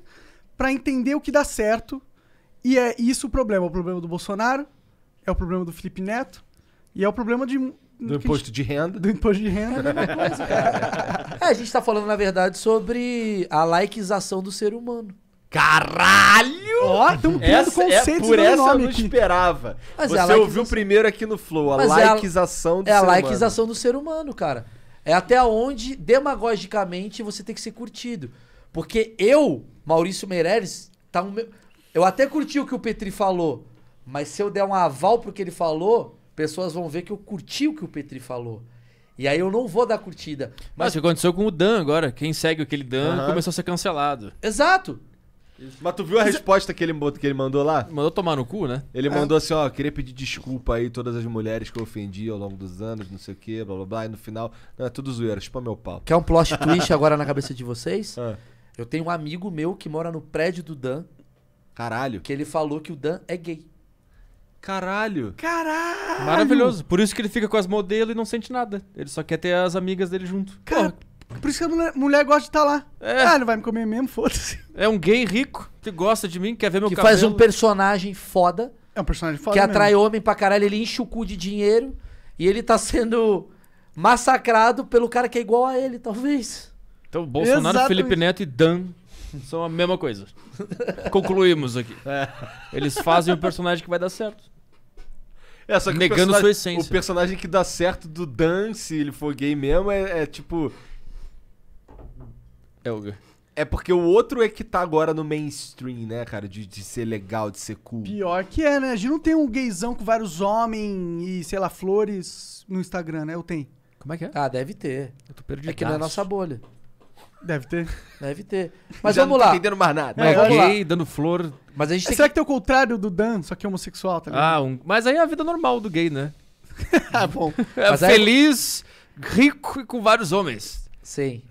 para entender o que dá certo. E é isso o problema. O problema do Bolsonaro, é o problema do Felipe Neto, e é o problema de. Do imposto gente, de renda. Do imposto de renda. É, é, a gente tá falando, na verdade, sobre a laiquização do ser humano. Caralho! Ó, tem um criando é Por essa nome eu não aqui. esperava. Mas é Você é ouviu primeiro aqui no Flow, a Mas likeização é a, do é ser humano. É a likeização do ser humano, cara. É até onde, demagogicamente, você tem que ser curtido. Porque eu, Maurício Meireles, tá um... eu até curti o que o Petri falou. Mas se eu der um aval pro que ele falou, pessoas vão ver que eu curti o que o Petri falou. E aí eu não vou dar curtida. Mas, Mas o que aconteceu com o Dan agora. Quem segue aquele Dan uhum. começou a ser cancelado. Exato. Mas tu viu a é- resposta que ele, que ele mandou lá? Mandou tomar no cu, né? Ele é. mandou assim, ó, queria pedir desculpa aí todas as mulheres que eu ofendi ao longo dos anos, não sei o quê, blá blá blá. E no final, não, é tudo zoeira, chupa meu pau. Quer um plot twist agora na cabeça de vocês? Ah. Eu tenho um amigo meu que mora no prédio do Dan, Caralho. que ele falou que o Dan é gay. Caralho. Caralho! Maravilhoso. Por isso que ele fica com as modelos e não sente nada. Ele só quer ter as amigas dele junto. Caralho. Porra, por isso que a mulher, mulher gosta de estar tá lá. É. Ah, não vai me comer mesmo, foda-se. É um gay rico que gosta de mim, quer ver meu que Que faz um personagem foda. É um personagem foda Que mesmo. atrai homem pra caralho, ele enche o cu de dinheiro. E ele tá sendo massacrado pelo cara que é igual a ele, talvez. Então, Bolsonaro, Exatamente. Felipe Neto e Dan são a mesma coisa. Concluímos aqui. É. Eles fazem o um personagem que vai dar certo. É, só que Negando sua essência. O personagem que dá certo do Dan, se ele for gay mesmo, é, é tipo Elga. É, é porque o outro é que tá agora no mainstream, né, cara? De, de ser legal, de ser cool. Pior que é, né? A gente não tem um gayzão com vários homens e, sei lá, flores no Instagram, né? Eu tenho. Como é que é? Ah, deve ter. Eu tô perdido. É que não é nossa bolha. Deve ter. Deve ter. Mas Já vamos tá lá. Não entendendo mais nada. Mas é, vamos gay, lá. dando flor. Mas a gente Será que... que tem o contrário do Dan, só que é homossexual, tá ligado? Ah, um... mas aí é a vida normal do gay, né? Ah, bom. É mas é feliz, aí... rico e com vários homens. Sim.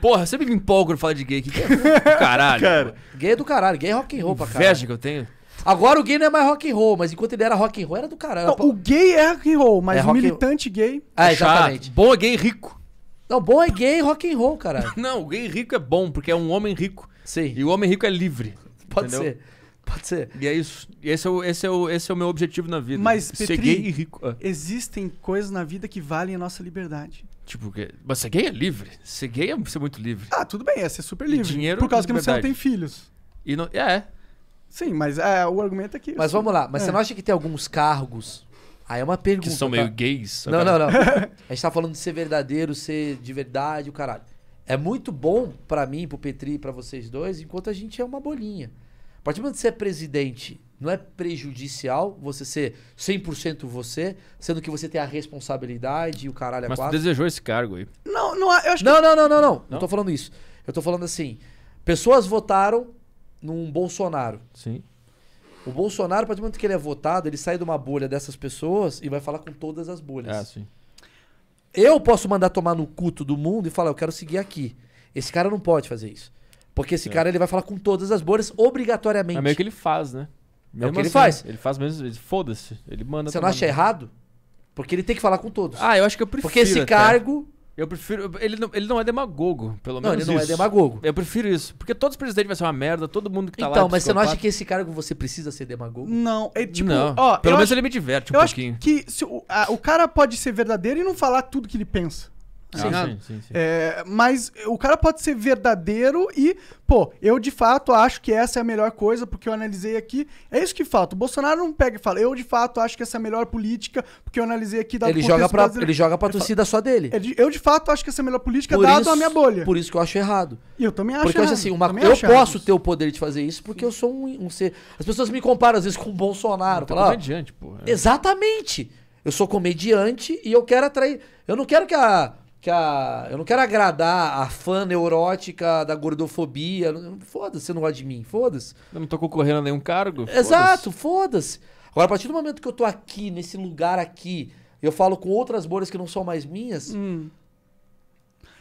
Porra, você sempre me empolga quando falo de gay aqui. É caralho. Cara. Gay é do caralho, gay é rock and roll pra caralho. Inveja que eu tenho. Agora o gay não é mais rock and roll, mas enquanto ele era rock and roll era do caralho. Não, o gay é rock and roll, mas É o and- militante gay. Ah, exatamente. Chato. Bom é gay rico. Não, bom é gay e rock and roll, caralho. Não, o gay rico é bom, porque é um homem rico. Sim, E o homem rico é livre. pode entendeu? ser. Pode ser. E é isso. E esse é o, esse é o, esse é o meu objetivo na vida. Mas, Ser Petri, gay e rico. Ah. Existem coisas na vida que valem a nossa liberdade. Tipo, mas ser é gay é livre. Ser gay é ser muito livre. Ah, tudo bem, é ser super livre. dinheiro Por causa que você não tem filhos. E não, é. Sim, mas é, o argumento é que. Mas vamos lá, mas é. você não acha que tem alguns cargos. Aí é uma pergunta. Que são tá? meio tá? gays? Não, não, não. a gente tá falando de ser verdadeiro, ser de verdade, o caralho. É muito bom para mim, pro Petri e pra vocês dois, enquanto a gente é uma bolinha. A partir do momento que você é presidente não é prejudicial você ser 100% você, sendo que você tem a responsabilidade e o caralho é Mas quatro. Mas desejou esse cargo aí. Não, não, eu acho não, que... não, não, não, não, não. Não tô falando isso. Eu tô falando assim, pessoas votaram num Bolsonaro. Sim. O Bolsonaro, a partir do momento que ele é votado, ele sai de uma bolha dessas pessoas e vai falar com todas as bolhas. Ah, sim. Eu posso mandar tomar no culto do mundo e falar, eu quero seguir aqui. Esse cara não pode fazer isso. Porque esse é. cara ele vai falar com todas as bolhas obrigatoriamente. É meio que ele faz, né? Mesmo é o que ele faz. Né? Ele faz mesmo, foda-se. Ele manda. Você não acha errado? Porque ele tem que falar com todos. Ah, eu acho que eu prefiro. Porque esse até. cargo. Eu prefiro. Ele não, ele não é demagogo, pelo não, menos. Não, ele isso. não é demagogo. Eu prefiro isso. Porque todos os presidentes vão ser uma merda, todo mundo que tá é então, lá. Então, é mas você não acha que esse cargo você precisa ser demagogo? Não, é tipo. Não. Ó, pelo menos acho, ele me diverte um eu pouquinho. Acho que se, o, a, o cara pode ser verdadeiro e não falar tudo que ele pensa. Ah, sim, sim, sim, sim. É, mas o cara pode ser verdadeiro e, pô, eu de fato acho que essa é a melhor coisa, porque eu analisei aqui. É isso que falta. O Bolsonaro não pega e fala, eu de fato acho que essa é a melhor política, porque eu analisei aqui da ele joga pra, Ele joga pra ele torcida fala, só dele. eu de fato acho que essa é a melhor política, por dado isso, a minha bolha. Por isso que eu acho errado. E eu também acho porque, errado. Porque assim, uma, eu, posso isso. ter o poder de fazer isso, porque eu sou um, um ser. As pessoas me comparam às vezes com o Bolsonaro. comediante, pô. É. Exatamente. Eu sou comediante e eu quero atrair. Eu não quero que a que a. Eu não quero agradar a fã neurótica da gordofobia. Foda-se, você não gosta de mim, foda-se. Não tô concorrendo a nenhum cargo. Exato, foda-se. Agora, a partir do momento que eu tô aqui, nesse lugar aqui, eu falo com outras bolhas que não são mais minhas. Hum.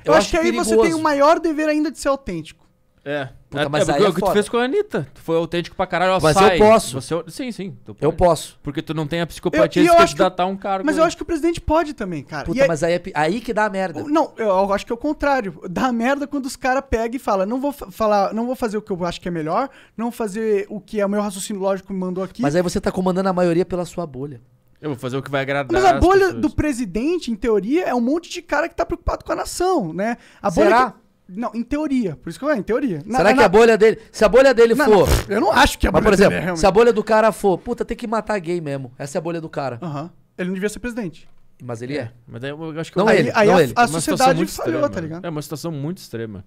Eu, eu, acho, acho que aí perigoso. você tem o maior dever ainda de ser autêntico. É. Puta, é, mas é, aí é o que tu fez com a Anitta. Tu foi autêntico pra caralho. Ó, mas sai. eu posso. Você, é sim, sim. Eu posso. Porque tu não tem a psicopatia eu, de candidatar um cargo. Mas eu né? acho que o presidente pode também, cara. Puta, é- mas aí, é, aí que dá a merda. Não, eu acho que é o contrário. Dá a merda quando os caras pegam e falam, não vou falar, não vou fazer o que eu acho que é melhor, não fazer o que é o meu raciocínio lógico me mandou aqui. Mas aí você tá comandando a maioria pela sua bolha. Eu vou fazer o que vai agradar. Mas a bolha do presidente, em teoria, é um monte de cara que tá preocupado com a nação, né? A Será? bolha. Que... Não, em teoria. Por isso que eu em teoria. Na, Será na, que a bolha dele. Se a bolha dele for. eu não acho que a bolha Mas, por exemplo, dele é se a bolha do cara for, puta, tem que matar gay mesmo. Essa é a bolha do cara. Uhum. Ele não devia ser presidente. Mas ele é. é. Mas eu acho que não ele. Aí, não a, ele. a, é a sociedade falhou, extrema. tá ligado? É uma situação muito extrema.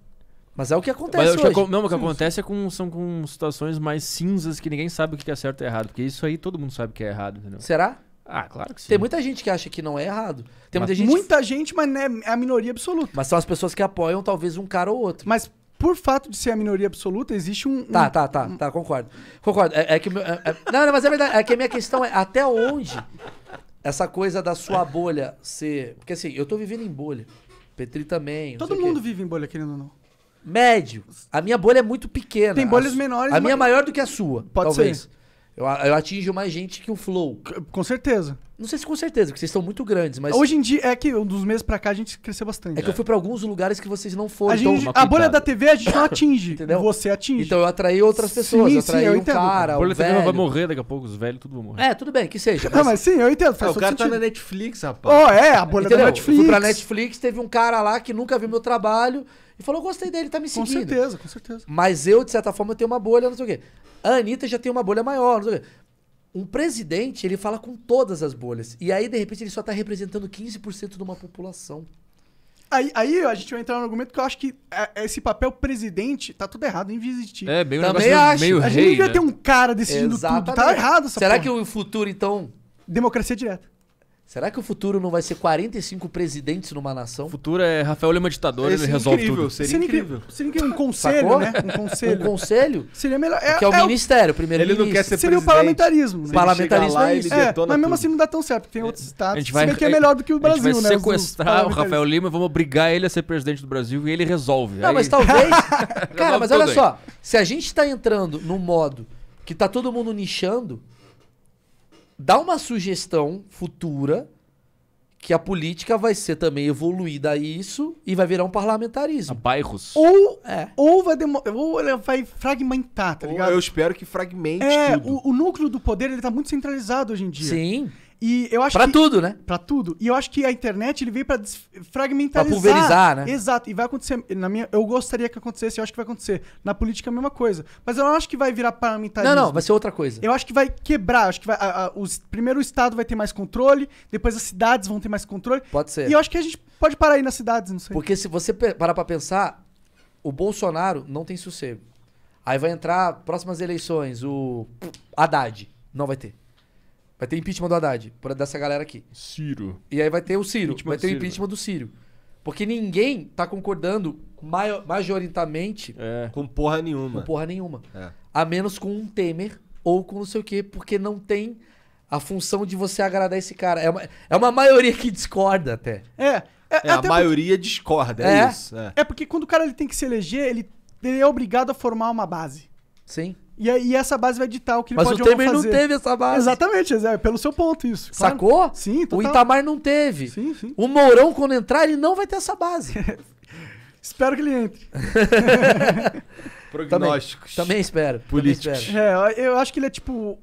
Mas é o que acontece mas, é hoje. Que, não, o que acontece É com, são com situações mais cinzas que ninguém sabe o que é certo e errado. Porque isso aí todo mundo sabe que é errado, entendeu? Será? Ah, claro que sim. Tem muita gente que acha que não é errado. Tem muita gente, muita gente, mas é, é a minoria absoluta. Mas são as pessoas que apoiam talvez um cara ou outro. Mas por fato de ser a minoria absoluta, existe um. Tá, um... Tá, tá, tá, tá, concordo. Concordo. É, é que. É, é, não, não, mas é verdade. É que a minha questão é até onde essa coisa da sua bolha ser. Porque assim, eu tô vivendo em bolha. Petri também. Todo mundo vive em bolha, querendo ou não. Médio. A minha bolha é muito pequena. Tem bolhas a, menores. A minha é maior do que a sua. Pode talvez. ser. Eu, eu atinjo mais gente que o Flow. Com certeza. Não sei se com certeza, porque vocês estão muito grandes, mas. Hoje em dia é que dos meses pra cá a gente cresceu bastante. É, que eu fui pra alguns lugares que vocês não foram. A, então, gente, então... a bolha da TV a gente não atinge. entendeu? Você atinge. Então eu atraí outras pessoas. Sim, eu atraí sim, eu um entendo. cara. A bolha da TV vai morrer daqui a pouco, os velhos tudo vão morrer. É, tudo bem, que seja. Mas... Não, mas sim, eu entendo. Faz é, o cara tá sentido. tá na Netflix, rapaz. Oh, é, a bolha entendeu? da Netflix. Eu fui pra Netflix, teve um cara lá que nunca viu meu trabalho e falou: gostei dele, tá me seguindo. Com certeza, com certeza. Mas eu, de certa forma, eu tenho uma bolha, não sei o quê. A Anitta já tem uma bolha maior. Um presidente, ele fala com todas as bolhas. E aí, de repente, ele só está representando 15% de uma população. Aí, aí, a gente vai entrar no argumento que eu acho que é, esse papel presidente tá tudo errado invisível. É, bem um Também acho. meio A gente rei, devia né? ter um cara decidindo Exatamente. tudo. Tá errado essa Será porra. que o futuro, então... Democracia direta. Será que o futuro não vai ser 45 presidentes numa nação? O futuro é Rafael Lima ditador, ele resolve incrível, tudo. Seria, seria incrível. Seria incrível. Um conselho, Sacou? né? Um conselho. Um conselho? seria melhor. É, que é, é o ministério, primeiro Ele não quer ser presidente. Seria o parlamentarismo. Né? parlamentarismo é isso. É, mas tudo. mesmo assim não dá tão certo, porque tem é. outros estados. A gente vai, que é melhor do que o Brasil, né? A gente vai né? sequestrar o Rafael Lima, vamos obrigar ele a ser presidente do Brasil e ele resolve. Não, é Aí... mas talvez... cara, mas olha só. Se a gente tá entrando num modo que tá todo mundo nichando dá uma sugestão futura que a política vai ser também evoluída a isso e vai virar um parlamentarismo. A bairros. Ou, é. ou, vai, ou ela vai fragmentar, tá ligado? Ou eu espero que fragmente é, tudo. O, o núcleo do poder ele tá muito centralizado hoje em dia. Sim. E eu acho pra que, tudo, né? Pra tudo. E eu acho que a internet ele veio pra fragmentarizar. Pra pulverizar, né? Exato. E vai acontecer. Na minha, eu gostaria que acontecesse, eu acho que vai acontecer. Na política é a mesma coisa. Mas eu não acho que vai virar parlamentarismo. Não, não, vai ser outra coisa. Eu acho que vai quebrar. Acho que vai, a, a, os, primeiro o Estado vai ter mais controle, depois as cidades vão ter mais controle. Pode ser. E eu acho que a gente pode parar aí nas cidades, não sei. Porque se você parar pra pensar, o Bolsonaro não tem sossego. Aí vai entrar próximas eleições, o Haddad. Não vai ter. Vai ter impeachment do Haddad, por dessa galera aqui. Ciro. E aí vai ter o Ciro. Vai ter o né? impeachment do Ciro. Porque ninguém tá concordando majoritamente é, com porra nenhuma. Com porra nenhuma. É. A menos com um Temer ou com não sei o quê, porque não tem a função de você agradar esse cara. É uma, é uma maioria que discorda até. É. é, é a maioria porque... discorda, é, é? isso. É. é. porque quando o cara ele tem que se eleger, ele, ele é obrigado a formar uma base. Sim. E, e essa base vai ditar o que ele Mas pode ou não fazer. Mas o Temer não teve essa base. Exatamente, é pelo seu ponto isso. Claro. Sacou? Sim, total. O Itamar não teve. Sim, sim. O Mourão, quando entrar, ele não vai ter essa base. espero que ele entre. Prognósticos. Também, também espero. Políticos. Também espero. É, eu acho que ele é tipo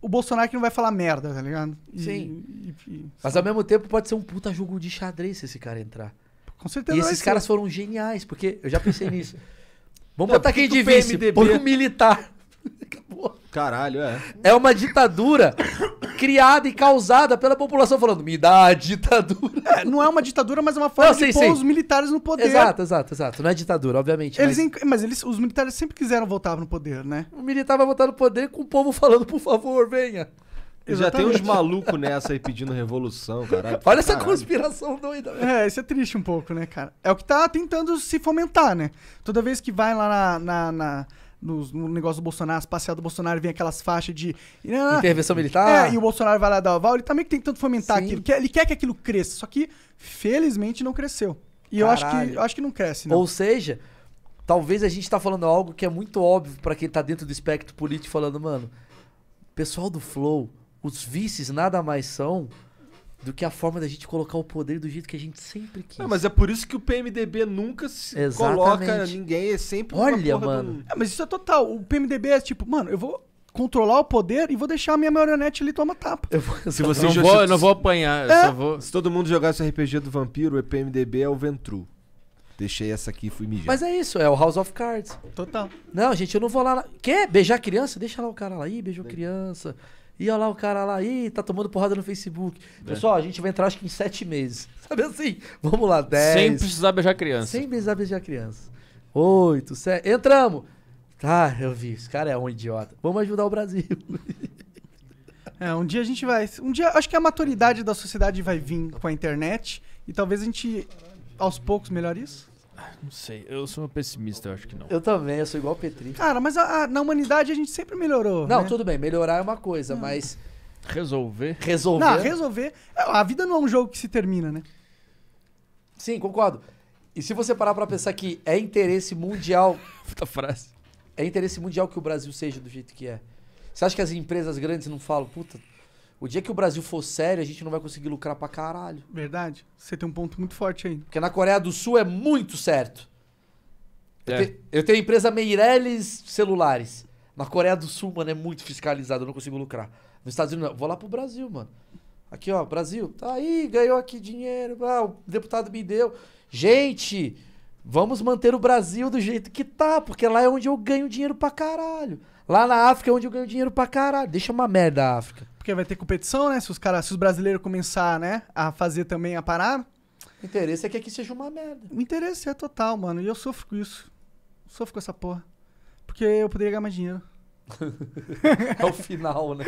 o Bolsonaro que não vai falar merda, tá ligado? E, Sim. E, e, Mas ao mesmo tempo pode ser um puta jogo de xadrez se esse cara entrar. Com certeza. E esses caras foram geniais, porque eu já pensei nisso. Vamos não, botar quem de divide, põe um militar. Caralho, é. É uma ditadura criada e causada pela população falando, me dá a ditadura. É, não é uma ditadura, mas é uma forma não, de pôr os militares no poder. Exato, exato, exato. Não é ditadura, obviamente. Eles mas... Em... mas, eles, os militares sempre quiseram voltar no poder, né? O militar vai voltar no poder com o povo falando, por favor, venha. Exatamente. Já tem uns malucos nessa aí pedindo revolução, caralho. Olha essa conspiração doida. Velho. É, isso é triste um pouco, né, cara? É o que tá tentando se fomentar, né? Toda vez que vai lá na, na, na no negócio do Bolsonaro, as passeadas do Bolsonaro, vem aquelas faixas de. Né, né, né? Intervenção militar? É, e o Bolsonaro vai lá dar o aval, ele também tem que tanto fomentar Sim. aquilo. Que, é, ele quer que aquilo cresça, só que felizmente não cresceu. E eu acho, que, eu acho que não cresce, não. Ou seja, talvez a gente tá falando algo que é muito óbvio para quem tá dentro do espectro político falando, mano, pessoal do Flow, os vices nada mais são do que a forma da gente colocar o poder do jeito que a gente sempre quis. Não, ah, mas é por isso que o PMDB nunca se Exatamente. coloca ninguém, é sempre Olha, mano. Do... É, mas isso é total. O PMDB é tipo, mano, eu vou controlar o poder e vou deixar a minha marionete ali tomar tapa. Eu vou, se você não vou, se... eu não vou apanhar, é. vou... Se todo mundo jogasse RPG do vampiro, o PMDB é o Ventru. Deixei essa aqui e fui mijar. Mas é isso, é o House of Cards. Total. Não, gente, eu não vou lá. Quer beijar criança? Deixa lá o cara lá. Ih, beijou criança. E olha lá o cara lá, ih, tá tomando porrada no Facebook. É. Pessoal, a gente vai entrar acho que em sete meses. Sabe assim? Vamos lá, dez. Sem precisar beijar criança. Sem precisar beijar criança. Oito, sete. Entramos! Tá, eu vi. Esse cara é um idiota. Vamos ajudar o Brasil. É, um dia a gente vai. Um dia, acho que a maturidade da sociedade vai vir com a internet. E talvez a gente, aos poucos, melhore isso. Ah, não sei, eu sou um pessimista, eu acho que não. Eu também, eu sou igual o Petri. Cara, mas a, a, na humanidade a gente sempre melhorou. Não, né? tudo bem, melhorar é uma coisa, não. mas. Resolver. Resolver. Não, resolver. É, a vida não é um jogo que se termina, né? Sim, concordo. E se você parar pra pensar que é interesse mundial. Puta frase. É interesse mundial que o Brasil seja do jeito que é. Você acha que as empresas grandes não falam, puta, o dia que o Brasil for sério, a gente não vai conseguir lucrar pra caralho. Verdade. Você tem um ponto muito forte aí. Porque na Coreia do Sul é muito certo. Eu, é. te, eu tenho a empresa Meirelles Celulares. Na Coreia do Sul, mano, é muito fiscalizado, eu não consigo lucrar. Nos Estados Unidos, não. Vou lá pro Brasil, mano. Aqui, ó, Brasil, tá aí, ganhou aqui dinheiro, ah, o deputado me deu. Gente, vamos manter o Brasil do jeito que tá, porque lá é onde eu ganho dinheiro pra caralho. Lá na África é onde eu ganho dinheiro pra caralho. Deixa uma merda a África. Porque vai ter competição, né? Se os, cara, se os brasileiros começar, né, a fazer também a parar. O interesse é que aqui seja uma merda. O interesse é total, mano. E eu sofro com isso. Sofro com essa porra. Porque eu poderia ganhar mais dinheiro. é o final, né?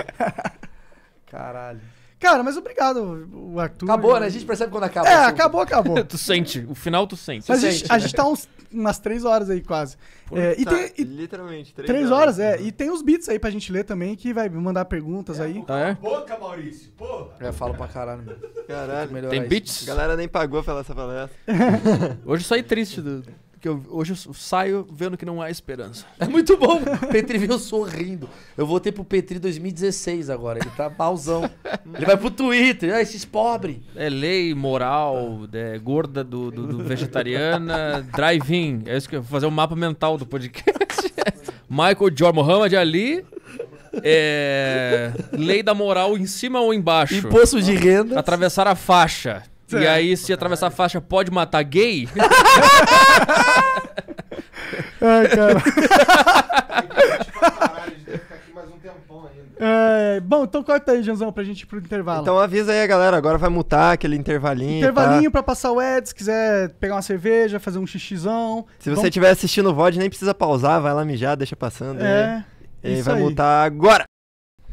Caralho. Cara, mas obrigado, o Arthur. Acabou, né? A gente percebe quando acaba. É, acabou, acabou. tu sente. O final tu sente. Mas a, gente, a né? gente tá uns umas três horas aí quase. Puta, é, e tem, e, literalmente, três, três horas. horas é. Uhum. E tem os beats aí pra gente ler também, que vai mandar perguntas é, aí. Tá, é? Boca, Maurício, porra! Eu é, falo pra caralho. Meu. Caralho, tem beats? A galera nem pagou pela essa palestra. Hoje eu saí triste do eu, hoje eu saio vendo que não há esperança. É muito bom. Petri veio sorrindo. Eu voltei pro Petri 2016 agora. Ele tá pauzão. Ele vai pro Twitter. Ah, esses pobres. É lei, moral, é gorda do, do, do vegetariana, drive-in. É isso que eu vou fazer o um mapa mental do podcast. Michael Jor Muhammad Ali. É... Lei da moral em cima ou embaixo? Imposto de renda. Atravessar a faixa. Certo. E é. aí, se atravessar a faixa, pode matar gay? Ai, cara. É, bom, então corta aí, Janzão, pra gente ir pro intervalo. Então avisa aí a galera, agora vai mutar aquele intervalinho. Intervalinho tá? pra passar o se quiser pegar uma cerveja, fazer um xixizão. Se você estiver assistindo o VOD, nem precisa pausar, vai lá mijar, deixa passando. É. E vai aí. mutar agora!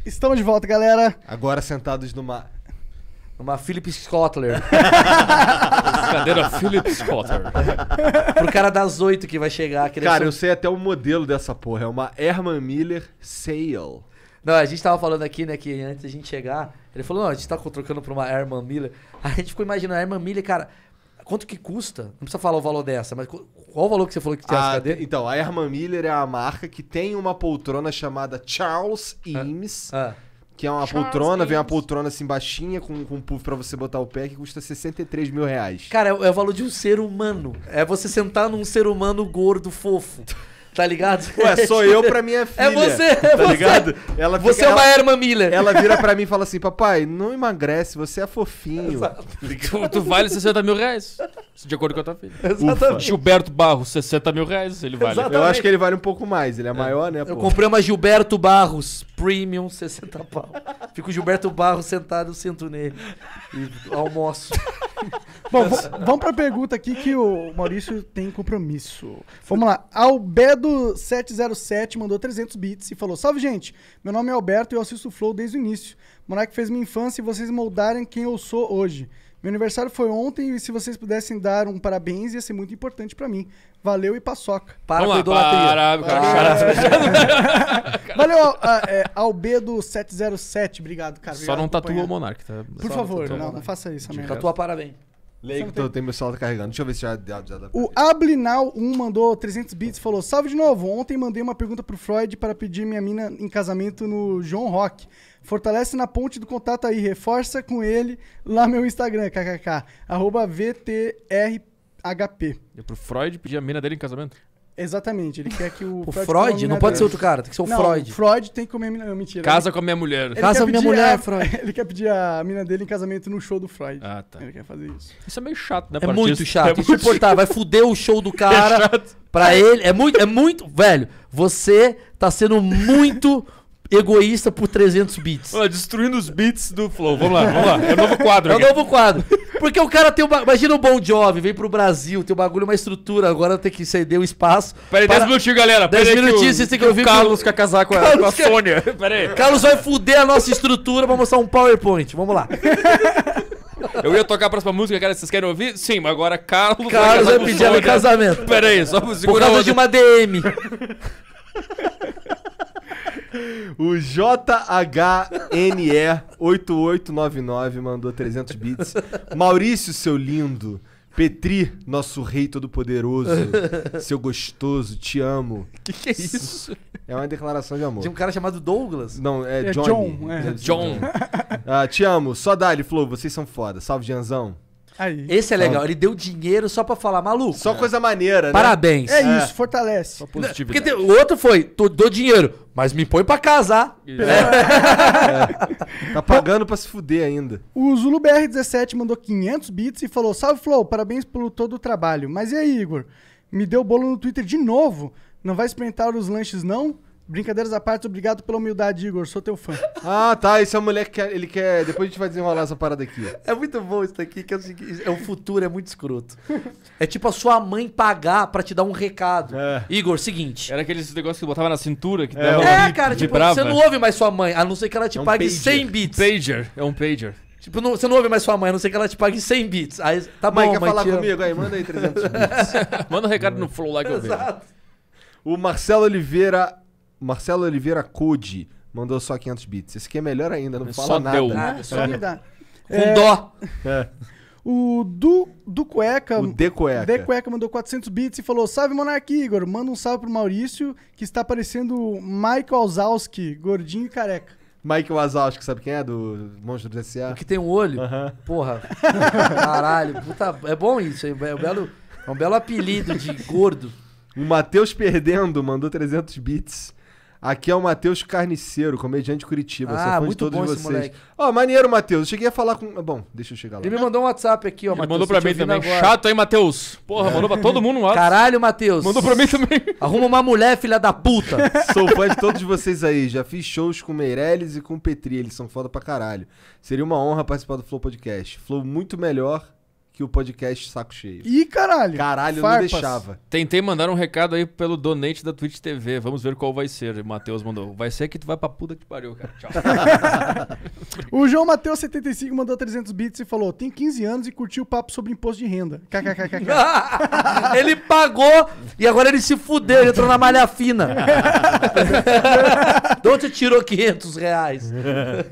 Estamos de volta, galera. Agora sentados numa uma Philip Scottler. Cadeira Philip Scottler. Pro cara das oito que vai chegar. Que Cara, eu sei até o modelo dessa porra. É uma Herman Miller Sale. Não, a gente tava falando aqui, né, que antes da gente chegar, ele falou, não, a gente tá trocando pra uma Herman Miller. a gente ficou imaginando, a Herman Miller, cara, quanto que custa? Não precisa falar o valor dessa, mas qual o valor que você falou que tem essa ah, cadeira? Então, a Herman Miller é a marca que tem uma poltrona chamada Charles ah, Eames. Ah, ah que é uma Charles poltrona, vem uma poltrona assim baixinha com, com um puff pra você botar o pé que custa 63 mil reais. Cara, é, é o valor de um ser humano. É você sentar num ser humano gordo, fofo. Tá ligado? Ué, sou eu pra minha é é filha. É você, é tá você. ligado? Ela fica, você é uma Herman Miller. Ela vira pra mim e fala assim: papai, não emagrece, você é fofinho. Exato. Tu, tu vale 60 mil reais. De acordo com a tua filha. Exatamente. Ufa. Gilberto Barros, 60 mil reais, ele vale. Exatamente. Eu acho que ele vale um pouco mais, ele é, é. maior, né? Eu pô? comprei uma Gilberto Barros Premium 60 pau. Fico o Gilberto Barro sentado, eu sento nele. E almoço. Bom, vamos para a pergunta aqui que o Maurício tem compromisso. Vamos lá. Albedo707 mandou 300 bits e falou: Salve, gente. Meu nome é Alberto e eu assisto o Flow desde o início. Monark fez minha infância e vocês moldarem quem eu sou hoje. Meu aniversário foi ontem e se vocês pudessem dar um parabéns ia ser muito importante para mim. Valeu e paçoca. Para Vamos com lá, para, cara. Ah, é. Valeu, é, Albedo707. Obrigado, cara. Obrigado Só não tatua o Monark, tá? Por Só favor, não, não, não, faça isso. Amiga. Tatua parabéns. Leio que tem... tem tá celular carregando. Deixa eu ver se já, já, já dá O Ablinal1 mandou 300 bits falou: Salve de novo. Ontem mandei uma pergunta pro Freud para pedir minha mina em casamento no João Rock. Fortalece na ponte do contato aí, reforça com ele lá meu Instagram, kkk, VTRHP. é pro Freud pedir a mina dele em casamento? Exatamente, ele quer que o. O Freud? Freud não pode dele. ser outro cara, tem que ser o não, Freud. Freud tem que comer a mina. Não, mentira. Casa ele... com a minha mulher. Ele Casa com a minha mulher, a... Freud. ele quer pedir a mina dele em casamento no show do Freud. Ah, tá. Ele quer fazer isso. Isso é meio chato, né, É muito chato, é insuportável. Vai fuder o show do é cara. É chato. Pra ele. É muito. É muito. Velho, você tá sendo muito egoísta por 300 bits. Olha, destruindo os bits do Flow. Vamos lá, vamos lá. É o novo quadro. É o novo quadro. Porque o cara tem uma. Imagina o um Bon Jovi, vem pro Brasil, tem um bagulho, uma estrutura, agora tem que ceder o espaço. Peraí, para... 10 minutinhos, galera. 10 minutinhos, vocês têm que ouvir. O Carlos quer casar com, a, com a Sônia. Peraí. Carlos vai fuder a nossa estrutura pra mostrar um PowerPoint. Vamos lá. Eu ia tocar a próxima música, cara, vocês querem ouvir? Sim, mas agora Carlos. Carlos vai, vai pedir ela em casamento. Pera aí, só por causa de uma DM. O JHNE8899 mandou 300 bits. Maurício, seu lindo. Petri, nosso rei todo-poderoso. seu gostoso, te amo. Que que é isso? É uma declaração de amor. De um cara chamado Douglas? Não, é, é Johnny. John. É. é John. ah, te amo. Só dá ele, Flow. Vocês são foda. Salve, Janzão. Aí. Esse é legal, ah. ele deu dinheiro só pra falar, maluco. Só é. coisa maneira, né? Parabéns. É, isso, é. fortalece. porque tem, o outro foi, tô, dou dinheiro. Mas me põe pra casar. É. É. Tá pagando pra se fuder ainda. O Zulu BR17 mandou 500 bits e falou: Salve Flow, parabéns pelo todo o trabalho. Mas e aí, Igor? Me deu bolo no Twitter de novo? Não vai experimentar os lanches, não? Brincadeiras à parte, obrigado pela humildade, Igor. Sou teu fã. Ah, tá. Esse é o moleque que quer, é- ele quer. Depois a gente vai desenrolar essa parada aqui. É muito bom isso daqui, que é o seguinte: é o futuro, é muito escroto. É tipo a sua mãe pagar pra te dar um recado. É. Igor, seguinte. Era aqueles negócios que botava na cintura que é, dava. É, cara, tipo, você não ouve mais sua mãe, a não ser que ela te é um pague pager. 100 bits. Pager, é um pager. Tipo, não, você não ouve mais sua mãe, a não ser que ela te pague 100 bits. Aí, tá mãe, bom, quer mãe, falar comigo? Aí, manda aí 300 bits. manda um recado no flow lá que eu vejo. O Marcelo Oliveira Marcelo Oliveira Code mandou só 500 bits. Esse aqui é melhor ainda, não é fala só nada. Deu. Ah, é só me dá. Com é. dó. É. O Du, du Cueca, o de Cueca. De Cueca mandou 400 bits e falou: Salve Monarque Igor, manda um salve pro Maurício, que está parecendo Michael Wazowski, gordinho e careca. Michael Wazowski, sabe quem é? Do Monstro do S.A. O que tem um olho? Porra. Caralho. Puta, é bom isso. É um belo, é um belo apelido de gordo. O Matheus Perdendo mandou 300 bits Aqui é o Matheus Carniceiro, comediante de Curitiba. Ah, muito de todos bom vocês. Ó, oh, maneiro, Matheus. Eu cheguei a falar com. Ah, bom, deixa eu chegar lá. Ele me mandou um WhatsApp aqui, ó. Ele Mateus, mandou pra mim também. Agora. Chato, hein, Matheus? Porra, é. mandou pra todo mundo um WhatsApp. Caralho, Matheus. Mandou pra mim também. Arruma uma mulher, filha da puta. Sou fã de todos vocês aí. Já fiz shows com Meirelles e com Petri. Eles são foda pra caralho. Seria uma honra participar do Flow Podcast. Flow muito melhor que o podcast Saco Cheio. Ih, caralho! Caralho, farpas. não deixava. Tentei mandar um recado aí pelo donate da Twitch TV. Vamos ver qual vai ser. O Matheus mandou. Vai ser que tu vai pra puta que pariu, cara. Tchau. o João Matheus 75 mandou 300 bits e falou: tem 15 anos e curtiu o papo sobre imposto de renda. KKKKK. ele pagou e agora ele se fudeu, ele entrou na malha fina. de onde você tirou 500 reais?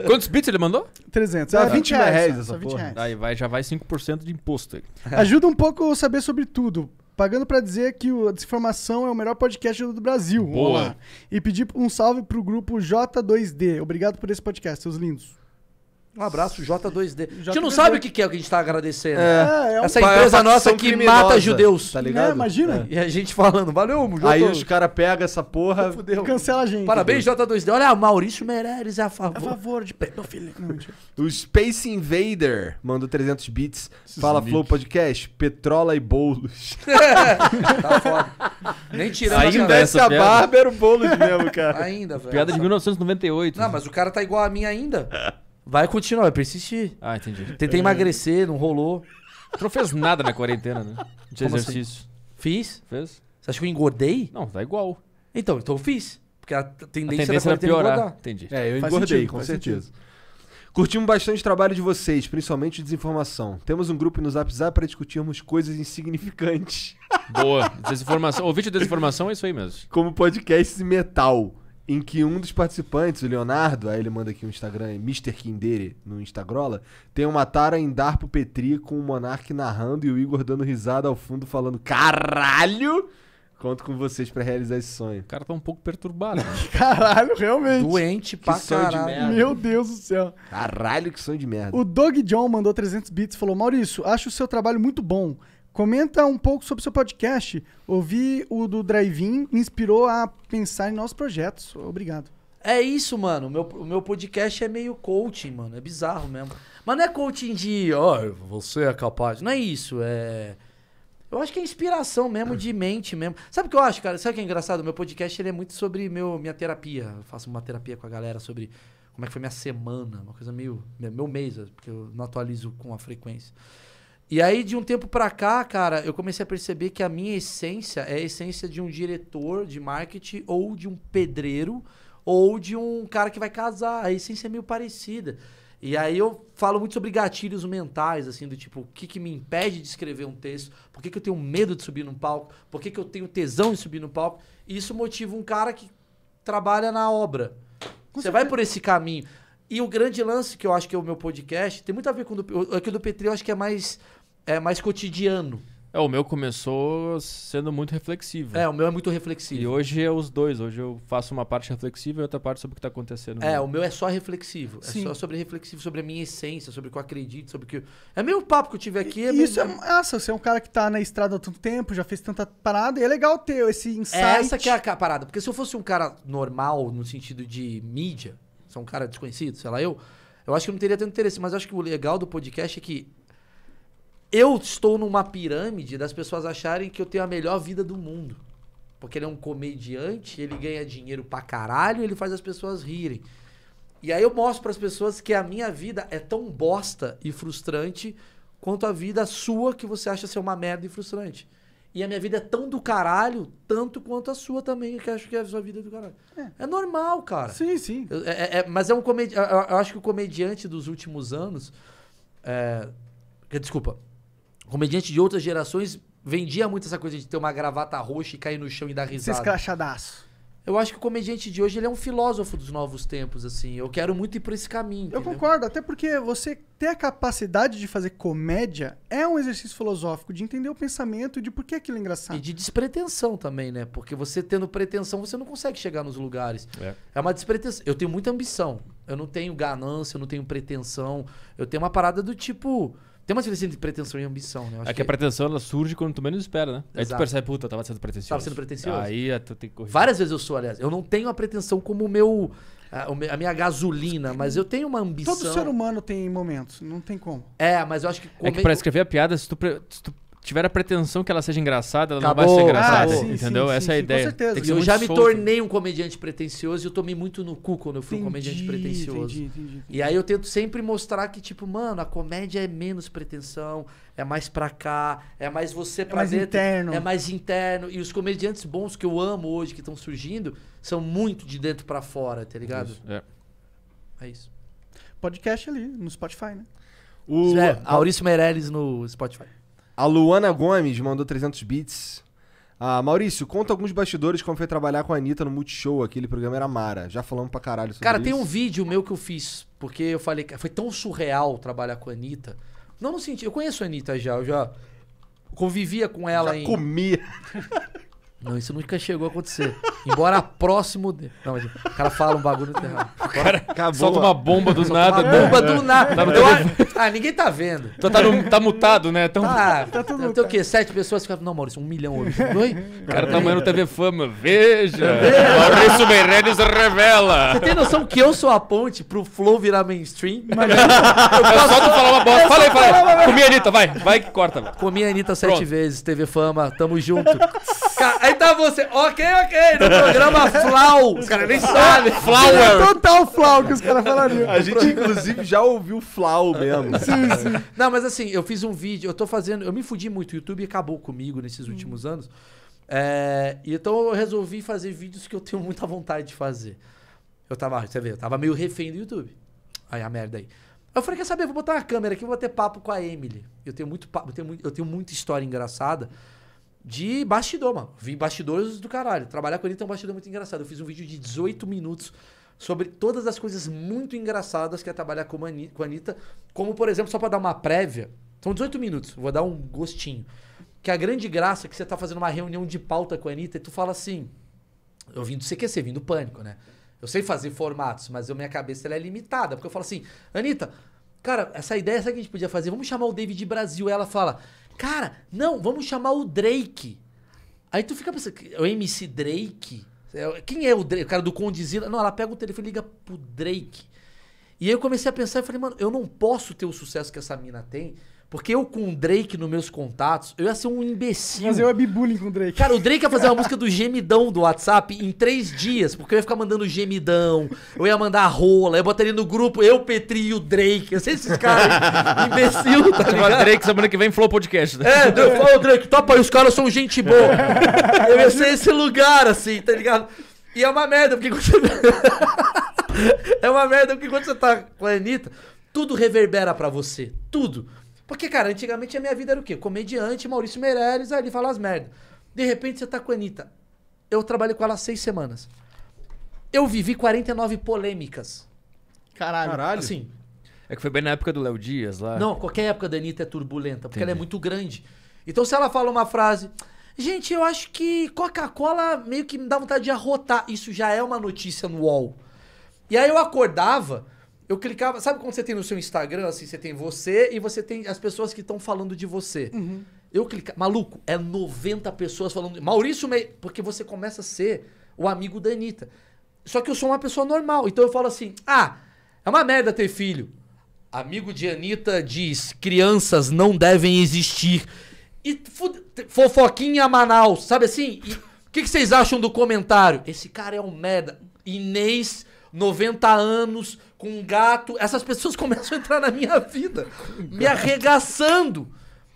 Quantos bits ele mandou? 300. Ah, 20 reais. reais é essa, 20 porra. Reais. Aí vai, já vai 5% de imposto exposto ele. Ajuda um pouco saber sobre tudo. Pagando para dizer que o Desinformação é o melhor podcast do Brasil. Boa. Olá. E pedir um salve pro grupo J2D. Obrigado por esse podcast, seus lindos. Um abraço, J2D. J2D. A gente não sabe o que é o que a gente está agradecendo. É, é um Essa empresa nossa que criminosa, mata é. judeus. Tá ligado? É, imagina. É. E a gente falando, valeu, J2. Aí os caras pegam essa porra. Fudeu. Cancela a gente. Parabéns, J2D. Olha, Maurício Meirelles é a favor. É a favor de pedofilia. o Space Invader mandou 300 bits. Fala, Flow Podcast, Petrola e Boulos. tá foda. Nem tirando Ainda essa, essa Bárbara o Boulos mesmo, cara. Ainda, velho. Piada de 1998. Não, mas o cara tá igual a mim ainda. Vai continuar, vai persistir. Ah, entendi. Tentei é. emagrecer, não rolou. Tu não fez nada na quarentena, né? De Como assim? exercício. Fiz? Fez? Você acha que eu engordei? Não, tá igual. Então, então eu fiz. Porque a tendência, a tendência da era é piorar. engordar. Entendi. É, eu Faz engordei, sentido, com certeza. Curtimos bastante o trabalho de vocês, principalmente desinformação. Temos um grupo no Zap Zap para discutirmos coisas insignificantes, Boa. Desinformação. Ouvinte de desinformação é isso aí mesmo. como podcast de metal em que um dos participantes, o Leonardo, aí ele manda aqui um Instagram, Mr. Kindere, no Instagrola, tem uma tara em dar pro Petri com o Monark narrando e o Igor dando risada ao fundo falando caralho! Conto com vocês para realizar esse sonho. O cara tá um pouco perturbado. Né? caralho, realmente. Doente pra que sonho caralho. de merda. Meu Deus do céu. Caralho, que sonho de merda. O Doug John mandou 300 bits e falou: Maurício, acho o seu trabalho muito bom. Comenta um pouco sobre o seu podcast. Ouvi o do Drive-In, me inspirou a pensar em nossos projetos. Obrigado. É isso, mano. O meu, meu podcast é meio coaching, mano. É bizarro mesmo. Mas não é coaching de, ó, oh, você é capaz. Não é isso. É. Eu acho que é inspiração mesmo, de mente mesmo. Sabe o que eu acho, cara? Sabe o que é engraçado? O meu podcast ele é muito sobre meu, minha terapia. Eu faço uma terapia com a galera sobre como é que foi minha semana, uma coisa meio. meu mês, porque eu não atualizo com a frequência. E aí, de um tempo pra cá, cara, eu comecei a perceber que a minha essência é a essência de um diretor de marketing ou de um pedreiro ou de um cara que vai casar. A essência é meio parecida. E aí eu falo muito sobre gatilhos mentais, assim, do tipo, o que, que me impede de escrever um texto? Por que, que eu tenho medo de subir no palco? Por que, que eu tenho tesão de subir no palco? E isso motiva um cara que trabalha na obra. Você vai por esse caminho. E o grande lance que eu acho que é o meu podcast, tem muito a ver com o do, aqui é do Petri, eu acho que é mais é mais cotidiano. É, o meu começou sendo muito reflexivo. É, o meu é muito reflexivo. E hoje é os dois. Hoje eu faço uma parte reflexiva e outra parte sobre o que está acontecendo. É, o meu é só reflexivo. É Sim. É só sobre reflexivo, sobre a minha essência, sobre o que eu acredito, sobre o que. Eu... É meio papo que eu tive aqui. É meio... Isso é massa. Você é um cara que está na estrada há tanto tempo, já fez tanta parada, e é legal ter esse é, insight. É essa que é a parada. Porque se eu fosse um cara normal, no sentido de mídia, sou um cara desconhecido, sei lá, eu. Eu acho que não teria tanto interesse, mas acho que o legal do podcast é que eu estou numa pirâmide das pessoas acharem que eu tenho a melhor vida do mundo. Porque ele é um comediante, ele ganha dinheiro pra caralho, ele faz as pessoas rirem. E aí eu mostro para as pessoas que a minha vida é tão bosta e frustrante quanto a vida sua que você acha ser uma merda e frustrante. E a minha vida é tão do caralho, tanto quanto a sua também, que acho que é a sua vida é do caralho. É, é normal, cara. Sim, sim. É, é, é, mas é um comediante. Eu acho que o comediante dos últimos anos. É, desculpa, comediante de outras gerações vendia muito essa coisa de ter uma gravata roxa e cair no chão e dar risada. Ser escrachadaço. Eu acho que o comediante de hoje ele é um filósofo dos novos tempos, assim. Eu quero muito ir por esse caminho. Eu concordo, até porque você ter a capacidade de fazer comédia é um exercício filosófico, de entender o pensamento de por que aquilo é engraçado. E de despretensão também, né? Porque você tendo pretensão, você não consegue chegar nos lugares. É, é uma despretensão. Eu tenho muita ambição. Eu não tenho ganância, eu não tenho pretensão. Eu tenho uma parada do tipo. Tem uma diferença entre pretensão e ambição, né? é que, que, a pretensão ela surge quando tu menos espera, né? Exato. Aí tu percebe, puta, tava sendo pretensioso. Tava sendo pretensioso. Aí ah, tu tem que correr. Várias vezes eu sou, aliás. Eu não tenho a pretensão como o meu. A minha gasolina, mas eu tenho uma ambição. Todo ser humano tem momentos, não tem como. É, mas eu acho que. Come... É que pra escrever a piada, se tu, se tu tiver a pretensão que ela seja engraçada, ela Acabou. não vai ser engraçada. Ah, sim, entendeu? Sim, Essa sim, é a ideia. Com certeza. Eu já me tornei um comediante pretencioso e eu tomei muito no cu quando eu fui entendi, um comediante pretencioso. Entendi, entendi, e aí eu tento sempre mostrar que, tipo, mano, a comédia é menos pretensão, é mais pra cá, é mais você é pra é mais dentro. Interno. É mais interno. E os comediantes bons que eu amo hoje, que estão surgindo, são muito de dentro pra fora, tá ligado? Isso, é. é isso. Podcast ali, no Spotify, né? O... É, Meireles no Spotify. A Luana Gomes mandou 300 bits. Ah, Maurício, conta alguns bastidores como foi trabalhar com a Anitta no Multishow, aquele programa era Mara. Já falamos pra caralho sobre Cara, isso. tem um vídeo meu que eu fiz, porque eu falei que foi tão surreal trabalhar com a Anitta. Não não senti. eu conheço a Anitta já, eu já convivia com ela já em. Comia! Não, isso nunca chegou a acontecer. Embora próximo de... Não, mas o cara fala um bagulho no terreno. O cara Acabou. solta uma bomba do nada. Uma né? bomba do é. nada. Tá Ah, ninguém tá vendo. Tá, tá, no... tá mutado, né? Tão... Tá, tá tudo Não Tem o quê? Sete pessoas ficam. Não, Maurício, um milhão hoje. Oi? O cara tá amanhã no TV Fama. Veja! Maurício Meirelles revela. Você tem noção que eu sou a ponte pro Flow virar mainstream? Mas... Eu, posso... eu só tu falar uma bosta. Fala aí, fala aí. Comi a Anitta, vai. Vai que corta. Comi a Anitta sete Pronto. vezes, TV Fama. Tamo junto. Cara, aí tá você, ok, ok, no programa Flau. Os caras nem sabem. Flower. É total Flau que os caras falariam. A gente, inclusive, já ouviu Flau mesmo. sim, sim. Não, mas assim, eu fiz um vídeo, eu tô fazendo. Eu me fudi muito, o YouTube acabou comigo nesses hum. últimos anos. É, então eu resolvi fazer vídeos que eu tenho muita vontade de fazer. Eu tava, você vê, eu tava meio refém do YouTube. Aí a merda aí. Eu falei, quer saber, vou botar uma câmera aqui, vou bater papo com a Emily. Eu tenho muito papo, eu tenho, muito, eu tenho muita história engraçada de bastidor, mano. Vi bastidores do caralho. Trabalhar com ele tem um bastidor muito engraçado. Eu fiz um vídeo de 18 minutos sobre todas as coisas muito engraçadas que é trabalhar com, a Anitta. Como, por exemplo, só para dar uma prévia. São 18 minutos, vou dar um gostinho. Que a grande graça é que você tá fazendo uma reunião de pauta com a Anitta e tu fala assim. Eu vim do CQC, vim do pânico, né? Eu sei fazer formatos, mas eu, minha cabeça ela é limitada. Porque eu falo assim, Anitta, cara, essa ideia sabe que a gente podia fazer? Vamos chamar o David Brasil. Ela fala. Cara, não, vamos chamar o Drake. Aí tu fica pensando, o MC Drake? É, quem é o Drake? O cara do Condizila? Não, ela pega o telefone e liga pro Drake. E aí eu comecei a pensar e falei, mano, eu não posso ter o sucesso que essa mina tem porque eu com o Drake nos meus contatos, eu ia ser um imbecil. Fazer ia bullying com o Drake. Cara, o Drake ia fazer uma música do gemidão do WhatsApp em três dias, porque eu ia ficar mandando gemidão, eu ia mandar rola, eu botaria no grupo eu, Petri e o Drake. Eu sei esses caras imbecil, tá ligado? Drake semana que vem falou podcast. Né? É, eu falo, oh, Drake, topa aí, os caras são gente boa. Eu ia ser esse lugar, assim, tá ligado? E é uma merda, porque quando você... é uma merda, porque quando você tá com a Anitta, tudo reverbera pra você, tudo. Porque, cara, antigamente a minha vida era o quê? Comediante, Maurício Meirelles, ali fala as merdas. De repente você tá com a Anitta. Eu trabalhei com ela seis semanas. Eu vivi 49 polêmicas. Caralho. Caralho. Assim. É que foi bem na época do Léo Dias lá. Não, qualquer época da Anitta é turbulenta, porque Entendi. ela é muito grande. Então se ela fala uma frase. Gente, eu acho que Coca-Cola meio que me dá vontade de arrotar. Isso já é uma notícia no UOL. E aí eu acordava. Eu clicava, sabe quando você tem no seu Instagram, assim, você tem você e você tem as pessoas que estão falando de você. Uhum. Eu clicava, maluco, é 90 pessoas falando. Maurício meio porque você começa a ser o amigo da Anitta. Só que eu sou uma pessoa normal, então eu falo assim: ah, é uma merda ter filho. Amigo de Anitta diz: crianças não devem existir. E fofoquinha Manaus, sabe assim? O que, que vocês acham do comentário? Esse cara é um merda. Inês, 90 anos, com gato. Essas pessoas começam a entrar na minha vida, me arregaçando.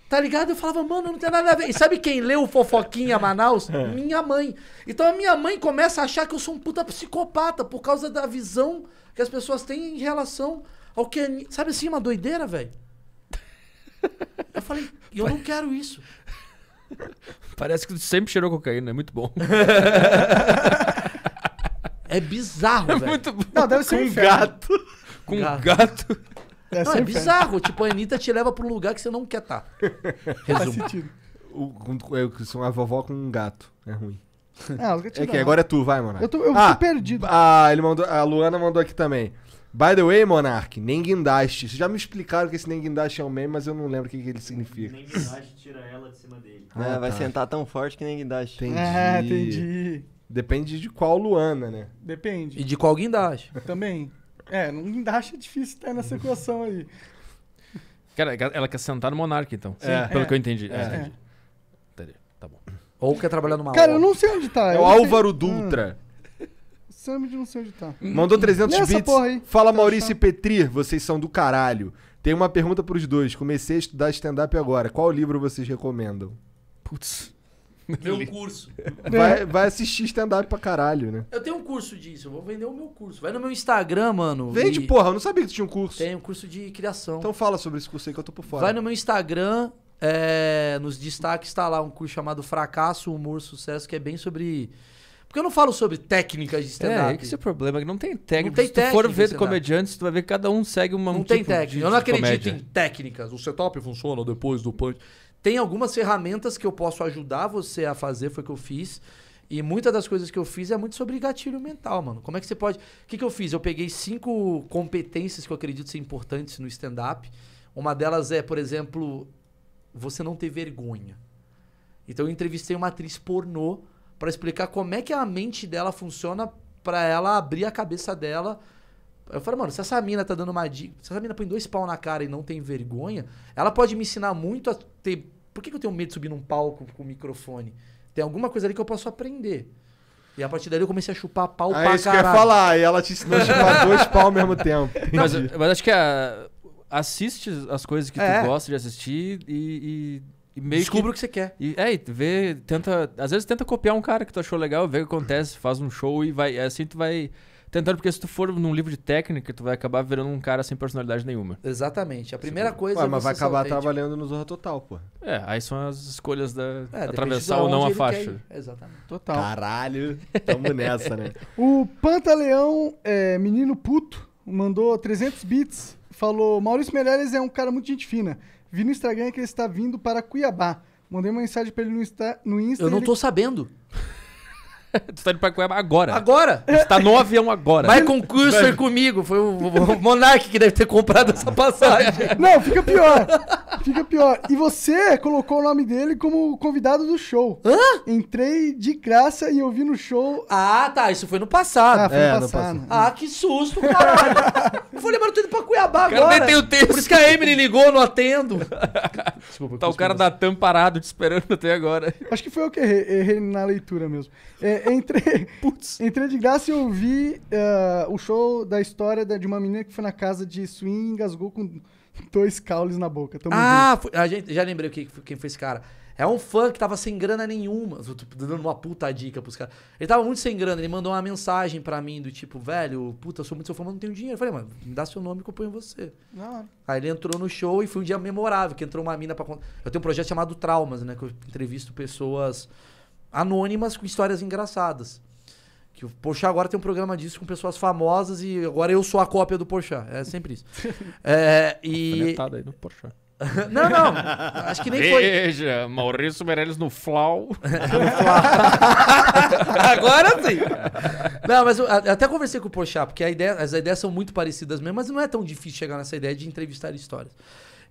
Tá ligado? Eu falava, mano, não tem nada a ver. E sabe quem leu Fofoquinha Manaus? É. Minha mãe. Então a minha mãe começa a achar que eu sou um puta psicopata por causa da visão que as pessoas têm em relação ao que. É sabe assim, uma doideira, velho? Eu falei, eu não quero isso. Parece que sempre cheirou cocaína, é muito bom. É bizarro, é velho. É muito bom. Não, deve ser um gato. Com gato. gato. Não, é bizarro. tipo, a Anitta te leva para um lugar que você não quer estar. Tá. Resumo. O, é, são a vovó com um gato. É ruim. Ah, é que agora é tu, vai, Monark. Eu tô, eu ah, perdido. Ah, ele mandou, a Luana mandou aqui também. By the way, Monark, nem guindaste. Vocês já me explicaram que esse nem guindaste é um meme, mas eu não lembro o que, que ele significa. Nem guindaste tira ela de cima dele. Ah, ah vai tá. sentar tão forte que nem guindaste. Entendi. É, entendi. Depende de qual Luana, né? Depende. E de qual guindaste. Também. É, no guindaste é difícil estar nessa equação aí. Cara, ela quer sentar no Monarque, então. É. Pelo é. que eu entendi. É. Entendi. É. entendi. Tá bom. Ou quer trabalhar numa Cara, eu não sei onde tá. É o Álvaro sei... Dutra. Ah. não sei onde tá. Mandou 300 Nessa bits. Porra aí. Fala tá Maurício e Petri, vocês são do caralho. Tem uma pergunta pros dois. Comecei a estudar stand-up agora. Qual livro vocês recomendam? Putz tem um curso. Vai, é. vai assistir stand-up pra caralho, né? Eu tenho um curso disso, eu vou vender o meu curso. Vai no meu Instagram, mano. Vende, e... porra, eu não sabia que tinha um curso. Tem um curso de criação. Então fala sobre esse curso aí que eu tô por fora. Vai no meu Instagram, é... nos destaques tá lá um curso chamado Fracasso, Humor, Sucesso, que é bem sobre. Porque eu não falo sobre técnicas de é, stand-up. É, esse é o problema, que não tem técnica. Não tem Se tu for ver comediantes, tu vai ver que cada um segue uma Não um tem tipo técnica. eu não acredito em técnicas. O setup funciona depois do punch. Tem algumas ferramentas que eu posso ajudar você a fazer, foi o que eu fiz. E muitas das coisas que eu fiz é muito sobre gatilho mental, mano. Como é que você pode. O que, que eu fiz? Eu peguei cinco competências que eu acredito ser importantes no stand-up. Uma delas é, por exemplo, você não ter vergonha. Então eu entrevistei uma atriz pornô para explicar como é que a mente dela funciona para ela abrir a cabeça dela. Eu falei, mano, se essa mina tá dando uma dica, se essa mina põe dois pau na cara e não tem vergonha, ela pode me ensinar muito a ter por que, eu tenho medo de subir num palco com o microfone? Tem alguma coisa ali que eu posso aprender. E a partir daí eu comecei a chupar pau ah, pra isso caralho. Que eu ia falar, e ela te ensinou a chupar dois pau ao mesmo tempo. Mas, mas, acho que a, assiste as coisas que é. tu gosta de assistir e, e, e meio Descubra que, o que você quer. E, é, e vê, tenta. Às vezes tenta copiar um cara que tu achou legal, vê o que acontece, faz um show e vai. É assim tu vai Tentando, porque se tu for num livro de técnica, tu vai acabar virando um cara sem personalidade nenhuma. Exatamente. A primeira Sim. coisa. Ué, mas vai acabar autêntico. trabalhando no Zorra Total, pô. É, aí são as escolhas da. É, atravessar ou não a faixa. Exatamente. Total. Caralho, tamo nessa, né? o Pantaleão, é, menino puto, mandou 300 bits. Falou: Maurício Meirelles é um cara muito gente fina. Vi no Instagram que ele está vindo para Cuiabá. Mandei uma mensagem pra ele no Insta. No Instagram. Eu não ele... tô sabendo. tu tá indo pra Cuiabá agora. Agora? Tu tá no avião agora. Vai com cursor comigo. Foi o, o Monark que deve ter comprado essa passagem. Não, fica pior. Fica pior. E você colocou o nome dele como convidado do show. Hã? Entrei de graça e eu vi no show. Ah, tá. Isso foi no passado. Ah, foi é, no passado. No passado. Ah, que susto, caralho. eu falei, mas eu tô indo pra Cuiabá agora. agora. Nem o texto. Por isso que a Emily ligou, não atendo. Desculpa, tá o cara da TAM parado te esperando até agora. Acho que foi eu que errei, errei na leitura mesmo. É, entrei, Putz. entrei de graça e ouvi uh, eh, o show da história de uma menina que foi na casa de swing e engasgou com dois caules na boca. Tamo ah, foi, a gente, já lembrei que, quem foi esse cara. É um fã que tava sem grana nenhuma. Tô tipo, dando uma puta dica pros caras. Ele tava muito sem grana, ele mandou uma mensagem pra mim do tipo, velho, puta, sou muito seu fã, mas não tenho dinheiro. Eu falei, mano, me dá seu nome que eu ponho você. Ah. Aí ele entrou no show e foi um dia memorável, que entrou uma mina pra. Eu tenho um projeto chamado Traumas, né? Que eu entrevisto pessoas anônimas com histórias engraçadas. Que o Poxa agora tem um programa disso com pessoas famosas e agora eu sou a cópia do Poxa É sempre isso. é, e... aí no Porchat. não, não. Acho que nem Veja, foi. Veja, Maurício Meirelles no Flau. no Flau. Agora sim. Não, mas eu até conversei com o Poxa porque ideia, as ideias são muito parecidas mesmo, mas não é tão difícil chegar nessa ideia de entrevistar histórias.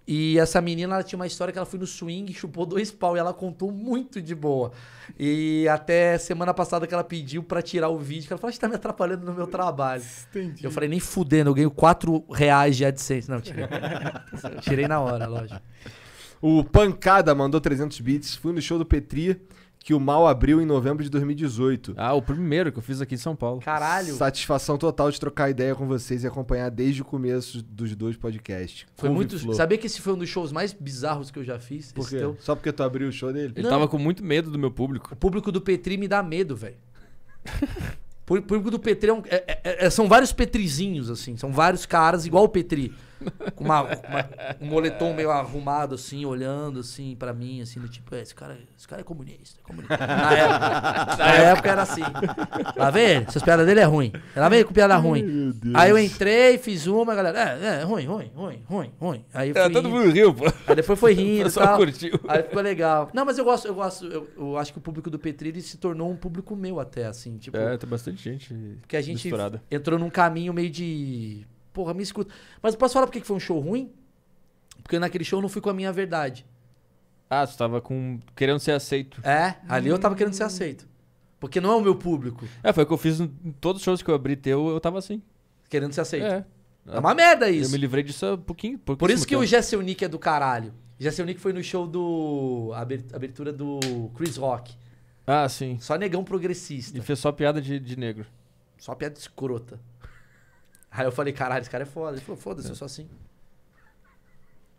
E essa menina, ela tinha uma história que ela foi no swing, chupou dois pau e ela contou muito de boa. E até semana passada que ela pediu para tirar o vídeo, que ela falou, você tá me atrapalhando no meu trabalho. Entendi. Eu falei, nem fudendo, eu ganho 4 reais de AdSense. Não, tirei. tirei na hora, lógico. O Pancada mandou 300 bits, fui no show do Petri que o mal abriu em novembro de 2018. Ah, o primeiro que eu fiz aqui em São Paulo. Caralho. Satisfação total de trocar ideia com vocês e acompanhar desde o começo dos dois podcasts. Foi muito. Flow. Sabia que esse foi um dos shows mais bizarros que eu já fiz? Por quê? Teu... Só porque tu abriu o show dele? Ele Não. tava com muito medo do meu público. O público do Petri me dá medo, velho. o público do Petri é um, é, é, é, são vários Petrizinhos, assim. São vários caras igual o Petri. Com uma, uma, um moletom meio arrumado, assim, olhando, assim, pra mim, assim, do tipo, é, esse cara, esse cara é comunista. É comunista. Na, época, na época era assim. Lá vem ele, essas piadas dele é ruim. ela veio com piada ruim. Aí eu entrei, fiz uma, galera, é, é, é, ruim, ruim, ruim, ruim, ruim. Aí eu é, fui é, todo mundo riu, pô. Aí depois foi rindo tal. Curtiu. Aí ficou legal. Não, mas eu gosto, eu gosto, eu, eu acho que o público do Petri, ele se tornou um público meu até, assim, tipo... É, tem bastante gente Porque a gente misturada. entrou num caminho meio de porra, me escuta. Mas posso falar por que foi um show ruim? Porque naquele show eu não fui com a minha verdade. Ah, você tava com... querendo ser aceito. É, ali hum. eu tava querendo ser aceito. Porque não é o meu público. É, foi o que eu fiz em todos os shows que eu abri teu, eu tava assim. Querendo ser aceito. É. É uma merda isso. Eu me livrei disso há um pouquinho. Por isso que tempo. o Jesse Unick é do caralho. Jesse Unick foi no show do. abertura do Chris Rock. Ah, sim. Só negão progressista. E fez só piada de, de negro. Só piada escrota. Aí eu falei, caralho, esse cara é foda. Ele falou, foda-se, eu sou assim.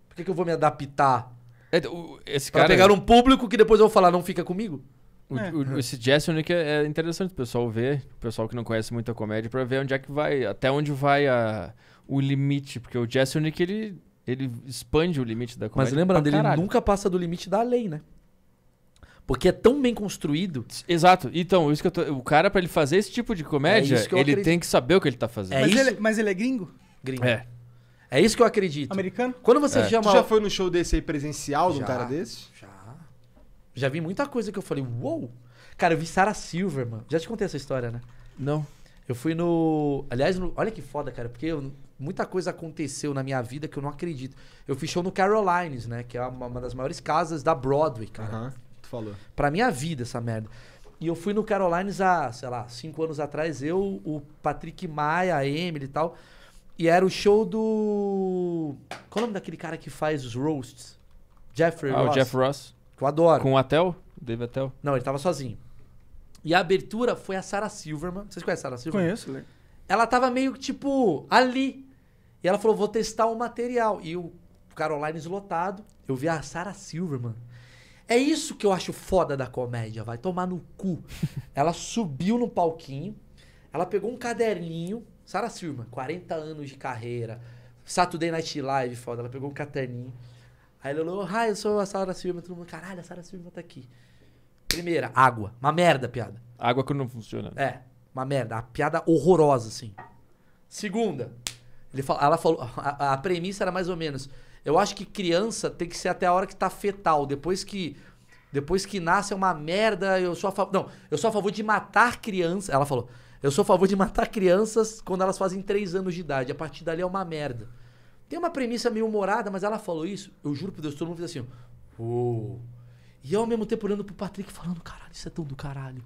Por que, que eu vou me adaptar? É, o, esse pra cara... pegar é um público que depois eu vou falar, não fica comigo? O, é. o, esse Jesse é, é interessante o pessoal ver, o pessoal que não conhece muito a comédia, para ver onde é que vai, até onde vai a, o limite. Porque o Jesse Unique, ele, ele expande o limite da comédia. Mas lembrando, ele nunca passa do limite da lei, né? Porque é tão bem construído. Exato. Então, isso que tô... o cara, para ele fazer esse tipo de é comédia, é ele tem que saber o que ele tá fazendo. É mas, ele, é, mas, ele, é gringo? Gringo. É. É isso que eu acredito. Americano? Quando você é. chama. Tu já foi no show desse aí presencial já, de um cara desse? Já. Já vi muita coisa que eu falei, uou! Wow! Cara, eu vi Sarah Silver, mano. Já te contei essa história, né? Não. Eu fui no. Aliás, no... olha que foda, cara, porque eu... muita coisa aconteceu na minha vida que eu não acredito. Eu fiz show no Carolines, né? Que é uma, das maiores casas da Broadway, cara. Uh -huh tu falou. Pra minha vida, essa merda. E eu fui no Carolines há, sei lá, cinco anos atrás, eu, o Patrick Maia, a Emily e tal. E era o show do. Qual é o nome daquele cara que faz os roasts? Jeffrey ah, Ross. Ah, o Jeff Ross. Que eu adoro. Com o Atel? Dave Atel? Não, ele tava sozinho. E a abertura foi a Sarah Silverman. Vocês conhecem a Sarah Silverman? Conheço, né? Ela tava meio tipo ali. E ela falou: vou testar o material. E o Carolines lotado. Eu vi a Sarah Silverman é isso que eu acho foda da comédia, vai tomar no cu. ela subiu no palquinho, ela pegou um caderninho, Sarah Silva, 40 anos de carreira, Saturday Night Live, foda, ela pegou um caderninho. Aí ela falou, ah, eu sou a Sarah Silva, todo mundo, caralho, a Sarah Silva tá aqui. Primeira, água. Uma merda, piada. Água que não funciona. É, uma merda. A piada horrorosa, assim. Segunda, ele fala, ela falou, a, a premissa era mais ou menos, eu acho que criança tem que ser até a hora que tá fetal. Depois que depois que nasce é uma merda. Eu sou a favor. Não, eu sou a favor de matar crianças. Ela falou: eu sou a favor de matar crianças quando elas fazem 3 anos de idade. A partir dali é uma merda. Tem uma premissa meio humorada, mas ela falou isso. Eu juro por Deus, todo mundo fez assim: Uou. E eu ao mesmo tempo olhando pro Patrick falando: caralho, isso é tão do caralho.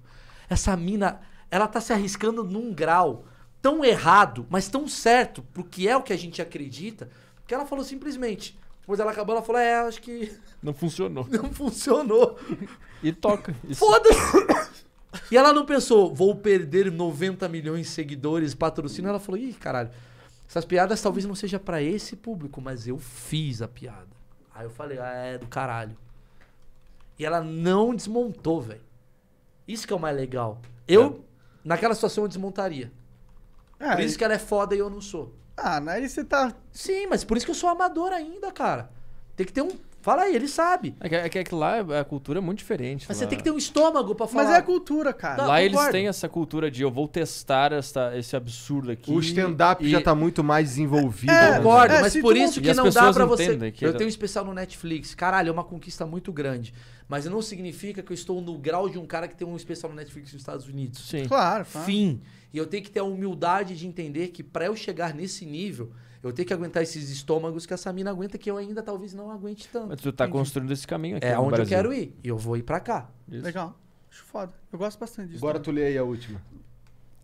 Essa mina, ela tá se arriscando num grau tão errado, mas tão certo, porque é o que a gente acredita que ela falou simplesmente. Depois ela acabou, ela falou: é, acho que. Não funcionou. Não funcionou. e toca. Foda-se! e ela não pensou, vou perder 90 milhões de seguidores, patrocínio. Ela falou: ih, caralho. Essas piadas talvez não seja para esse público, mas eu fiz a piada. Aí eu falei, ah, é do caralho. E ela não desmontou, velho. Isso que é o mais legal. Eu, é. naquela situação, eu desmontaria. É, Por isso e... que ela é foda e eu não sou. Ah, né, aí você tá. Sim, mas por isso que eu sou amador ainda, cara. Tem que ter um. Fala aí, ele sabe. É que, é que, é que lá é, a cultura é muito diferente. Mas lá. Né? você tem que ter um estômago pra falar. Mas é a cultura, cara. Não, lá concordo. eles têm essa cultura de eu vou testar essa esse absurdo aqui. O stand-up e... já tá muito mais desenvolvido. É, né? concordo, é, mas por isso não... que não dá pra você. Que... Eu é tenho um especial no Netflix. Caralho, é uma conquista muito grande. Mas não significa que eu estou no grau de um cara que tem um especial no Netflix nos Estados Unidos. Sim. Claro, claro. Fim. E eu tenho que ter a humildade de entender que para eu chegar nesse nível, eu tenho que aguentar esses estômagos que essa mina aguenta, que eu ainda talvez não aguente tanto. Mas tu tá Entendi. construindo esse caminho aqui. É onde Brasil. eu quero ir. E eu vou ir para cá. Isso. Legal. Acho foda. Eu gosto bastante disso. Agora também. tu lê aí a última.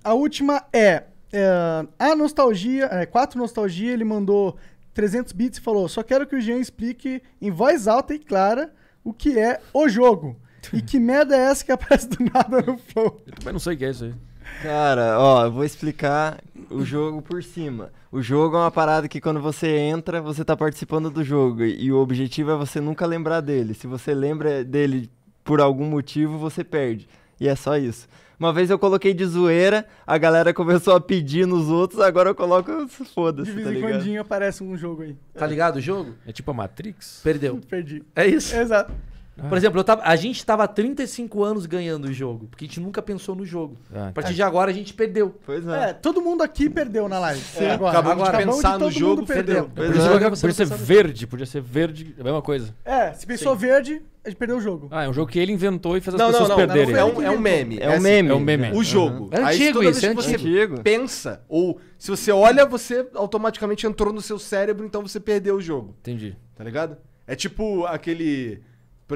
A última é. é a nostalgia. É, quatro nostalgia, ele mandou 300 bits e falou: só quero que o Jean explique em voz alta e clara o que é o jogo. E que merda é essa que aparece do nada no flow? Eu também não sei o que é isso aí. Cara, ó, eu vou explicar o jogo por cima. O jogo é uma parada que quando você entra, você tá participando do jogo. E o objetivo é você nunca lembrar dele. Se você lembra dele por algum motivo, você perde. E é só isso. Uma vez eu coloquei de zoeira, a galera começou a pedir nos outros, agora eu coloco, foda-se, De tá vez tá em quando aparece um jogo aí. Tá ligado o jogo? É tipo a Matrix? Perdeu. Perdi. É isso? Exato. Por é. exemplo, tava, a gente estava há 35 anos ganhando o jogo, porque a gente nunca pensou no jogo. Ah, a partir é. de agora a gente perdeu. Pois é. é todo mundo aqui perdeu na live. É. Agora. Acabou agora, de é. pensar no jogo, perdeu. perdeu. Podia, podia ser verde, podia ser verde, a mesma coisa. É, se pensou Sim. verde, a gente perdeu o jogo. Ah, é um jogo que ele inventou e fez as não, pessoas não, não, perderem. Não, não, é, um, é um meme. É um meme. É um meme. O jogo. É antigo Aí, isso, é antigo. Você pensa, ou se você olha, você automaticamente entrou no seu cérebro, então você perdeu o jogo. Entendi. Tá ligado? É tipo aquele...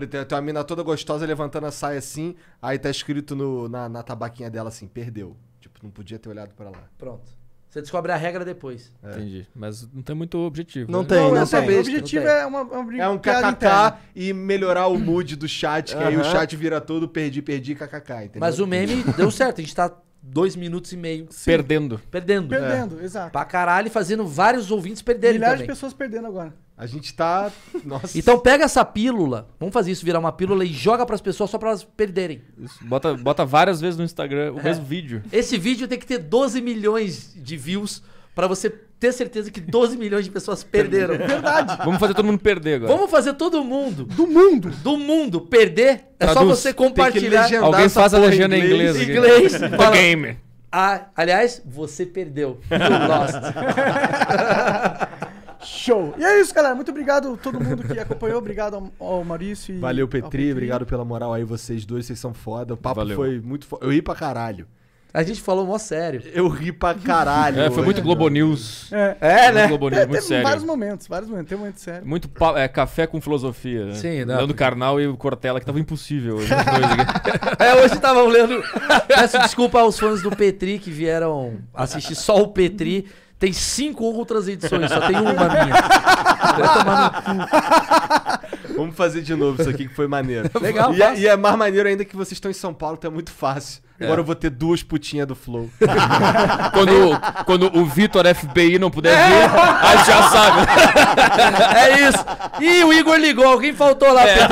Tem uma mina toda gostosa levantando a saia assim, aí tá escrito no, na, na tabaquinha dela assim, perdeu. Tipo, não podia ter olhado para lá. Pronto. Você descobre a regra depois. É. Entendi. Mas não tem muito objetivo. Não né? tem, não, não é tem. O objetivo tem. é uma, uma É um kkk e melhorar o mood do chat, que uh -huh. aí o chat vira todo perdi, perdi, kkk, entendeu? Mas o meme deu certo. A gente tá dois minutos e meio. Sim. Perdendo. Perdendo. Perdendo, é. exato. Pra caralho, fazendo vários ouvintes perderem Milhares também. de pessoas perdendo agora. A gente tá... Nossa. Então pega essa pílula, vamos fazer isso, virar uma pílula e joga pras pessoas só pra elas perderem. Isso. Bota, bota várias vezes no Instagram o é. mesmo vídeo. Esse vídeo tem que ter 12 milhões de views para você ter certeza que 12 milhões de pessoas perderam. Verdade. Vamos fazer todo mundo perder agora. Vamos fazer todo mundo. Do mundo. Do mundo. Perder é Traduz. só você compartilhar. Alguém faz a legenda em inglês. Em inglês. inglês game. Ah, aliás, você perdeu. You lost. Show. E é isso, galera. Muito obrigado a todo mundo que acompanhou. Obrigado ao Maurício. Valeu, Petri. Petri. Obrigado pela moral aí, vocês dois. Vocês são foda. O papo Valeu. foi muito foda. Eu ri pra caralho. A gente falou mó sério. Eu ri pra caralho. É, foi muito né? Globo News. É, é né? Globo News, é, muito sério. Vários momentos, vários momentos. Tem muito sério. Muito pa- é, café com filosofia, né? Sim, né? Leandro Carnal e o Cortella, que tava impossível hoje. Né? é, hoje tava lendo... Peço desculpa aos fãs do Petri que vieram assistir só o Petri. Tem cinco outras edições, só tem uma minha. Vamos fazer de novo isso aqui que foi maneiro. Legal. E, é, e é mais maneiro ainda que vocês estão em São Paulo, então é muito fácil. É. Agora eu vou ter duas putinhas do Flow. quando, quando o Vitor FBI não puder é. vir, gente já sabe. É isso. Ih, o Igor ligou. Alguém faltou lá, é.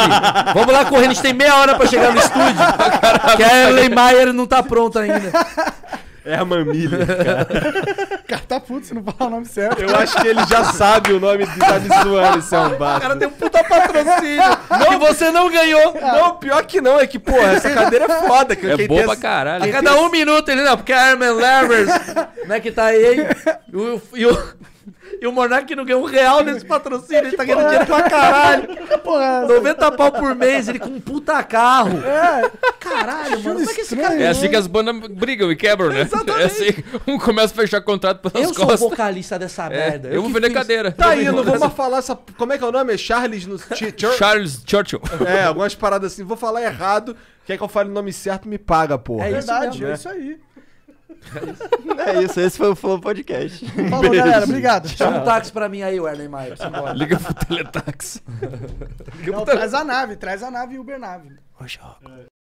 Vamos lá correndo. A gente tem meia hora pra chegar no estúdio. Caramba, que a Ellen Maier não tá pronta ainda. É a mamília, cara. cara tá puto se não falar o nome certo. Eu acho que ele já sabe o nome de tá Wallace. esse é um O cara tem um puta patrocínio. Não, você não ganhou. Ah. Não, pior que não. É que, porra, essa cadeira é foda. Que é boa pra essa... caralho. A cada um minuto ele, não, porque a é Armin Levers, né, que tá aí. E o... E o Monark não ganhou um real nesse patrocínio, ele tá ganhando dinheiro pra caralho. Porra, 90 pau por mês, ele com um puta carro. É. Caralho, mano, como é que esse cara... É assim que as bandas brigam e quebram, né? É Exatamente. É assim, um começa a fechar contrato pelas eu costas. Eu sou vocalista dessa é, merda. É. Eu, eu vou vender cadeira. Tá indo? não vamos falar essa... Como é que é o nome? É Charles... No... Charles Churchill. É, algumas paradas assim. Vou falar errado. Quer que eu fale o nome certo, me paga, porra. É verdade, é, é isso aí. É isso, esse foi o Flow Podcast. Falou, Beijo. galera. Obrigado. Chama um táxi pra mim aí, Werner Maia. Liga pro teletáxi. Não, traz a nave, traz a nave e o nave. Ô, Joca.